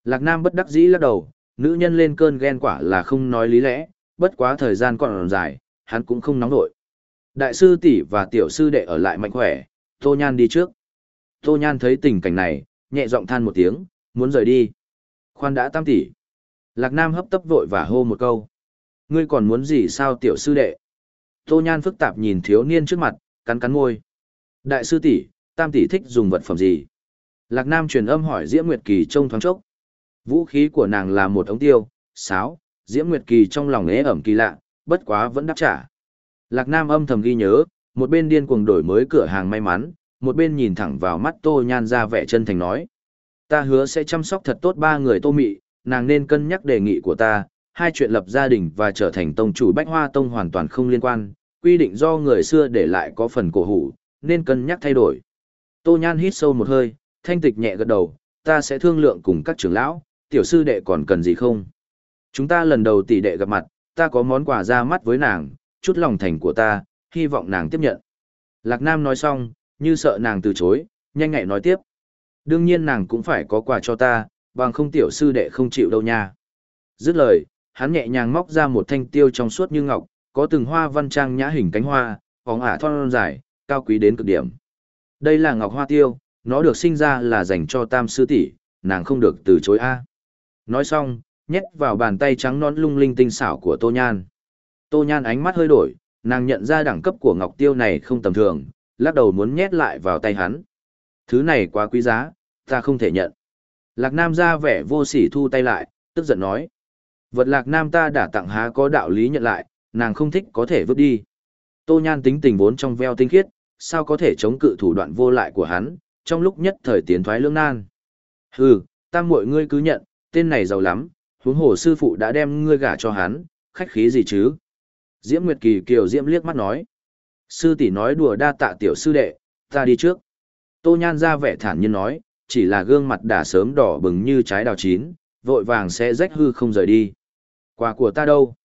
Lạc Nam bất đắc dĩ lắc đầu, nữ nhân lên cơn ghen quả là không nói lý lẽ, bất quá thời gian còn dài, hắn cũng không nóng nổi. Đại sư tỷ và tiểu sư đệ ở lại mạnh khỏe, Tô Nhan đi trước. Tô Nhan thấy tình cảnh này, nhẹ giọng than một tiếng, muốn rời đi. Khoan đã tam tỷ. Lạc Nam hấp tấp vội và hô một câu. Ngươi còn muốn gì sao tiểu sư đệ? Tô Nhan phức tạp nhìn thiếu niên trước mặt, cắn cắn môi. Đại sư tỷ, tam tỷ thích dùng vật phẩm gì? Lạc Nam truyền âm hỏi Diễm Nguyệt Kỳ trông thoáng chốc. Vũ khí của nàng là một ống tiêu, sáo, Diễm Nguyệt Kỳ trong lòng ế ẩm kỳ lạ, bất quá vẫn đáp trả. Lạc Nam âm thầm ghi nhớ, một bên điên cuồng đổi mới cửa hàng may mắn, một bên nhìn thẳng vào mắt Tô Nhan ra vẻ chân thành nói. Ta hứa sẽ chăm sóc thật tốt ba người Tô Mị, nàng nên cân nhắc đề nghị của ta, hai chuyện lập gia đình và trở thành tông chủ Bách Hoa Tông hoàn toàn không liên quan, quy định do người xưa để lại có phần cổ hủ, nên cân nhắc thay đổi. Tô Nhan hít sâu một hơi, thanh tịch nhẹ gật đầu, ta sẽ thương lượng cùng các trưởng lão, tiểu sư đệ còn cần gì không? Chúng ta lần đầu tỷ đệ gặp mặt, ta có món quà ra mắt với nàng, chút lòng thành của ta, hy vọng nàng tiếp nhận. Lạc Nam nói xong, như sợ nàng từ chối, nhanh ngại nói tiếp. Đương nhiên nàng cũng phải có quà cho ta, bằng không tiểu sư đệ không chịu đâu nha. Dứt lời, hắn nhẹ nhàng móc ra một thanh tiêu trong suốt như ngọc, có từng hoa văn trang nhã hình cánh hoa, bóng ả thon dài, cao quý đến cực điểm. Đây là ngọc hoa tiêu, nó được sinh ra là dành cho tam sư tỷ, nàng không được từ chối a. Nói xong, nhét vào bàn tay trắng non lung linh tinh xảo của Tô Nhan. Tô Nhan ánh mắt hơi đổi, nàng nhận ra đẳng cấp của Ngọc Tiêu này không tầm thường, lắc đầu muốn nhét lại vào tay hắn. Thứ này quá quý giá, ta không thể nhận. Lạc Nam ra vẻ vô sỉ thu tay lại, tức giận nói. Vật Lạc Nam ta đã tặng há có đạo lý nhận lại, nàng không thích có thể vứt đi. Tô Nhan tính tình vốn trong veo tinh khiết, sao có thể chống cự thủ đoạn vô lại của hắn, trong lúc nhất thời tiến thoái lưỡng nan. Hừ, ta mọi ngươi cứ nhận, tên này giàu lắm, huống hồ sư phụ đã đem ngươi gả cho hắn, khách khí gì chứ? Diễm Nguyệt Kỳ kiều Diễm liếc mắt nói. Sư tỷ nói đùa đa tạ tiểu sư đệ, ta đi trước. Tô Nhan ra vẻ thản nhiên nói, chỉ là gương mặt đã sớm đỏ bừng như trái đào chín, vội vàng sẽ rách hư không rời đi. Quà của ta đâu?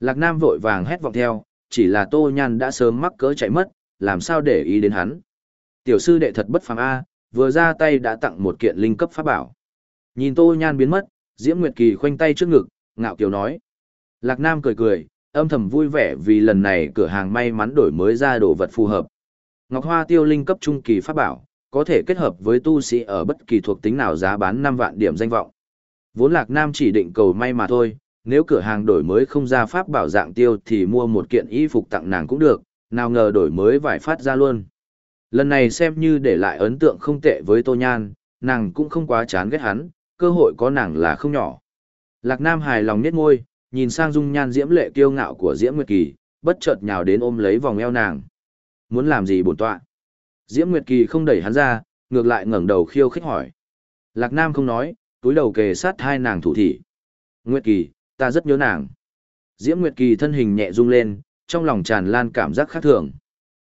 Lạc Nam vội vàng hét vọng theo, chỉ là Tô Nhan đã sớm mắc cỡ chạy mất, làm sao để ý đến hắn. Tiểu sư đệ thật bất phàm A, vừa ra tay đã tặng một kiện linh cấp pháp bảo. Nhìn Tô Nhan biến mất, Diễm Nguyệt Kỳ khoanh tay trước ngực, ngạo kiều nói. Lạc Nam cười cười, âm thầm vui vẻ vì lần này cửa hàng may mắn đổi mới ra đồ vật phù hợp. Ngọc Hoa Tiêu Linh cấp trung kỳ pháp bảo, có thể kết hợp với tu sĩ ở bất kỳ thuộc tính nào giá bán năm vạn điểm danh vọng. Vốn Lạc Nam chỉ định cầu may mà thôi, nếu cửa hàng đổi mới không ra pháp bảo dạng tiêu thì mua một kiện y phục tặng nàng cũng được, nào ngờ đổi mới vải phát ra luôn. Lần này xem như để lại ấn tượng không tệ với Tô Nhan, nàng cũng không quá chán ghét hắn, cơ hội có nàng là không nhỏ. Lạc Nam hài lòng nhếch môi, nhìn sang dung nhan diễm lệ kiêu ngạo của Diễm Nguyệt Kỳ, bất chợt nhào đến ôm lấy vòng eo nàng. Muốn làm gì bổn tọa? Diễm Nguyệt Kỳ không đẩy hắn ra, ngược lại ngẩng đầu khiêu khích hỏi. Lạc Nam không nói, túi đầu kề sát hai nàng thủ thị. Nguyệt Kỳ, ta rất nhớ nàng. Diễm Nguyệt Kỳ thân hình nhẹ rung lên, trong lòng tràn lan cảm giác khác thường.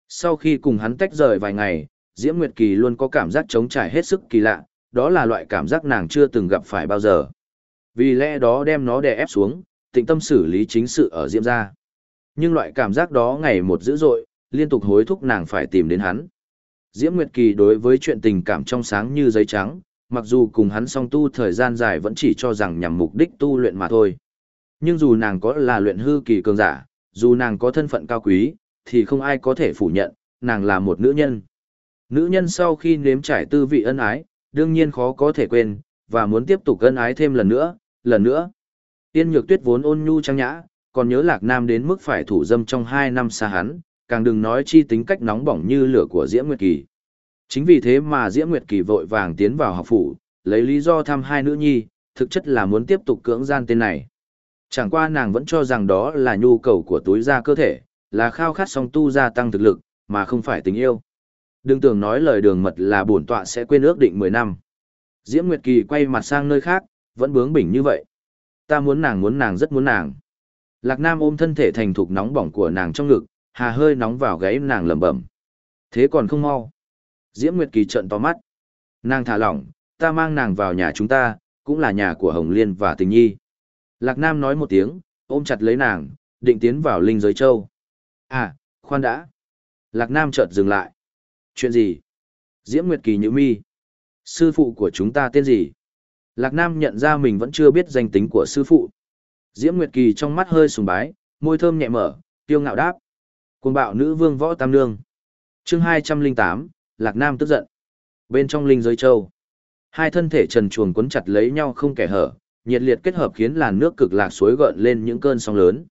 Sau khi cùng hắn tách rời vài ngày, Diễm Nguyệt Kỳ luôn có cảm giác trống trải hết sức kỳ lạ, đó là loại cảm giác nàng chưa từng gặp phải bao giờ. Vì lẽ đó đem nó đè ép xuống, tịnh tâm xử lý chính sự ở Diêm gia. Nhưng loại cảm giác đó ngày một dữ dội, liên tục hối thúc nàng phải tìm đến hắn. Diễm Nguyệt Kỳ đối với chuyện tình cảm trong sáng như giấy trắng, mặc dù cùng hắn song tu thời gian dài vẫn chỉ cho rằng nhằm mục đích tu luyện mà thôi. Nhưng dù nàng có là luyện hư kỳ cường giả, dù nàng có thân phận cao quý, thì không ai có thể phủ nhận, nàng là một nữ nhân. Nữ nhân sau khi nếm trải tư vị ân ái, đương nhiên khó có thể quên, và muốn tiếp tục gân ái thêm lần nữa, lần nữa. Tiên nhược tuyết vốn ôn nhu trang nhã, còn nhớ lạc nam đến mức phải thủ dâm trong hai năm xa hắn, càng đừng nói chi tính cách nóng bỏng như lửa của Diễm Nguyệt Kỳ. Chính vì thế mà Diễm Nguyệt Kỳ vội vàng tiến vào học phủ, lấy lý do thăm hai nữ nhi, thực chất là muốn tiếp tục cưỡng gian tên này. Chẳng qua nàng vẫn cho rằng đó là nhu cầu của túi da cơ thể, là khao khát song tu gia tăng thực lực, mà không phải tình yêu. Đừng tưởng nói lời đường mật là bổn tọa sẽ quên ước định mười năm. Diễm Nguyệt Kỳ quay mặt sang nơi khác, vẫn bướng bỉnh như vậy. Ta muốn nàng muốn nàng rất muốn nàng. Lạc Nam ôm thân thể thành thục nóng bỏng của nàng trong ngực, hà hơi nóng vào gáy nàng lẩm bẩm. Thế còn không mau. Diễm Nguyệt Kỳ trợn to mắt. Nàng thả lỏng, ta mang nàng vào nhà chúng ta, cũng là nhà của Hồng Liên và Tình Nhi. Lạc Nam nói một tiếng, ôm chặt lấy nàng, định tiến vào linh giới châu. À, khoan đã. Lạc Nam chợt dừng lại chuyện gì? Diễm Nguyệt Kỳ như mi. Sư phụ của chúng ta tên gì? Lạc Nam nhận ra mình vẫn chưa biết danh tính của sư phụ. Diễm Nguyệt Kỳ trong mắt hơi sùng bái, môi thơm nhẹ mở, tiêu ngạo đáp. Cuồng bạo nữ vương võ tam nương. Chương hai trăm linh tám Lạc Nam tức giận. Bên trong linh giới châu, hai thân thể trần chuồng quấn chặt lấy nhau không kẻ hở, nhiệt liệt kết hợp khiến làn nước cực lạc suối gợn lên những cơn sóng lớn.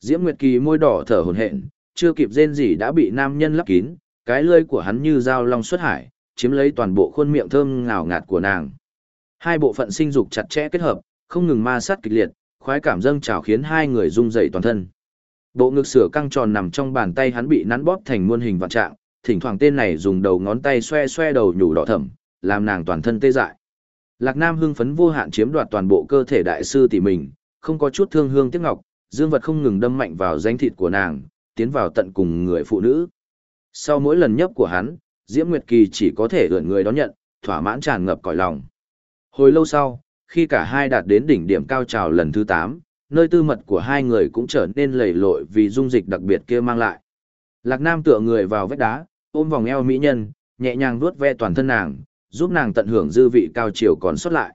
Diễm Nguyệt Kỳ môi đỏ thở hổn hển, chưa kịp rên gì đã bị nam nhân lấp kín, cái lưỡi của hắn như dao long xuất hải, chiếm lấy toàn bộ khuôn miệng thơm ngào ngạt của nàng. Hai bộ phận sinh dục chặt chẽ kết hợp, không ngừng ma sát kịch liệt, khoái cảm dâng trào khiến hai người rung dậy toàn thân. Bộ ngực sửa căng tròn nằm trong bàn tay hắn bị nắn bóp thành muôn hình vạn trạng, thỉnh thoảng tên này dùng đầu ngón tay xoe xoe đầu nhủ đỏ thẫm, làm nàng toàn thân tê dại. Lạc Nam hưng phấn vô hạn chiếm đoạt toàn bộ cơ thể đại sư tỷ mình, không có chút thương hương tiếc ngọc, dương vật không ngừng đâm mạnh vào danh thịt của nàng, tiến vào tận cùng người phụ nữ. Sau mỗi lần nhấp của hắn, Diễm Nguyệt Kỳ chỉ có thể ưỡn người đón nhận, thỏa mãn tràn ngập cõi lòng. Hồi lâu sau, khi cả hai đạt đến đỉnh điểm cao trào lần thứ tám, nơi tư mật của hai người cũng trở nên lầy lội vì dung dịch đặc biệt kia mang lại. Lạc Nam tựa người vào vách đá, ôm vòng eo mỹ nhân, nhẹ nhàng vuốt ve toàn thân nàng, giúp nàng tận hưởng dư vị cao chiều còn sót lại.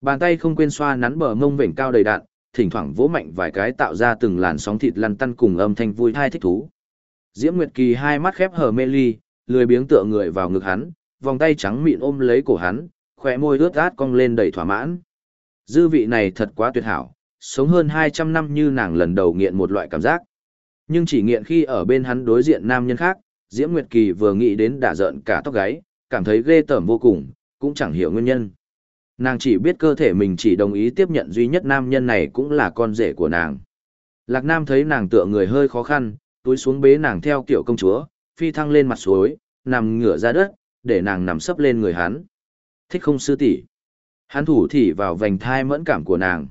Bàn tay không quên xoa nắn bờ mông vểnh cao đầy đạn, thỉnh thoảng vỗ mạnh vài cái tạo ra từng làn sóng thịt lăn tăn cùng âm thanh vui thai thích thú. Diễm Nguyệt Kỳ hai mắt khép hờ mê ly, lười biếng tựa người vào ngực hắn, vòng tay trắng mịn ôm lấy cổ hắn, khỏe môi ướt át cong lên đầy thỏa mãn. Dư vị này thật quá tuyệt hảo, sống hơn 200 năm như nàng lần đầu nghiện một loại cảm giác. Nhưng chỉ nghiện khi ở bên hắn đối diện nam nhân khác, Diễm Nguyệt Kỳ vừa nghĩ đến đả giận cả tóc gáy, cảm thấy ghê tởm vô cùng, cũng chẳng hiểu nguyên nhân. Nàng chỉ biết cơ thể mình chỉ đồng ý tiếp nhận duy nhất nam nhân này cũng là con rể của nàng. Lạc Nam thấy nàng tựa người hơi khó khăn, túi xuống bế nàng theo kiểu công chúa, phi thăng lên mặt suối, nằm ngửa ra đất, để nàng nằm sấp lên người hắn. Thích không sư tỷ. Hắn thủ thỉ vào vành thai mẫn cảm của nàng.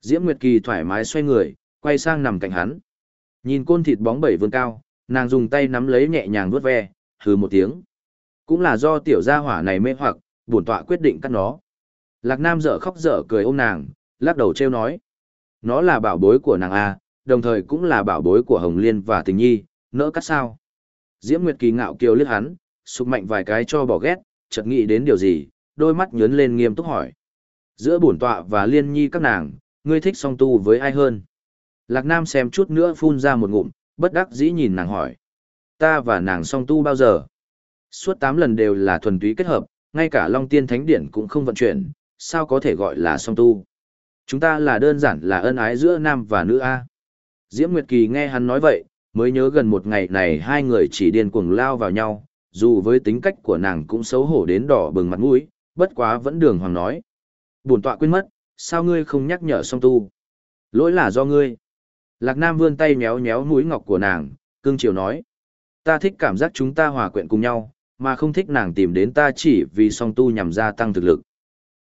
Diễm Nguyệt Kỳ thoải mái xoay người, quay sang nằm cạnh hắn. Nhìn côn thịt bóng bẩy vươn cao, nàng dùng tay nắm lấy nhẹ nhàng vuốt ve, hừ một tiếng. Cũng là do tiểu gia hỏa này mê hoặc, bổn tọa quyết định cắt nó. Lạc Nam dở khóc dở cười ôm nàng, lắc đầu trêu nói: "Nó là bảo bối của nàng a, à, đồng thời cũng là bảo bối của Hồng Liên và Tình Nhi, nỡ cắt sao. Diễm Nguyệt Kỳ ngạo kiều liếc hắn, sụp mạnh vài cái cho bỏ ghét, chợt nghĩ đến điều gì, đôi mắt nhớn lên nghiêm túc hỏi. Giữa bổn tọa và Liên Nhi các nàng, ngươi thích song tu với ai hơn? Lạc Nam xem chút nữa phun ra một ngụm, bất đắc dĩ nhìn nàng hỏi. Ta và nàng song tu bao giờ? Suốt 8 lần đều là thuần túy kết hợp, ngay cả Long Tiên Thánh Điển cũng không vận chuyển, sao có thể gọi là song tu? Chúng ta là đơn giản là ân ái giữa nam và nữ A. Diễm Nguyệt Kỳ nghe hắn nói vậy, mới nhớ gần một ngày này hai người chỉ điên cuồng lao vào nhau, dù với tính cách của nàng cũng xấu hổ đến đỏ bừng mặt mũi, bất quá vẫn đường hoàng nói. Buồn tọa quên mất, sao ngươi không nhắc nhở song tu? Lỗi là do ngươi. Lạc Nam vươn tay méo méo mũi ngọc của nàng, cương chiều nói. Ta thích cảm giác chúng ta hòa quyện cùng nhau, mà không thích nàng tìm đến ta chỉ vì song tu nhằm gia tăng thực lực.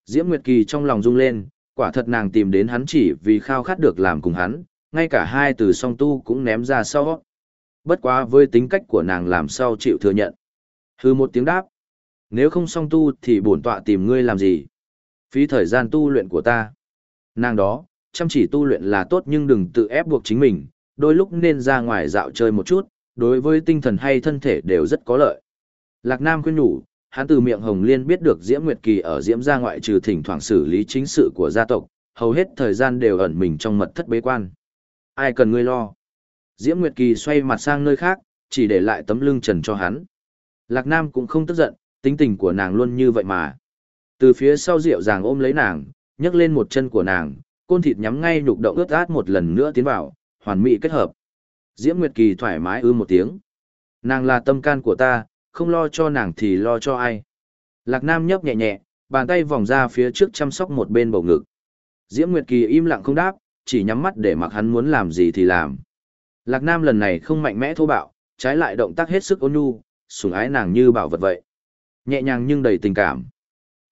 Diễm Nguyệt Kỳ trong lòng rung lên, quả thật nàng tìm đến hắn chỉ vì khao khát được làm cùng hắn, ngay cả hai từ song tu cũng ném ra sau. Bất quá với tính cách của nàng làm sao chịu thừa nhận. Hư một tiếng đáp. Nếu không song tu thì bổn tọa tìm ngươi làm gì? Phí thời gian tu luyện của ta. Nàng đó, chăm chỉ tu luyện là tốt nhưng đừng tự ép buộc chính mình, đôi lúc nên ra ngoài dạo chơi một chút, đối với tinh thần hay thân thể đều rất có lợi. Lạc Nam khuyên nhủ, hắn từ miệng Hồng Liên biết được Diễm Nguyệt Kỳ ở Diễm gia ngoại trừ thỉnh thoảng xử lý chính sự của gia tộc, hầu hết thời gian đều ẩn mình trong mật thất bế quan ai cần ngươi lo. Diễm Nguyệt Kỳ xoay mặt sang nơi khác, chỉ để lại tấm lưng trần cho hắn. Lạc Nam cũng không tức giận, tính tình của nàng luôn như vậy mà. Từ phía sau rượu ràng ôm lấy nàng, nhấc lên một chân của nàng, côn thịt nhắm ngay nhục động ướt át một lần nữa tiến vào, hoàn mỹ kết hợp. Diễm Nguyệt Kỳ thoải mái ư một tiếng. Nàng là tâm can của ta, không lo cho nàng thì lo cho ai. Lạc Nam nhấp nhẹ nhẹ, bàn tay vòng ra phía trước chăm sóc một bên bầu ngực. Diễm Nguyệt Kỳ im lặng không đáp, chỉ nhắm mắt để mặc hắn muốn làm gì thì làm. Lạc Nam lần này không mạnh mẽ thô bạo, trái lại động tác hết sức ôn nhu, sủng ái nàng như bảo vật vậy. Nhẹ nhàng nhưng đầy tình cảm.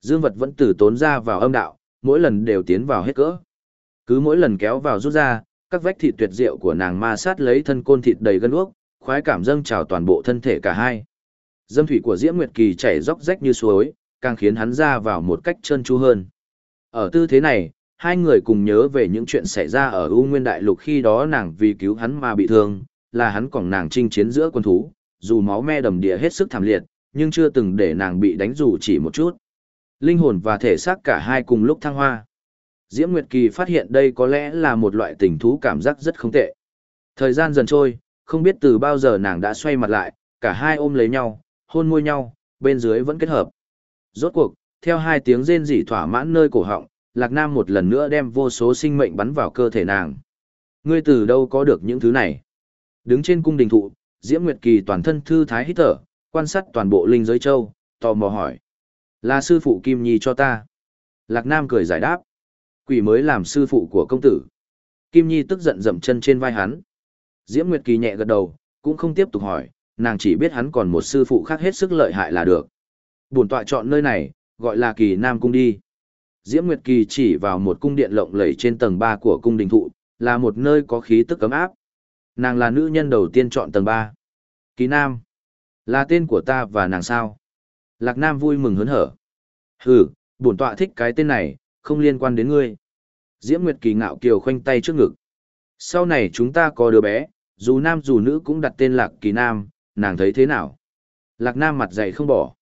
Dương vật vẫn từ tốn ra vào âm đạo, mỗi lần đều tiến vào hết cỡ. Cứ mỗi lần kéo vào rút ra, các vách thịt tuyệt diệu của nàng ma sát lấy thân côn thịt đầy gân uốc, khoái cảm dâng trào toàn bộ thân thể cả hai. Dâm thủy của Diễm Nguyệt Kỳ chảy róc rách như suối, càng khiến hắn ra vào một cách trơn tru hơn. Ở tư thế này, hai người cùng nhớ về những chuyện xảy ra ở U Nguyên Đại Lục khi đó nàng vì cứu hắn mà bị thương, là hắn còn nàng chinh chiến giữa quân thú, dù máu me đầm địa hết sức thảm liệt, nhưng chưa từng để nàng bị đánh dù chỉ một chút. Linh hồn và thể xác cả hai cùng lúc thăng hoa. Diễm Nguyệt Kỳ phát hiện đây có lẽ là một loại tình thú cảm giác rất không tệ. Thời gian dần trôi, không biết từ bao giờ nàng đã xoay mặt lại, cả hai ôm lấy nhau, hôn môi nhau, bên dưới vẫn kết hợp. Rốt cuộc, theo hai tiếng rên rỉ thỏa mãn nơi cổ họng, Lạc Nam một lần nữa đem vô số sinh mệnh bắn vào cơ thể nàng. Ngươi từ đâu có được những thứ này? Đứng trên cung đình thụ, Diễm Nguyệt Kỳ toàn thân thư thái hít thở, quan sát toàn bộ linh giới châu, tò mò hỏi. Là sư phụ Kim Nhi cho ta. Lạc Nam cười giải đáp. Quỷ mới làm sư phụ của công tử. Kim Nhi tức giận dậm chân trên vai hắn. Diễm Nguyệt Kỳ nhẹ gật đầu, cũng không tiếp tục hỏi, nàng chỉ biết hắn còn một sư phụ khác hết sức lợi hại là được. Bổn tọa chọn nơi này, gọi là Kỳ Nam cung đi. Diễm Nguyệt Kỳ chỉ vào một cung điện lộng lẫy trên tầng 3 của cung đình thụ, là một nơi có khí tức cấm áp. Nàng là nữ nhân đầu tiên chọn tầng 3. Kỳ Nam. Là tên của ta và nàng sao? Lạc Nam vui mừng hớn hở. Hừ, bổn tọa thích cái tên này, không liên quan đến ngươi. Diễm Nguyệt Kỳ ngạo kiều khoanh tay trước ngực. Sau này chúng ta có đứa bé, dù nam dù nữ cũng đặt tên Lạc Kỳ Nam, nàng thấy thế nào? Lạc Nam mặt dày không bỏ.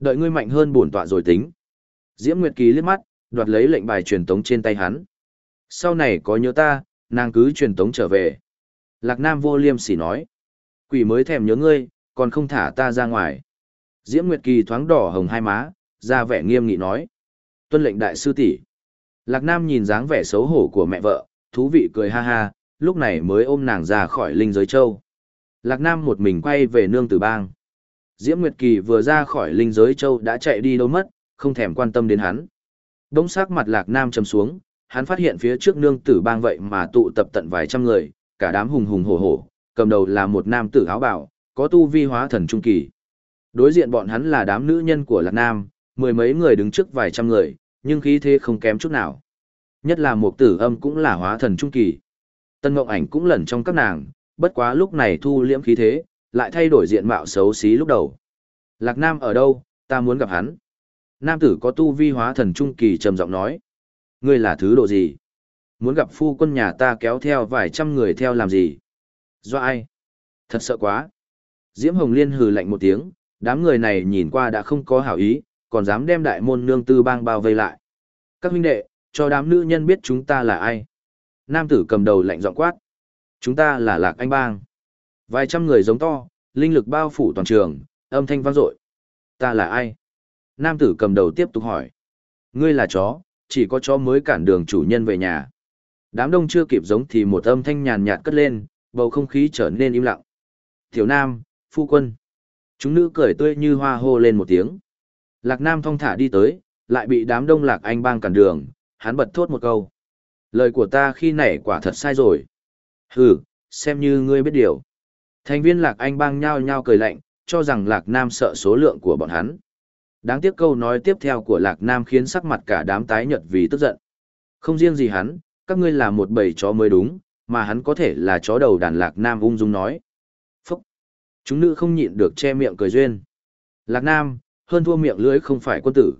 Đợi ngươi mạnh hơn bổn tọa rồi tính. Diễm Nguyệt Kỳ liếc mắt, đoạt lấy lệnh bài truyền tống trên tay hắn. Sau này có nhớ ta, nàng cứ truyền tống trở về. Lạc Nam vô liêm sỉ nói. Quỷ mới thèm nhớ ngươi, còn không thả ta ra ngoài. Diễm Nguyệt Kỳ thoáng đỏ hồng hai má, ra vẻ nghiêm nghị nói. Tuân lệnh đại sư tỷ. Lạc Nam nhìn dáng vẻ xấu hổ của mẹ vợ, thú vị cười ha ha, lúc này mới ôm nàng ra khỏi linh giới châu. Lạc Nam một mình quay về nương tử bang. Diễm Nguyệt Kỳ vừa ra khỏi linh giới châu đã chạy đi đâu mất, không thèm quan tâm đến hắn. Đống sắc mặt lạc nam trầm xuống, hắn phát hiện phía trước nương tử bang vậy mà tụ tập tận vài trăm người, cả đám hùng hùng hổ hổ, cầm đầu là một nam tử áo bào, có tu vi hóa thần trung kỳ. Đối diện bọn hắn là đám nữ nhân của lạc nam, mười mấy người đứng trước vài trăm người, nhưng khí thế không kém chút nào. Nhất là một tử âm cũng là hóa thần trung kỳ. Tân ngọc Ảnh cũng lẩn trong các nàng, bất quá lúc này thu liễm khí thế, lại thay đổi diện mạo xấu xí lúc đầu. Lạc Nam ở đâu, ta muốn gặp hắn. Nam tử có tu vi hóa thần trung kỳ trầm giọng nói. Ngươi là thứ độ gì? Muốn gặp phu quân nhà ta kéo theo vài trăm người theo làm gì? Do ai? Thật sợ quá. Diễm Hồng Liên hừ lạnh một tiếng, đám người này nhìn qua đã không có hảo ý, còn dám đem đại môn nương tư bang bao vây lại. Các huynh đệ, cho đám nữ nhân biết chúng ta là ai. Nam tử cầm đầu lạnh giọng quát. Chúng ta là Lạc Anh Bang. Vài trăm người giống to, linh lực bao phủ toàn trường, âm thanh vang dội. Ta là ai? Nam tử cầm đầu tiếp tục hỏi. Ngươi là chó, chỉ có chó mới cản đường chủ nhân về nhà. Đám đông chưa kịp giống thì một âm thanh nhàn nhạt cất lên, bầu không khí trở nên im lặng. Tiểu Nam, phu quân. Chúng nữ cười tươi như hoa hô lên một tiếng. Lạc Nam thong thả đi tới, lại bị đám đông Lạc Anh bang cản đường, hắn bật thốt một câu. Lời của ta khi nảy quả thật sai rồi. Hừ, xem như ngươi biết điều. Thành viên Lạc Anh bang nhao nhao cười lạnh, cho rằng Lạc Nam sợ số lượng của bọn hắn. Đáng tiếc câu nói tiếp theo của Lạc Nam khiến sắc mặt cả đám tái nhợt vì tức giận. Không riêng gì hắn, các ngươi là một bầy chó mới đúng, mà hắn có thể là chó đầu đàn Lạc Nam ung dung nói. Phúc! Chúng nữ không nhịn được che miệng cười duyên. Lạc Nam, hơn thua miệng lưỡi không phải quân tử.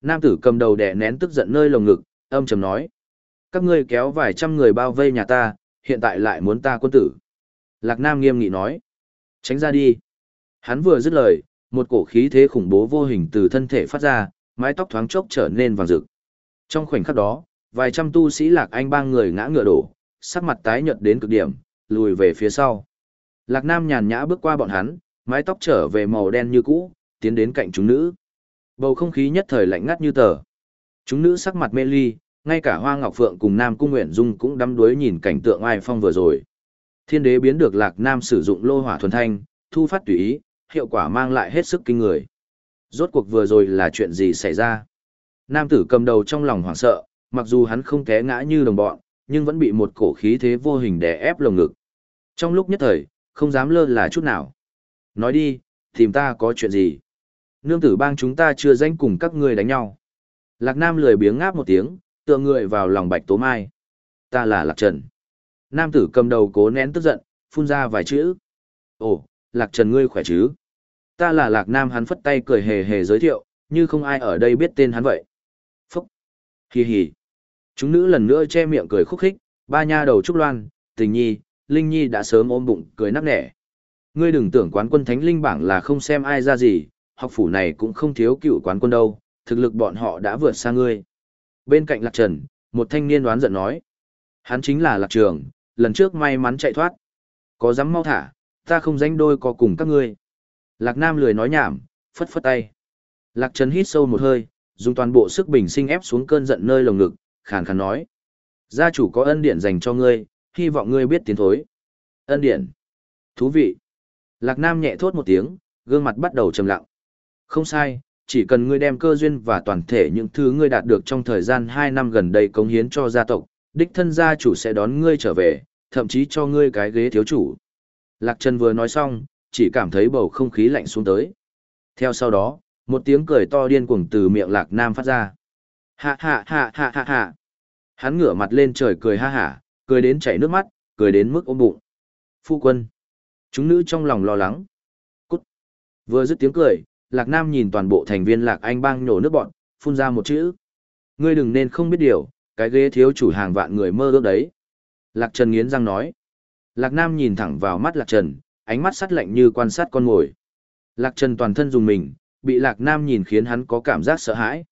Nam tử cầm đầu đẻ nén tức giận nơi lồng ngực, âm trầm nói. Các ngươi kéo vài trăm người bao vây nhà ta, hiện tại lại muốn ta quân tử. Lạc Nam nghiêm nghị nói. Tránh ra đi. Hắn vừa dứt lời, một cổ khí thế khủng bố vô hình từ thân thể phát ra, mái tóc thoáng chốc trở nên vàng rực. Trong khoảnh khắc đó, vài trăm tu sĩ Lạc Anh ba người ngã ngựa đổ, sắc mặt tái nhợt đến cực điểm, lùi về phía sau. Lạc Nam nhàn nhã bước qua bọn hắn, mái tóc trở về màu đen như cũ, tiến đến cạnh chúng nữ. Bầu không khí nhất thời lạnh ngắt như tờ. Chúng nữ sắc mặt mê ly, ngay cả Hoa Ngọc Phượng cùng Nam Cung Nguyện Dung cũng đắm đuối nhìn cảnh tượng ai phong vừa rồi. Thiên đế biến được Lạc Nam sử dụng lô hỏa thuần thanh, thu phát tùy ý, hiệu quả mang lại hết sức kinh người. Rốt cuộc vừa rồi là chuyện gì xảy ra? Nam tử cầm đầu trong lòng hoảng sợ, mặc dù hắn không té ngã như đồng bọn, nhưng vẫn bị một cổ khí thế vô hình đè ép lồng ngực. Trong lúc nhất thời, không dám lơ là chút nào. Nói đi, tìm ta có chuyện gì? Nương tử bang chúng ta chưa danh cùng các ngươi đánh nhau. Lạc Nam lười biếng ngáp một tiếng, tựa người vào lòng Bạch Tố Mai. Ta là Lạc Trần. Nam tử cầm đầu cố nén tức giận, phun ra vài chữ. Ồ, Lạc Trần ngươi khỏe chứ? Ta là Lạc Nam hắn phất tay cười hề hề giới thiệu, như không ai ở đây biết tên hắn vậy. Phúc! Hì hì! Chúng nữ lần nữa che miệng cười khúc khích, ba nha đầu Trúc Loan, Tình Nhi, Linh Nhi đã sớm ôm bụng cười nắc nẻ. Ngươi đừng tưởng quán quân thánh linh bảng là không xem ai ra gì, học phủ này cũng không thiếu cựu quán quân đâu, thực lực bọn họ đã vượt xa ngươi. Bên cạnh Lạc Trần, một thanh niên đoán giận nói. Hắn chính là Lạc Trường, lần trước may mắn chạy thoát. Có dám mau thả, ta không danh đôi co cùng các ngươi. Lạc Nam lười nói nhảm, phất phất tay. Lạc Trần hít sâu một hơi, dùng toàn bộ sức bình sinh ép xuống cơn giận nơi lồng ngực, khàn khàn nói: "Gia chủ có ân điển dành cho ngươi, hy vọng ngươi biết tiến thối." "Ân điển?" "Thú vị." Lạc Nam nhẹ thốt một tiếng, gương mặt bắt đầu trầm lặng. "Không sai, chỉ cần ngươi đem cơ duyên và toàn thể những thứ ngươi đạt được trong thời gian 2 năm gần đây cống hiến cho gia tộc, đích thân gia chủ sẽ đón ngươi trở về, thậm chí cho ngươi cái ghế thiếu chủ." Lạc Trần vừa nói xong, chỉ cảm thấy bầu không khí lạnh xuống tới. Theo sau đó, một tiếng cười to điên cuồng từ miệng lạc nam phát ra. Hạ hạ hạ hạ hạ hạ. Hắn ngửa mặt lên trời cười ha ha, cười đến chảy nước mắt, cười đến mức ôm bụng. Phu quân. Chúng nữ trong lòng lo lắng. Cút. Vừa dứt tiếng cười, lạc nam nhìn toàn bộ thành viên lạc anh bang nhổ nước bọn, phun ra một chữ. Ngươi đừng nên không biết điều, cái ghế thiếu chủ hàng vạn người mơ ước đấy. Lạc Trần nghiến răng nói. Lạc Nam nhìn thẳng vào mắt Lạc Trần, ánh mắt sắt lạnh như quan sát con mồi. Lạc Trần toàn thân dùng mình, bị Lạc Nam nhìn khiến hắn có cảm giác sợ hãi.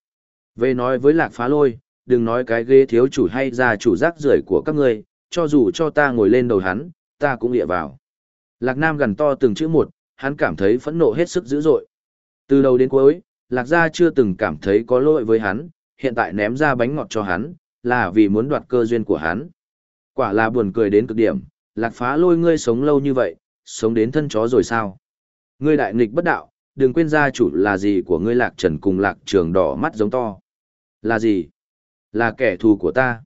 Về nói với Lạc Phá Lôi, đừng nói cái ghế thiếu chủ hay gia chủ rác rưởi của các người, cho dù cho ta ngồi lên đầu hắn, ta cũng lịa vào. Lạc Nam gần to từng chữ một, hắn cảm thấy phẫn nộ hết sức dữ dội. Từ đầu đến cuối, Lạc Gia chưa từng cảm thấy có lỗi với hắn, hiện tại ném ra bánh ngọt cho hắn, là vì muốn đoạt cơ duyên của hắn. Quả là buồn cười đến cực điểm, Lạc Phá Lôi ngươi sống lâu như vậy, sống đến thân chó rồi sao? Ngươi đại nghịch bất đạo, đừng quên gia chủ là gì của ngươi lạc trần cùng lạc trường đỏ mắt giống to. Là gì? Là kẻ thù của ta.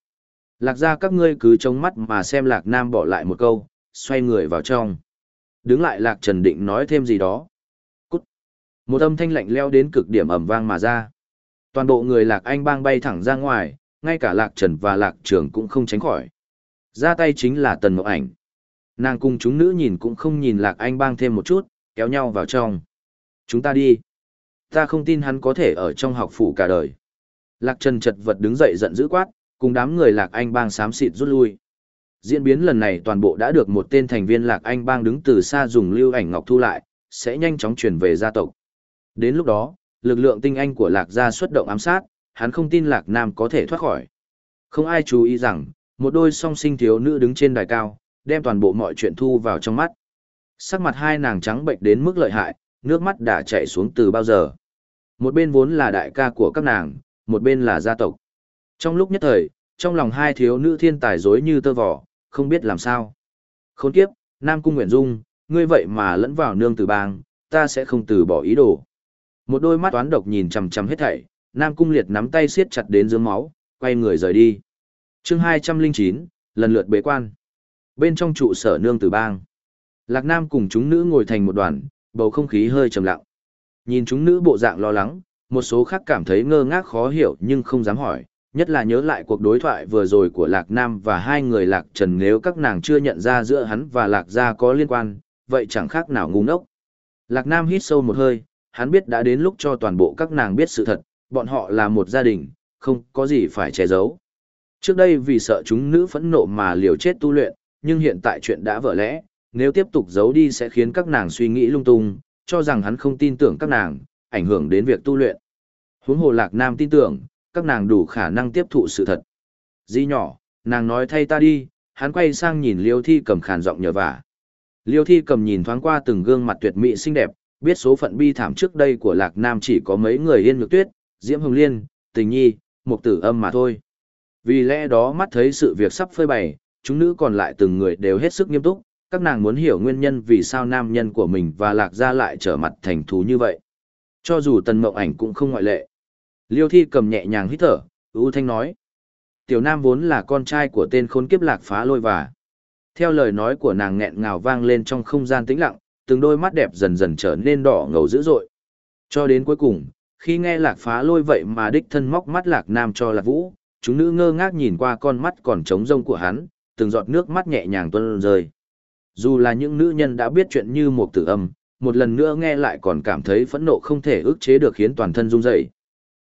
Lạc ra các ngươi cứ trông mắt mà xem lạc nam bỏ lại một câu, xoay người vào trong. Đứng lại lạc trần định nói thêm gì đó. Cút. Một âm thanh lạnh leo đến cực điểm ầm vang mà ra. Toàn bộ người lạc anh bang bay thẳng ra ngoài, ngay cả lạc trần và lạc trường cũng không tránh khỏi. Ra tay chính là tần mộng ảnh. Nàng cùng chúng nữ nhìn cũng không nhìn lạc anh bang thêm một chút, kéo nhau vào trong. Chúng ta đi. Ta không tin hắn có thể ở trong học phủ cả đời. Lạc Trần chật vật đứng dậy giận dữ quát, cùng đám người Lạc Anh bang xám xịt rút lui. Diễn biến lần này toàn bộ đã được một tên thành viên Lạc Anh bang đứng từ xa dùng lưu ảnh ngọc thu lại, sẽ nhanh chóng chuyển về gia tộc. Đến lúc đó, lực lượng tinh anh của Lạc gia xuất động ám sát, hắn không tin Lạc Nam có thể thoát khỏi. Không ai chú ý rằng, một đôi song sinh thiếu nữ đứng trên đài cao, đem toàn bộ mọi chuyện thu vào trong mắt. Sắc mặt hai nàng trắng bệnh đến mức lợi hại, nước mắt đã chảy xuống từ bao giờ. Một bên vốn là đại ca của các nàng, một bên là gia tộc. Trong lúc nhất thời, trong lòng hai thiếu nữ thiên tài dối như tơ vỏ, không biết làm sao. Khốn kiếp, Nam Cung Nguyễn Dung, ngươi vậy mà lẫn vào nương tử bang, ta sẽ không từ bỏ ý đồ. Một đôi mắt toán độc nhìn chằm chằm hết thảy, Nam Cung Liệt nắm tay siết chặt đến dưới máu, quay người rời đi. Chương 209, lần lượt bế quan. Bên trong trụ sở nương tử bang, Lạc Nam cùng chúng nữ ngồi thành một đoàn, bầu không khí hơi trầm lặng. Nhìn chúng nữ bộ dạng lo lắng, một số khác cảm thấy ngơ ngác khó hiểu nhưng không dám hỏi, nhất là nhớ lại cuộc đối thoại vừa rồi của Lạc Nam và hai người Lạc Trần nếu các nàng chưa nhận ra giữa hắn và Lạc Gia có liên quan, vậy chẳng khác nào ngu ngốc. Lạc Nam hít sâu một hơi, hắn biết đã đến lúc cho toàn bộ các nàng biết sự thật, bọn họ là một gia đình, không có gì phải che giấu. Trước đây vì sợ chúng nữ phẫn nộ mà liều chết tu luyện, nhưng hiện tại chuyện đã vỡ lẽ, nếu tiếp tục giấu đi sẽ khiến các nàng suy nghĩ lung tung, cho rằng hắn không tin tưởng các nàng, ảnh hưởng đến việc tu luyện. Huống hồ Lạc Nam tin tưởng, các nàng đủ khả năng tiếp thụ sự thật. Di nhỏ, nàng nói thay ta đi, hắn quay sang nhìn Liêu Thi cầm khàn giọng nhờ vả. Liêu Thi cầm nhìn thoáng qua từng gương mặt tuyệt mỹ xinh đẹp, biết số phận bi thảm trước đây của Lạc Nam chỉ có mấy người yên nhược tuyết, Diễm Hồng Liên, Tình Nhi, Mục Tử Âm mà thôi. Vì lẽ đó mắt thấy sự việc sắp phơi bày, chúng nữ còn lại từng người đều hết sức nghiêm túc, các nàng muốn hiểu nguyên nhân vì sao nam nhân của mình và lạc gia lại trở mặt thành thú như vậy. Cho dù tần mộng ảnh cũng không ngoại lệ. Liêu thi cầm nhẹ nhàng hít thở, ưu thanh nói. Tiểu nam vốn là con trai của tên khốn kiếp lạc phá lôi và. Theo lời nói của nàng nghẹn ngào vang lên trong không gian tĩnh lặng, từng đôi mắt đẹp dần dần trở nên đỏ ngầu dữ dội. Cho đến cuối cùng, khi nghe lạc phá lôi vậy mà đích thân móc mắt lạc nam cho lạc vũ, chúng nữ ngơ ngác nhìn qua con mắt còn trống rông của hắn, từng giọt nước mắt nhẹ nhàng tuôn rơi. Dù là những nữ nhân đã biết chuyện như một tử âm, một lần nữa nghe lại còn cảm thấy phẫn nộ không thể ức chế được khiến toàn thân run rẩy.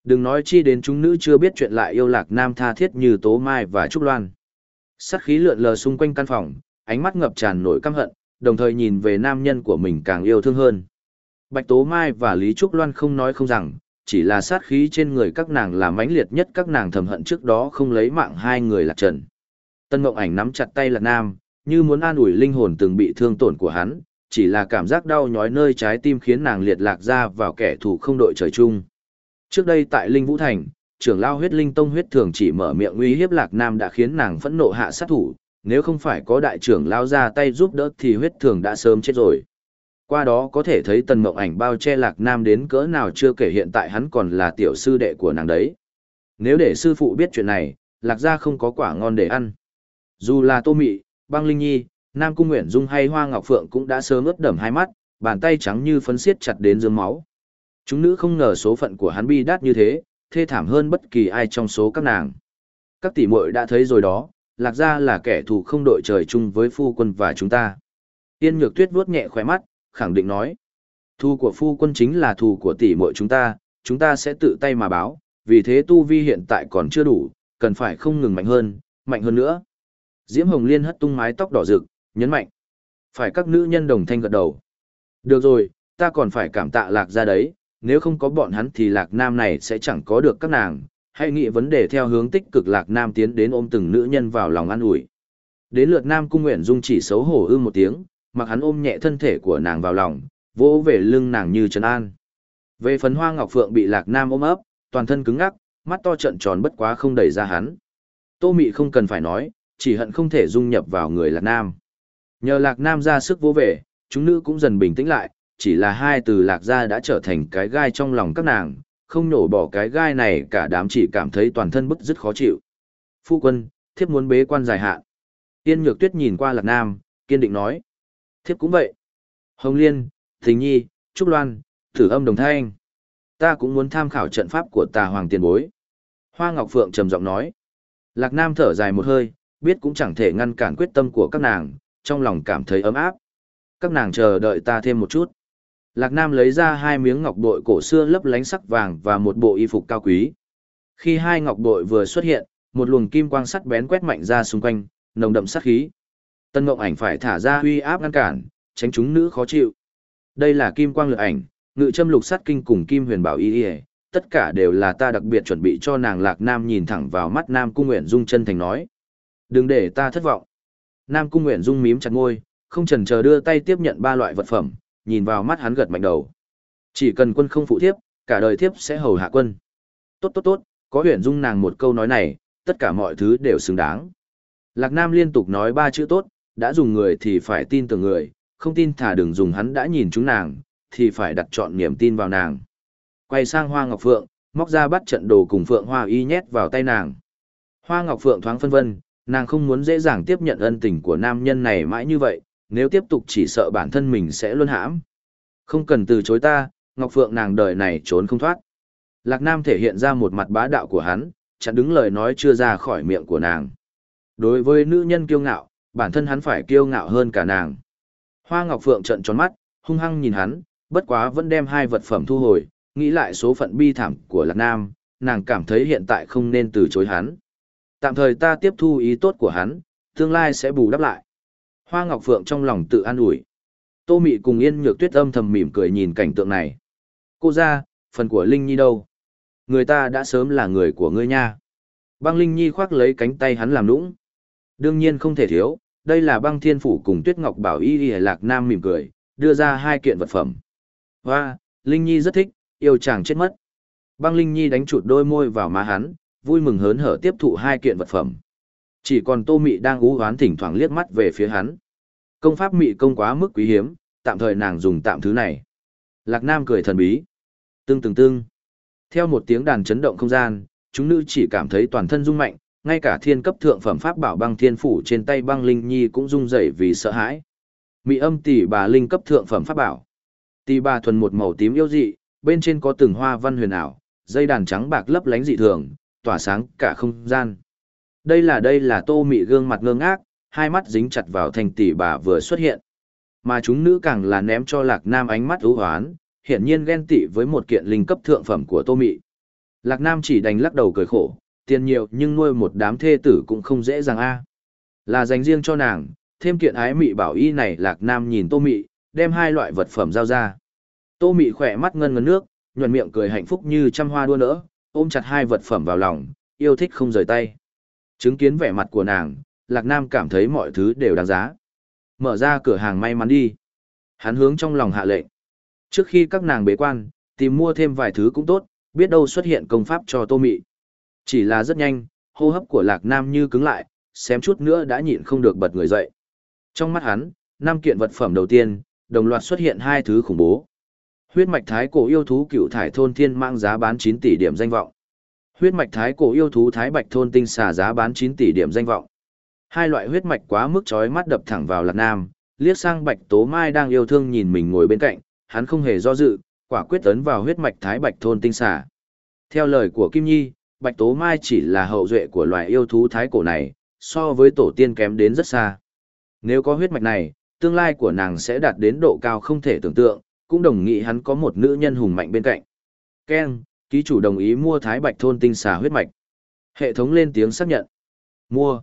Đừng nói chi đến chúng nữ chưa biết chuyện lại yêu lạc nam tha thiết như Tố Mai và Trúc Loan. Sát khí lượn lờ xung quanh căn phòng, ánh mắt ngập tràn nỗi căm hận, đồng thời nhìn về nam nhân của mình càng yêu thương hơn. Bạch Tố Mai và Lý Trúc Loan không nói không rằng, chỉ là sát khí trên người các nàng là mãnh liệt nhất các nàng thầm hận trước đó không lấy mạng hai người lạc trần. Tân Ngộng Ảnh nắm chặt tay Lạc Nam, như muốn an ủi linh hồn từng bị thương tổn của hắn, chỉ là cảm giác đau nhói nơi trái tim khiến nàng liệt lạc ra vào kẻ thù không đội trời chung. Trước đây tại Linh Vũ Thành, trưởng lao huyết linh tông huyết thường chỉ mở miệng uy hiếp Lạc Nam đã khiến nàng phẫn nộ hạ sát thủ, nếu không phải có đại trưởng lao ra tay giúp đỡ thì huyết thường đã sớm chết rồi. Qua đó có thể thấy tần mộng ảnh bao che Lạc Nam đến cỡ nào chưa kể hiện tại hắn còn là tiểu sư đệ của nàng đấy. Nếu để sư phụ biết chuyện này, Lạc gia không có quả ngon để ăn. Dù là Tô Mị, Băng Linh Nhi, Nam Cung Nguyện Dung hay Hoa Ngọc Phượng cũng đã sớm ướt đẫm hai mắt, bàn tay trắng như phấn xiết chặt đến dương máu. Chúng nữ không ngờ số phận của hắn bi đát như thế, thê thảm hơn bất kỳ ai trong số các nàng. Các tỷ muội đã thấy rồi đó, lạc gia là kẻ thù không đội trời chung với phu quân và chúng ta. Tiên nhược tuyết vuốt nhẹ khóe mắt, khẳng định nói. Thù của phu quân chính là thù của tỷ muội chúng ta, chúng ta sẽ tự tay mà báo, vì thế tu vi hiện tại còn chưa đủ, cần phải không ngừng mạnh hơn, mạnh hơn nữa. Diễm Hồng Liên hất tung mái tóc đỏ rực, nhấn mạnh. Phải các nữ nhân đồng thanh gật đầu. Được rồi, ta còn phải cảm tạ lạc ra đấy, nếu không có bọn hắn thì lạc nam này sẽ chẳng có được các nàng. Hãy nghĩ vấn đề theo hướng tích cực lạc nam tiến đến ôm từng nữ nhân vào lòng an ủi. Đến lượt nam cung nguyện dung chỉ xấu hổ ư một tiếng, mặc hắn ôm nhẹ thân thể của nàng vào lòng, vỗ về lưng nàng như trấn an. Về phần hoa ngọc phượng bị lạc nam ôm ấp, toàn thân cứng ngắc, mắt to trận tròn bất quá không đẩy ra hắn. Tô mị không cần phải nói, chỉ hận không thể dung nhập vào người Lạc Nam. Nhờ Lạc Nam ra sức vô vẻ, chúng nữ cũng dần bình tĩnh lại, chỉ là hai từ Lạc gia đã trở thành cái gai trong lòng các nàng, không nổ bỏ cái gai này cả đám chỉ cảm thấy toàn thân bức rất khó chịu. Phu quân, thiếp muốn bế quan dài hạn. Yên Nhược Tuyết nhìn qua Lạc Nam, kiên định nói. Thiếp cũng vậy. Hồng Liên, Thình Nhi, Trúc Loan, Thử Âm Đồng Thanh. Ta cũng muốn tham khảo trận pháp của tà hoàng tiền bối. Hoa Ngọc Phượng trầm giọng nói. Lạc Nam thở dài một hơi, biết cũng chẳng thể ngăn cản quyết tâm của các nàng, trong lòng cảm thấy ấm áp. Các nàng chờ đợi ta thêm một chút. Lạc Nam lấy ra hai miếng ngọc bội cổ xưa lấp lánh sắc vàng và một bộ y phục cao quý. Khi hai ngọc bội vừa xuất hiện, một luồng kim quang sắt bén quét mạnh ra xung quanh, nồng đậm sát khí. Tân Ngộng Ảnh phải thả ra uy áp ngăn cản, tránh chúng nữ khó chịu. Đây là kim quang lực ảnh, ngự châm lục sắt kinh cùng kim huyền bảo y, y tất cả đều là ta đặc biệt chuẩn bị cho nàng Lạc Nam nhìn thẳng vào mắt Nam Cung Nguyện Dung chân thành nói. Đừng để ta thất vọng. Nam Cung Nguyện Dung mím chặt ngôi, không chần chờ đưa tay tiếp nhận ba loại vật phẩm, nhìn vào mắt hắn gật mạnh đầu. Chỉ cần quân không phụ thiếp, cả đời thiếp sẽ hầu hạ quân. Tốt tốt tốt, có Nguyện Dung nàng một câu nói này, tất cả mọi thứ đều xứng đáng. Lạc Nam liên tục nói ba chữ tốt, đã dùng người thì phải tin tưởng người, không tin thả đừng dùng hắn đã nhìn chúng nàng, thì phải đặt chọn niềm tin vào nàng. Quay sang Hoa Ngọc Phượng, móc ra bắt trận đồ cùng Phượng Hoa Y nhét vào tay nàng. Hoa Ngọc Phượng thoáng phân vân, Nàng không muốn dễ dàng tiếp nhận ân tình của nam nhân này mãi như vậy, nếu tiếp tục chỉ sợ bản thân mình sẽ luôn hãm. Không cần từ chối ta, Ngọc Phượng nàng đời này trốn không thoát. Lạc Nam thể hiện ra một mặt bá đạo của hắn, chặn đứng lời nói chưa ra khỏi miệng của nàng. Đối với nữ nhân kiêu ngạo, bản thân hắn phải kiêu ngạo hơn cả nàng. Hoa Ngọc Phượng trợn tròn mắt, hung hăng nhìn hắn, bất quá vẫn đem hai vật phẩm thu hồi, nghĩ lại số phận bi thảm của Lạc Nam, nàng cảm thấy hiện tại không nên từ chối hắn. Tạm thời ta tiếp thu ý tốt của hắn, tương lai sẽ bù đắp lại. Hoa Ngọc Phượng trong lòng tự an ủi. Tô Mị cùng Yên Nhược Tuyết âm thầm mỉm cười nhìn cảnh tượng này. Cô ra, phần của Linh Nhi đâu? Người ta đã sớm là người của ngươi nha. Băng Linh Nhi khoác lấy cánh tay hắn làm nũng. Đương nhiên không thể thiếu, đây là băng thiên phủ cùng Tuyết Ngọc Bảo Y Y Lạc Nam mỉm cười, đưa ra hai kiện vật phẩm. Hoa, Linh Nhi rất thích, yêu chàng chết mất. Băng Linh Nhi đánh chuột đôi môi vào má hắn, vui mừng hớn hở tiếp thụ hai kiện vật phẩm. Chỉ còn Tô Mị đang ú hoán thỉnh thoảng liếc mắt về phía hắn. Công pháp Mị công quá mức quý hiếm, tạm thời nàng dùng tạm thứ này. Lạc Nam cười thần bí. Tương từng tương. Theo một tiếng đàn chấn động không gian, chúng nữ chỉ cảm thấy toàn thân rung mạnh, ngay cả thiên cấp thượng phẩm pháp bảo băng thiên phủ trên tay băng linh nhi cũng rung rẩy vì sợ hãi. Mị âm tỷ bà linh cấp thượng phẩm pháp bảo. Tỷ bà thuần một màu tím yêu dị, bên trên có từng hoa văn huyền ảo, dây đàn trắng bạc lấp lánh dị thường, tỏa sáng cả không gian. Đây là đây là tô mị gương mặt ngơ ngác, hai mắt dính chặt vào thành tỷ bà vừa xuất hiện. Mà chúng nữ càng là ném cho lạc nam ánh mắt ưu hoán, hiển nhiên ghen tị với một kiện linh cấp thượng phẩm của tô mị. Lạc nam chỉ đành lắc đầu cười khổ, tiền nhiều nhưng nuôi một đám thê tử cũng không dễ dàng a Là dành riêng cho nàng, thêm kiện ái mị bảo y này lạc nam nhìn tô mị, đem hai loại vật phẩm giao ra. Tô mị khỏe mắt ngân ngân nước, nhuận miệng cười hạnh phúc như trăm hoa đua nỡ, ôm chặt hai vật phẩm vào lòng, yêu thích không rời tay. Chứng kiến vẻ mặt của nàng, Lạc Nam cảm thấy mọi thứ đều đáng giá. Mở ra cửa hàng may mắn đi. Hắn hướng trong lòng hạ lệnh. Trước khi các nàng bế quan, tìm mua thêm vài thứ cũng tốt, biết đâu xuất hiện công pháp cho Tô Mị. Chỉ là rất nhanh, hô hấp của Lạc Nam như cứng lại, xém chút nữa đã nhịn không được bật người dậy. Trong mắt hắn, năm kiện vật phẩm đầu tiên, đồng loạt xuất hiện hai thứ khủng bố. Huyết mạch thái cổ yêu thú cựu thải thôn thiên mang giá bán 9 tỷ điểm danh vọng. Huyết mạch thái cổ yêu thú thái bạch thôn tinh xà giá bán 9 tỷ điểm danh vọng. Hai loại huyết mạch quá mức chói mắt đập thẳng vào Lạc Nam, liếc sang Bạch Tố Mai đang yêu thương nhìn mình ngồi bên cạnh, hắn không hề do dự, quả quyết tấn vào huyết mạch thái bạch thôn tinh xà. Theo lời của Kim Nhi, Bạch Tố Mai chỉ là hậu duệ của loài yêu thú thái cổ này, so với tổ tiên kém đến rất xa. Nếu có huyết mạch này, tương lai của nàng sẽ đạt đến độ cao không thể tưởng tượng, cũng đồng nghị hắn có một nữ nhân hùng mạnh bên cạnh. Ken, ký chủ đồng ý mua Thái Bạch Thôn tinh xà huyết mạch. Hệ thống lên tiếng xác nhận. Mua.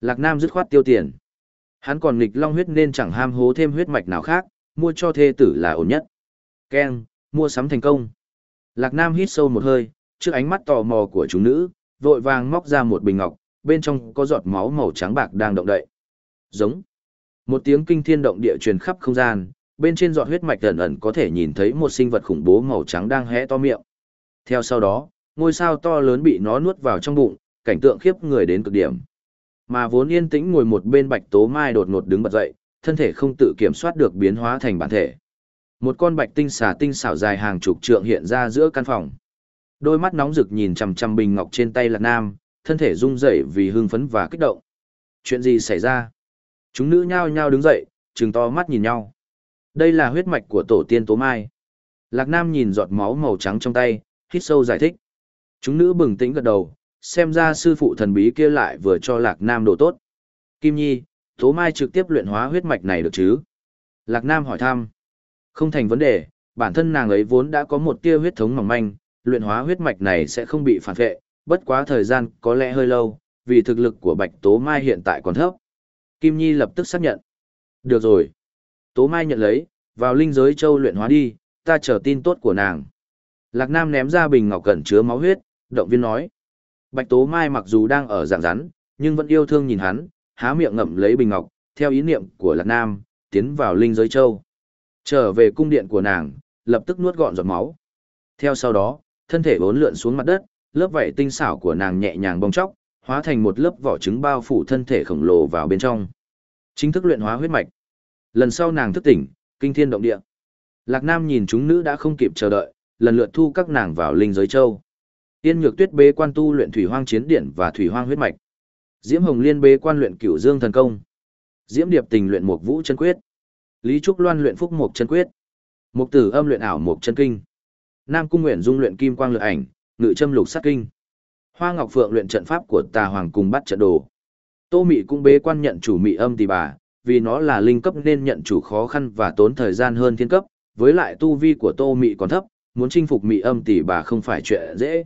Lạc Nam dứt khoát tiêu tiền. Hắn còn nghịch long huyết nên chẳng ham hố thêm huyết mạch nào khác, mua cho thê tử là ổn nhất. Ken, mua sắm thành công. Lạc Nam hít sâu một hơi, trước ánh mắt tò mò của chúng nữ, vội vàng móc ra một bình ngọc, bên trong có giọt máu màu trắng bạc đang động đậy. Giống. Một tiếng kinh thiên động địa truyền khắp không gian, bên trên giọt huyết mạch ẩn ẩn có thể nhìn thấy một sinh vật khủng bố màu trắng đang hé to miệng. Theo sau đó, ngôi sao to lớn bị nó nuốt vào trong bụng, cảnh tượng khiếp người đến cực điểm. Mà vốn yên tĩnh ngồi một bên Bạch Tố Mai đột ngột đứng bật dậy, thân thể không tự kiểm soát được biến hóa thành bản thể. Một con bạch tinh xà tinh xảo dài hàng chục trượng hiện ra giữa căn phòng. Đôi mắt nóng rực nhìn chằm chằm bình ngọc trên tay Lạc Nam, thân thể rung rẩy vì hưng phấn và kích động. Chuyện gì xảy ra? Chúng nữ nhao nhao đứng dậy, trừng to mắt nhìn nhau. Đây là huyết mạch của tổ tiên Tố Mai. Lạc Nam nhìn giọt máu màu trắng trong tay, hít sâu giải thích. Chúng nữ bừng tĩnh gật đầu, xem ra sư phụ thần bí kia lại vừa cho Lạc Nam đồ tốt. Kim Nhi, Tố Mai trực tiếp luyện hóa huyết mạch này được chứ? Lạc Nam hỏi thăm. Không thành vấn đề, bản thân nàng ấy vốn đã có một tia huyết thống mỏng manh, luyện hóa huyết mạch này sẽ không bị phản vệ, bất quá thời gian có lẽ hơi lâu, vì thực lực của Bạch Tố Mai hiện tại còn thấp. Kim Nhi lập tức xác nhận. Được rồi. Tố Mai nhận lấy, vào linh giới châu luyện hóa đi, ta chờ tin tốt của nàng. Lạc Nam ném ra bình ngọc cẩn chứa máu huyết, động viên nói. Bạch Tố Mai mặc dù đang ở dạng rắn, nhưng vẫn yêu thương nhìn hắn, há miệng ngậm lấy bình ngọc, theo ý niệm của Lạc Nam, tiến vào linh giới châu. Trở về cung điện của nàng, lập tức nuốt gọn giọt máu. Theo sau đó, thân thể bốn lượn xuống mặt đất, lớp vảy tinh xảo của nàng nhẹ nhàng bong chóc, hóa thành một lớp vỏ trứng bao phủ thân thể khổng lồ vào bên trong. Chính thức luyện hóa huyết mạch. Lần sau nàng thức tỉnh, kinh thiên động địa. Lạc Nam nhìn chúng nữ đã không kịp chờ đợi, lần lượt thu các nàng vào linh giới châu. Tiên Nhược Tuyết bế quan tu luyện thủy hoang chiến điển và thủy hoang huyết mạch. Diễm Hồng Liên bế quan luyện Cửu Dương thần công. Diễm Điệp Tình luyện Mộc Vũ chân quyết. Lý Trúc Loan luyện Phúc Mộc chân quyết. mục Tử Âm luyện ảo Mộc chân kinh. Nam Cung Nguyện Dung luyện Kim Quang Lực ảnh, Ngự Châm Lục sát kinh. Hoa Ngọc Phượng luyện trận pháp của Tà Hoàng cùng bắt trận đồ. Tô Mị cũng bế quan nhận chủ Mị Âm tỷ bà, vì nó là linh cấp nên nhận chủ khó khăn và tốn thời gian hơn thiên cấp, với lại tu vi của Tô Mị còn thấp, muốn chinh phục Mị Âm tỷ bà không phải chuyện dễ.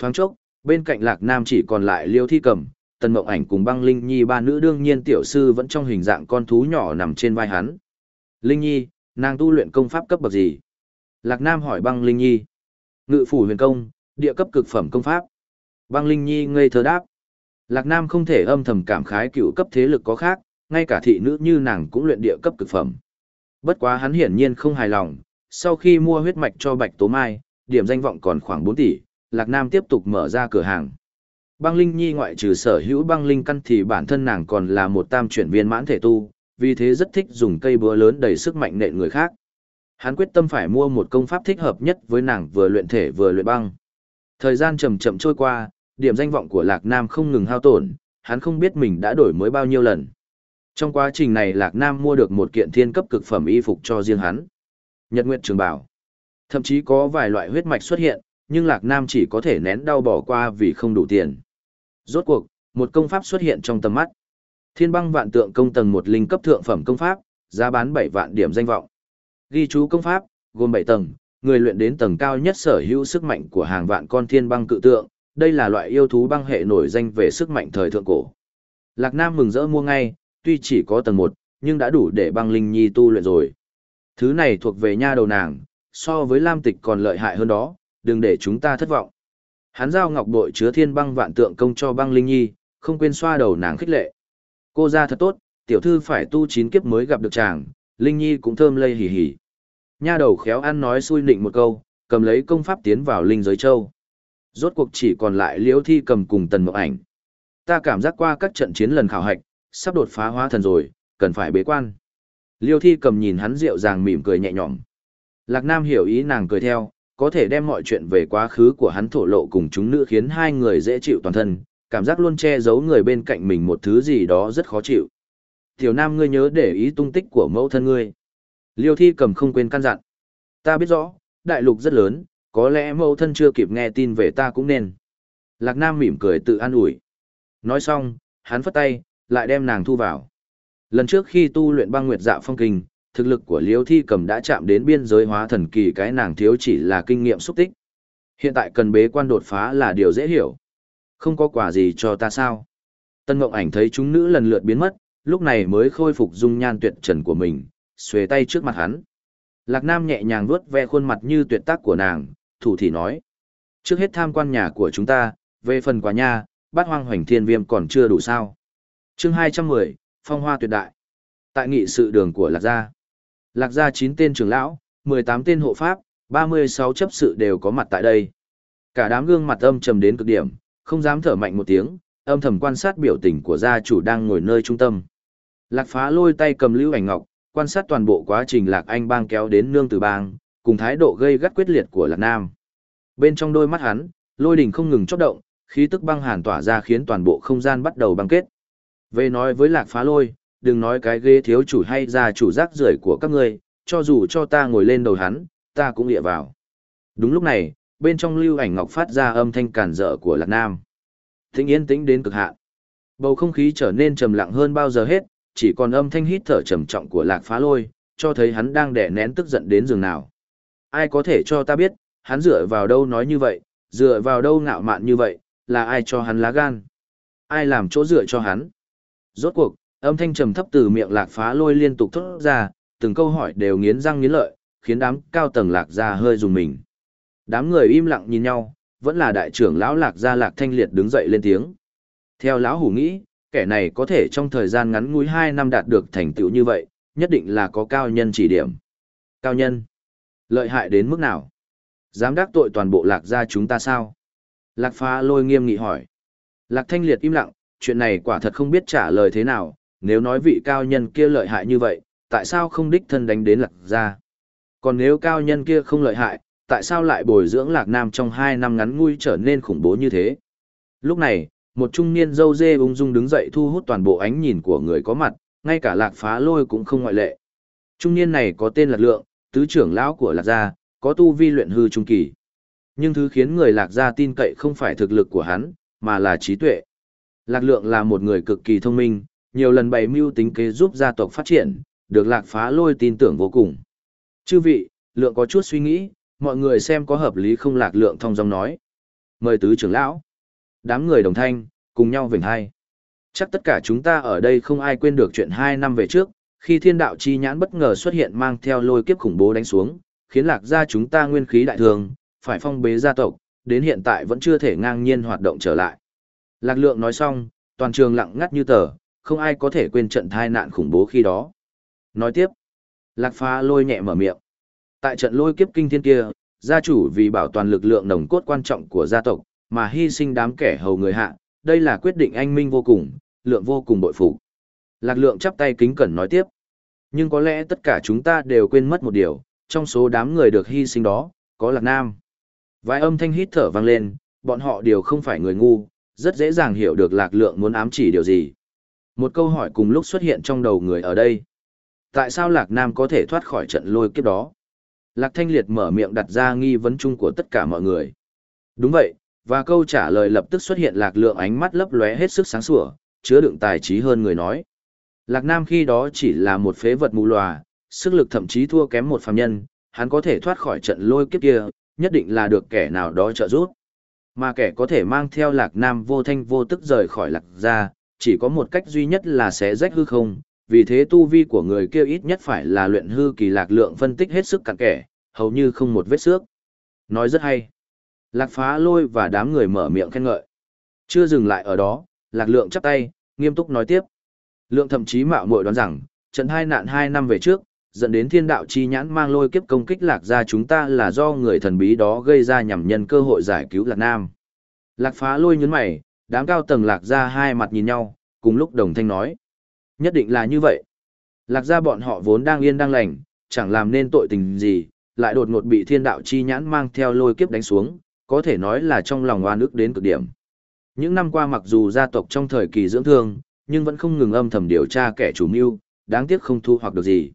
Thoáng chốc, bên cạnh Lạc Nam chỉ còn lại Liêu Thi Cầm, Tần Mộng Ảnh cùng Băng Linh Nhi ba nữ đương nhiên tiểu sư vẫn trong hình dạng con thú nhỏ nằm trên vai hắn. Linh Nhi, nàng tu luyện công pháp cấp bậc gì? Lạc Nam hỏi Băng Linh Nhi. Ngự phủ huyền công, địa cấp cực phẩm công pháp. Băng Linh Nhi ngây thơ đáp. Lạc Nam không thể âm thầm cảm khái cựu cấp thế lực có khác, ngay cả thị nữ như nàng cũng luyện địa cấp cực phẩm. Bất quá hắn hiển nhiên không hài lòng, sau khi mua huyết mạch cho Bạch Tố Mai, điểm danh vọng còn khoảng 4 tỷ, Lạc Nam tiếp tục mở ra cửa hàng. Băng Linh Nhi ngoại trừ sở hữu băng linh căn thì bản thân nàng còn là một tam chuyển viên mãn thể tu, vì thế rất thích dùng cây búa lớn đầy sức mạnh nện người khác. Hắn quyết tâm phải mua một công pháp thích hợp nhất với nàng vừa luyện thể vừa luyện băng. Thời gian chậm chậm trôi qua, điểm danh vọng của Lạc Nam không ngừng hao tổn, hắn không biết mình đã đổi mới bao nhiêu lần. Trong quá trình này Lạc Nam mua được một kiện thiên cấp cực phẩm y phục cho riêng hắn. Nhật Nguyệt Trường Bảo. Thậm chí có vài loại huyết mạch xuất hiện, nhưng Lạc Nam chỉ có thể nén đau bỏ qua vì không đủ tiền. Rốt cuộc, một công pháp xuất hiện trong tầm mắt. Thiên băng vạn tượng công tầng một linh cấp thượng phẩm công pháp, giá bán 7 vạn điểm danh vọng. Ghi chú công pháp, gồm 7 tầng, người luyện đến tầng cao nhất sở hữu sức mạnh của hàng vạn con thiên băng cự tượng, đây là loại yêu thú băng hệ nổi danh về sức mạnh thời thượng cổ. Lạc Nam mừng rỡ mua ngay, tuy chỉ có tầng một nhưng đã đủ để băng linh nhi tu luyện rồi thứ này thuộc về nha đầu nàng so với lam tịch còn lợi hại hơn đó đừng để chúng ta thất vọng hắn giao ngọc bội chứa thiên băng vạn tượng công cho băng linh nhi không quên xoa đầu nàng khích lệ cô ra thật tốt tiểu thư phải tu chín kiếp mới gặp được chàng linh nhi cũng thơm lây hỉ hỉ nha đầu khéo ăn nói xui nịnh một câu cầm lấy công pháp tiến vào linh giới châu rốt cuộc chỉ còn lại liễu thi cầm cùng tần mộng ảnh ta cảm giác qua các trận chiến lần khảo hạch sắp đột phá hóa thần rồi, cần phải bế quan. Liêu thi cầm nhìn hắn rượu dàng mỉm cười nhẹ nhõm. Lạc Nam hiểu ý nàng cười theo, có thể đem mọi chuyện về quá khứ của hắn thổ lộ cùng chúng nữ khiến hai người dễ chịu toàn thân, cảm giác luôn che giấu người bên cạnh mình một thứ gì đó rất khó chịu. Tiểu Nam ngươi nhớ để ý tung tích của mẫu thân ngươi. Liêu thi cầm không quên căn dặn. Ta biết rõ, đại lục rất lớn, có lẽ mẫu thân chưa kịp nghe tin về ta cũng nên. Lạc Nam mỉm cười tự an ủi. Nói xong, hắn phất tay, lại đem nàng thu vào. Lần trước khi tu luyện băng nguyệt dạ phong kinh, thực lực của Liêu Thi Cầm đã chạm đến biên giới hóa thần kỳ cái nàng thiếu chỉ là kinh nghiệm xúc tích. Hiện tại cần bế quan đột phá là điều dễ hiểu. Không có quả gì cho ta sao? Tân ngọc Ảnh thấy chúng nữ lần lượt biến mất, lúc này mới khôi phục dung nhan tuyệt trần của mình, xuề tay trước mặt hắn. Lạc Nam nhẹ nhàng vuốt ve khuôn mặt như tuyệt tác của nàng, thủ thì nói: "Trước hết tham quan nhà của chúng ta, về phần quả nha, bát hoang hoành thiên viêm còn chưa đủ sao?" chương hai trăm mười phong hoa tuyệt đại tại nghị sự đường của lạc gia lạc gia chín tên trưởng lão mười tám tên hộ pháp ba mươi sáu chấp sự đều có mặt tại đây cả đám gương mặt âm trầm đến cực điểm không dám thở mạnh một tiếng âm thầm quan sát biểu tình của gia chủ đang ngồi nơi trung tâm lạc phá lôi tay cầm lưu ảnh ngọc quan sát toàn bộ quá trình lạc anh bang kéo đến nương từ bang cùng thái độ gây gắt quyết liệt của lạc nam bên trong đôi mắt hắn lôi đình không ngừng chốc động khí tức băng hàn tỏa ra khiến toàn bộ không gian bắt đầu băng kết về nói với lạc phá lôi, đừng nói cái ghế thiếu chủ hay gia chủ rác rưởi của các người, cho dù cho ta ngồi lên đầu hắn, ta cũng địa vào. Đúng lúc này, bên trong lưu ảnh ngọc phát ra âm thanh cản rỡ của lạc nam. Thịnh yên tĩnh đến cực hạn. Bầu không khí trở nên trầm lặng hơn bao giờ hết, chỉ còn âm thanh hít thở trầm trọng của lạc phá lôi, cho thấy hắn đang đè nén tức giận đến giường nào. Ai có thể cho ta biết, hắn dựa vào đâu nói như vậy, dựa vào đâu ngạo mạn như vậy, là ai cho hắn lá gan? Ai làm chỗ dựa cho hắn? Rốt cuộc, âm thanh trầm thấp từ miệng lạc phá lôi liên tục thốt ra, từng câu hỏi đều nghiến răng nghiến lợi, khiến đám cao tầng lạc gia hơi dùng mình. Đám người im lặng nhìn nhau, vẫn là đại trưởng lão lạc gia lạc thanh liệt đứng dậy lên tiếng. Theo lão hủ nghĩ, kẻ này có thể trong thời gian ngắn ngủi hai năm đạt được thành tựu như vậy, nhất định là có cao nhân chỉ điểm. Cao nhân? Lợi hại đến mức nào? Dám đắc tội toàn bộ lạc gia chúng ta sao? Lạc phá lôi nghiêm nghị hỏi. Lạc thanh liệt im lặng, chuyện này quả thật không biết trả lời thế nào, nếu nói vị cao nhân kia lợi hại như vậy, tại sao không đích thân đánh đến lạc gia? Còn nếu cao nhân kia không lợi hại, tại sao lại bồi dưỡng lạc nam trong hai năm ngắn ngủi trở nên khủng bố như thế? Lúc này, một trung niên dâu dê ung dung đứng dậy thu hút toàn bộ ánh nhìn của người có mặt, ngay cả lạc phá lôi cũng không ngoại lệ. Trung niên này có tên lạc lượng, tứ trưởng lão của lạc gia, có tu vi luyện hư trung kỳ. Nhưng thứ khiến người lạc gia tin cậy không phải thực lực của hắn, mà là trí tuệ. Lạc Lượng là một người cực kỳ thông minh, nhiều lần bày mưu tính kế giúp gia tộc phát triển, được Lạc Phá Lôi tin tưởng vô cùng. Chư vị, Lượng có chút suy nghĩ, mọi người xem có hợp lý không Lạc Lượng thông giọng nói. Mời tứ trưởng lão. Đám người đồng thanh, cùng nhau vịnh hai. Chắc tất cả chúng ta ở đây không ai quên được chuyện hai năm về trước, khi thiên đạo chi nhãn bất ngờ xuất hiện mang theo lôi kiếp khủng bố đánh xuống, khiến lạc gia chúng ta nguyên khí đại thường, phải phong bế gia tộc, đến hiện tại vẫn chưa thể ngang nhiên hoạt động trở lại. Lạc lượng nói xong, toàn trường lặng ngắt như tờ, không ai có thể quên trận thai nạn khủng bố khi đó. Nói tiếp, lạc phá lôi nhẹ mở miệng. Tại trận lôi kiếp kinh thiên kia, gia chủ vì bảo toàn lực lượng nồng cốt quan trọng của gia tộc, mà hy sinh đám kẻ hầu người hạ, đây là quyết định anh minh vô cùng, lượng vô cùng bội phục. Lạc lượng chắp tay kính cẩn nói tiếp. Nhưng có lẽ tất cả chúng ta đều quên mất một điều, trong số đám người được hy sinh đó, có lạc nam. Vài âm thanh hít thở vang lên, bọn họ đều không phải người ngu, rất dễ dàng hiểu được lạc lượng muốn ám chỉ điều gì. Một câu hỏi cùng lúc xuất hiện trong đầu người ở đây. Tại sao Lạc Nam có thể thoát khỏi trận lôi kiếp đó? Lạc Thanh Liệt mở miệng đặt ra nghi vấn chung của tất cả mọi người. Đúng vậy, và câu trả lời lập tức xuất hiện Lạc Lượng ánh mắt lấp lóe hết sức sáng sủa, chứa đựng tài trí hơn người nói. Lạc Nam khi đó chỉ là một phế vật mù lòa, sức lực thậm chí thua kém một phàm nhân, hắn có thể thoát khỏi trận lôi kiếp kia, nhất định là được kẻ nào đó trợ giúp. Mà kẻ có thể mang theo lạc nam vô thanh vô tức rời khỏi lạc gia, chỉ có một cách duy nhất là sẽ rách hư không, vì thế tu vi của người kia ít nhất phải là luyện hư kỳ lạc lượng phân tích hết sức cặn kẽ, hầu như không một vết xước. Nói rất hay. Lạc phá lôi và đám người mở miệng khen ngợi. Chưa dừng lại ở đó, lạc lượng chắp tay, nghiêm túc nói tiếp. Lượng thậm chí mạo muội đoán rằng, trận hai nạn hai năm về trước, dẫn đến thiên đạo chi nhãn mang lôi kiếp công kích lạc gia chúng ta là do người thần bí đó gây ra nhằm nhân cơ hội giải cứu lạc nam. Lạc phá lôi nhấn mày, đám cao tầng lạc gia hai mặt nhìn nhau, cùng lúc đồng thanh nói. Nhất định là như vậy. Lạc gia bọn họ vốn đang yên đang lành, chẳng làm nên tội tình gì, lại đột ngột bị thiên đạo chi nhãn mang theo lôi kiếp đánh xuống, có thể nói là trong lòng oan ức đến cực điểm. Những năm qua mặc dù gia tộc trong thời kỳ dưỡng thương, nhưng vẫn không ngừng âm thầm điều tra kẻ chủ mưu, đáng tiếc không thu hoặc được gì.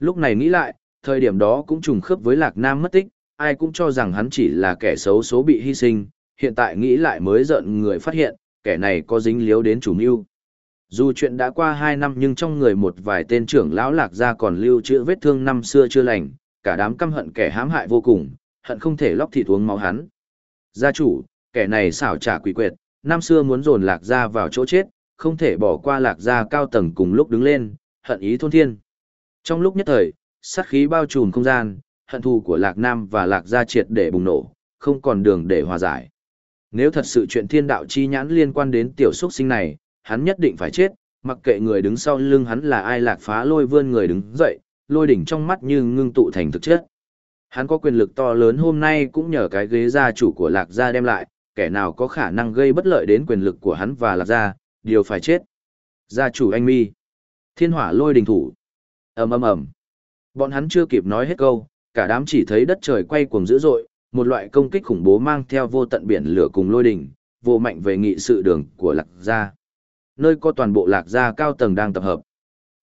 Lúc này nghĩ lại, thời điểm đó cũng trùng khớp với Lạc Nam mất tích, ai cũng cho rằng hắn chỉ là kẻ xấu số bị hy sinh, hiện tại nghĩ lại mới giận người phát hiện, kẻ này có dính liếu đến chủ mưu. Dù chuyện đã qua 2 năm nhưng trong người một vài tên trưởng lão lạc gia còn lưu trữ vết thương năm xưa chưa lành, cả đám căm hận kẻ hãm hại vô cùng, hận không thể lóc thịt uống máu hắn. Gia chủ, kẻ này xảo trả quỷ quyệt, năm xưa muốn dồn lạc gia vào chỗ chết, không thể bỏ qua lạc gia cao tầng cùng lúc đứng lên, hận ý thôn thiên. Trong lúc nhất thời, sát khí bao trùm không gian, hận thù của Lạc Nam và Lạc Gia triệt để bùng nổ, không còn đường để hòa giải. Nếu thật sự chuyện thiên đạo chi nhãn liên quan đến tiểu xuất sinh này, hắn nhất định phải chết, mặc kệ người đứng sau lưng hắn là ai lạc phá lôi vươn người đứng dậy, lôi đỉnh trong mắt như ngưng tụ thành thực chất. Hắn có quyền lực to lớn hôm nay cũng nhờ cái ghế gia chủ của lạc gia đem lại, kẻ nào có khả năng gây bất lợi đến quyền lực của hắn và lạc gia, đều phải chết. Gia chủ anh mi, thiên hỏa lôi đỉnh thủ, ầm ầm ầm bọn hắn chưa kịp nói hết câu cả đám chỉ thấy đất trời quay cuồng dữ dội một loại công kích khủng bố mang theo vô tận biển lửa cùng lôi đình, vô mạnh về nghị sự đường của lạc gia nơi có toàn bộ lạc gia cao tầng đang tập hợp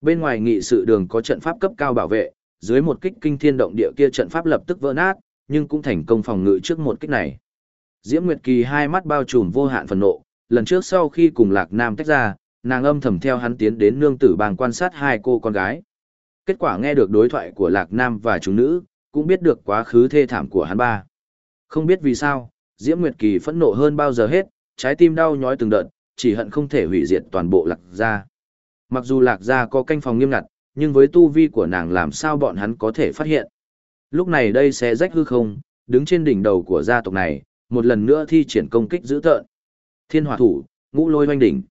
bên ngoài nghị sự đường có trận pháp cấp cao bảo vệ dưới một kích kinh thiên động địa kia trận pháp lập tức vỡ nát nhưng cũng thành công phòng ngự trước một kích này diễm nguyệt kỳ hai mắt bao trùm vô hạn phần nộ lần trước sau khi cùng lạc nam tách ra nàng âm thầm theo hắn tiến đến nương tử bang quan sát hai cô con gái kết quả nghe được đối thoại của Lạc Nam và chúng nữ, cũng biết được quá khứ thê thảm của hắn ba. Không biết vì sao, Diễm Nguyệt Kỳ phẫn nộ hơn bao giờ hết, trái tim đau nhói từng đợt, chỉ hận không thể hủy diệt toàn bộ Lạc gia. Mặc dù Lạc gia có canh phòng nghiêm ngặt, nhưng với tu vi của nàng làm sao bọn hắn có thể phát hiện. Lúc này đây sẽ rách hư không, đứng trên đỉnh đầu của gia tộc này, một lần nữa thi triển công kích dữ tợn. Thiên hỏa thủ, ngũ lôi hoanh đỉnh.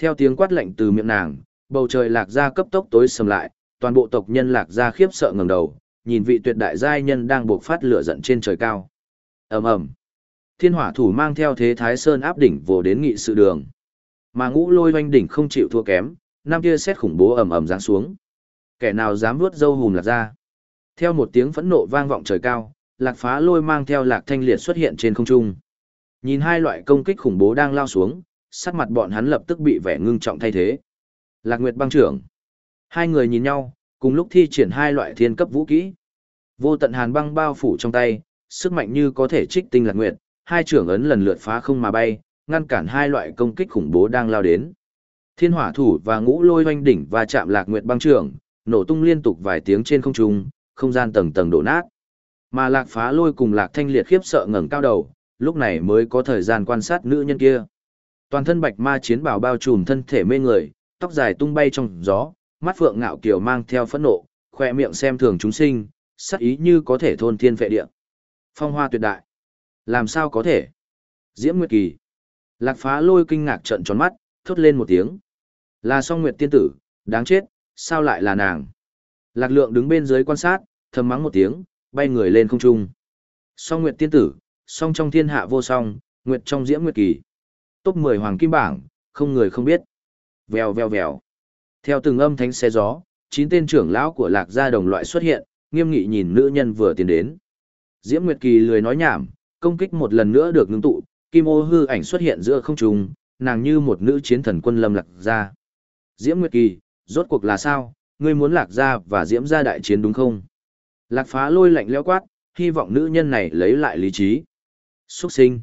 Theo tiếng quát lạnh từ miệng nàng, bầu trời lạc gia cấp tốc tối sầm lại, toàn bộ tộc nhân lạc gia khiếp sợ ngẩng đầu, nhìn vị tuyệt đại giai nhân đang buộc phát lửa giận trên trời cao. Ầm ầm. Thiên hỏa thủ mang theo thế thái sơn áp đỉnh vồ đến nghị sự đường. Mà ngũ lôi vanh đỉnh không chịu thua kém, năm kia xét khủng bố ầm ầm giáng xuống. Kẻ nào dám vuốt dâu hùm lạc ra. Theo một tiếng phẫn nộ vang vọng trời cao, lạc phá lôi mang theo lạc thanh liệt xuất hiện trên không trung. Nhìn hai loại công kích khủng bố đang lao xuống, sắc mặt bọn hắn lập tức bị vẻ ngưng trọng thay thế. Lạc Nguyệt băng trưởng. Hai người nhìn nhau, cùng lúc thi triển hai loại thiên cấp vũ kỹ. Vô tận hàn băng bao phủ trong tay, sức mạnh như có thể trích tinh lạc nguyệt, hai trưởng ấn lần lượt phá không mà bay, ngăn cản hai loại công kích khủng bố đang lao đến. Thiên hỏa thủ và ngũ lôi hoanh đỉnh và chạm lạc nguyệt băng trưởng, nổ tung liên tục vài tiếng trên không trung, không gian tầng tầng đổ nát. Mà lạc phá lôi cùng lạc thanh liệt khiếp sợ ngẩng cao đầu, lúc này mới có thời gian quan sát nữ nhân kia. Toàn thân bạch ma chiến bảo bao trùm thân thể mê người, tóc dài tung bay trong gió, mắt phượng ngạo kiều mang theo phẫn nộ, khoe miệng xem thường chúng sinh, sắc ý như có thể thôn thiên vệ địa. Phong hoa tuyệt đại. Làm sao có thể? Diễm Nguyệt Kỳ. Lạc phá lôi kinh ngạc trận tròn mắt, thốt lên một tiếng. Là song Nguyệt tiên tử, đáng chết, sao lại là nàng? Lạc lượng đứng bên dưới quan sát, thầm mắng một tiếng, bay người lên không trung. Song Nguyệt tiên tử, song trong thiên hạ vô song, Nguyệt trong Diễm Nguyệt Kỳ. Tốt 10 hoàng kim bảng, không người không biết. Vèo vèo vèo. Theo từng âm thanh xe gió, chín tên trưởng lão của lạc gia đồng loại xuất hiện, nghiêm nghị nhìn nữ nhân vừa tiến đến. Diễm Nguyệt Kỳ lười nói nhảm, công kích một lần nữa được ngưng tụ, kim ô hư ảnh xuất hiện giữa không trung, nàng như một nữ chiến thần quân lâm lạc gia. Diễm Nguyệt Kỳ, rốt cuộc là sao, ngươi muốn lạc gia và diễm gia đại chiến đúng không? Lạc phá lôi lạnh lẽo quát, hy vọng nữ nhân này lấy lại lý trí. Súc sinh.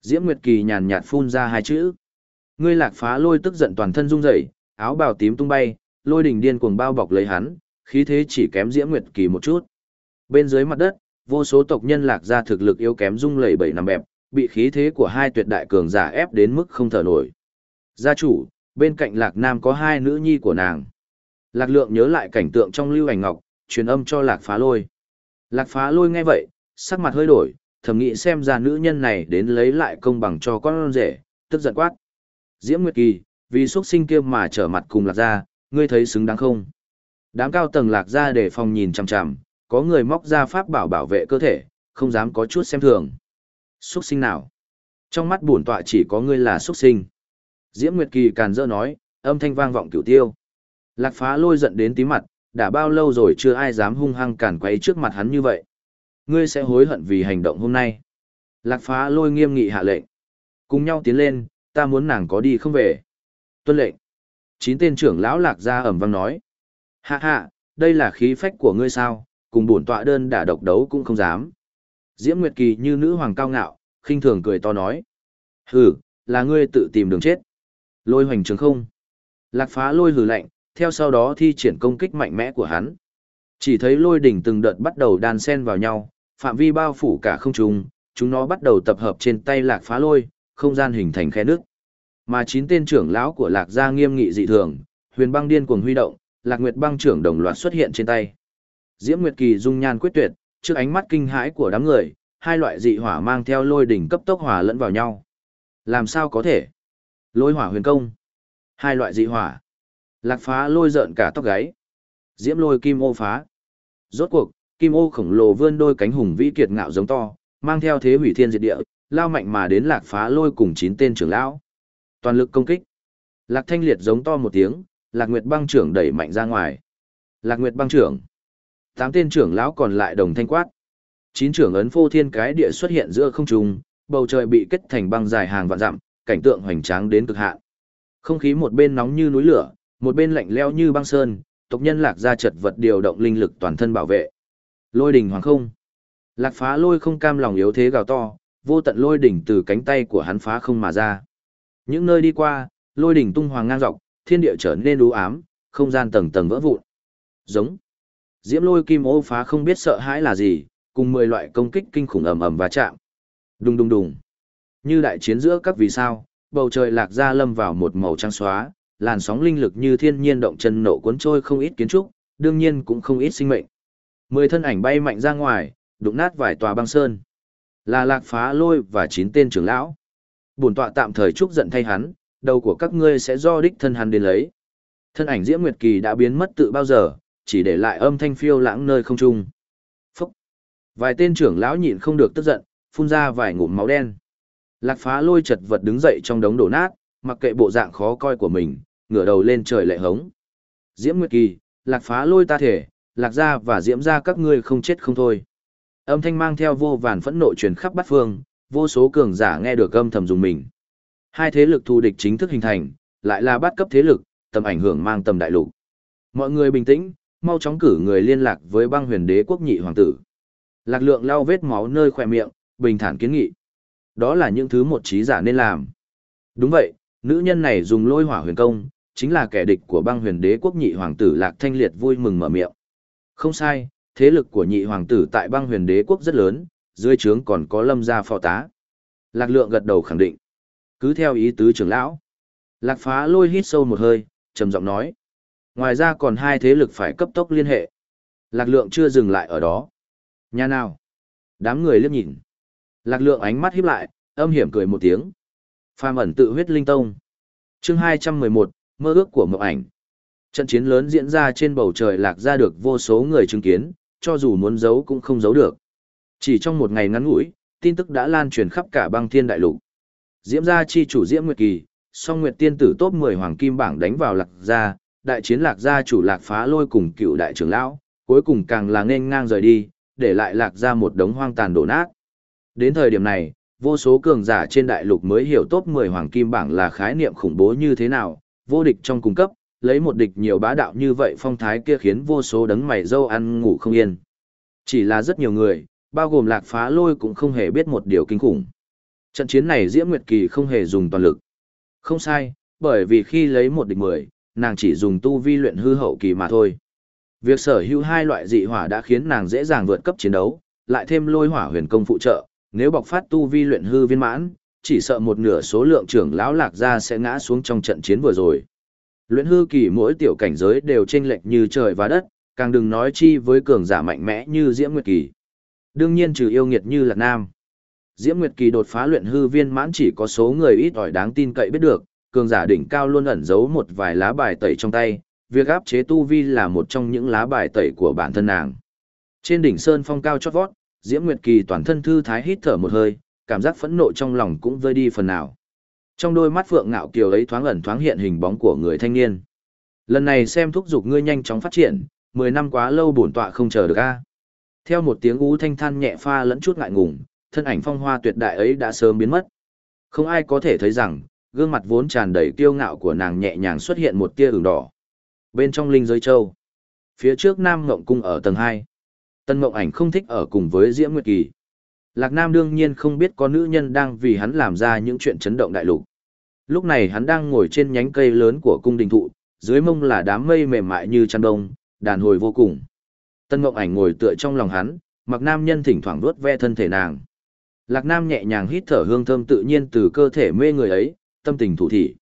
Diễm Nguyệt Kỳ nhàn nhạt phun ra hai chữ. Ngươi lạc phá lôi tức giận toàn thân run rẩy, áo bào tím tung bay, lôi đỉnh điên cuồng bao bọc lấy hắn, khí thế chỉ kém Diễm Nguyệt Kỳ một chút. Bên dưới mặt đất, vô số tộc nhân lạc ra thực lực yếu kém rung lẩy bẩy nằm bẹp, bị khí thế của hai tuyệt đại cường giả ép đến mức không thở nổi. Gia chủ, bên cạnh Lạc Nam có hai nữ nhi của nàng. Lạc Lượng nhớ lại cảnh tượng trong lưu ảnh ngọc, truyền âm cho Lạc Phá Lôi. Lạc Phá Lôi nghe vậy, sắc mặt hơi đổi, thầm nghĩ xem ra nữ nhân này đến lấy lại công bằng cho con rể, tức giận quát. Diễm Nguyệt Kỳ, vì xuất sinh kia mà trở mặt cùng lạc gia, ngươi thấy xứng đáng không? Đám cao tầng lạc gia để phòng nhìn chằm chằm, có người móc ra pháp bảo bảo vệ cơ thể, không dám có chút xem thường. Xuất sinh nào? Trong mắt bổn tọa chỉ có ngươi là xuất sinh. Diễm Nguyệt Kỳ càn dỡ nói, âm thanh vang vọng cửu tiêu. Lạc phá lôi giận đến tí mặt, đã bao lâu rồi chưa ai dám hung hăng cản quấy trước mặt hắn như vậy. Ngươi sẽ hối hận vì hành động hôm nay. Lạc phá lôi nghiêm nghị hạ lệnh. Cùng nhau tiến lên, ta muốn nàng có đi không về tuân lệnh chín tên trưởng lão lạc gia ẩm vang nói hạ hạ đây là khí phách của ngươi sao cùng bổn tọa đơn đả độc đấu cũng không dám diễm nguyệt kỳ như nữ hoàng cao ngạo khinh thường cười to nói hừ là ngươi tự tìm đường chết lôi hoành trường không lạc phá lôi hừ lạnh theo sau đó thi triển công kích mạnh mẽ của hắn chỉ thấy lôi đỉnh từng đợt bắt đầu đan sen vào nhau phạm vi bao phủ cả không trung chúng nó bắt đầu tập hợp trên tay lạc phá lôi không gian hình thành khe nước mà chín tên trưởng lão của Lạc gia nghiêm nghị dị thường, huyền băng điên cuồng huy động, Lạc Nguyệt băng trưởng đồng loạt xuất hiện trên tay. Diễm Nguyệt Kỳ dung nhan quyết tuyệt, trước ánh mắt kinh hãi của đám người, hai loại dị hỏa mang theo lôi đỉnh cấp tốc hòa lẫn vào nhau. Làm sao có thể? Lôi hỏa huyền công. Hai loại dị hỏa. Lạc phá lôi rợn cả tóc gáy. Diễm lôi kim ô phá. Rốt cuộc, kim ô khổng lồ vươn đôi cánh hùng vĩ kiệt ngạo giống to, mang theo thế hủy thiên diệt địa, lao mạnh mà đến lạc phá lôi cùng chín tên trưởng lão. Toàn lực công kích. Lạc Thanh Liệt giống to một tiếng, Lạc Nguyệt Băng trưởng đẩy mạnh ra ngoài. Lạc Nguyệt Băng trưởng. Tám tên trưởng lão còn lại đồng thanh quát. Chín trưởng ấn phô thiên cái địa xuất hiện giữa không trung, bầu trời bị kết thành băng dài hàng vạn dặm, cảnh tượng hoành tráng đến cực hạn. Không khí một bên nóng như núi lửa, một bên lạnh lẽo như băng sơn, tộc nhân Lạc ra chật vật điều động linh lực toàn thân bảo vệ. Lôi đỉnh hoàng không. Lạc Phá Lôi không cam lòng yếu thế gào to, vô tận lôi đỉnh từ cánh tay của hắn phá không mà ra. Những nơi đi qua, lôi đỉnh tung hoàng ngang dọc, thiên địa trở nên u ám, không gian tầng tầng vỡ vụn. Giống. Diễm lôi kim ô phá không biết sợ hãi là gì, cùng 10 loại công kích kinh khủng ầm ầm và chạm. Đùng đùng đùng. Như đại chiến giữa các vì sao, bầu trời lạc ra lâm vào một màu trắng xóa, làn sóng linh lực như thiên nhiên động chân nổ cuốn trôi không ít kiến trúc, đương nhiên cũng không ít sinh mệnh. Mười thân ảnh bay mạnh ra ngoài, đụng nát vài tòa băng sơn. Là lạc phá lôi và chín tên trưởng lão bổn tọa tạm thời chúc giận thay hắn, đầu của các ngươi sẽ do đích thân hắn đến lấy. Thân ảnh Diễm Nguyệt Kỳ đã biến mất tự bao giờ, chỉ để lại âm thanh phiêu lãng nơi không trung. Phúc! Vài tên trưởng lão nhịn không được tức giận, phun ra vài ngụm máu đen. Lạc phá lôi chật vật đứng dậy trong đống đổ nát, mặc kệ bộ dạng khó coi của mình, ngửa đầu lên trời lệ hống. Diễm Nguyệt Kỳ, lạc phá lôi ta thể, lạc ra và diễm ra các ngươi không chết không thôi. Âm thanh mang theo vô vàn phẫn nộ truyền khắp bát phương, vô số cường giả nghe được âm thầm dùng mình. Hai thế lực thù địch chính thức hình thành, lại là bắt cấp thế lực, tầm ảnh hưởng mang tầm đại lục. Mọi người bình tĩnh, mau chóng cử người liên lạc với băng huyền đế quốc nhị hoàng tử. Lạc lượng lau vết máu nơi khỏe miệng, bình thản kiến nghị. Đó là những thứ một trí giả nên làm. Đúng vậy, nữ nhân này dùng lôi hỏa huyền công, chính là kẻ địch của băng huyền đế quốc nhị hoàng tử Lạc Thanh Liệt vui mừng mở miệng. Không sai, thế lực của nhị hoàng tử tại băng huyền đế quốc rất lớn, dưới trướng còn có lâm gia phò tá. Lạc lượng gật đầu khẳng định. Cứ theo ý tứ trưởng lão. Lạc phá lôi hít sâu một hơi, trầm giọng nói. Ngoài ra còn hai thế lực phải cấp tốc liên hệ. Lạc lượng chưa dừng lại ở đó. Nhà nào? Đám người liếc nhìn. Lạc lượng ánh mắt híp lại, âm hiểm cười một tiếng. Phàm ẩn tự huyết linh tông. Chương 211, mơ ước của mộng ảnh. Trận chiến lớn diễn ra trên bầu trời lạc ra được vô số người chứng kiến, cho dù muốn giấu cũng không giấu được. Chỉ trong một ngày ngắn ngủi, tin tức đã lan truyền khắp cả băng thiên đại lục. Diễm gia chi chủ Diễm Nguyệt Kỳ, song Nguyệt Tiên tử top 10 hoàng kim bảng đánh vào lạc gia, đại chiến lạc gia chủ lạc phá lôi cùng cựu đại trưởng lão, cuối cùng càng là nên ngang rời đi, để lại lạc gia một đống hoang tàn đổ nát. Đến thời điểm này, vô số cường giả trên đại lục mới hiểu top 10 hoàng kim bảng là khái niệm khủng bố như thế nào, vô địch trong cung cấp, lấy một địch nhiều bá đạo như vậy phong thái kia khiến vô số đấng mày dâu ăn ngủ không yên. Chỉ là rất nhiều người, bao gồm lạc phá lôi cũng không hề biết một điều kinh khủng. Trận chiến này Diễm Nguyệt Kỳ không hề dùng toàn lực. Không sai, bởi vì khi lấy một địch mười, nàng chỉ dùng tu vi luyện hư hậu kỳ mà thôi. Việc sở hữu hai loại dị hỏa đã khiến nàng dễ dàng vượt cấp chiến đấu, lại thêm lôi hỏa huyền công phụ trợ, nếu bộc phát tu vi luyện hư viên mãn, chỉ sợ một nửa số lượng trưởng lão lạc gia sẽ ngã xuống trong trận chiến vừa rồi. Luyện hư kỳ mỗi tiểu cảnh giới đều chênh lệch như trời và đất, càng đừng nói chi với cường giả mạnh mẽ như Diễm Nguyệt Kỳ. Đương nhiên trừ yêu nghiệt như là nam. Diễm Nguyệt Kỳ đột phá luyện hư viên mãn chỉ có số người ít ỏi đáng tin cậy biết được, cường giả đỉnh cao luôn ẩn giấu một vài lá bài tẩy trong tay, việc áp chế tu vi là một trong những lá bài tẩy của bản thân nàng. Trên đỉnh sơn phong cao chót vót, Diễm Nguyệt Kỳ toàn thân thư thái hít thở một hơi, cảm giác phẫn nộ trong lòng cũng vơi đi phần nào. Trong đôi mắt phượng ngạo kiều ấy thoáng ẩn thoáng hiện hình bóng của người thanh niên. Lần này xem thúc dục ngươi nhanh chóng phát triển, 10 năm quá lâu bổn tọa không chờ được a. Theo một tiếng ú thanh than nhẹ pha lẫn chút ngại ngùng, thân ảnh phong hoa tuyệt đại ấy đã sớm biến mất. Không ai có thể thấy rằng, gương mặt vốn tràn đầy kiêu ngạo của nàng nhẹ nhàng xuất hiện một tia ửng đỏ. Bên trong linh giới châu, phía trước Nam Ngộng cung ở tầng hai, Tân Ngộng ảnh không thích ở cùng với Diễm Nguyệt Kỳ. Lạc Nam đương nhiên không biết có nữ nhân đang vì hắn làm ra những chuyện chấn động đại lục. Lúc này hắn đang ngồi trên nhánh cây lớn của cung đình thụ, dưới mông là đám mây mềm mại như chăn đông, đàn hồi vô cùng. Tân Ngộng Ảnh ngồi tựa trong lòng hắn, mặc nam nhân thỉnh thoảng vuốt ve thân thể nàng. Lạc Nam nhẹ nhàng hít thở hương thơm tự nhiên từ cơ thể mê người ấy, tâm tình thủ thị.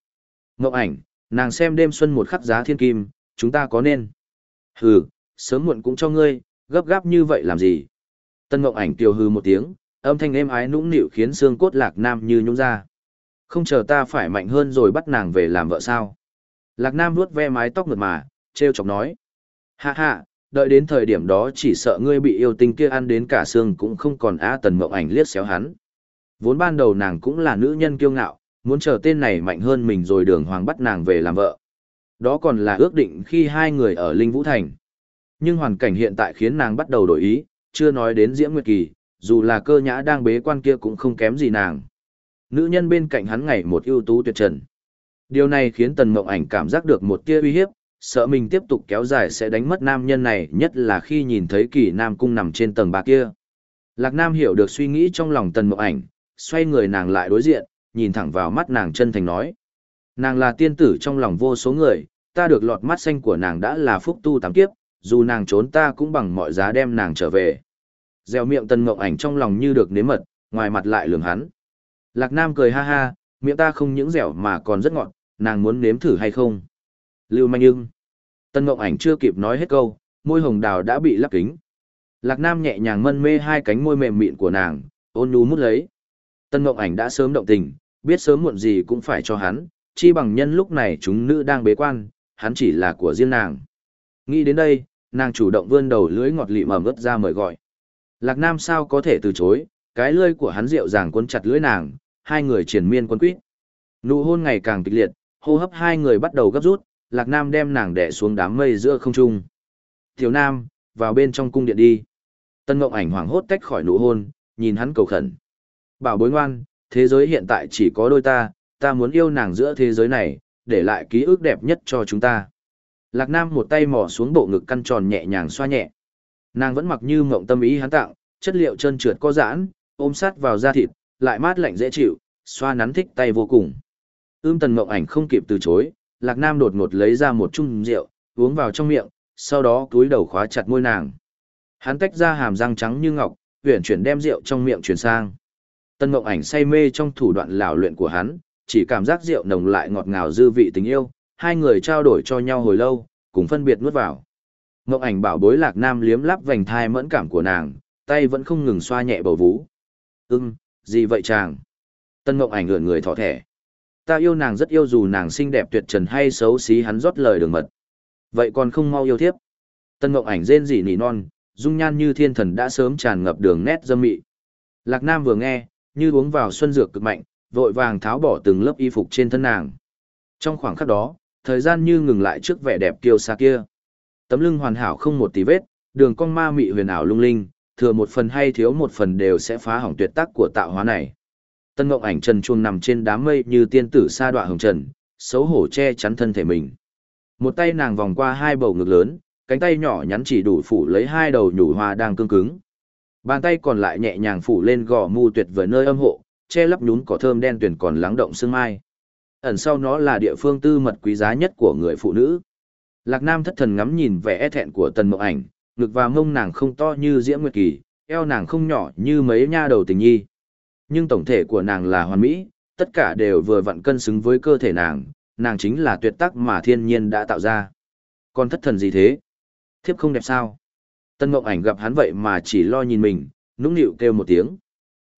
Ngộng Ảnh, nàng xem đêm xuân một khắc giá thiên kim, chúng ta có nên. Hừ, sớm muộn cũng cho ngươi, gấp gáp như vậy làm gì? Tân Ngộng Ảnh tiêu hừ một tiếng, âm thanh êm ái nũng nịu khiến xương cốt Lạc Nam như nhũn ra. Không chờ ta phải mạnh hơn rồi bắt nàng về làm vợ sao? Lạc Nam nuốt ve mái tóc mượt mà, trêu chọc nói: "Ha ha, đợi đến thời điểm đó chỉ sợ ngươi bị yêu tinh kia ăn đến cả xương cũng không còn á tần mộng ảnh liếc xéo hắn. Vốn ban đầu nàng cũng là nữ nhân kiêu ngạo, muốn chờ tên này mạnh hơn mình rồi đường hoàng bắt nàng về làm vợ. Đó còn là ước định khi hai người ở Linh Vũ Thành. Nhưng hoàn cảnh hiện tại khiến nàng bắt đầu đổi ý, chưa nói đến Diễm Nguyệt Kỳ, dù là cơ nhã đang bế quan kia cũng không kém gì nàng. Nữ nhân bên cạnh hắn ngày một ưu tú tuyệt trần. Điều này khiến Tần Mộng Ảnh cảm giác được một tia uy hiếp, sợ mình tiếp tục kéo dài sẽ đánh mất nam nhân này nhất là khi nhìn thấy kỳ nam cung nằm trên tầng ba kia. Lạc Nam hiểu được suy nghĩ trong lòng tần mộng ảnh, xoay người nàng lại đối diện, nhìn thẳng vào mắt nàng chân thành nói. Nàng là tiên tử trong lòng vô số người, ta được lọt mắt xanh của nàng đã là phúc tu tám kiếp, dù nàng trốn ta cũng bằng mọi giá đem nàng trở về. Gieo miệng tần mộng ảnh trong lòng như được nếm mật, ngoài mặt lại lường hắn. Lạc Nam cười ha ha, miệng ta không những dẻo mà còn rất ngọt, nàng muốn nếm thử hay không? Lưu Minh Ưng. Tân Ngộng Ảnh chưa kịp nói hết câu, môi hồng đào đã bị lắp kính. Lạc Nam nhẹ nhàng mân mê hai cánh môi mềm mịn của nàng, ôn nhu mút lấy. Tân Ngộng Ảnh đã sớm động tình, biết sớm muộn gì cũng phải cho hắn, chi bằng nhân lúc này chúng nữ đang bế quan, hắn chỉ là của riêng nàng. Nghĩ đến đây, nàng chủ động vươn đầu lưỡi ngọt lịm ẩm ướt ra mời gọi. Lạc Nam sao có thể từ chối, cái lưỡi của hắn dịu dàng cuốn chặt lưỡi nàng, hai người triển miên quân quýt. Nụ hôn ngày càng kịch liệt, hô hấp hai người bắt đầu gấp rút, Lạc Nam đem nàng đè xuống đám mây giữa không trung. Thiếu Nam, vào bên trong cung điện đi. Tân Ngộng Ảnh hoảng hốt tách khỏi nụ hôn, nhìn hắn cầu khẩn. Bảo bối ngoan, thế giới hiện tại chỉ có đôi ta, ta muốn yêu nàng giữa thế giới này, để lại ký ức đẹp nhất cho chúng ta. Lạc Nam một tay mò xuống bộ ngực căn tròn nhẹ nhàng xoa nhẹ. Nàng vẫn mặc như mộng tâm ý hắn tặng, chất liệu trơn trượt có giãn, ôm sát vào da thịt, lại mát lạnh dễ chịu, xoa nắn thích tay vô cùng. Ưm tần mộng ảnh không kịp từ chối, Lạc Nam đột ngột lấy ra một chung rượu, uống vào trong miệng, sau đó túi đầu khóa chặt môi nàng. Hắn tách ra hàm răng trắng như ngọc, huyền chuyển đem rượu trong miệng chuyển sang. Tân Mộng Ảnh say mê trong thủ đoạn lảo luyện của hắn, chỉ cảm giác rượu nồng lại ngọt ngào dư vị tình yêu, hai người trao đổi cho nhau hồi lâu, cùng phân biệt nuốt vào. Mộng Ảnh bảo bối Lạc Nam liếm lắp vành thai mẫn cảm của nàng, tay vẫn không ngừng xoa nhẹ bầu vú. "Ừm, gì vậy chàng?" Tân Mộng Ảnh ngửa người thỏ thẻ ta yêu nàng rất yêu dù nàng xinh đẹp tuyệt trần hay xấu xí hắn rót lời đường mật. Vậy còn không mau yêu thiếp. Tân ngọc Ảnh rên rỉ nỉ non, dung nhan như thiên thần đã sớm tràn ngập đường nét dâm mị. Lạc Nam vừa nghe, như uống vào xuân dược cực mạnh, vội vàng tháo bỏ từng lớp y phục trên thân nàng. Trong khoảng khắc đó, thời gian như ngừng lại trước vẻ đẹp kiêu xa kia. Tấm lưng hoàn hảo không một tí vết, đường cong ma mị huyền ảo lung linh, thừa một phần hay thiếu một phần đều sẽ phá hỏng tuyệt tác của tạo hóa này. Tân Ngộng Ảnh trần chuông nằm trên đám mây như tiên tử sa đọa hồng trần, xấu hổ che chắn thân thể mình. Một tay nàng vòng qua hai bầu ngực lớn, cánh tay nhỏ nhắn chỉ đủ phủ lấy hai đầu nhủ hoa đang cương cứng. Bàn tay còn lại nhẹ nhàng phủ lên gò mu tuyệt vời nơi âm hộ, che lấp nhún cỏ thơm đen tuyển còn lắng động sương mai. Ẩn sau nó là địa phương tư mật quý giá nhất của người phụ nữ. Lạc Nam thất thần ngắm nhìn vẻ e thẹn của Tần Mộng Ảnh, ngực và mông nàng không to như Diễm Nguyệt Kỳ, eo nàng không nhỏ như mấy nha đầu tình nhi, nhưng tổng thể của nàng là hoàn mỹ, tất cả đều vừa vặn cân xứng với cơ thể nàng, nàng chính là tuyệt tác mà thiên nhiên đã tạo ra. Còn thất thần gì thế? Thiếp không đẹp sao? Tân Mộng Ảnh gặp hắn vậy mà chỉ lo nhìn mình, nũng nịu kêu một tiếng.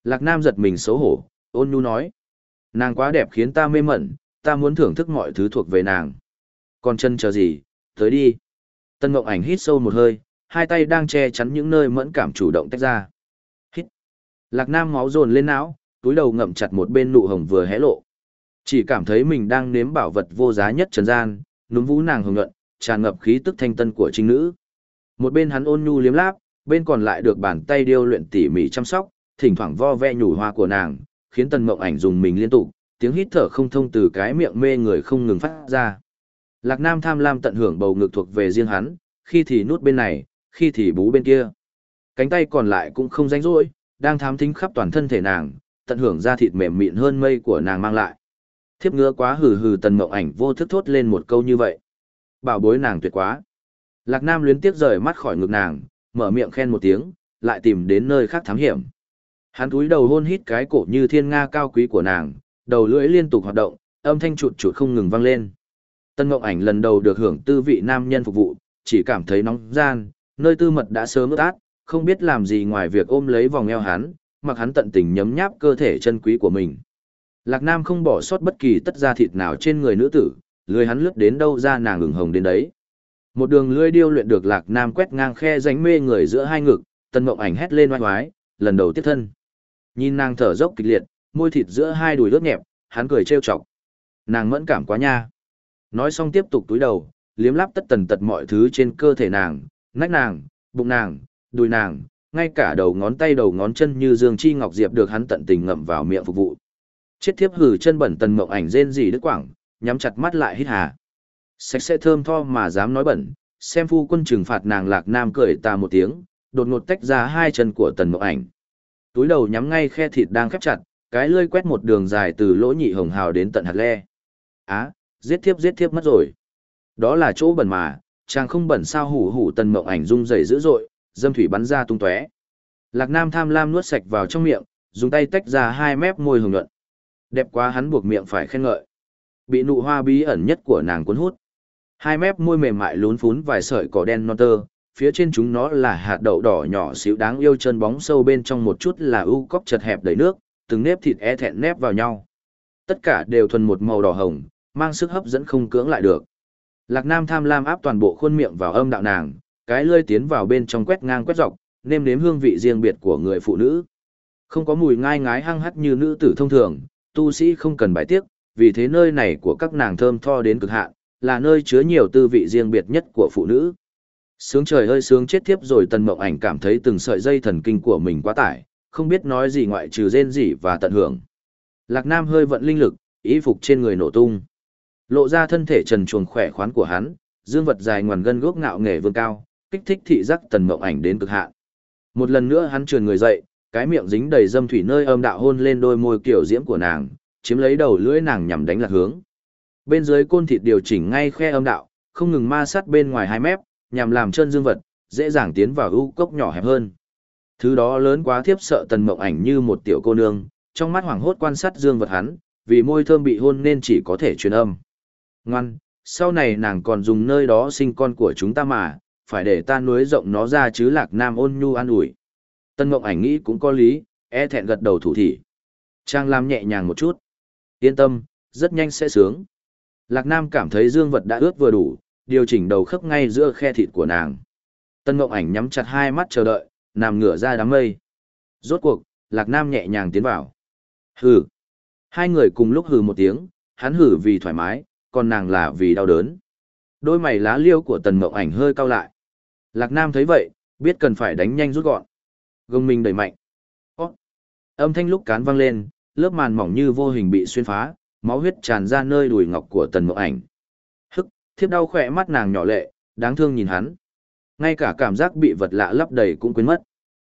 Lạc Nam giật mình xấu hổ, ôn nhu nói. Nàng quá đẹp khiến ta mê mẩn, ta muốn thưởng thức mọi thứ thuộc về nàng. Còn chân chờ gì, tới đi. Tân Mộng Ảnh hít sâu một hơi, hai tay đang che chắn những nơi mẫn cảm chủ động tách ra. Lạc Nam máu dồn lên não, túi đầu ngậm chặt một bên nụ hồng vừa hé lộ. Chỉ cảm thấy mình đang nếm bảo vật vô giá nhất trần gian, núm vũ nàng hồng nhuận, tràn ngập khí tức thanh tân của trinh nữ. Một bên hắn ôn nhu liếm láp, bên còn lại được bàn tay điêu luyện tỉ mỉ chăm sóc, thỉnh thoảng vo ve nhủ hoa của nàng, khiến Tần Mộng Ảnh dùng mình liên tục, tiếng hít thở không thông từ cái miệng mê người không ngừng phát ra. Lạc Nam tham lam tận hưởng bầu ngực thuộc về riêng hắn, khi thì nuốt bên này, khi thì bú bên kia. Cánh tay còn lại cũng không rảnh rỗi, đang thám thính khắp toàn thân thể nàng, tận hưởng da thịt mềm mịn hơn mây của nàng mang lại. Thiếp ngứa quá hừ hừ tần ngộng ảnh vô thức thốt lên một câu như vậy. Bảo bối nàng tuyệt quá. Lạc Nam luyến tiếc rời mắt khỏi ngực nàng, mở miệng khen một tiếng, lại tìm đến nơi khác thám hiểm. Hắn túi đầu hôn hít cái cổ như thiên nga cao quý của nàng, đầu lưỡi liên tục hoạt động, âm thanh chuột chuột không ngừng vang lên. Tân ngọc Ảnh lần đầu được hưởng tư vị nam nhân phục vụ, chỉ cảm thấy nóng gian, nơi tư mật đã sớm ướt át, không biết làm gì ngoài việc ôm lấy vòng eo hắn, mặc hắn tận tình nhấm nháp cơ thể chân quý của mình. Lạc Nam không bỏ sót bất kỳ tất da thịt nào trên người nữ tử, lưới hắn lướt đến đâu ra nàng ửng hồng đến đấy. Một đường lưới điêu luyện được Lạc Nam quét ngang khe ránh mê người giữa hai ngực, Tần Mộng Ảnh hét lên oai oái, lần đầu tiếp thân. Nhìn nàng thở dốc kịch liệt, môi thịt giữa hai đùi lướt nhẹp, hắn cười trêu chọc. Nàng mẫn cảm quá nha. Nói xong tiếp tục túi đầu, liếm láp tất tần tật mọi thứ trên cơ thể nàng, nách nàng, bụng nàng, đùi nàng, ngay cả đầu ngón tay đầu ngón chân như dương chi ngọc diệp được hắn tận tình ngậm vào miệng phục vụ. Chết thiếp hử chân bẩn tần mộng ảnh rên rỉ đứt quảng, nhắm chặt mắt lại hít hà. Sạch sẽ thơm tho mà dám nói bẩn, xem phu quân trừng phạt nàng lạc nam cười ta một tiếng, đột ngột tách ra hai chân của tần mộng ảnh. Túi đầu nhắm ngay khe thịt đang khép chặt, cái lưỡi quét một đường dài từ lỗ nhị hồng hào đến tận hạt le. Á, à, giết thiếp giết thiếp mất rồi. Đó là chỗ bẩn mà, chàng không bẩn sao hủ hủ tần mộng ảnh rung rẩy dữ dội, dâm thủy bắn ra tung tóe. Lạc Nam tham lam nuốt sạch vào trong miệng, dùng tay tách ra hai mép môi hồng nhuận. Đẹp quá hắn buộc miệng phải khen ngợi. Bị nụ hoa bí ẩn nhất của nàng cuốn hút. Hai mép môi mềm mại lún phún vài sợi cỏ đen non tơ, phía trên chúng nó là hạt đậu đỏ nhỏ xíu đáng yêu chân bóng sâu bên trong một chút là u cốc chật hẹp đầy nước, từng nếp thịt e thẹn nép vào nhau. Tất cả đều thuần một màu đỏ hồng, mang sức hấp dẫn không cưỡng lại được. Lạc Nam tham lam áp toàn bộ khuôn miệng vào âm đạo nàng, cái lưỡi tiến vào bên trong quét ngang quét dọc, nêm nếm hương vị riêng biệt của người phụ nữ. Không có mùi ngai ngái hăng hắc như nữ tử thông thường, tu sĩ không cần bài tiếc, vì thế nơi này của các nàng thơm tho đến cực hạn, là nơi chứa nhiều tư vị riêng biệt nhất của phụ nữ. Sướng trời hơi sướng chết tiếp rồi tần mộng ảnh cảm thấy từng sợi dây thần kinh của mình quá tải, không biết nói gì ngoại trừ rên rỉ và tận hưởng. Lạc Nam hơi vận linh lực, ý phục trên người nổ tung. Lộ ra thân thể trần truồng khỏe khoắn của hắn, dương vật dài ngoằn gân gốc ngạo nghề vương cao, kích thích thị giác tần mộng ảnh đến cực hạn. Một lần nữa hắn trườn người dậy, cái miệng dính đầy dâm thủy nơi âm đạo hôn lên đôi môi kiểu diễm của nàng, chiếm lấy đầu lưỡi nàng nhằm đánh lạc hướng. Bên dưới côn thịt điều chỉnh ngay khe âm đạo, không ngừng ma sát bên ngoài hai mép, nhằm làm chân dương vật, dễ dàng tiến vào u cốc nhỏ hẹp hơn. Thứ đó lớn quá thiếp sợ tần mộng ảnh như một tiểu cô nương, trong mắt hoảng hốt quan sát dương vật hắn, vì môi thơm bị hôn nên chỉ có thể truyền âm. Ngoan, sau này nàng còn dùng nơi đó sinh con của chúng ta mà, phải để ta nuối rộng nó ra chứ lạc nam ôn nhu an ủi. Tân mộng ảnh nghĩ cũng có lý, e thẹn gật đầu thủ thị Trang Lam nhẹ nhàng một chút. Yên tâm, rất nhanh sẽ sướng. Lạc Nam cảm thấy dương vật đã ướt vừa đủ, điều chỉnh đầu khớp ngay giữa khe thịt của nàng. Tân Ngộng Ảnh nhắm chặt hai mắt chờ đợi, nằm ngửa ra đám mây. Rốt cuộc, Lạc Nam nhẹ nhàng tiến vào. Hừ. Hai người cùng lúc hừ một tiếng, hắn hừ vì thoải mái, còn nàng là vì đau đớn. Đôi mày lá liêu của Tần Ngộng Ảnh hơi cau lại. Lạc Nam thấy vậy, biết cần phải đánh nhanh rút gọn. Gông mình đẩy mạnh. Ô. Âm thanh lúc cán vang lên, lớp màn mỏng như vô hình bị xuyên phá, máu huyết tràn ra nơi đùi ngọc của Tần Mộ Ảnh. Hức, thiếp đau khỏe mắt nàng nhỏ lệ, đáng thương nhìn hắn. Ngay cả cảm giác bị vật lạ lấp đầy cũng quên mất.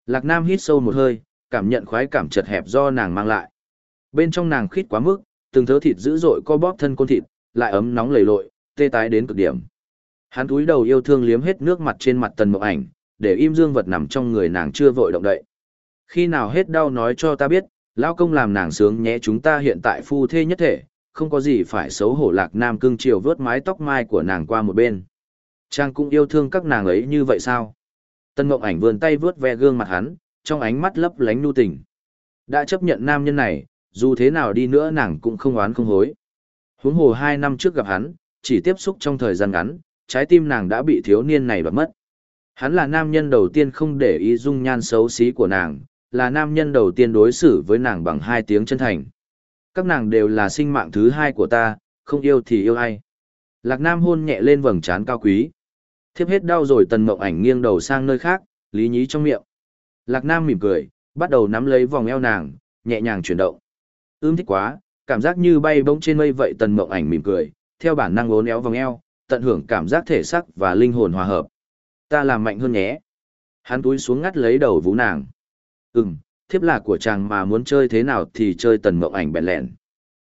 Lạc Nam hít sâu một hơi, cảm nhận khoái cảm chật hẹp do nàng mang lại. Bên trong nàng khít quá mức, từng thớ thịt dữ dội co bóp thân côn thịt, lại ấm nóng lầy lội, tê tái đến cực điểm. Hắn cúi đầu yêu thương liếm hết nước mặt trên mặt tần mộng ảnh, để im dương vật nằm trong người nàng chưa vội động đậy. Khi nào hết đau nói cho ta biết, lão công làm nàng sướng nhé chúng ta hiện tại phu thê nhất thể, không có gì phải xấu hổ lạc nam cương chiều vớt mái tóc mai của nàng qua một bên. Trang cũng yêu thương các nàng ấy như vậy sao? Tân mộng ảnh vườn tay vớt ve gương mặt hắn, trong ánh mắt lấp lánh nu tình. Đã chấp nhận nam nhân này, dù thế nào đi nữa nàng cũng không oán không hối. Huống hồ hai năm trước gặp hắn, chỉ tiếp xúc trong thời gian ngắn, trái tim nàng đã bị thiếu niên này đoạt mất. Hắn là nam nhân đầu tiên không để ý dung nhan xấu xí của nàng, là nam nhân đầu tiên đối xử với nàng bằng hai tiếng chân thành. Các nàng đều là sinh mạng thứ hai của ta, không yêu thì yêu ai. Lạc Nam hôn nhẹ lên vầng trán cao quý. Thiếp hết đau rồi tần mộng ảnh nghiêng đầu sang nơi khác, lý nhí trong miệng. Lạc Nam mỉm cười, bắt đầu nắm lấy vòng eo nàng, nhẹ nhàng chuyển động. Ưm thích quá, cảm giác như bay bông trên mây vậy tần mộng ảnh mỉm cười, theo bản năng uốn éo vòng eo, tận hưởng cảm giác thể sắc và linh hồn hòa hợp. Ta làm mạnh hơn nhé. Hắn túi xuống ngắt lấy đầu vũ nàng. Ừm, thiếp là của chàng mà muốn chơi thế nào thì chơi tần mộng ảnh bẹn lẹn.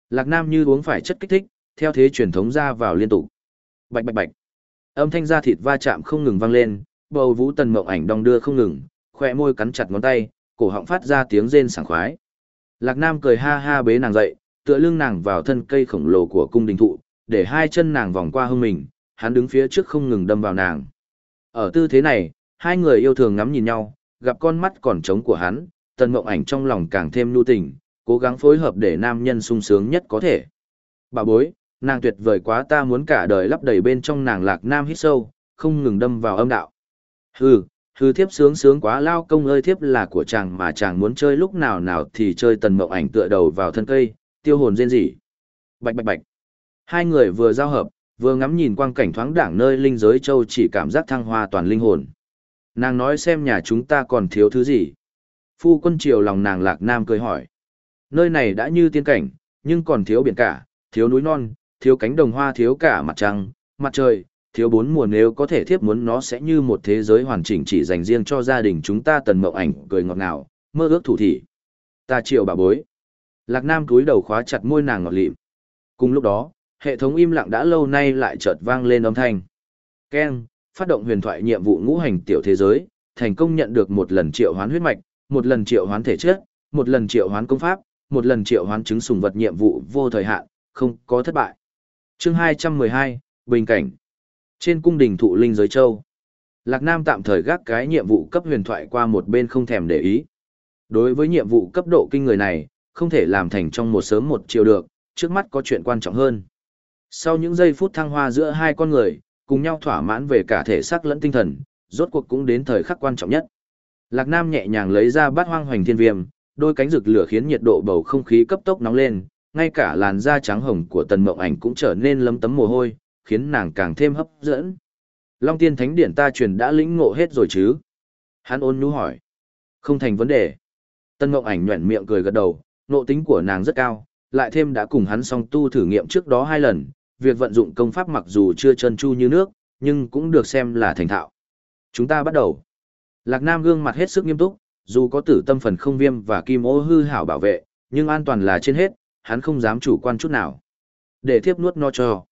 Lạc Nam như uống phải chất kích thích, theo thế truyền thống ra vào liên tục. Bạch bạch bạch. Âm thanh da thịt va chạm không ngừng vang lên, bầu vũ tần mộng ảnh đong đưa không ngừng, khỏe môi cắn chặt ngón tay, cổ họng phát ra tiếng rên sảng khoái. Lạc Nam cười ha ha bế nàng dậy, tựa lưng nàng vào thân cây khổng lồ của cung đình thụ, để hai chân nàng vòng qua hông mình, hắn đứng phía trước không ngừng đâm vào nàng. Ở tư thế này, hai người yêu thường ngắm nhìn nhau, gặp con mắt còn trống của hắn, tần mộng ảnh trong lòng càng thêm nhu tình, cố gắng phối hợp để nam nhân sung sướng nhất có thể. Bà bối, nàng tuyệt vời quá ta muốn cả đời lắp đầy bên trong nàng lạc nam hít sâu, không ngừng đâm vào âm đạo. Hừ, hừ thiếp sướng sướng quá lao công ơi thiếp là của chàng mà chàng muốn chơi lúc nào nào thì chơi tần mộng ảnh tựa đầu vào thân cây, tiêu hồn rên gì. Bạch bạch bạch. Hai người vừa giao hợp, vừa ngắm nhìn quang cảnh thoáng đẳng nơi linh giới châu chỉ cảm giác thăng hoa toàn linh hồn. Nàng nói xem nhà chúng ta còn thiếu thứ gì. Phu quân triều lòng nàng lạc nam cười hỏi. Nơi này đã như tiên cảnh, nhưng còn thiếu biển cả, thiếu núi non, thiếu cánh đồng hoa thiếu cả mặt trăng, mặt trời, thiếu bốn mùa nếu có thể thiếp muốn nó sẽ như một thế giới hoàn chỉnh chỉ dành riêng cho gia đình chúng ta tần mộng ảnh cười ngọt ngào, mơ ước thủ thị. Ta triều bà bối. Lạc nam cúi đầu khóa chặt môi nàng ngọt lịm. Cùng lúc đó, hệ thống im lặng đã lâu nay lại chợt vang lên âm thanh. Ken phát động huyền thoại nhiệm vụ ngũ hành tiểu thế giới, thành công nhận được một lần triệu hoán huyết mạch, một lần triệu hoán thể chất, một lần triệu hoán công pháp, một lần triệu hoán chứng sùng vật nhiệm vụ vô thời hạn, không có thất bại. Chương 212, bình cảnh. Trên cung đình thụ linh giới châu, Lạc Nam tạm thời gác cái nhiệm vụ cấp huyền thoại qua một bên không thèm để ý. Đối với nhiệm vụ cấp độ kinh người này, không thể làm thành trong một sớm một chiều được, trước mắt có chuyện quan trọng hơn. Sau những giây phút thăng hoa giữa hai con người, cùng nhau thỏa mãn về cả thể xác lẫn tinh thần, rốt cuộc cũng đến thời khắc quan trọng nhất. Lạc Nam nhẹ nhàng lấy ra bát hoang hoành thiên viêm, đôi cánh rực lửa khiến nhiệt độ bầu không khí cấp tốc nóng lên, ngay cả làn da trắng hồng của Tần Mộng Ảnh cũng trở nên lấm tấm mồ hôi, khiến nàng càng thêm hấp dẫn. Long Tiên Thánh Điển ta truyền đã lĩnh ngộ hết rồi chứ? Hắn ôn nhu hỏi. Không thành vấn đề. Tần Mộng Ảnh nhuyễn miệng cười gật đầu, nộ tính của nàng rất cao, lại thêm đã cùng hắn song tu thử nghiệm trước đó hai lần, việc vận dụng công pháp mặc dù chưa chân chu như nước, nhưng cũng được xem là thành thạo. Chúng ta bắt đầu. Lạc Nam gương mặt hết sức nghiêm túc, dù có tử tâm phần không viêm và kim ô hư hảo bảo vệ, nhưng an toàn là trên hết, hắn không dám chủ quan chút nào. Để thiếp nuốt no cho.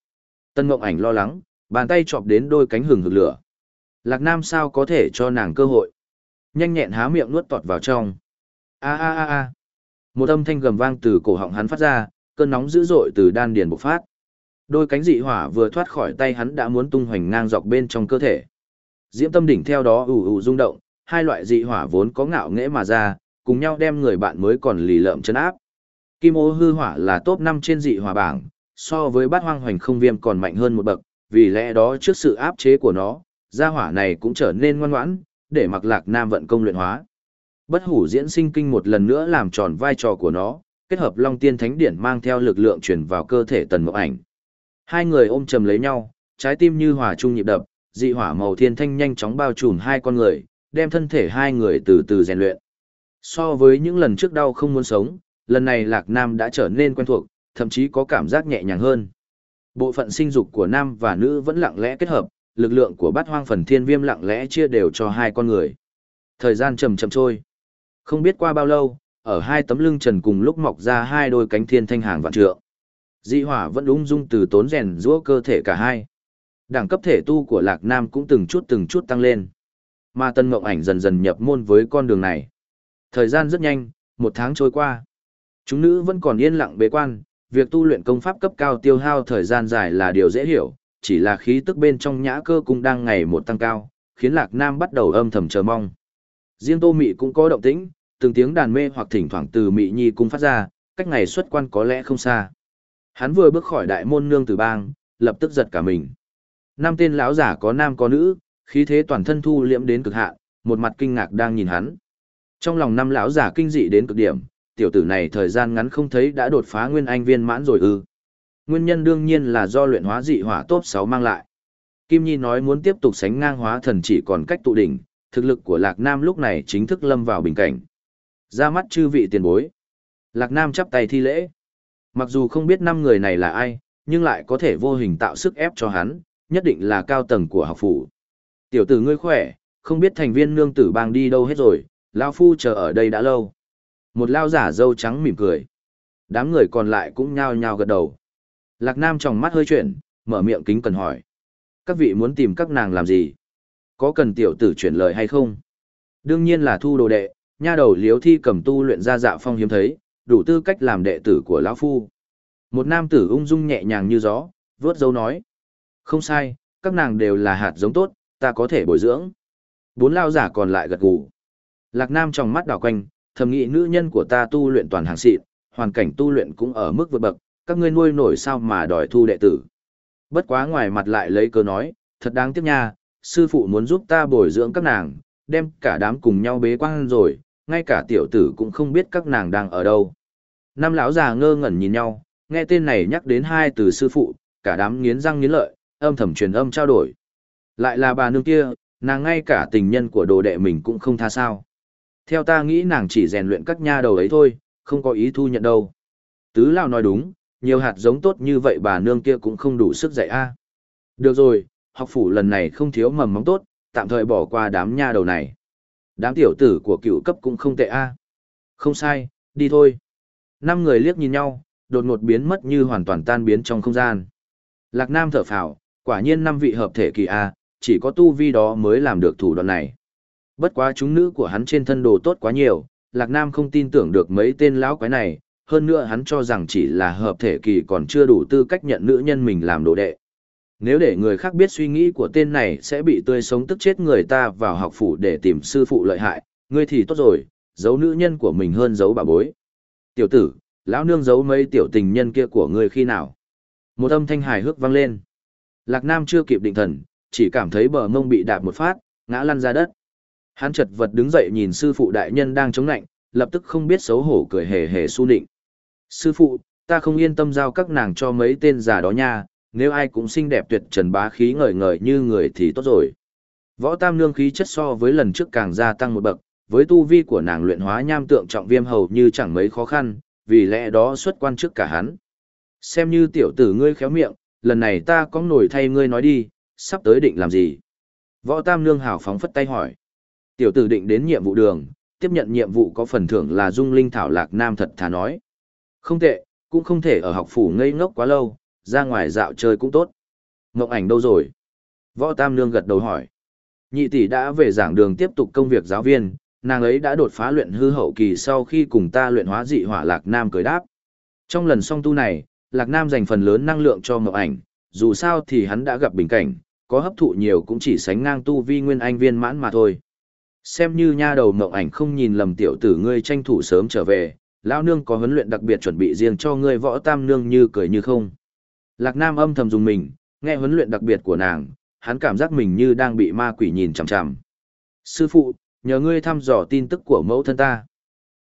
Tân Ngộng Ảnh lo lắng, bàn tay chọc đến đôi cánh hừng hực lửa. Lạc Nam sao có thể cho nàng cơ hội? Nhanh nhẹn há miệng nuốt tọt vào trong. A a a a. Một âm thanh gầm vang từ cổ họng hắn phát ra, cơn nóng dữ dội từ đan điền bộc phát. Đôi cánh dị hỏa vừa thoát khỏi tay hắn đã muốn tung hoành ngang dọc bên trong cơ thể. Diễm tâm đỉnh theo đó ù ù rung động, hai loại dị hỏa vốn có ngạo nghễ mà ra, cùng nhau đem người bạn mới còn lì lợm chấn áp. Kim ô hư hỏa là top năm trên dị hỏa bảng, so với bát hoang hoành không viêm còn mạnh hơn một bậc, vì lẽ đó trước sự áp chế của nó, gia hỏa này cũng trở nên ngoan ngoãn, để mặc lạc nam vận công luyện hóa. Bất hủ diễn sinh kinh một lần nữa làm tròn vai trò của nó, kết hợp long tiên thánh điển mang theo lực lượng truyền vào cơ thể tần mộng ảnh. Hai người ôm chầm lấy nhau, trái tim như hỏa chung nhịp đập, dị hỏa màu thiên thanh nhanh chóng bao trùm hai con người, đem thân thể hai người từ từ rèn luyện. So với những lần trước đau không muốn sống, lần này Lạc Nam đã trở nên quen thuộc, thậm chí có cảm giác nhẹ nhàng hơn. Bộ phận sinh dục của nam và nữ vẫn lặng lẽ kết hợp, lực lượng của bát hoang phần thiên viêm lặng lẽ chia đều cho hai con người. Thời gian chậm chậm trôi. Không biết qua bao lâu, ở hai tấm lưng trần cùng lúc mọc ra hai đôi cánh thiên thanh hàng vạn trượng dị hỏa vẫn ung dung từ tốn rèn giũa cơ thể cả hai. Đẳng cấp thể tu của Lạc Nam cũng từng chút từng chút tăng lên. Ma Tân Ngộng Ảnh dần dần nhập môn với con đường này. Thời gian rất nhanh, một tháng trôi qua. Chúng nữ vẫn còn yên lặng bế quan, việc tu luyện công pháp cấp cao tiêu hao thời gian dài là điều dễ hiểu, chỉ là khí tức bên trong nhã cơ cũng đang ngày một tăng cao, khiến Lạc Nam bắt đầu âm thầm chờ mong. Riêng Tô Mị cũng có động tĩnh, từng tiếng đàn mê hoặc thỉnh thoảng từ Mị Nhi cung phát ra, cách ngày xuất quan có lẽ không xa. Hắn vừa bước khỏi đại môn nương tử bang, lập tức giật cả mình. Năm tên lão giả có nam có nữ, khí thế toàn thân thu liễm đến cực hạn, một mặt kinh ngạc đang nhìn hắn. Trong lòng năm lão giả kinh dị đến cực điểm, tiểu tử này thời gian ngắn không thấy đã đột phá nguyên anh viên mãn rồi ư? Nguyên nhân đương nhiên là do luyện hóa dị hỏa top 6 mang lại. Kim Nhi nói muốn tiếp tục sánh ngang hóa thần chỉ còn cách tụ đỉnh, thực lực của Lạc Nam lúc này chính thức lâm vào bình cảnh. Ra mắt chư vị tiền bối. Lạc Nam chắp tay thi lễ. Mặc dù không biết năm người này là ai, nhưng lại có thể vô hình tạo sức ép cho hắn, nhất định là cao tầng của học phủ. Tiểu tử ngươi khỏe, không biết thành viên nương tử bang đi đâu hết rồi, Lao Phu chờ ở đây đã lâu. Một lao giả dâu trắng mỉm cười. Đám người còn lại cũng nhao nhao gật đầu. Lạc Nam trong mắt hơi chuyển, mở miệng kính cần hỏi. Các vị muốn tìm các nàng làm gì? Có cần tiểu tử chuyển lời hay không? Đương nhiên là thu đồ đệ, nha đầu liếu thi cầm tu luyện ra dạ phong hiếm thấy, đủ tư cách làm đệ tử của lão phu. Một nam tử ung dung nhẹ nhàng như gió, vớt dấu nói. Không sai, các nàng đều là hạt giống tốt, ta có thể bồi dưỡng. Bốn lao giả còn lại gật gù. Lạc Nam trong mắt đảo quanh, thầm nghĩ nữ nhân của ta tu luyện toàn hàng xịn, hoàn cảnh tu luyện cũng ở mức vượt bậc, các ngươi nuôi nổi sao mà đòi thu đệ tử. Bất quá ngoài mặt lại lấy cớ nói, thật đáng tiếc nha, sư phụ muốn giúp ta bồi dưỡng các nàng, đem cả đám cùng nhau bế quan rồi, ngay cả tiểu tử cũng không biết các nàng đang ở đâu năm lão già ngơ ngẩn nhìn nhau nghe tên này nhắc đến hai từ sư phụ cả đám nghiến răng nghiến lợi âm thầm truyền âm trao đổi lại là bà nương kia nàng ngay cả tình nhân của đồ đệ mình cũng không tha sao theo ta nghĩ nàng chỉ rèn luyện các nha đầu ấy thôi không có ý thu nhận đâu tứ lão nói đúng nhiều hạt giống tốt như vậy bà nương kia cũng không đủ sức dạy a được rồi học phủ lần này không thiếu mầm móng tốt tạm thời bỏ qua đám nha đầu này đám tiểu tử của cựu cấp cũng không tệ a không sai đi thôi Năm người liếc nhìn nhau, đột ngột biến mất như hoàn toàn tan biến trong không gian. Lạc Nam thở phào, quả nhiên năm vị hợp thể kỳ A, chỉ có tu vi đó mới làm được thủ đoạn này. Bất quá chúng nữ của hắn trên thân đồ tốt quá nhiều, Lạc Nam không tin tưởng được mấy tên lão quái này, hơn nữa hắn cho rằng chỉ là hợp thể kỳ còn chưa đủ tư cách nhận nữ nhân mình làm đồ đệ. Nếu để người khác biết suy nghĩ của tên này sẽ bị tươi sống tức chết người ta vào học phủ để tìm sư phụ lợi hại, ngươi thì tốt rồi, giấu nữ nhân của mình hơn giấu bà bối. Tiểu tử, lão nương giấu mấy tiểu tình nhân kia của người khi nào? Một âm thanh hài hước vang lên. Lạc Nam chưa kịp định thần, chỉ cảm thấy bờ mông bị đạp một phát, ngã lăn ra đất. Hắn chật vật đứng dậy nhìn sư phụ đại nhân đang chống nạnh, lập tức không biết xấu hổ cười hề hề su định. Sư phụ, ta không yên tâm giao các nàng cho mấy tên già đó nha, nếu ai cũng xinh đẹp tuyệt trần bá khí ngời ngời như người thì tốt rồi. Võ Tam Nương khí chất so với lần trước càng gia tăng một bậc, với tu vi của nàng luyện hóa nham tượng trọng viêm hầu như chẳng mấy khó khăn, vì lẽ đó xuất quan trước cả hắn. Xem như tiểu tử ngươi khéo miệng, lần này ta có nổi thay ngươi nói đi, sắp tới định làm gì? Võ Tam Nương hào phóng phất tay hỏi. Tiểu tử định đến nhiệm vụ đường, tiếp nhận nhiệm vụ có phần thưởng là dung linh thảo lạc nam thật thà nói. Không tệ, cũng không thể ở học phủ ngây ngốc quá lâu, ra ngoài dạo chơi cũng tốt. Ngộng ảnh đâu rồi? Võ Tam Nương gật đầu hỏi. Nhị tỷ đã về giảng đường tiếp tục công việc giáo viên, Nàng ấy đã đột phá luyện hư hậu kỳ sau khi cùng ta luyện hóa dị hỏa Lạc Nam cười đáp. Trong lần song tu này, Lạc Nam dành phần lớn năng lượng cho Ngọc Ảnh, dù sao thì hắn đã gặp bình cảnh, có hấp thụ nhiều cũng chỉ sánh ngang tu vi nguyên anh viên mãn mà thôi. Xem như nha đầu Ngọc Ảnh không nhìn lầm tiểu tử ngươi tranh thủ sớm trở về, lão nương có huấn luyện đặc biệt chuẩn bị riêng cho ngươi võ tam nương như cười như không. Lạc Nam âm thầm dùng mình, nghe huấn luyện đặc biệt của nàng, hắn cảm giác mình như đang bị ma quỷ nhìn chằm chằm. Sư phụ, nhờ ngươi thăm dò tin tức của mẫu thân ta.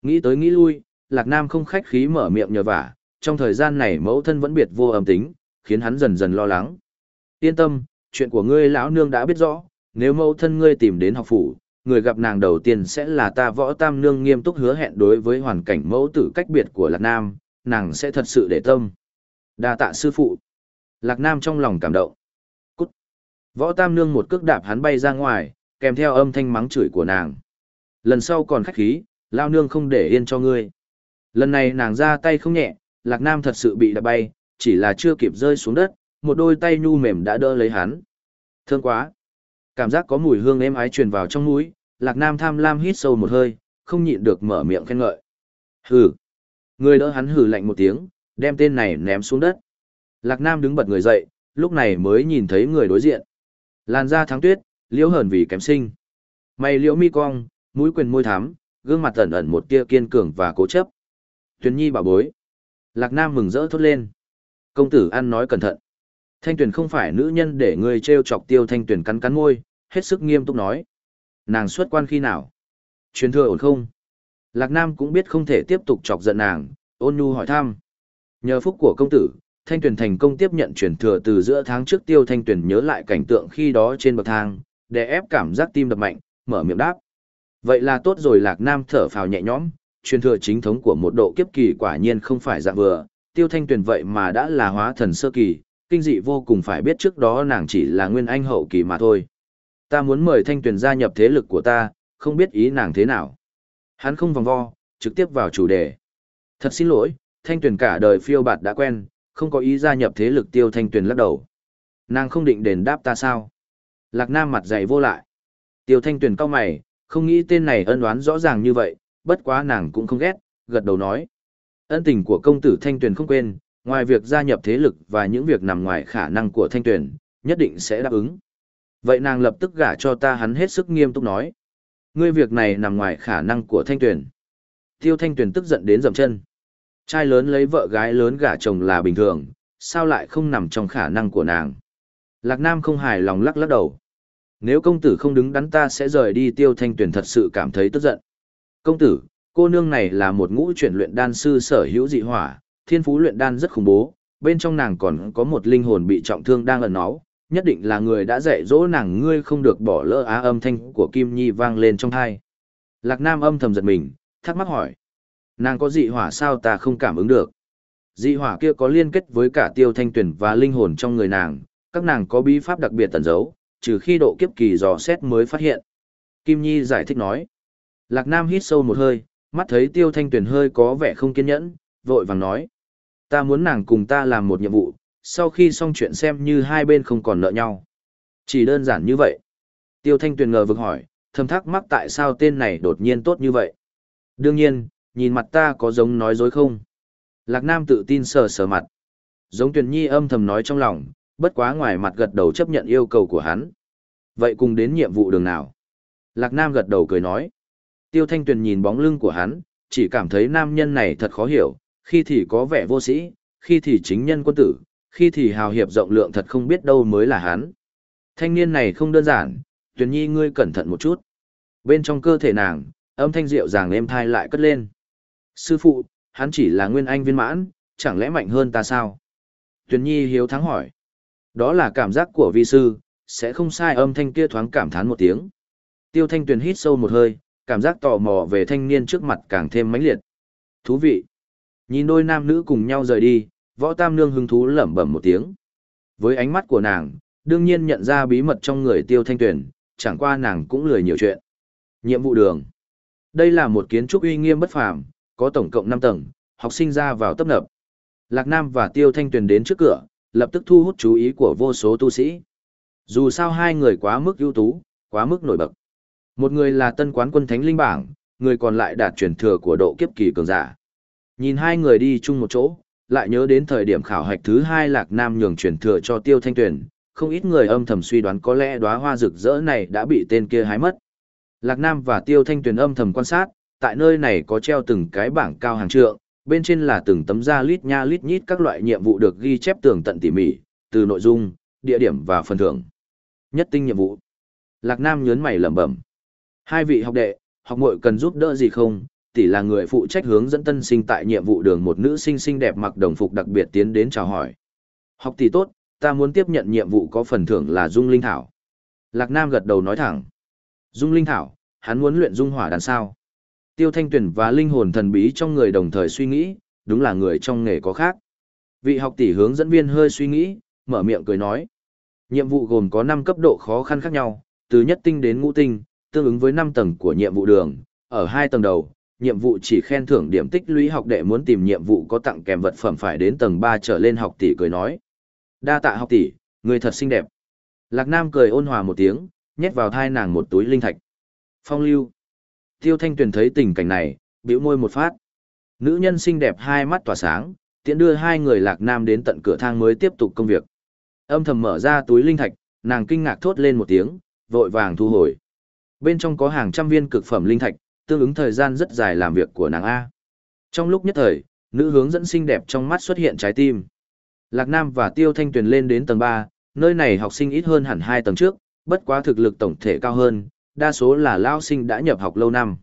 Nghĩ tới nghĩ lui, Lạc Nam không khách khí mở miệng nhờ vả, trong thời gian này mẫu thân vẫn biệt vô âm tính, khiến hắn dần dần lo lắng. Yên tâm, chuyện của ngươi lão nương đã biết rõ, nếu mẫu thân ngươi tìm đến học phủ, người gặp nàng đầu tiên sẽ là ta võ tam nương nghiêm túc hứa hẹn đối với hoàn cảnh mẫu tử cách biệt của Lạc Nam, nàng sẽ thật sự để tâm. Đa tạ sư phụ. Lạc Nam trong lòng cảm động. Võ tam nương một cước đạp hắn bay ra ngoài, kèm theo âm thanh mắng chửi của nàng. Lần sau còn khách khí, lao nương không để yên cho ngươi. Lần này nàng ra tay không nhẹ, Lạc Nam thật sự bị đạp bay, chỉ là chưa kịp rơi xuống đất, một đôi tay nhu mềm đã đỡ lấy hắn. Thương quá. Cảm giác có mùi hương êm ái truyền vào trong mũi, Lạc Nam tham lam hít sâu một hơi, không nhịn được mở miệng khen ngợi. Hừ. Người đỡ hắn hừ lạnh một tiếng, đem tên này ném xuống đất. Lạc Nam đứng bật người dậy, lúc này mới nhìn thấy người đối diện. Làn da thắng tuyết, liễu hờn vì kém sinh mày liễu mi cong mũi quyền môi thám gương mặt ẩn ẩn một tia kiên cường và cố chấp tuyền nhi bảo bối lạc nam mừng rỡ thốt lên công tử ăn nói cẩn thận thanh tuyền không phải nữ nhân để ngươi t r e o chọc tiêu thanh tuyền cắn cắn môi hết sức nghiêm túc nói nàng xuất quan khi nào truyền thừa ổn không lạc nam cũng biết không thể tiếp tục chọc giận nàng ôn nhu hỏi thăm nhờ phúc của công tử thanh tuyền thành công tiếp nhận truyền thừa từ giữa tháng trước tiêu thanh tuyền nhớ lại cảnh tượng khi đó trên bậc thang để ép cảm giác tim đập mạnh, mở miệng đáp. Vậy là tốt rồi Lạc Nam thở phào nhẹ nhõm, truyền thừa chính thống của một độ kiếp kỳ quả nhiên không phải dạng vừa, Tiêu Thanh Tuyền vậy mà đã là hóa thần sơ kỳ, kinh dị vô cùng phải biết trước đó nàng chỉ là nguyên anh hậu kỳ mà thôi. Ta muốn mời Thanh Tuyền gia nhập thế lực của ta, không biết ý nàng thế nào. Hắn không vòng vo, trực tiếp vào chủ đề. Thật xin lỗi, Thanh Tuyền cả đời phiêu bạt đã quen, không có ý gia nhập thế lực Tiêu Thanh Tuyền lắc đầu. Nàng không định đền đáp ta sao? Lạc Nam mặt dày vô lại. Tiêu Thanh Tuyền cau mày, không nghĩ tên này ân đoán rõ ràng như vậy, bất quá nàng cũng không ghét, gật đầu nói. Ân tình của công tử Thanh Tuyền không quên, ngoài việc gia nhập thế lực và những việc nằm ngoài khả năng của Thanh Tuyền, nhất định sẽ đáp ứng. Vậy nàng lập tức gả cho ta hắn hết sức nghiêm túc nói. Ngươi việc này nằm ngoài khả năng của Thanh Tuyền. Tiêu Thanh Tuyền tức giận đến dậm chân. Trai lớn lấy vợ gái lớn gả chồng là bình thường, sao lại không nằm trong khả năng của nàng? Lạc Nam không hài lòng lắc lắc đầu. Nếu công tử không đứng đắn ta sẽ rời đi tiêu thanh tuyền thật sự cảm thấy tức giận. Công tử, cô nương này là một ngũ chuyển luyện đan sư sở hữu dị hỏa, thiên phú luyện đan rất khủng bố, bên trong nàng còn có một linh hồn bị trọng thương đang ẩn náu, nhất định là người đã dạy dỗ nàng ngươi không được bỏ lỡ á âm thanh của Kim Nhi vang lên trong hai. Lạc Nam âm thầm giật mình, thắc mắc hỏi. Nàng có dị hỏa sao ta không cảm ứng được. Dị hỏa kia có liên kết với cả tiêu thanh tuyển và linh hồn trong người nàng, các nàng có bí pháp đặc biệt tẩn giấu, trừ khi độ kiếp kỳ dò xét mới phát hiện. Kim Nhi giải thích nói. Lạc Nam hít sâu một hơi, mắt thấy Tiêu Thanh Tuyền hơi có vẻ không kiên nhẫn, vội vàng nói. Ta muốn nàng cùng ta làm một nhiệm vụ, sau khi xong chuyện xem như hai bên không còn nợ nhau. Chỉ đơn giản như vậy. Tiêu Thanh Tuyền ngờ vực hỏi, thầm thắc mắc tại sao tên này đột nhiên tốt như vậy. Đương nhiên, nhìn mặt ta có giống nói dối không? Lạc Nam tự tin sờ sờ mặt. Giống Tuyền Nhi âm thầm nói trong lòng, bất quá ngoài mặt gật đầu chấp nhận yêu cầu của hắn. Vậy cùng đến nhiệm vụ đường nào? Lạc Nam gật đầu cười nói. Tiêu Thanh Tuyền nhìn bóng lưng của hắn, chỉ cảm thấy nam nhân này thật khó hiểu, khi thì có vẻ vô sĩ, khi thì chính nhân quân tử, khi thì hào hiệp rộng lượng thật không biết đâu mới là hắn. Thanh niên này không đơn giản, Tuyền Nhi ngươi cẩn thận một chút. Bên trong cơ thể nàng, âm thanh rượu ràng êm thai lại cất lên. Sư phụ, hắn chỉ là nguyên anh viên mãn, chẳng lẽ mạnh hơn ta sao? Tuyền Nhi hiếu thắng hỏi. Đó là cảm giác của vi sư, sẽ không sai âm thanh kia thoáng cảm thán một tiếng. Tiêu thanh tuyền hít sâu một hơi, cảm giác tò mò về thanh niên trước mặt càng thêm mãnh liệt. Thú vị. Nhìn đôi nam nữ cùng nhau rời đi, võ tam nương hứng thú lẩm bẩm một tiếng. Với ánh mắt của nàng, đương nhiên nhận ra bí mật trong người tiêu thanh tuyền, chẳng qua nàng cũng lười nhiều chuyện. Nhiệm vụ đường. Đây là một kiến trúc uy nghiêm bất phàm, có tổng cộng năm tầng, học sinh ra vào tấp nập. Lạc Nam và Tiêu Thanh Tuyền đến trước cửa, lập tức thu hút chú ý của vô số tu sĩ. Dù sao hai người quá mức ưu tú, quá mức nổi bật. Một người là tân quán quân thánh linh bảng, người còn lại đạt truyền thừa của độ kiếp kỳ cường giả. Nhìn hai người đi chung một chỗ, lại nhớ đến thời điểm khảo hạch thứ hai Lạc Nam nhường truyền thừa cho Tiêu Thanh Tuyền, không ít người âm thầm suy đoán có lẽ đóa hoa rực rỡ này đã bị tên kia hái mất. Lạc Nam và Tiêu Thanh Tuyền âm thầm quan sát, tại nơi này có treo từng cái bảng cao hàng trượng, Bên trên là từng tấm da lít nha lít nhít các loại nhiệm vụ được ghi chép tường tận tỉ mỉ, từ nội dung, địa điểm và phần thưởng. Nhất tinh nhiệm vụ. Lạc Nam nhớn mày lẩm bẩm. Hai vị học đệ, học muội cần giúp đỡ gì không? Tỷ là người phụ trách hướng dẫn tân sinh tại nhiệm vụ đường một nữ sinh xinh đẹp mặc đồng phục đặc biệt tiến đến chào hỏi. Học tỷ tốt, ta muốn tiếp nhận nhiệm vụ có phần thưởng là Dung Linh Thảo. Lạc Nam gật đầu nói thẳng. Dung Linh Thảo, hắn muốn luyện Dung Hỏa đàn sao. Tiêu Thanh Tuyền và linh hồn thần bí trong người đồng thời suy nghĩ, đúng là người trong nghề có khác. Vị học tỷ hướng dẫn viên hơi suy nghĩ, mở miệng cười nói. Nhiệm vụ gồm có 5 cấp độ khó khăn khác nhau, từ nhất tinh đến ngũ tinh, tương ứng với 5 tầng của nhiệm vụ đường. Ở hai tầng đầu, nhiệm vụ chỉ khen thưởng điểm tích lũy học đệ muốn tìm nhiệm vụ có tặng kèm vật phẩm phải đến tầng 3 trở lên học tỷ cười nói. Đa tạ học tỷ, người thật xinh đẹp. Lạc Nam cười ôn hòa một tiếng, nhét vào thai nàng một túi linh thạch. Phong lưu. Tiêu Thanh Tuyền thấy tình cảnh này, bĩu môi một phát. Nữ nhân xinh đẹp hai mắt tỏa sáng, tiện đưa hai người Lạc Nam đến tận cửa thang mới tiếp tục công việc. Âm thầm mở ra túi linh thạch, nàng kinh ngạc thốt lên một tiếng, vội vàng thu hồi. Bên trong có hàng trăm viên cực phẩm linh thạch, tương ứng thời gian rất dài làm việc của nàng A. Trong lúc nhất thời, nữ hướng dẫn xinh đẹp trong mắt xuất hiện trái tim. Lạc Nam và Tiêu Thanh Tuyền lên đến tầng 3, nơi này học sinh ít hơn hẳn hai tầng trước, bất quá thực lực tổng thể cao hơn, đa số là lao sinh đã nhập học lâu năm.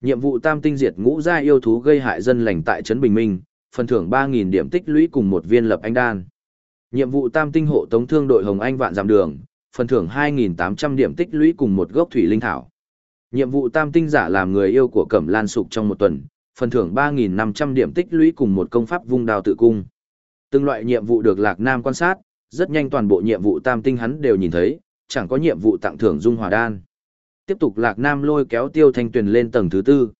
Nhiệm vụ tam tinh diệt ngũ gia yêu thú gây hại dân lành tại trấn Bình Minh, phần thưởng 3.000 điểm tích lũy cùng một viên lập anh đan. Nhiệm vụ tam tinh hộ tống thương đội Hồng Anh vạn giảm đường, phần thưởng 2.800 điểm tích lũy cùng một gốc thủy linh thảo. Nhiệm vụ tam tinh giả làm người yêu của Cẩm Lan Sục trong một tuần, phần thưởng 3.500 điểm tích lũy cùng một công pháp vung đào tự cung. Từng loại nhiệm vụ được Lạc Nam quan sát, rất nhanh toàn bộ nhiệm vụ tam tinh hắn đều nhìn thấy, chẳng có nhiệm vụ tặng thưởng dung hòa đan tiếp tục lạc nam lôi kéo tiêu thanh tuyền lên tầng thứ tư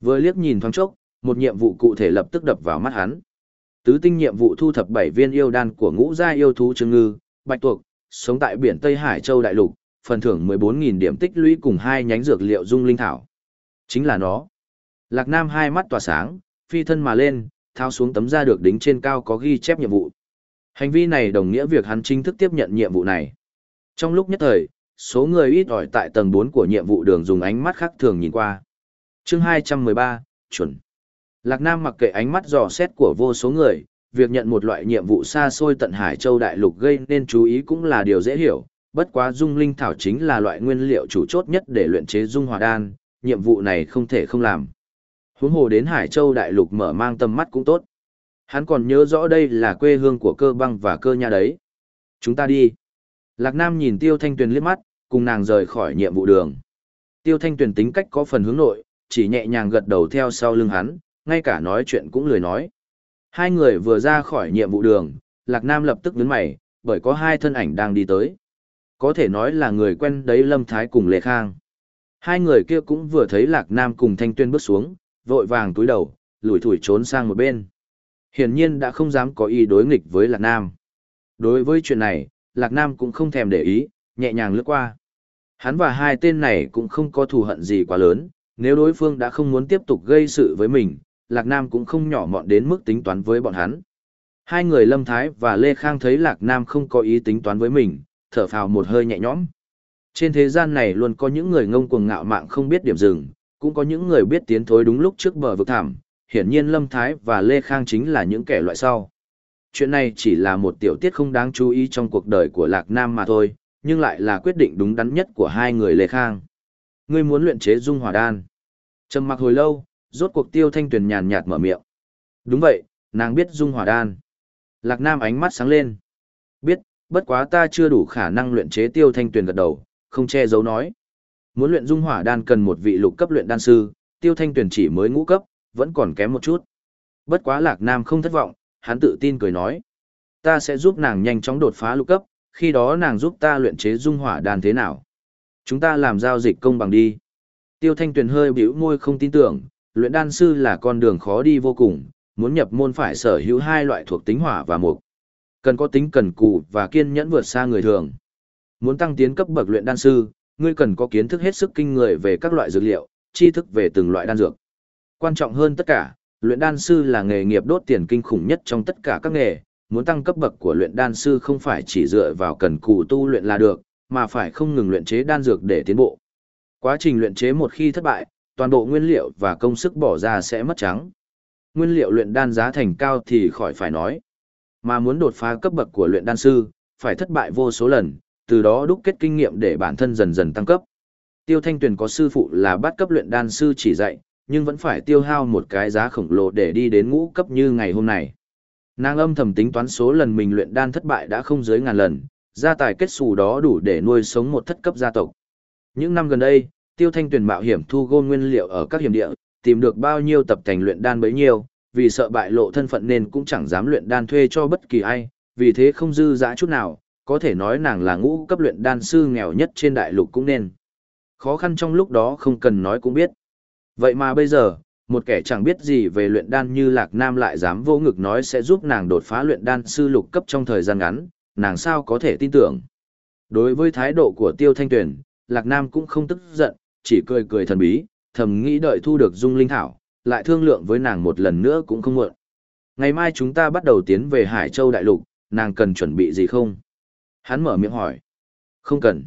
vừa liếc nhìn thoáng chốc một nhiệm vụ cụ thể lập tức đập vào mắt hắn tứ tinh nhiệm vụ thu thập bảy viên yêu đan của ngũ gia yêu thú trương ngư bạch tuộc sống tại biển tây hải châu đại lục phần thưởng mười bốn nghìn điểm tích lũy cùng hai nhánh dược liệu dung linh thảo chính là nó lạc nam hai mắt tỏa sáng phi thân mà lên thao xuống tấm da được đính trên cao có ghi chép nhiệm vụ hành vi này đồng nghĩa việc hắn chính thức tiếp nhận nhiệm vụ này trong lúc nhất thời số người ít ỏi tại tầng 4 của nhiệm vụ đường dùng ánh mắt khác thường nhìn qua. chương 213, chuẩn. Lạc Nam mặc kệ ánh mắt dò xét của vô số người, việc nhận một loại nhiệm vụ xa xôi tận Hải Châu Đại Lục gây nên chú ý cũng là điều dễ hiểu, bất quá dung linh thảo chính là loại nguyên liệu chủ chốt nhất để luyện chế dung hòa đan, nhiệm vụ này không thể không làm. Huống hồ đến Hải Châu Đại Lục mở mang tầm mắt cũng tốt. Hắn còn nhớ rõ đây là quê hương của cơ băng và cơ nha đấy. Chúng ta đi. Lạc Nam nhìn Tiêu Thanh Tuyền liếc mắt, cùng nàng rời khỏi nhiệm vụ đường. Tiêu Thanh Tuyền tính cách có phần hướng nội, chỉ nhẹ nhàng gật đầu theo sau lưng hắn, ngay cả nói chuyện cũng lười nói. Hai người vừa ra khỏi nhiệm vụ đường, Lạc Nam lập tức nhướng mày, bởi có hai thân ảnh đang đi tới. Có thể nói là người quen đấy Lâm Thái cùng Lệ Khang. Hai người kia cũng vừa thấy Lạc Nam cùng Thanh tuyền bước xuống, vội vàng túi đầu, lùi thủi trốn sang một bên. Hiển nhiên đã không dám có ý đối nghịch với Lạc Nam. Đối với chuyện này, Lạc Nam cũng không thèm để ý, nhẹ nhàng lướt qua. Hắn và hai tên này cũng không có thù hận gì quá lớn, nếu đối phương đã không muốn tiếp tục gây sự với mình, Lạc Nam cũng không nhỏ mọn đến mức tính toán với bọn hắn. Hai người Lâm Thái và Lê Khang thấy Lạc Nam không có ý tính toán với mình, thở phào một hơi nhẹ nhõm. Trên thế gian này luôn có những người ngông cuồng ngạo mạn không biết điểm dừng, cũng có những người biết tiến thối đúng lúc trước bờ vực thảm, hiển nhiên Lâm Thái và Lê Khang chính là những kẻ loại sau. Chuyện này chỉ là một tiểu tiết không đáng chú ý trong cuộc đời của Lạc Nam mà thôi, nhưng lại là quyết định đúng đắn nhất của hai người Lê Khang. Ngươi muốn luyện chế dung hỏa đan. Trầm mặc hồi lâu, rốt cuộc Tiêu Thanh Tuyền nhàn nhạt mở miệng. Đúng vậy, nàng biết dung hỏa đan. Lạc Nam ánh mắt sáng lên. Biết, bất quá ta chưa đủ khả năng luyện chế Tiêu Thanh Tuyền gật đầu, không che giấu nói. Muốn luyện dung hỏa đan cần một vị lục cấp luyện đan sư, Tiêu Thanh Tuyền chỉ mới ngũ cấp, vẫn còn kém một chút. Bất quá Lạc Nam không thất vọng, hắn tự tin cười nói. Ta sẽ giúp nàng nhanh chóng đột phá lục cấp, khi đó nàng giúp ta luyện chế dung hỏa đan thế nào? Chúng ta làm giao dịch công bằng đi. Tiêu Thanh Tuyền hơi bĩu môi không tin tưởng, luyện đan sư là con đường khó đi vô cùng, muốn nhập môn phải sở hữu hai loại thuộc tính hỏa và mục. Cần có tính cần cù và kiên nhẫn vượt xa người thường. Muốn tăng tiến cấp bậc luyện đan sư, ngươi cần có kiến thức hết sức kinh người về các loại dược liệu, tri thức về từng loại đan dược. Quan trọng hơn tất cả, luyện đan sư là nghề nghiệp đốt tiền kinh khủng nhất trong tất cả các nghề, muốn tăng cấp bậc của luyện đan sư không phải chỉ dựa vào cần cù tu luyện là được, mà phải không ngừng luyện chế đan dược để tiến bộ. Quá trình luyện chế một khi thất bại, toàn bộ nguyên liệu và công sức bỏ ra sẽ mất trắng. Nguyên liệu luyện đan giá thành cao thì khỏi phải nói. Mà muốn đột phá cấp bậc của luyện đan sư, phải thất bại vô số lần, từ đó đúc kết kinh nghiệm để bản thân dần dần tăng cấp. Tiêu Thanh Tuyền có sư phụ là bát cấp luyện đan sư chỉ dạy, nhưng vẫn phải tiêu hao một cái giá khổng lồ để đi đến ngũ cấp như ngày hôm nay. Nàng âm thầm tính toán số lần mình luyện đan thất bại đã không dưới ngàn lần, gia tài kết xù đó đủ để nuôi sống một thất cấp gia tộc. Những năm gần đây, Tiêu Thanh Tuyền mạo hiểm thu gom nguyên liệu ở các hiểm địa, tìm được bao nhiêu tập thành luyện đan bấy nhiêu, vì sợ bại lộ thân phận nên cũng chẳng dám luyện đan thuê cho bất kỳ ai, vì thế không dư dã chút nào, có thể nói nàng là ngũ cấp luyện đan sư nghèo nhất trên đại lục cũng nên. Khó khăn trong lúc đó không cần nói cũng biết. Vậy mà bây giờ, một kẻ chẳng biết gì về luyện đan như Lạc Nam lại dám vô ngực nói sẽ giúp nàng đột phá luyện đan sư lục cấp trong thời gian ngắn, nàng sao có thể tin tưởng. Đối với thái độ của Tiêu Thanh Tuyền, Lạc Nam cũng không tức giận, chỉ cười cười thần bí, thầm nghĩ đợi thu được dung linh thảo, lại thương lượng với nàng một lần nữa cũng không muộn. Ngày mai chúng ta bắt đầu tiến về Hải Châu Đại Lục, nàng cần chuẩn bị gì không? Hắn mở miệng hỏi. Không cần.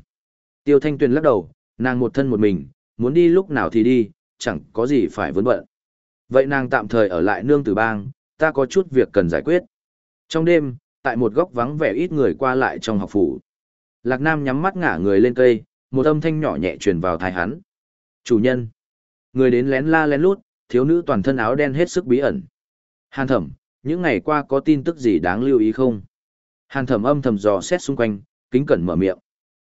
Tiêu Thanh Tuyền lắc đầu, nàng một thân một mình, muốn đi lúc nào thì đi, chẳng có gì phải vướng bận. Vậy nàng tạm thời ở lại nương tử bang, ta có chút việc cần giải quyết. Trong đêm, tại một góc vắng vẻ ít người qua lại trong học phủ. Lạc Nam nhắm mắt ngả người lên cây, một âm thanh nhỏ nhẹ truyền vào tai hắn. Chủ nhân. Người đến lén la lén lút, thiếu nữ toàn thân áo đen hết sức bí ẩn. Hàn thẩm, những ngày qua có tin tức gì đáng lưu ý không? Hàn thẩm âm thầm dò xét xung quanh, kính cẩn mở miệng.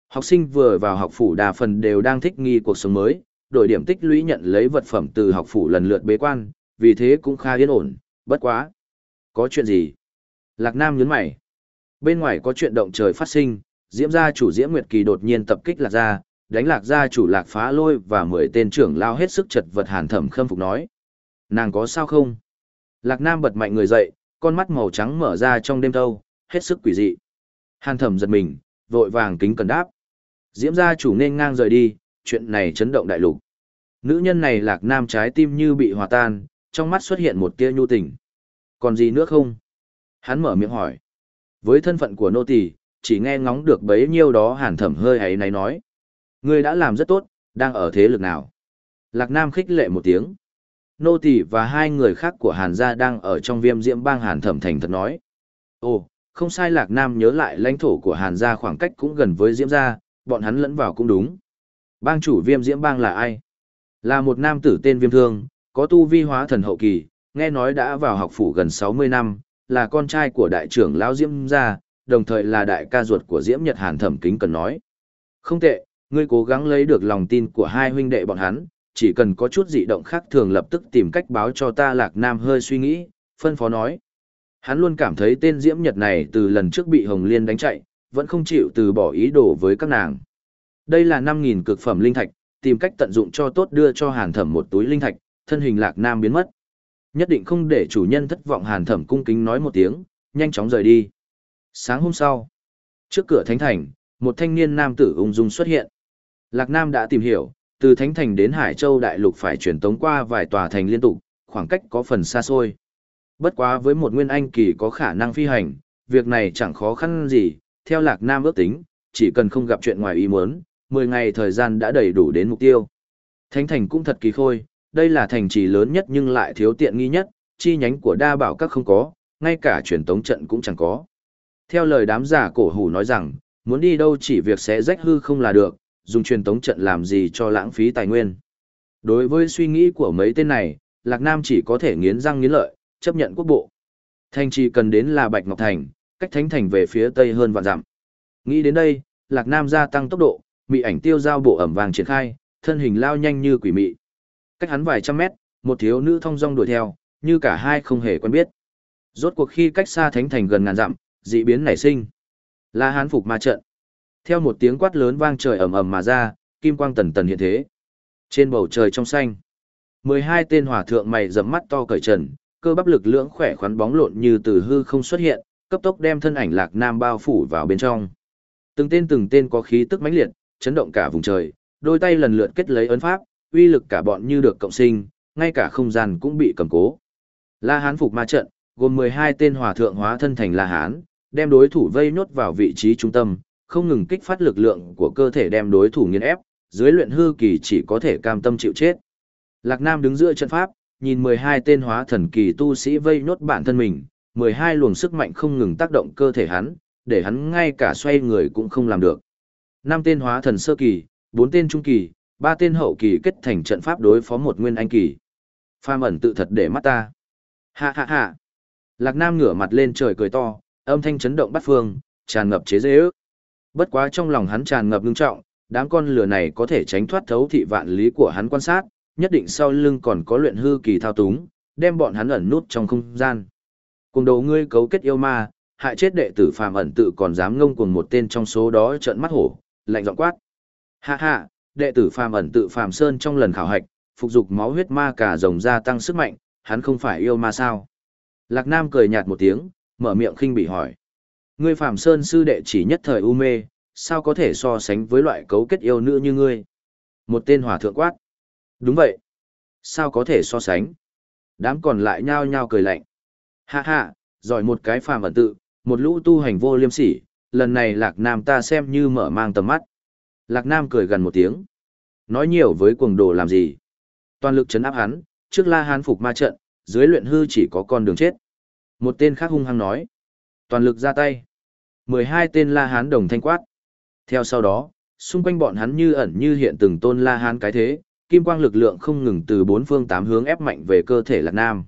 Học sinh vừa vào học phủ đa phần đều đang thích nghi cuộc sống mới, đổi điểm tích lũy nhận lấy vật phẩm từ học phủ lần lượt bế quan, vì thế cũng khá yên ổn, bất quá. Có chuyện gì? Lạc Nam nhấn mày. Bên ngoài có chuyện động trời phát sinh, Diễm gia chủ Diễm Nguyệt Kỳ đột nhiên tập kích Lạc gia, đánh Lạc gia chủ Lạc Phá Lôi và mười tên trưởng lao hết sức chật vật Hàn Thẩm Khâm phục nói. Nàng có sao không? Lạc Nam bật mạnh người dậy, con mắt màu trắng mở ra trong đêm thâu, hết sức quỷ dị. Hàn Thẩm giật mình, vội vàng kính cần đáp. Diễm gia chủ nên ngang rời đi, chuyện này chấn động đại lục. Nữ nhân này lạc nam trái tim như bị hòa tan, trong mắt xuất hiện một tia nhu tình. Còn gì nữa không? Hắn mở miệng hỏi. Với thân phận của nô tỳ, chỉ nghe ngóng được bấy nhiêu đó hàn thẩm hơi ấy này nói. Ngươi đã làm rất tốt, đang ở thế lực nào? Lạc Nam khích lệ một tiếng. Nô tỳ và hai người khác của Hàn gia đang ở trong viêm diễm bang Hàn thẩm thành thật nói. Ồ, không sai Lạc Nam nhớ lại lãnh thổ của Hàn gia khoảng cách cũng gần với diễm gia, bọn hắn lẫn vào cũng đúng. Bang chủ viêm diễm bang là ai? Là một nam tử tên viêm thương, có tu vi hóa thần hậu kỳ, nghe nói đã vào học phủ gần 60 năm, là con trai của đại trưởng lão Diễm gia, đồng thời là đại ca ruột của Diễm Nhật Hàn Thẩm Kính cần nói. Không tệ, ngươi cố gắng lấy được lòng tin của hai huynh đệ bọn hắn, chỉ cần có chút dị động khác thường lập tức tìm cách báo cho ta Lạc Nam hơi suy nghĩ, phân phó nói. Hắn luôn cảm thấy tên Diễm Nhật này từ lần trước bị Hồng Liên đánh chạy, vẫn không chịu từ bỏ ý đồ với các nàng. Đây là 5.000 cực phẩm linh thạch, tìm cách tận dụng cho tốt đưa cho hàn thẩm một túi linh thạch, thân hình lạc nam biến mất. Nhất định không để chủ nhân thất vọng hàn thẩm cung kính nói một tiếng, nhanh chóng rời đi. Sáng hôm sau, trước cửa thánh thành, một thanh niên nam tử ung dung xuất hiện. Lạc Nam đã tìm hiểu, từ Thánh Thành đến Hải Châu Đại Lục phải chuyển tống qua vài tòa thành liên tục, khoảng cách có phần xa xôi. Bất quá với một nguyên anh kỳ có khả năng phi hành, việc này chẳng khó khăn gì, theo Lạc Nam ước tính, chỉ cần không gặp chuyện ngoài ý muốn, 10 ngày thời gian đã đầy đủ đến mục tiêu. Thánh thành cũng thật kỳ khôi, đây là thành trì lớn nhất nhưng lại thiếu tiện nghi nhất, chi nhánh của đa bảo các không có, ngay cả truyền tống trận cũng chẳng có. Theo lời đám giả cổ hủ nói rằng, muốn đi đâu chỉ việc sẽ rách hư không là được, dùng truyền tống trận làm gì cho lãng phí tài nguyên. Đối với suy nghĩ của mấy tên này, Lạc Nam chỉ có thể nghiến răng nghiến lợi, chấp nhận quốc bộ. Thành trì cần đến là Bạch Ngọc Thành, cách Thánh Thành về phía tây hơn vạn dặm. Nghĩ đến đây, Lạc Nam gia tăng tốc độ, mị ảnh tiêu giao bộ ẩm vàng triển khai, thân hình lao nhanh như quỷ mị. Cách hắn vài trăm mét, một thiếu nữ thong dong đuổi theo, như cả hai không hề quen biết. Rốt cuộc khi cách xa thánh thành gần ngàn dặm, dị biến nảy sinh. Là hán phục ma trận. Theo một tiếng quát lớn vang trời ầm ầm mà ra, kim quang tần tần hiện thế. Trên bầu trời trong xanh, 12 tên hỏa thượng mày rậm mắt to cởi trần, cơ bắp lực lượng khỏe khoắn bóng lộn như từ hư không xuất hiện, cấp tốc đem thân ảnh Lạc Nam bao phủ vào bên trong. Từng tên từng tên có khí tức mãnh liệt, chấn động cả vùng trời, đôi tay lần lượt kết lấy ấn pháp, uy lực cả bọn như được cộng sinh, ngay cả không gian cũng bị cầm cố. La Hán phục ma trận, gồm 12 tên hòa thượng hóa thân thành La Hán, đem đối thủ vây nhốt vào vị trí trung tâm, không ngừng kích phát lực lượng của cơ thể đem đối thủ nghiền ép, dưới luyện hư kỳ chỉ có thể cam tâm chịu chết. Lạc Nam đứng giữa trận pháp, nhìn 12 tên hóa thần kỳ tu sĩ vây nhốt bản thân mình, 12 luồng sức mạnh không ngừng tác động cơ thể hắn, để hắn ngay cả xoay người cũng không làm được năm tên hóa thần sơ kỳ, bốn tên trung kỳ, ba tên hậu kỳ kết thành trận pháp đối phó một nguyên anh kỳ. Phàm ẩn tự thật để mắt ta. Ha ha ha. Lạc Nam ngửa mặt lên trời cười to, âm thanh chấn động bát phương, tràn ngập chế ước. Bất quá trong lòng hắn tràn ngập ngưng trọng, đám con lửa này có thể tránh thoát thấu thị vạn lý của hắn quan sát, nhất định sau lưng còn có luyện hư kỳ thao túng, đem bọn hắn ẩn nút trong không gian. Cùng đầu ngươi cấu kết yêu ma, hại chết đệ tử phàm ẩn tự còn dám ngông cuồng một tên trong số đó trợn mắt hổ, lạnh giọng quát. Ha ha, đệ tử phàm ẩn tự phàm sơn trong lần khảo hạch, phục dục máu huyết ma cả rồng ra tăng sức mạnh, hắn không phải yêu ma sao? Lạc Nam cười nhạt một tiếng, mở miệng khinh bị hỏi. Ngươi phàm sơn sư đệ chỉ nhất thời u mê, sao có thể so sánh với loại cấu kết yêu nữ như ngươi? Một tên hỏa thượng quát. Đúng vậy. Sao có thể so sánh? Đám còn lại nhao nhao cười lạnh. Ha ha, giỏi một cái phàm ẩn tự, một lũ tu hành vô liêm sỉ, lần này Lạc Nam ta xem như mở mang tầm mắt. Lạc Nam cười gần một tiếng. Nói nhiều với cuồng đồ làm gì? Toàn lực chấn áp hắn, trước la hán phục ma trận, dưới luyện hư chỉ có con đường chết. Một tên khác hung hăng nói. Toàn lực ra tay. mười hai tên la hán đồng thanh quát. Theo sau đó, xung quanh bọn hắn như ẩn như hiện từng tôn la hán cái thế, kim quang lực lượng không ngừng từ bốn phương tám hướng ép mạnh về cơ thể Lạc Nam.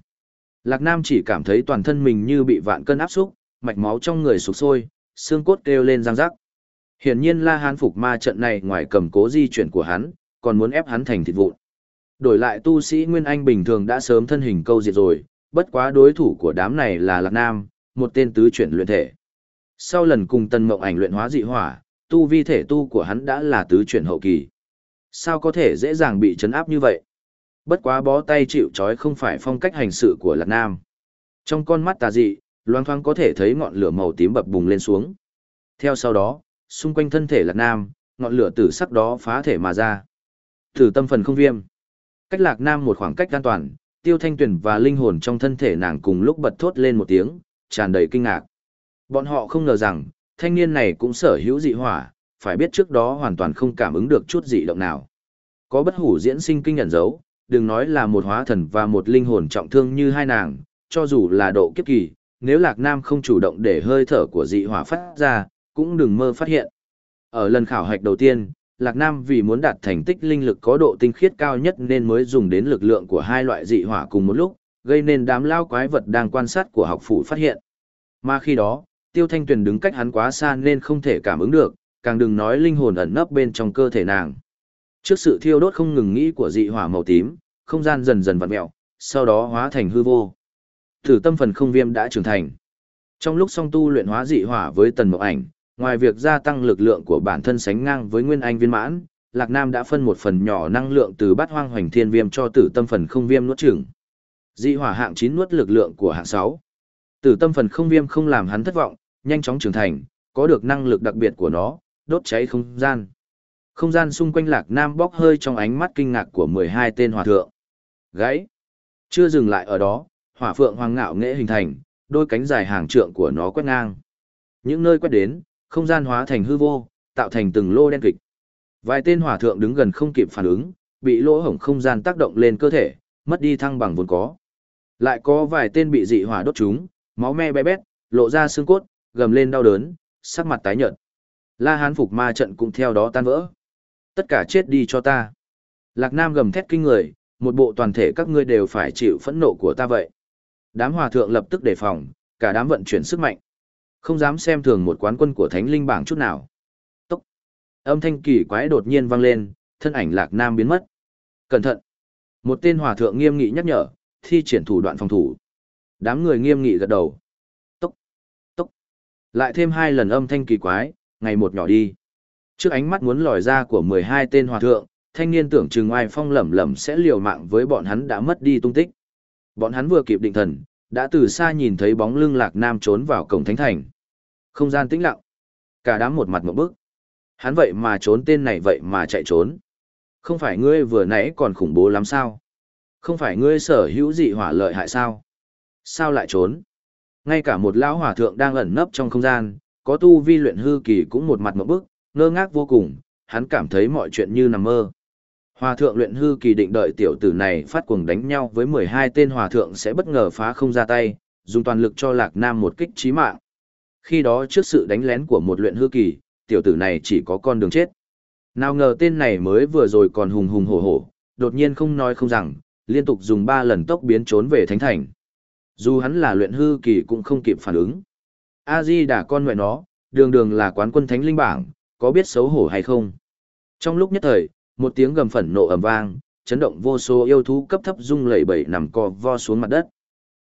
Lạc Nam chỉ cảm thấy toàn thân mình như bị vạn cân áp xúc, mạch máu trong người sụp sôi, xương cốt kêu lên răng rắc. Hiển nhiên La Hán phục ma trận này ngoài cầm cố di chuyển của hắn, còn muốn ép hắn thành thịt vụn. Đổi lại tu sĩ Nguyên Anh bình thường đã sớm thân hình câu diệt rồi, bất quá đối thủ của đám này là Lạc Nam, một tên tứ chuyển luyện thể. Sau lần cùng Tân Mộng Ảnh luyện hóa dị hỏa, tu vi thể tu của hắn đã là tứ chuyển hậu kỳ. Sao có thể dễ dàng bị chấn áp như vậy? Bất quá bó tay chịu trói không phải phong cách hành sự của Lạc Nam. Trong con mắt tà dị, loang thoang có thể thấy ngọn lửa màu tím bập bùng lên xuống. Theo sau đó, xung quanh thân thể Lạc Nam, ngọn lửa tử sắc đó phá thể mà ra. Thử tâm phần không viêm. Cách Lạc Nam một khoảng cách an toàn, Tiêu Thanh Tuyền và linh hồn trong thân thể nàng cùng lúc bật thốt lên một tiếng, tràn đầy kinh ngạc. Bọn họ không ngờ rằng, thanh niên này cũng sở hữu dị hỏa, phải biết trước đó hoàn toàn không cảm ứng được chút dị động nào. Có bất hủ diễn sinh kinh nhận dấu, đừng nói là một hóa thần và một linh hồn trọng thương như hai nàng, cho dù là độ kiếp kỳ, nếu Lạc Nam không chủ động để hơi thở của dị hỏa phát ra, cũng đừng mơ phát hiện. Ở lần khảo hạch đầu tiên, Lạc Nam vì muốn đạt thành tích linh lực có độ tinh khiết cao nhất nên mới dùng đến lực lượng của hai loại dị hỏa cùng một lúc, gây nên đám lao quái vật đang quan sát của học phủ phát hiện. Mà khi đó, Tiêu Thanh Tuyền đứng cách hắn quá xa nên không thể cảm ứng được, càng đừng nói linh hồn ẩn nấp bên trong cơ thể nàng. Trước sự thiêu đốt không ngừng nghĩ của dị hỏa màu tím, không gian dần dần vặn mẹo, sau đó hóa thành hư vô. Thử tâm phần không viêm đã trưởng thành. Trong lúc song tu luyện hóa dị hỏa với tần mộng ảnh, ngoài việc gia tăng lực lượng của bản thân sánh ngang với nguyên anh viên mãn, Lạc Nam đã phân một phần nhỏ năng lượng từ bát hoang hoành thiên viêm cho tử tâm phần không viêm nuốt chửng. Dị hỏa hạng chín nuốt lực lượng của hạng sáu. Tử tâm phần không viêm không làm hắn thất vọng, nhanh chóng trưởng thành, có được năng lực đặc biệt của nó, đốt cháy không gian. Không gian xung quanh Lạc Nam bốc hơi trong ánh mắt kinh ngạc của mười hai tên hòa thượng. Gãy. Chưa dừng lại ở đó, hỏa phượng hoàng ngạo nghệ hình thành, đôi cánh dài hàng trượng của nó quét ngang. Những nơi quét đến, không gian hóa thành hư vô, tạo thành từng lô đen kịch. Vài tên hỏa thượng đứng gần không kịp phản ứng, bị lỗ hổng không gian tác động lên cơ thể, mất đi thăng bằng vốn có. Lại có vài tên bị dị hỏa đốt chúng, máu me bé bét, lộ ra xương cốt, gầm lên đau đớn, sắc mặt tái nhợt. La Hán phục ma trận cũng theo đó tan vỡ. Tất cả chết đi cho ta. Lạc Nam gầm thét kinh người, một bộ toàn thể các ngươi đều phải chịu phẫn nộ của ta vậy. Đám hòa thượng lập tức đề phòng, cả đám vận chuyển sức mạnh. Không dám xem thường một quán quân của thánh linh bảng chút nào. Tốc! Âm thanh kỳ quái đột nhiên vang lên, thân ảnh lạc nam biến mất. Cẩn thận! Một tên hòa thượng nghiêm nghị nhắc nhở, thi triển thủ đoạn phòng thủ. Đám người nghiêm nghị gật đầu. Tốc! Tốc! Lại thêm hai lần âm thanh kỳ quái, ngày một nhỏ đi. Trước ánh mắt muốn lòi ra của mười hai tên hòa thượng, thanh niên tưởng chừng oai phong lẩm lẩm sẽ liều mạng với bọn hắn đã mất đi tung tích. Bọn hắn vừa kịp định thần, đã từ xa nhìn thấy bóng lưng Lạc Nam trốn vào cổng thánh thành. Không gian tĩnh lặng. Cả đám một mặt một bước. Hắn vậy mà trốn tên này vậy mà chạy trốn. Không phải ngươi vừa nãy còn khủng bố lắm sao? Không phải ngươi sở hữu dị hỏa lợi hại sao? Sao lại trốn? Ngay cả một lão hòa thượng đang ẩn nấp trong không gian, có tu vi luyện hư kỳ cũng một mặt một bước, ngơ ngác vô cùng, hắn cảm thấy mọi chuyện như nằm mơ. Hòa thượng luyện hư kỳ định đợi tiểu tử này phát cuồng đánh nhau với 12 tên hòa thượng sẽ bất ngờ phá không ra tay, dùng toàn lực cho Lạc Nam một kích chí mạng. Khi đó trước sự đánh lén của một luyện hư kỳ, tiểu tử này chỉ có con đường chết. Nào ngờ tên này mới vừa rồi còn hùng hùng hổ hổ, đột nhiên không nói không rằng, liên tục dùng 3 lần tốc biến trốn về thánh thành. Dù hắn là luyện hư kỳ cũng không kịp phản ứng. A Di đã con mẹ nó, đường đường là quán quân thánh linh bảng, có biết xấu hổ hay không? Trong lúc nhất thời, một tiếng gầm phẫn nộ ầm vang, chấn động vô số yêu thú cấp thấp rung lẩy bẩy nằm co vo xuống mặt đất.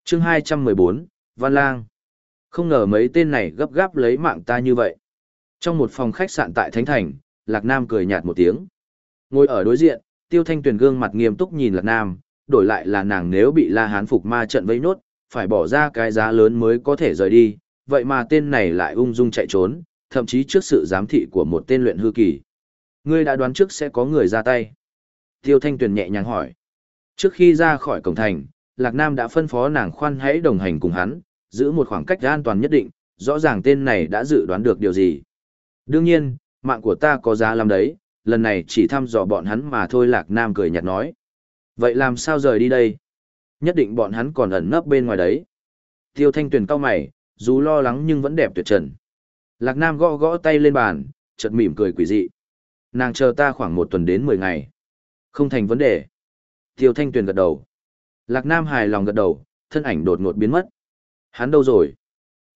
Chương 214, Văn Lang. Không ngờ mấy tên này gấp gáp lấy mạng ta như vậy. Trong một phòng khách sạn tại Thánh Thành, Lạc Nam cười nhạt một tiếng. Ngồi ở đối diện, Tiêu Thanh Tuyền gương mặt nghiêm túc nhìn Lạc Nam, đổi lại là nàng nếu bị La Hán phục ma trận vây nốt, phải bỏ ra cái giá lớn mới có thể rời đi, vậy mà tên này lại ung dung chạy trốn, thậm chí trước sự giám thị của một tên luyện hư kỳ. Ngươi đã đoán trước sẽ có người ra tay. Tiêu Thanh Tuyền nhẹ nhàng hỏi. Trước khi ra khỏi cổng thành, Lạc Nam đã phân phó nàng khoan hãy đồng hành cùng hắn, giữ một khoảng cách an toàn nhất định, rõ ràng tên này đã dự đoán được điều gì. Đương nhiên, mạng của ta có giá lắm đấy, lần này chỉ thăm dò bọn hắn mà thôi Lạc Nam cười nhạt nói. Vậy làm sao rời đi đây? Nhất định bọn hắn còn ẩn nấp bên ngoài đấy. Tiêu Thanh Tuyền cau mày, dù lo lắng nhưng vẫn đẹp tuyệt trần. Lạc Nam gõ gõ tay lên bàn, chợt mỉm cười quỷ dị nàng chờ ta khoảng một tuần đến mười ngày không thành vấn đề tiêu thanh tuyền gật đầu lạc nam hài lòng gật đầu thân ảnh đột ngột biến mất hắn đâu rồi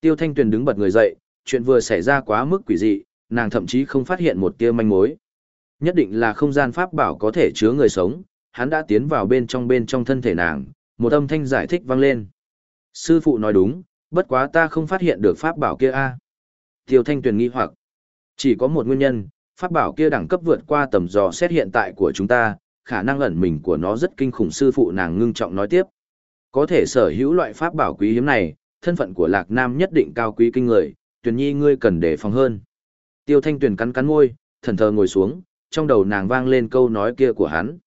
tiêu thanh tuyền đứng bật người dậy chuyện vừa xảy ra quá mức quỷ dị nàng thậm chí không phát hiện một tia manh mối nhất định là không gian pháp bảo có thể chứa người sống hắn đã tiến vào bên trong bên trong thân thể nàng một âm thanh giải thích vang lên sư phụ nói đúng bất quá ta không phát hiện được pháp bảo kia a à? tiêu thanh tuyền nghi hoặc chỉ có một nguyên nhân pháp bảo kia đẳng cấp vượt qua tầm dò xét hiện tại của chúng ta, khả năng ẩn mình của nó rất kinh khủng sư phụ nàng ngưng trọng nói tiếp. Có thể sở hữu loại pháp bảo quý hiếm này, thân phận của Lạc Nam nhất định cao quý kinh người, tuyển nhi ngươi cần đề phòng hơn. Tiêu Thanh Tuyền cắn cắn môi, thần thờ ngồi xuống, trong đầu nàng vang lên câu nói kia của hắn.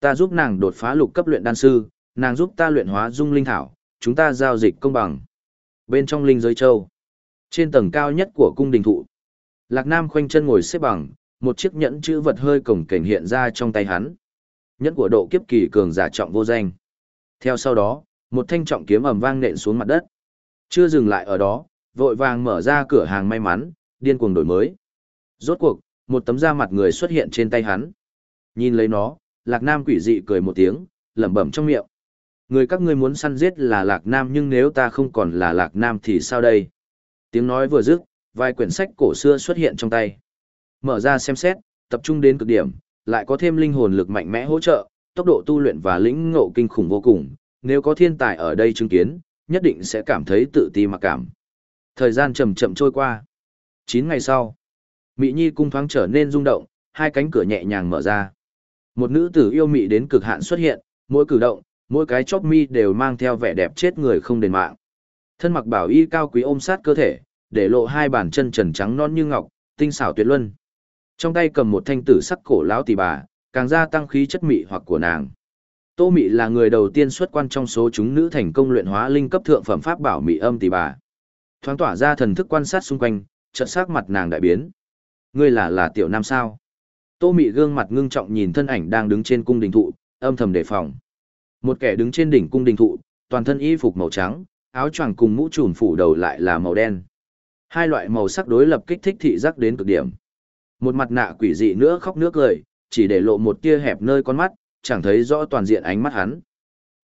Ta giúp nàng đột phá lục cấp luyện đan sư, nàng giúp ta luyện hóa dung linh thảo, chúng ta giao dịch công bằng. Bên trong linh giới châu, trên tầng cao nhất của cung đình thụ, Lạc Nam khoanh chân ngồi xếp bằng, một chiếc nhẫn chữ vật hơi cổng cảnh hiện ra trong tay hắn. Nhẫn của độ kiếp kỳ cường giả trọng vô danh. Theo sau đó, một thanh trọng kiếm ầm vang nện xuống mặt đất. Chưa dừng lại ở đó, vội vàng mở ra cửa hàng may mắn, điên cuồng đổi mới. Rốt cuộc, một tấm da mặt người xuất hiện trên tay hắn. Nhìn lấy nó, Lạc Nam quỷ dị cười một tiếng, lẩm bẩm trong miệng. Người các ngươi muốn săn giết là Lạc Nam nhưng nếu ta không còn là Lạc Nam thì sao đây? Tiếng nói vừa dứt, vài quyển sách cổ xưa xuất hiện trong tay. Mở ra xem xét, tập trung đến cực điểm, lại có thêm linh hồn lực mạnh mẽ hỗ trợ, tốc độ tu luyện và lĩnh ngộ kinh khủng vô cùng, nếu có thiên tài ở đây chứng kiến, nhất định sẽ cảm thấy tự ti mặc cảm. Thời gian chậm chậm trôi qua. 9 ngày sau, Mỹ Nhi cung thoáng trở nên rung động, hai cánh cửa nhẹ nhàng mở ra. Một nữ tử yêu mị đến cực hạn xuất hiện, mỗi cử động, mỗi cái chóp mi đều mang theo vẻ đẹp chết người không đền mạng. Thân mặc bảo y cao quý ôm sát cơ thể, để lộ hai bàn chân trần trắng non như ngọc, tinh xảo tuyệt luân. Trong tay cầm một thanh tử sắc cổ lão tỷ bà, càng gia tăng khí chất mị hoặc của nàng. Tô Mị là người đầu tiên xuất quan trong số chúng nữ thành công luyện hóa linh cấp thượng phẩm pháp bảo mị âm tỷ bà. Thoáng tỏa ra thần thức quan sát xung quanh, chợt sắc mặt nàng đại biến. Ngươi là là tiểu nam sao? Tô Mị gương mặt ngưng trọng nhìn thân ảnh đang đứng trên cung đình thụ, âm thầm đề phòng. Một kẻ đứng trên đỉnh cung đình thụ, toàn thân y phục màu trắng, áo choàng cùng mũ trùn phủ đầu lại là màu đen. Hai loại màu sắc đối lập kích thích thị giác đến cực điểm. Một mặt nạ quỷ dị nữa khóc nước cười, chỉ để lộ một tia hẹp nơi con mắt, chẳng thấy rõ toàn diện ánh mắt hắn.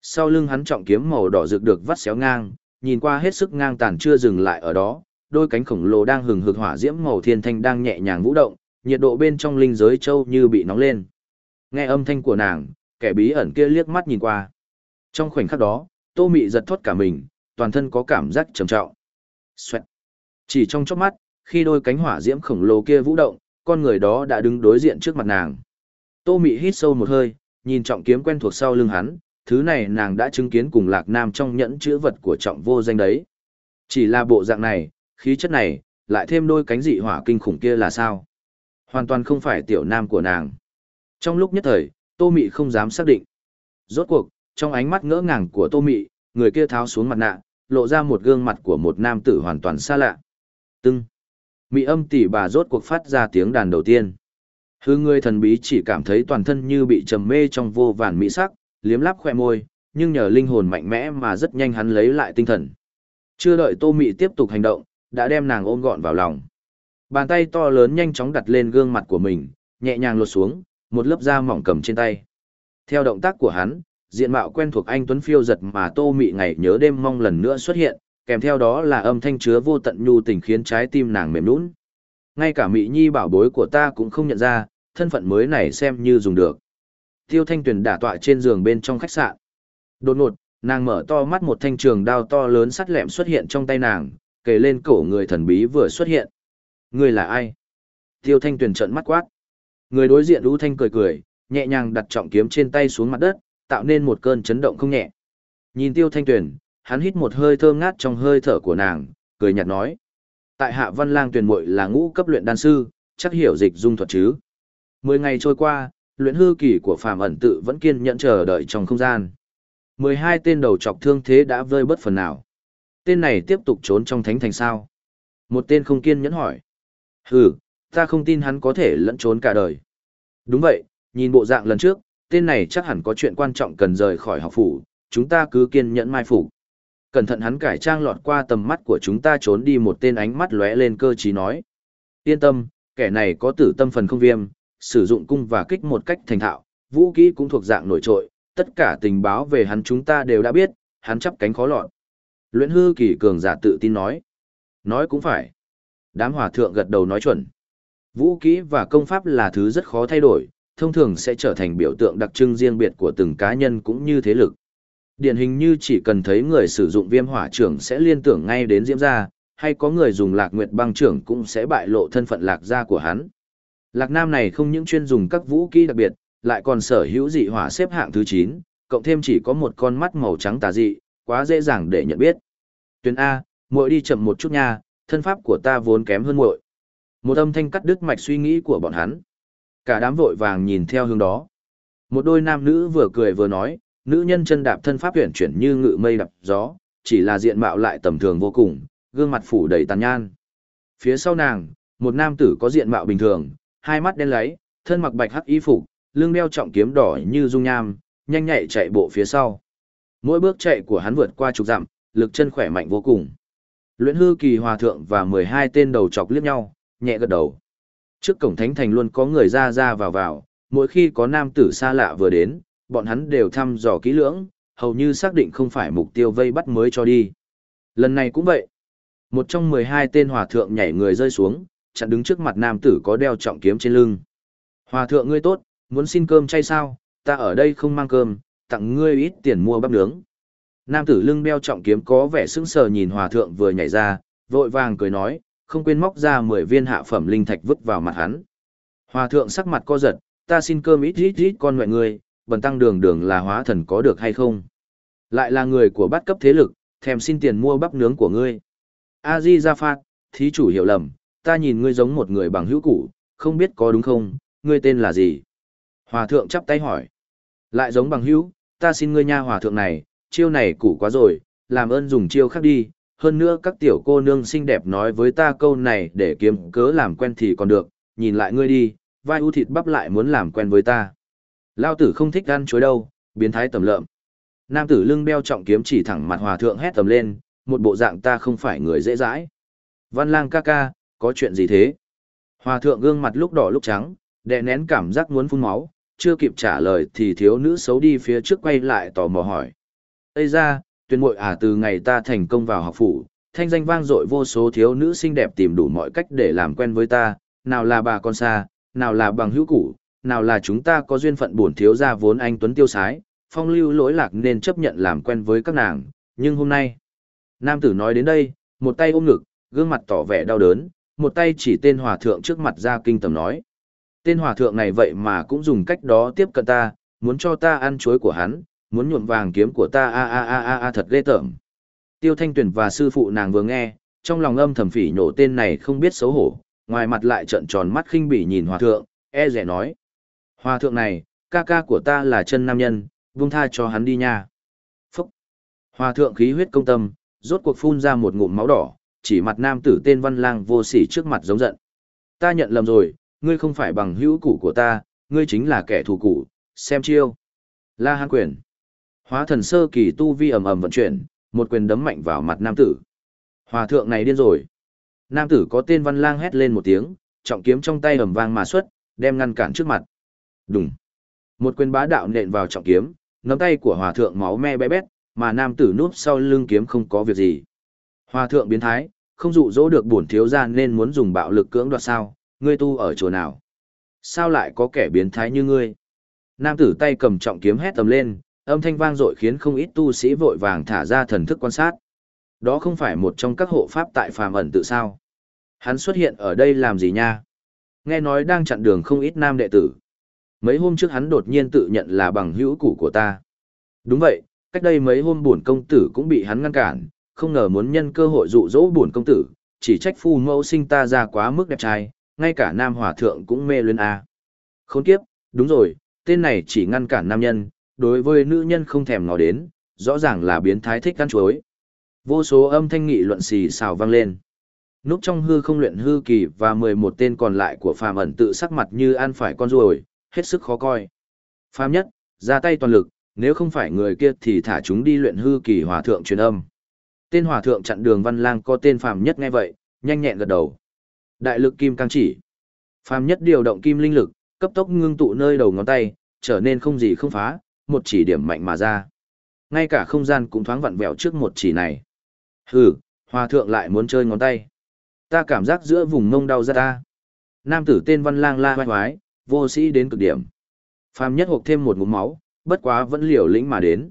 Sau lưng hắn trọng kiếm màu đỏ rực được vắt xéo ngang, nhìn qua hết sức ngang tàn chưa dừng lại ở đó, đôi cánh khổng lồ đang hừng hực hỏa diễm màu thiên thanh đang nhẹ nhàng vũ động, nhiệt độ bên trong linh giới châu như bị nóng lên. Nghe âm thanh của nàng, kẻ bí ẩn kia liếc mắt nhìn qua. Trong khoảnh khắc đó, Tô Mị giật thoát cả mình, toàn thân có cảm giác trầm trọng. Xoẹt. Chỉ trong chốc mắt, khi đôi cánh hỏa diễm khổng lồ kia vũ động, con người đó đã đứng đối diện trước mặt nàng. Tô Mị hít sâu một hơi, nhìn trọng kiếm quen thuộc sau lưng hắn, thứ này nàng đã chứng kiến cùng Lạc Nam trong nhẫn chữ vật của trọng vô danh đấy. Chỉ là bộ dạng này, khí chất này, lại thêm đôi cánh dị hỏa kinh khủng kia là sao? Hoàn toàn không phải tiểu nam của nàng. Trong lúc nhất thời, Tô Mị không dám xác định. Rốt cuộc, trong ánh mắt ngỡ ngàng của Tô Mị, người kia tháo xuống mặt nạ, lộ ra một gương mặt của một nam tử hoàn toàn xa lạ. Tưng. Mị âm tỷ bà rốt cuộc phát ra tiếng đàn đầu tiên. Hư người thần bí chỉ cảm thấy toàn thân như bị trầm mê trong vô vàn mỹ sắc, liếm láp khoe môi, nhưng nhờ linh hồn mạnh mẽ mà rất nhanh hắn lấy lại tinh thần. Chưa đợi tô mị tiếp tục hành động, đã đem nàng ôm gọn vào lòng. Bàn tay to lớn nhanh chóng đặt lên gương mặt của mình, nhẹ nhàng lột xuống, một lớp da mỏng cầm trên tay. Theo động tác của hắn, diện mạo quen thuộc anh Tuấn Phiêu giật mà Tô Mị ngày nhớ đêm mong lần nữa xuất hiện, kèm theo đó là âm thanh chứa vô tận nhu tình khiến trái tim nàng mềm lún. Ngay cả Mỹ Nhi bảo bối của ta cũng không nhận ra, thân phận mới này xem như dùng được. Tiêu Thanh Tuyền đả tọa trên giường bên trong khách sạn. Đột ngột, nàng mở to mắt một thanh trường đao to lớn sắt lẹm xuất hiện trong tay nàng, kề lên cổ người thần bí vừa xuất hiện. Người là ai? Tiêu Thanh Tuyền trợn mắt quát. Người đối diện Lũ Thanh cười cười, nhẹ nhàng đặt trọng kiếm trên tay xuống mặt đất, tạo nên một cơn chấn động không nhẹ. Nhìn Tiêu Thanh Tuyền, hắn hít một hơi thơm ngát trong hơi thở của nàng, cười nhạt nói. Tại hạ văn lang tuyển mội là ngũ cấp luyện đan sư, chắc hiểu dịch dung thuật chứ. Mười ngày trôi qua, luyện hư kỳ của phàm ẩn tự vẫn kiên nhẫn chờ đợi trong không gian. Mười hai tên đầu chọc thương thế đã vơi bất phần nào. Tên này tiếp tục trốn trong thánh thành sao? Một tên không kiên nhẫn hỏi. Hừ, ta không tin hắn có thể lẫn trốn cả đời. Đúng vậy, nhìn bộ dạng lần trước, tên này chắc hẳn có chuyện quan trọng cần rời khỏi học phủ, chúng ta cứ kiên nhẫn mai phục. Cẩn thận hắn cải trang lọt qua tầm mắt của chúng ta trốn đi một tên ánh mắt lóe lên cơ trí nói. Yên tâm, kẻ này có tử tâm phần không viêm, sử dụng cung và kích một cách thành thạo, vũ khí cũng thuộc dạng nổi trội, tất cả tình báo về hắn chúng ta đều đã biết, hắn chắp cánh khó lọt. Luyện hư kỳ cường giả tự tin nói. Nói cũng phải. Đám hòa thượng gật đầu nói chuẩn. Vũ khí và công pháp là thứ rất khó thay đổi, thông thường sẽ trở thành biểu tượng đặc trưng riêng biệt của từng cá nhân cũng như thế lực. Điển hình như chỉ cần thấy người sử dụng viêm hỏa trưởng sẽ liên tưởng ngay đến diễm gia, hay có người dùng lạc nguyệt băng trưởng cũng sẽ bại lộ thân phận lạc gia của hắn. Lạc Nam này không những chuyên dùng các vũ khí đặc biệt, lại còn sở hữu dị hỏa xếp hạng thứ 9, cộng thêm chỉ có một con mắt màu trắng tà dị, quá dễ dàng để nhận biết. tuyến A, muội đi chậm một chút nha, thân pháp của ta vốn kém hơn muội. Một âm thanh cắt đứt mạch suy nghĩ của bọn hắn. Cả đám vội vàng nhìn theo hướng đó. Một đôi nam nữ vừa cười vừa nói, nữ nhân chân đạp thân pháp huyền chuyển như ngự mây đạp gió, chỉ là diện mạo lại tầm thường vô cùng, gương mặt phủ đầy tàn nhan. Phía sau nàng, một nam tử có diện mạo bình thường, hai mắt đen láy, thân mặc bạch hắc y phục, lưng đeo trọng kiếm đỏ như dung nham, nhanh nhạy chạy bộ phía sau. Mỗi bước chạy của hắn vượt qua chục dặm, lực chân khỏe mạnh vô cùng. Luyện hư kỳ hòa thượng và 12 tên đầu chọc liếc nhau, nhẹ gật đầu. Trước cổng thánh thành luôn có người ra ra vào vào, mỗi khi có nam tử xa lạ vừa đến, bọn hắn đều thăm dò kỹ lưỡng, hầu như xác định không phải mục tiêu vây bắt mới cho đi. Lần này cũng vậy. Một trong 12 tên hòa thượng nhảy người rơi xuống, chặn đứng trước mặt nam tử có đeo trọng kiếm trên lưng. Hòa thượng ngươi tốt, muốn xin cơm chay sao, ta ở đây không mang cơm, tặng ngươi ít tiền mua bắp nướng. Nam tử lưng đeo trọng kiếm có vẻ sững sờ nhìn hòa thượng vừa nhảy ra, vội vàng cười nói, không quên móc ra 10 viên hạ phẩm linh thạch vứt vào mặt hắn. Hòa thượng sắc mặt co giật, ta xin cơm ít ít ít con ngoại người, bần tăng đường đường là hóa thần có được hay không? Lại là người của bắt cấp thế lực, thèm xin tiền mua bắp nướng của ngươi. A Di Gia Phạt, thí chủ hiểu lầm, ta nhìn ngươi giống một người bằng hữu cũ, không biết có đúng không, ngươi tên là gì? Hòa thượng chắp tay hỏi. Lại giống bằng hữu, ta xin ngươi nha hòa thượng này, chiêu này cũ quá rồi, làm ơn dùng chiêu khác đi. Hơn nữa các tiểu cô nương xinh đẹp nói với ta câu này để kiếm cớ làm quen thì còn được, nhìn lại ngươi đi, vai u thịt bắp lại muốn làm quen với ta. Lao tử không thích ăn chuối đâu, biến thái tầm lợm. Nam tử lưng beo trọng kiếm chỉ thẳng mặt hòa thượng hét tầm lên, một bộ dạng ta không phải người dễ dãi. Văn lang ca ca, có chuyện gì thế? Hòa thượng gương mặt lúc đỏ lúc trắng, đè nén cảm giác muốn phun máu, chưa kịp trả lời thì thiếu nữ xấu đi phía trước quay lại tò mò hỏi. Ây ra, tuyên muội à từ ngày ta thành công vào học phủ, thanh danh vang dội vô số thiếu nữ xinh đẹp tìm đủ mọi cách để làm quen với ta, nào là bà con xa, nào là bằng hữu cũ, nào là chúng ta có duyên phận buồn thiếu ra vốn anh Tuấn tiêu sái, phong lưu lỗi lạc nên chấp nhận làm quen với các nàng, nhưng hôm nay. Nam tử nói đến đây, một tay ôm ngực, gương mặt tỏ vẻ đau đớn, một tay chỉ tên hòa thượng trước mặt ra kinh tầm nói. Tên hòa thượng này vậy mà cũng dùng cách đó tiếp cận ta, muốn cho ta ăn chuối của hắn, muốn nhuộm vàng kiếm của ta a a a a a thật ghê tởm. Tiêu Thanh tuyển và sư phụ nàng vừa nghe, trong lòng âm thầm phỉ nhổ tên này không biết xấu hổ, ngoài mặt lại trợn tròn mắt khinh bỉ nhìn hòa thượng, e rẻ nói. Hòa thượng này, ca ca của ta là chân nam nhân, vung tha cho hắn đi nha. Phúc. Hòa thượng khí huyết công tâm, rốt cuộc phun ra một ngụm máu đỏ, chỉ mặt nam tử tên văn lang vô sỉ trước mặt giống giận. Ta nhận lầm rồi, ngươi không phải bằng hữu cũ của ta, ngươi chính là kẻ thù cũ, xem chiêu. La hán quyền. Hóa thần sơ kỳ tu vi ầm ầm vận chuyển, một quyền đấm mạnh vào mặt nam tử. Hòa thượng này điên rồi. Nam tử có tên văn lang hét lên một tiếng, trọng kiếm trong tay ầm vang mà xuất, đem ngăn cản trước mặt. Đùng. Một quyền bá đạo nện vào trọng kiếm, nắm tay của hòa thượng máu me bé bét, mà nam tử núp sau lưng kiếm không có việc gì. Hòa thượng biến thái, không dụ dỗ được bổn thiếu gia nên muốn dùng bạo lực cưỡng đoạt sao, ngươi tu ở chỗ nào? Sao lại có kẻ biến thái như ngươi? Nam tử tay cầm trọng kiếm hét tầm lên, âm thanh vang dội khiến không ít tu sĩ vội vàng thả ra thần thức quan sát. Đó không phải một trong các hộ pháp tại phàm ẩn tự sao? Hắn xuất hiện ở đây làm gì nha? Nghe nói đang chặn đường không ít nam đệ tử, Mấy hôm trước hắn đột nhiên tự nhận là bằng hữu cũ của ta. Đúng vậy, cách đây mấy hôm buồn công tử cũng bị hắn ngăn cản, không ngờ muốn nhân cơ hội dụ dỗ buồn công tử, chỉ trách phu mẫu sinh ta ra quá mức đẹp trai, ngay cả nam hòa thượng cũng mê luyến a. À. Khốn kiếp, đúng rồi, tên này chỉ ngăn cản nam nhân, đối với nữ nhân không thèm ngó đến, rõ ràng là biến thái thích ăn chuối. Vô số âm thanh nghị luận xì xào vang lên. Núp trong hư không luyện hư kỳ và mười một tên còn lại của phàm ẩn tự sắc mặt như ăn phải con ruồi, hết sức khó coi. Phạm nhất, ra tay toàn lực, nếu không phải người kia thì thả chúng đi luyện hư kỳ hòa thượng truyền âm. Tên hòa thượng chặn đường văn lang có tên Phạm nhất nghe vậy, nhanh nhẹn gật đầu. Đại lực kim căng chỉ. Phạm nhất điều động kim linh lực, cấp tốc ngưng tụ nơi đầu ngón tay, trở nên không gì không phá, một chỉ điểm mạnh mà ra. Ngay cả không gian cũng thoáng vặn vẹo trước một chỉ này. Hừ, hòa thượng lại muốn chơi ngón tay. Ta cảm giác giữa vùng mông đau ra ta. Nam tử tên văn lang la hoài hoái, vô sĩ đến cực điểm. Phạm nhất hộp thêm một ngụm máu, bất quá vẫn liều lĩnh mà đến.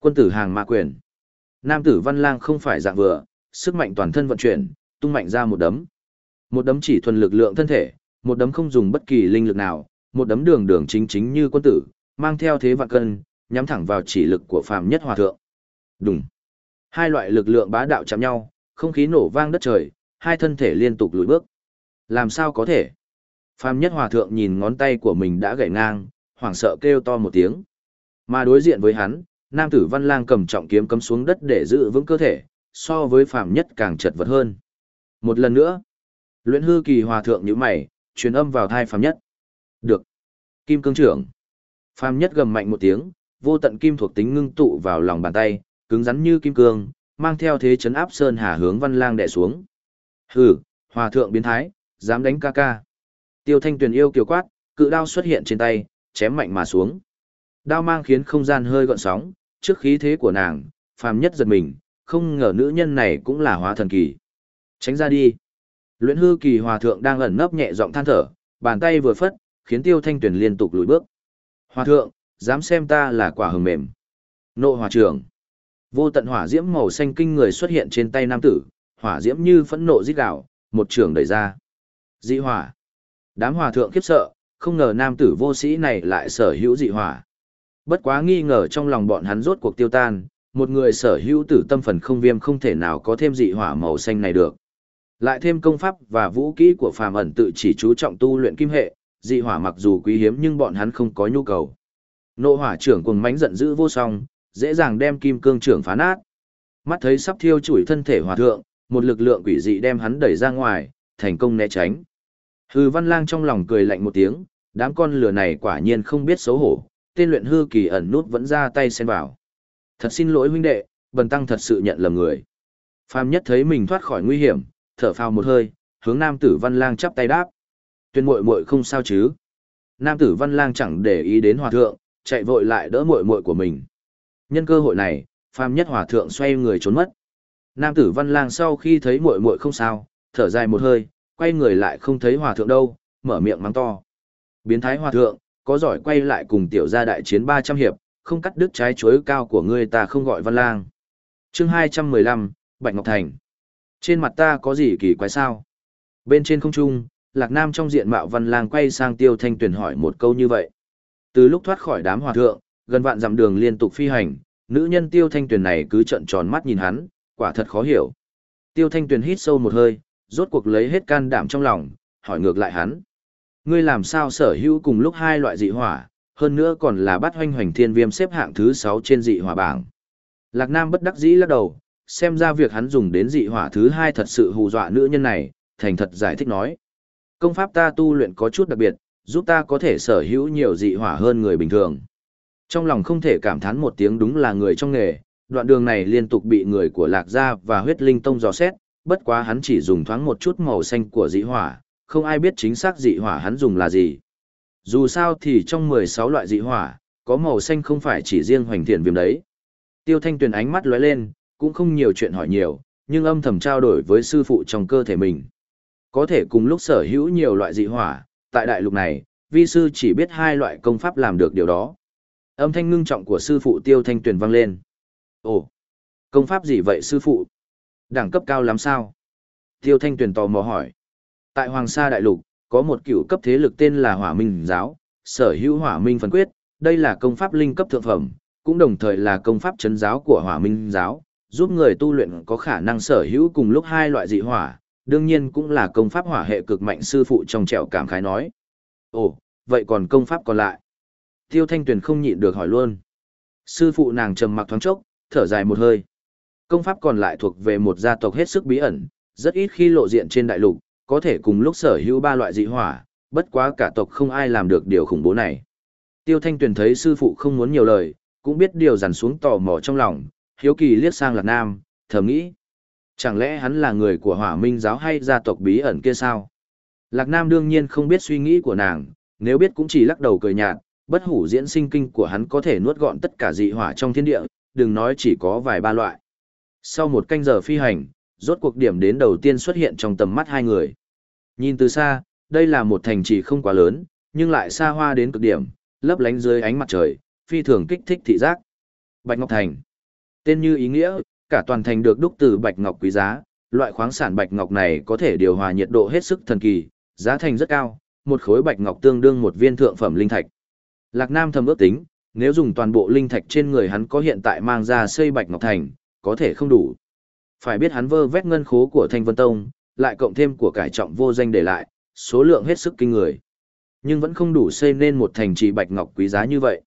Quân tử hàng ma quyền. Nam tử Văn Lang không phải dạng vừa, sức mạnh toàn thân vận chuyển, tung mạnh ra một đấm. Một đấm chỉ thuần lực lượng thân thể, một đấm không dùng bất kỳ linh lực nào, một đấm đường đường chính chính như quân tử, mang theo thế và cân, nhắm thẳng vào chỉ lực của Phạm nhất hòa thượng. Đùng. Hai loại lực lượng bá đạo chạm nhau, không khí nổ vang đất trời, hai thân thể liên tục lùi bước. Làm sao có thể? Phạm nhất hòa thượng nhìn ngón tay của mình đã gãy ngang, hoảng sợ kêu to một tiếng. Mà đối diện với hắn, nam tử văn lang cầm trọng kiếm cấm xuống đất để giữ vững cơ thể, so với Phạm nhất càng chật vật hơn. Một lần nữa, luyện hư kỳ hòa thượng như mày, truyền âm vào thai Phạm nhất. Được. Kim cương trưởng. Phạm nhất gầm mạnh một tiếng, vô tận kim thuộc tính ngưng tụ vào lòng bàn tay, cứng rắn như kim cương, mang theo thế chấn áp sơn hà hướng văn lang đè xuống. Hừ, hòa thượng biến thái, dám đánh ca ca. Tiêu Thanh Tuyền yêu kiều quát, cự đao xuất hiện trên tay, chém mạnh mà xuống. Đao mang khiến không gian hơi gợn sóng, trước khí thế của nàng, phàm nhất giật mình, không ngờ nữ nhân này cũng là hóa thần kỳ. Tránh ra đi. Luyện hư kỳ hòa thượng đang ẩn nấp nhẹ giọng than thở, bàn tay vừa phất, khiến Tiêu Thanh Tuyền liên tục lùi bước. Hòa thượng, dám xem ta là quả hừng mềm. Nộ hòa trưởng. Vô tận hỏa diễm màu xanh kinh người xuất hiện trên tay nam tử, hỏa diễm như phẫn nộ rít gào, một trường đẩy ra. Dị hỏa. Đám hòa thượng khiếp sợ, không ngờ nam tử vô sĩ này lại sở hữu dị hỏa. Bất quá nghi ngờ trong lòng bọn hắn rốt cuộc tiêu tan, một người sở hữu tử tâm phần không viêm không thể nào có thêm dị hỏa màu xanh này được. Lại thêm công pháp và vũ kỹ của phàm ẩn tự chỉ chú trọng tu luyện kim hệ, dị hỏa mặc dù quý hiếm nhưng bọn hắn không có nhu cầu. Nộ hỏa trưởng cùng mánh giận dữ vô song, dễ dàng đem kim cương trưởng phá nát. Mắt thấy sắp thiêu chủi thân thể hòa thượng, một lực lượng quỷ dị đem hắn đẩy ra ngoài, thành công né tránh. Hư Văn Lang trong lòng cười lạnh một tiếng, đám con lừa này quả nhiên không biết xấu hổ, tên luyện hư kỳ ẩn nút vẫn ra tay xen vào. Thật xin lỗi huynh đệ, Bần Tăng thật sự nhận lầm người. Phạm nhất thấy mình thoát khỏi nguy hiểm, thở phào một hơi, hướng nam tử Văn Lang chắp tay đáp. Tuyên muội muội không sao chứ? Nam tử Văn Lang chẳng để ý đến hòa thượng, chạy vội lại đỡ muội muội của mình. Nhân cơ hội này, Phạm nhất hòa thượng xoay người trốn mất. Nam tử Văn Lang sau khi thấy muội muội không sao, thở dài một hơi, quay người lại không thấy hòa thượng đâu, mở miệng mắng to. Biến thái hòa thượng, có giỏi quay lại cùng tiểu gia đại chiến 300 hiệp, không cắt đứt trái chuối cao của ngươi ta không gọi văn lang. chương 215, Bạch Ngọc Thành. Trên mặt ta có gì kỳ quái sao? Bên trên không trung, Lạc Nam trong diện mạo văn lang quay sang Tiêu Thanh Tuyền hỏi một câu như vậy. Từ lúc thoát khỏi đám hòa thượng, gần vạn dặm đường liên tục phi hành, nữ nhân Tiêu Thanh Tuyền này cứ trợn tròn mắt nhìn hắn, quả thật khó hiểu. Tiêu Thanh Tuyền hít sâu một hơi, rốt cuộc lấy hết can đảm trong lòng, hỏi ngược lại hắn. Ngươi làm sao sở hữu cùng lúc hai loại dị hỏa, hơn nữa còn là bắt hoanh hoành thiên viêm xếp hạng thứ 6 trên dị hỏa bảng. Lạc Nam bất đắc dĩ lắc đầu, xem ra việc hắn dùng đến dị hỏa thứ hai thật sự hù dọa nữ nhân này, thành thật giải thích nói. Công pháp ta tu luyện có chút đặc biệt, giúp ta có thể sở hữu nhiều dị hỏa hơn người bình thường. Trong lòng không thể cảm thán một tiếng đúng là người trong nghề, đoạn đường này liên tục bị người của Lạc Gia và huyết linh tông dò xét, bất quá hắn chỉ dùng thoáng một chút màu xanh của dị hỏa, không ai biết chính xác dị hỏa hắn dùng là gì. Dù sao thì trong 16 loại dị hỏa, có màu xanh không phải chỉ riêng hoành thiện viêm đấy. Tiêu thanh tuyền ánh mắt lóe lên, cũng không nhiều chuyện hỏi nhiều, nhưng âm thầm trao đổi với sư phụ trong cơ thể mình. Có thể cùng lúc sở hữu nhiều loại dị hỏa, tại đại lục này, vi sư chỉ biết hai loại công pháp làm được điều đó. Âm thanh ngưng trọng của sư phụ tiêu thanh tuyền vang lên. Ồ, công pháp gì vậy sư phụ? Đẳng cấp cao lắm sao? Tiêu Thanh Tuyền tò mò hỏi. Tại Hoàng Sa Đại Lục, có một cựu cấp thế lực tên là Hỏa Minh Giáo, sở hữu Hỏa Minh Phân Quyết, đây là công pháp linh cấp thượng phẩm, cũng đồng thời là công pháp chấn giáo của Hỏa Minh Giáo, giúp người tu luyện có khả năng sở hữu cùng lúc hai loại dị hỏa, đương nhiên cũng là công pháp hỏa hệ cực mạnh sư phụ trong trẻo cảm khái nói. Ồ, vậy còn công pháp còn lại? Tiêu Thanh Tuyền không nhịn được hỏi luôn. Sư phụ nàng trầm mặc thoáng chốc, thở dài một hơi công pháp còn lại thuộc về một gia tộc hết sức bí ẩn, rất ít khi lộ diện trên đại lục, có thể cùng lúc sở hữu ba loại dị hỏa, bất quá cả tộc không ai làm được điều khủng bố này. Tiêu Thanh Tuyền thấy sư phụ không muốn nhiều lời, cũng biết điều dằn xuống tò mò trong lòng, hiếu kỳ liếc sang Lạc Nam, thầm nghĩ. Chẳng lẽ hắn là người của hỏa minh giáo hay gia tộc bí ẩn kia sao? Lạc Nam đương nhiên không biết suy nghĩ của nàng, nếu biết cũng chỉ lắc đầu cười nhạt, bất hủ diễn sinh kinh của hắn có thể nuốt gọn tất cả dị hỏa trong thiên địa, đừng nói chỉ có vài ba loại. Sau một canh giờ phi hành, rốt cuộc điểm đến đầu tiên xuất hiện trong tầm mắt hai người. Nhìn từ xa, đây là một thành trì không quá lớn, nhưng lại xa hoa đến cực điểm, lấp lánh dưới ánh mặt trời, phi thường kích thích thị giác. Bạch Ngọc Thành. Tên như ý nghĩa, cả toàn thành được đúc từ bạch ngọc quý giá, loại khoáng sản bạch ngọc này có thể điều hòa nhiệt độ hết sức thần kỳ, giá thành rất cao, một khối bạch ngọc tương đương một viên thượng phẩm linh thạch. Lạc Nam thầm ước tính, nếu dùng toàn bộ linh thạch trên người hắn có hiện tại mang ra xây bạch ngọc thành, có thể không đủ. Phải biết hắn vơ vét ngân khố của Thanh Vân Tông, lại cộng thêm của cải trọng vô danh để lại, số lượng hết sức kinh người. Nhưng vẫn không đủ xây nên một thành trì Bạch Ngọc quý giá như vậy.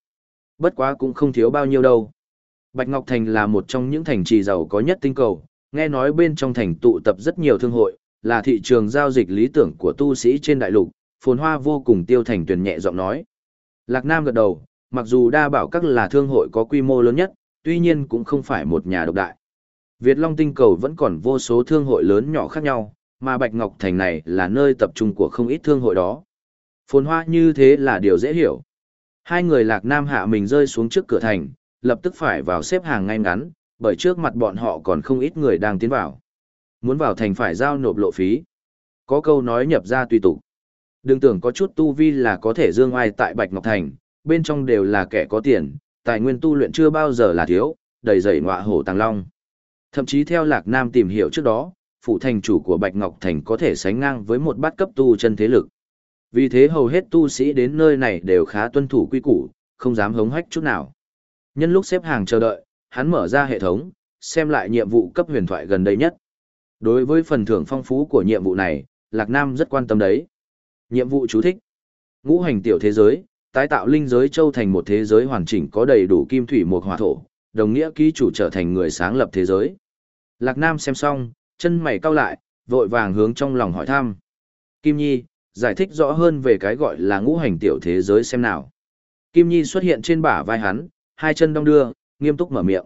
Bất quá cũng không thiếu bao nhiêu đâu. Bạch Ngọc Thành là một trong những thành trì giàu có nhất tinh cầu, nghe nói bên trong thành tụ tập rất nhiều thương hội, là thị trường giao dịch lý tưởng của tu sĩ trên đại lục, phồn hoa vô cùng tiêu thành tuyển nhẹ giọng nói. Lạc Nam gật đầu, mặc dù đa bảo các là thương hội có quy mô lớn nhất, tuy nhiên cũng không phải một nhà độc đại. Việt Long tinh cầu vẫn còn vô số thương hội lớn nhỏ khác nhau, mà Bạch Ngọc Thành này là nơi tập trung của không ít thương hội đó. Phồn hoa như thế là điều dễ hiểu. Hai người Lạc Nam hạ mình rơi xuống trước cửa thành, lập tức phải vào xếp hàng ngay ngắn, bởi trước mặt bọn họ còn không ít người đang tiến vào. Muốn vào thành phải giao nộp lộ phí. Có câu nói nhập ra tùy tục. Đừng tưởng có chút tu vi là có thể dương ai tại Bạch Ngọc Thành, bên trong đều là kẻ có tiền, tài nguyên tu luyện chưa bao giờ là thiếu, đầy dày ngọa hổ tàng long. Thậm chí theo Lạc Nam tìm hiểu trước đó, phụ thành chủ của Bạch Ngọc Thành có thể sánh ngang với một bát cấp tu chân thế lực. Vì thế hầu hết tu sĩ đến nơi này đều khá tuân thủ quy củ, không dám hống hách chút nào. Nhân lúc xếp hàng chờ đợi, hắn mở ra hệ thống, xem lại nhiệm vụ cấp huyền thoại gần đây nhất. Đối với phần thưởng phong phú của nhiệm vụ này, Lạc Nam rất quan tâm đấy. Nhiệm vụ chú thích. Ngũ hành tiểu thế giới, tái tạo linh giới châu thành một thế giới hoàn chỉnh có đầy đủ kim thủy mộc hỏa thổ, đồng nghĩa ký chủ trở thành người sáng lập thế giới. Lạc Nam xem xong, chân mày cau lại, vội vàng hướng trong lòng hỏi thăm. Kim Nhi, giải thích rõ hơn về cái gọi là ngũ hành tiểu thế giới xem nào. Kim Nhi xuất hiện trên bả vai hắn, hai chân đong đưa, nghiêm túc mở miệng.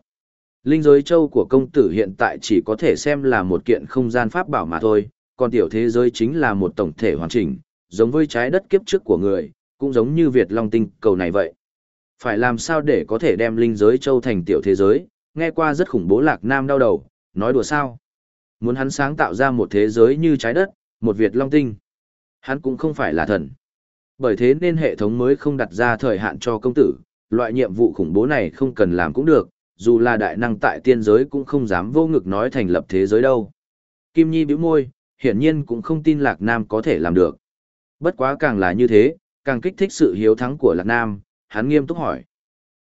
Linh giới châu của công tử hiện tại chỉ có thể xem là một kiện không gian pháp bảo mà thôi, còn tiểu thế giới chính là một tổng thể hoàn chỉnh, giống với trái đất kiếp trước của người, cũng giống như Việt Long tinh cầu này vậy. Phải làm sao để có thể đem linh giới châu thành tiểu thế giới, nghe qua rất khủng bố Lạc Nam đau đầu, nói đùa sao. Muốn hắn sáng tạo ra một thế giới như trái đất, một Việt Long tinh. Hắn cũng không phải là thần. Bởi thế nên hệ thống mới không đặt ra thời hạn cho công tử, loại nhiệm vụ khủng bố này không cần làm cũng được, dù là đại năng tại tiên giới cũng không dám vô ngực nói thành lập thế giới đâu. Kim Nhi bĩu môi, hiển nhiên cũng không tin Lạc Nam có thể làm được. Bất quá càng là như thế, càng kích thích sự hiếu thắng của Lạc Nam, hắn nghiêm túc hỏi.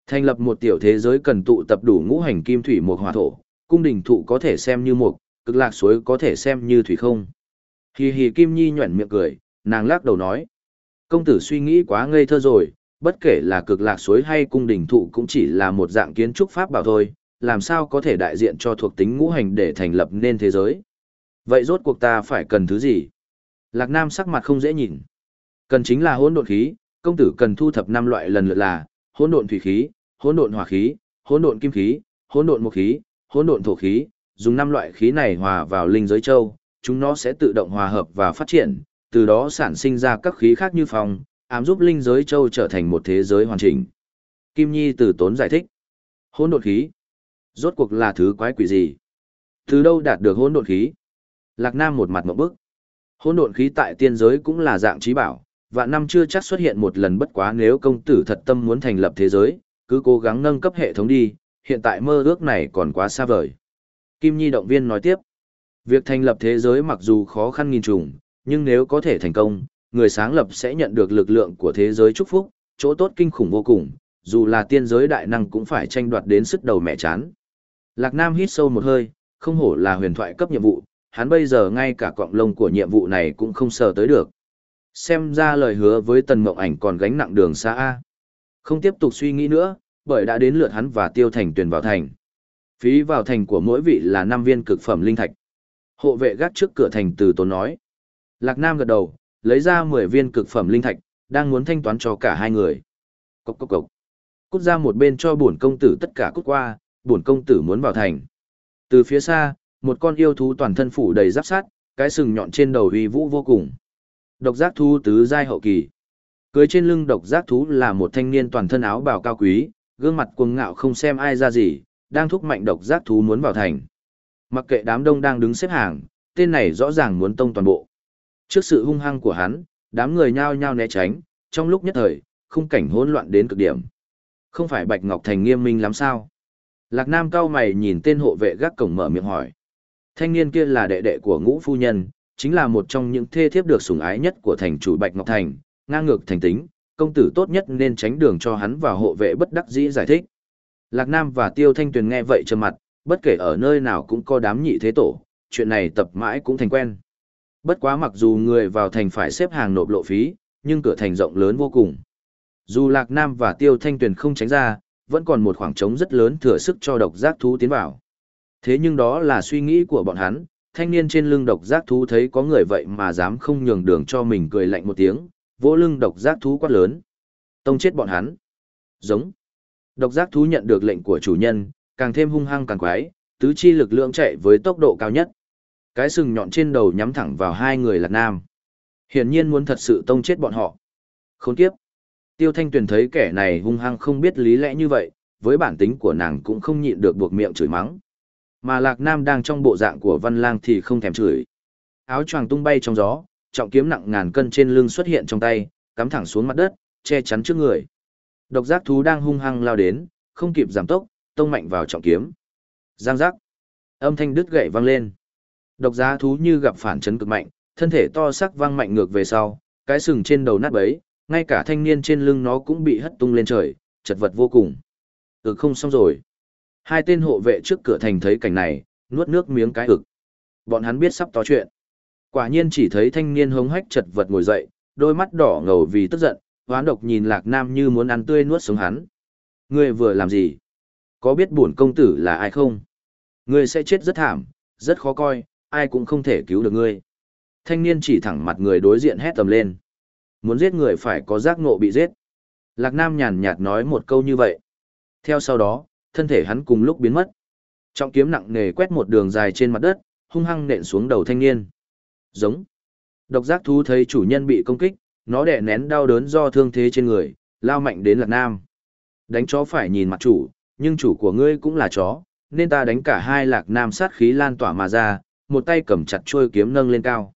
Thành lập một tiểu thế giới cần tụ tập đủ ngũ hành kim thủy mộc hỏa thổ, cung đình thụ có thể xem như mộc cực lạc suối có thể xem như thủy không. Hì hì Kim Nhi nhuẩn miệng cười, nàng lắc đầu nói. Công tử suy nghĩ quá ngây thơ rồi, bất kể là cực lạc suối hay cung đình thụ cũng chỉ là một dạng kiến trúc pháp bảo thôi, làm sao có thể đại diện cho thuộc tính ngũ hành để thành lập nên thế giới. Vậy rốt cuộc ta phải cần thứ gì? Lạc Nam sắc mặt không dễ nhìn. Cần chính là hỗn độn khí, công tử cần thu thập năm loại lần lượt là hỗn độn thủy khí, hỗn độn hỏa khí, hỗn độn kim khí, hỗn độn mộc khí, hỗn độn thổ khí, dùng năm loại khí này hòa vào linh giới châu, chúng nó sẽ tự động hòa hợp và phát triển, từ đó sản sinh ra các khí khác như phòng, ám giúp linh giới châu trở thành một thế giới hoàn chỉnh. Kim Nhi từ tốn giải thích. Hỗn độn khí, rốt cuộc là thứ quái quỷ gì? Từ đâu đạt được hỗn độn khí? Lạc Nam một mặt ngộp bức. Hỗn độn khí tại tiên giới cũng là dạng trí bảo, và năm chưa chắc xuất hiện một lần bất quá nếu công tử thật tâm muốn thành lập thế giới, cứ cố gắng nâng cấp hệ thống đi, hiện tại mơ ước này còn quá xa vời. Kim Nhi động viên nói tiếp, việc thành lập thế giới mặc dù khó khăn nghìn trùng, nhưng nếu có thể thành công, người sáng lập sẽ nhận được lực lượng của thế giới chúc phúc, chỗ tốt kinh khủng vô cùng, dù là tiên giới đại năng cũng phải tranh đoạt đến sức đầu mẹ chán. Lạc Nam hít sâu một hơi, không hổ là huyền thoại cấp nhiệm vụ, hắn bây giờ ngay cả cọng lông của nhiệm vụ này cũng không sờ tới được. Xem ra lời hứa với tần mộng ảnh còn gánh nặng đường xa A. Không tiếp tục suy nghĩ nữa, bởi đã đến lượt hắn và tiêu thành tuyển vào thành. Phí vào thành của mỗi vị là năm viên cực phẩm linh thạch. Hộ vệ gác trước cửa thành từ tốn nói. Lạc Nam gật đầu, lấy ra mười viên cực phẩm linh thạch, đang muốn thanh toán cho cả hai người. Cốc cốc cốc. Cút ra một bên cho bổn công tử tất cả cút qua, bổn công tử muốn vào thành. Từ phía xa, một con yêu thú toàn thân phủ đầy giáp sát, cái sừng nhọn trên đầu uy vũ vô cùng. Độc giác thú tứ giai hậu kỳ. Cưới trên lưng độc giác thú là một thanh niên toàn thân áo bào cao quý, gương mặt cuồng ngạo không xem ai ra gì, đang thúc mạnh độc giác thú muốn vào thành. Mặc kệ đám đông đang đứng xếp hàng, tên này rõ ràng muốn tông toàn bộ. Trước sự hung hăng của hắn, đám người nhao nhao né tránh, trong lúc nhất thời, khung cảnh hỗn loạn đến cực điểm. Không phải Bạch Ngọc Thành nghiêm minh lắm sao? Lạc Nam cao mày nhìn tên hộ vệ gác cổng mở miệng hỏi. Thanh niên kia là đệ đệ của ngũ phu nhân, chính là một trong những thê thiếp được sủng ái nhất của thành chủ Bạch Ngọc Thành, ngang ngược thành tính, công tử tốt nhất nên tránh đường cho hắn và hộ vệ bất đắc dĩ giải thích. Lạc Nam và Tiêu Thanh Tuyền nghe vậy trầm mặt, bất kể ở nơi nào cũng có đám nhị thế tổ, chuyện này tập mãi cũng thành quen. Bất quá mặc dù người vào thành phải xếp hàng nộp lộ phí, nhưng cửa thành rộng lớn vô cùng. Dù Lạc Nam và Tiêu Thanh Tuyền không tránh ra, vẫn còn một khoảng trống rất lớn thừa sức cho độc giác thú tiến vào. Thế nhưng đó là suy nghĩ của bọn hắn, thanh niên trên lưng độc giác thú thấy có người vậy mà dám không nhường đường cho mình cười lạnh một tiếng, vỗ lưng độc giác thú quát lớn. Tông chết bọn hắn. Giống. Độc giác thú nhận được lệnh của chủ nhân, càng thêm hung hăng càng quái, tứ chi lực lượng chạy với tốc độ cao nhất. Cái sừng nhọn trên đầu nhắm thẳng vào hai người là nam. Hiển nhiên muốn thật sự tông chết bọn họ. Khốn kiếp. Tiêu Thanh Tuyền thấy kẻ này hung hăng không biết lý lẽ như vậy, với bản tính của nàng cũng không nhịn được buộc miệng chửi mắng. Mà Lạc Nam đang trong bộ dạng của Văn Lang thì không thèm chửi. Áo choàng tung bay trong gió, trọng kiếm nặng ngàn cân trên lưng xuất hiện trong tay, cắm thẳng xuống mặt đất, che chắn trước người. Độc giác thú đang hung hăng lao đến, không kịp giảm tốc, tông mạnh vào trọng kiếm. Giang giác. Âm thanh đứt gãy vang lên. Độc giá thú như gặp phản chấn cực mạnh, thân thể to sắc vang mạnh ngược về sau, cái sừng trên đầu nát bấy, ngay cả thanh niên trên lưng nó cũng bị hất tung lên trời, chật vật vô cùng. Ừ không xong rồi. Hai tên hộ vệ trước cửa thành thấy cảnh này, nuốt nước miếng cái ực. Bọn hắn biết sắp to chuyện. Quả nhiên chỉ thấy thanh niên hống hách chật vật ngồi dậy, đôi mắt đỏ ngầu vì tức giận, hoán độc nhìn Lạc Nam như muốn ăn tươi nuốt sống hắn. Ngươi vừa làm gì? Có biết bổn công tử là ai không? Ngươi sẽ chết rất thảm, rất khó coi, ai cũng không thể cứu được ngươi. Thanh niên chỉ thẳng mặt người đối diện hét tầm lên. Muốn giết người phải có giác ngộ bị giết. Lạc Nam nhàn nhạt nói một câu như vậy. Theo sau đó, thân thể hắn cùng lúc biến mất. Trọng kiếm nặng nề quét một đường dài trên mặt đất, hung hăng nện xuống đầu thanh niên. Giống. Độc giác thú thấy chủ nhân bị công kích, nó đè nén đau đớn do thương thế trên người, lao mạnh đến Lạc Nam. Đánh chó phải nhìn mặt chủ, nhưng chủ của ngươi cũng là chó, nên ta đánh cả hai Lạc Nam sát khí lan tỏa mà ra, một tay cầm chặt chuôi kiếm nâng lên cao.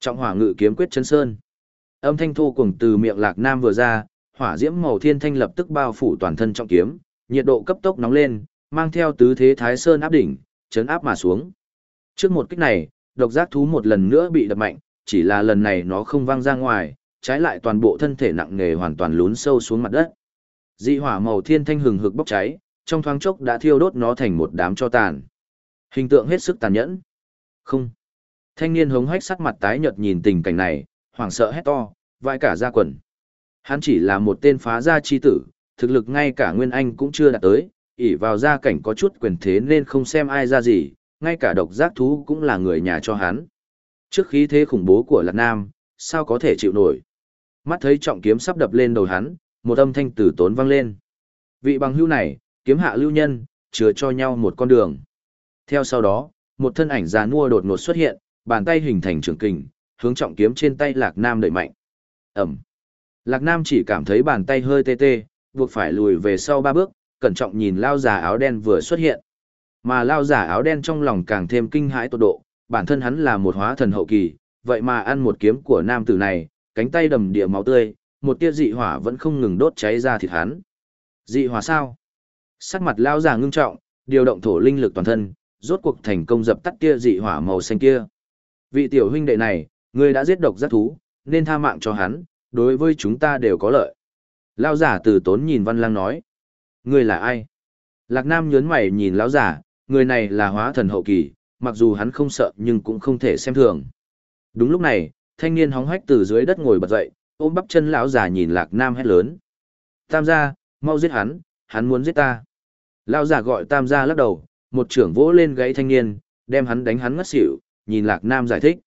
Trọng hỏa ngự kiếm quyết chân sơn. Âm thanh thu cuồng từ miệng Lạc Nam vừa ra, hỏa diễm màu thiên thanh lập tức bao phủ toàn thân trọng kiếm, nhiệt độ cấp tốc nóng lên, mang theo tứ thế thái sơn áp đỉnh, chấn áp mà xuống. Trước một kích này, độc giác thú một lần nữa bị đập mạnh, chỉ là lần này nó không văng ra ngoài, trái lại toàn bộ thân thể nặng nề hoàn toàn lún sâu xuống mặt đất. Dị hỏa màu thiên thanh hừng hực bốc cháy, trong thoáng chốc đã thiêu đốt nó thành một đám cho tàn. Hình tượng hết sức tàn nhẫn. Không. Thanh niên hống hách sắc mặt tái nhợt nhìn tình cảnh này, hoảng sợ hét to, vai cả ra quần. Hắn chỉ là một tên phá gia chi tử, thực lực ngay cả Nguyên Anh cũng chưa đạt tới, ỷ vào gia cảnh có chút quyền thế nên không xem ai ra gì, ngay cả độc giác thú cũng là người nhà cho hắn. Trước khí thế khủng bố của Lạc Nam, sao có thể chịu nổi. Mắt thấy trọng kiếm sắp đập lên đầu hắn, một âm thanh tử tốn vang lên. Vị bằng hưu này, kiếm hạ lưu nhân, chứa cho nhau một con đường. Theo sau đó, một thân ảnh già nua đột ngột xuất hiện, bàn tay hình thành trường kình, hướng trọng kiếm trên tay Lạc Nam đẩy mạnh. Ẩm. Lạc Nam chỉ cảm thấy bàn tay hơi tê tê, buộc phải lùi về sau ba bước, cẩn trọng nhìn lao giả áo đen vừa xuất hiện. Mà lao giả áo đen trong lòng càng thêm kinh hãi tột độ, bản thân hắn là một hóa thần hậu kỳ, vậy mà ăn một kiếm của nam tử này, cánh tay đầm địa máu tươi, một tia dị hỏa vẫn không ngừng đốt cháy ra thịt hắn. Dị hỏa sao? Sắc mặt lao giả ngưng trọng, điều động thổ linh lực toàn thân, rốt cuộc thành công dập tắt tia dị hỏa màu xanh kia. Vị tiểu huynh đệ này, người đã giết độc giác thú, nên tha mạng cho hắn, đối với chúng ta đều có lợi. Lão giả từ tốn nhìn Văn Lang nói. Người là ai? Lạc Nam nhớn mày nhìn lão giả, người này là hóa thần hậu kỳ, mặc dù hắn không sợ nhưng cũng không thể xem thường. Đúng lúc này, thanh niên hóng hách từ dưới đất ngồi bật dậy, ôm bắp chân lão giả nhìn Lạc Nam hét lớn. Tam gia, mau giết hắn, hắn muốn giết ta. Lão giả gọi Tam gia lắc đầu, một trưởng vỗ lên gáy thanh niên, đem hắn đánh hắn ngất xỉu, nhìn Lạc Nam giải thích.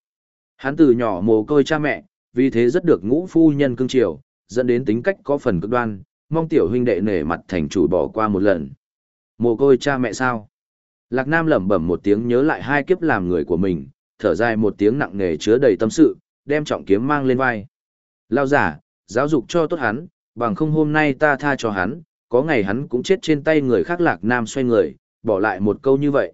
Hắn từ nhỏ mồ côi cha mẹ, vì thế rất được ngũ phu nhân cưng chiều, dẫn đến tính cách có phần cực đoan, mong tiểu huynh đệ nể mặt thành chủ bỏ qua một lần. Mồ côi cha mẹ sao? Lạc Nam lẩm bẩm một tiếng nhớ lại hai kiếp làm người của mình, thở dài một tiếng nặng nề chứa đầy tâm sự, đem trọng kiếm mang lên vai. Lao giả, giáo dục cho tốt hắn, bằng không hôm nay ta tha cho hắn, có ngày hắn cũng chết trên tay người khác Lạc Nam xoay người, bỏ lại một câu như vậy.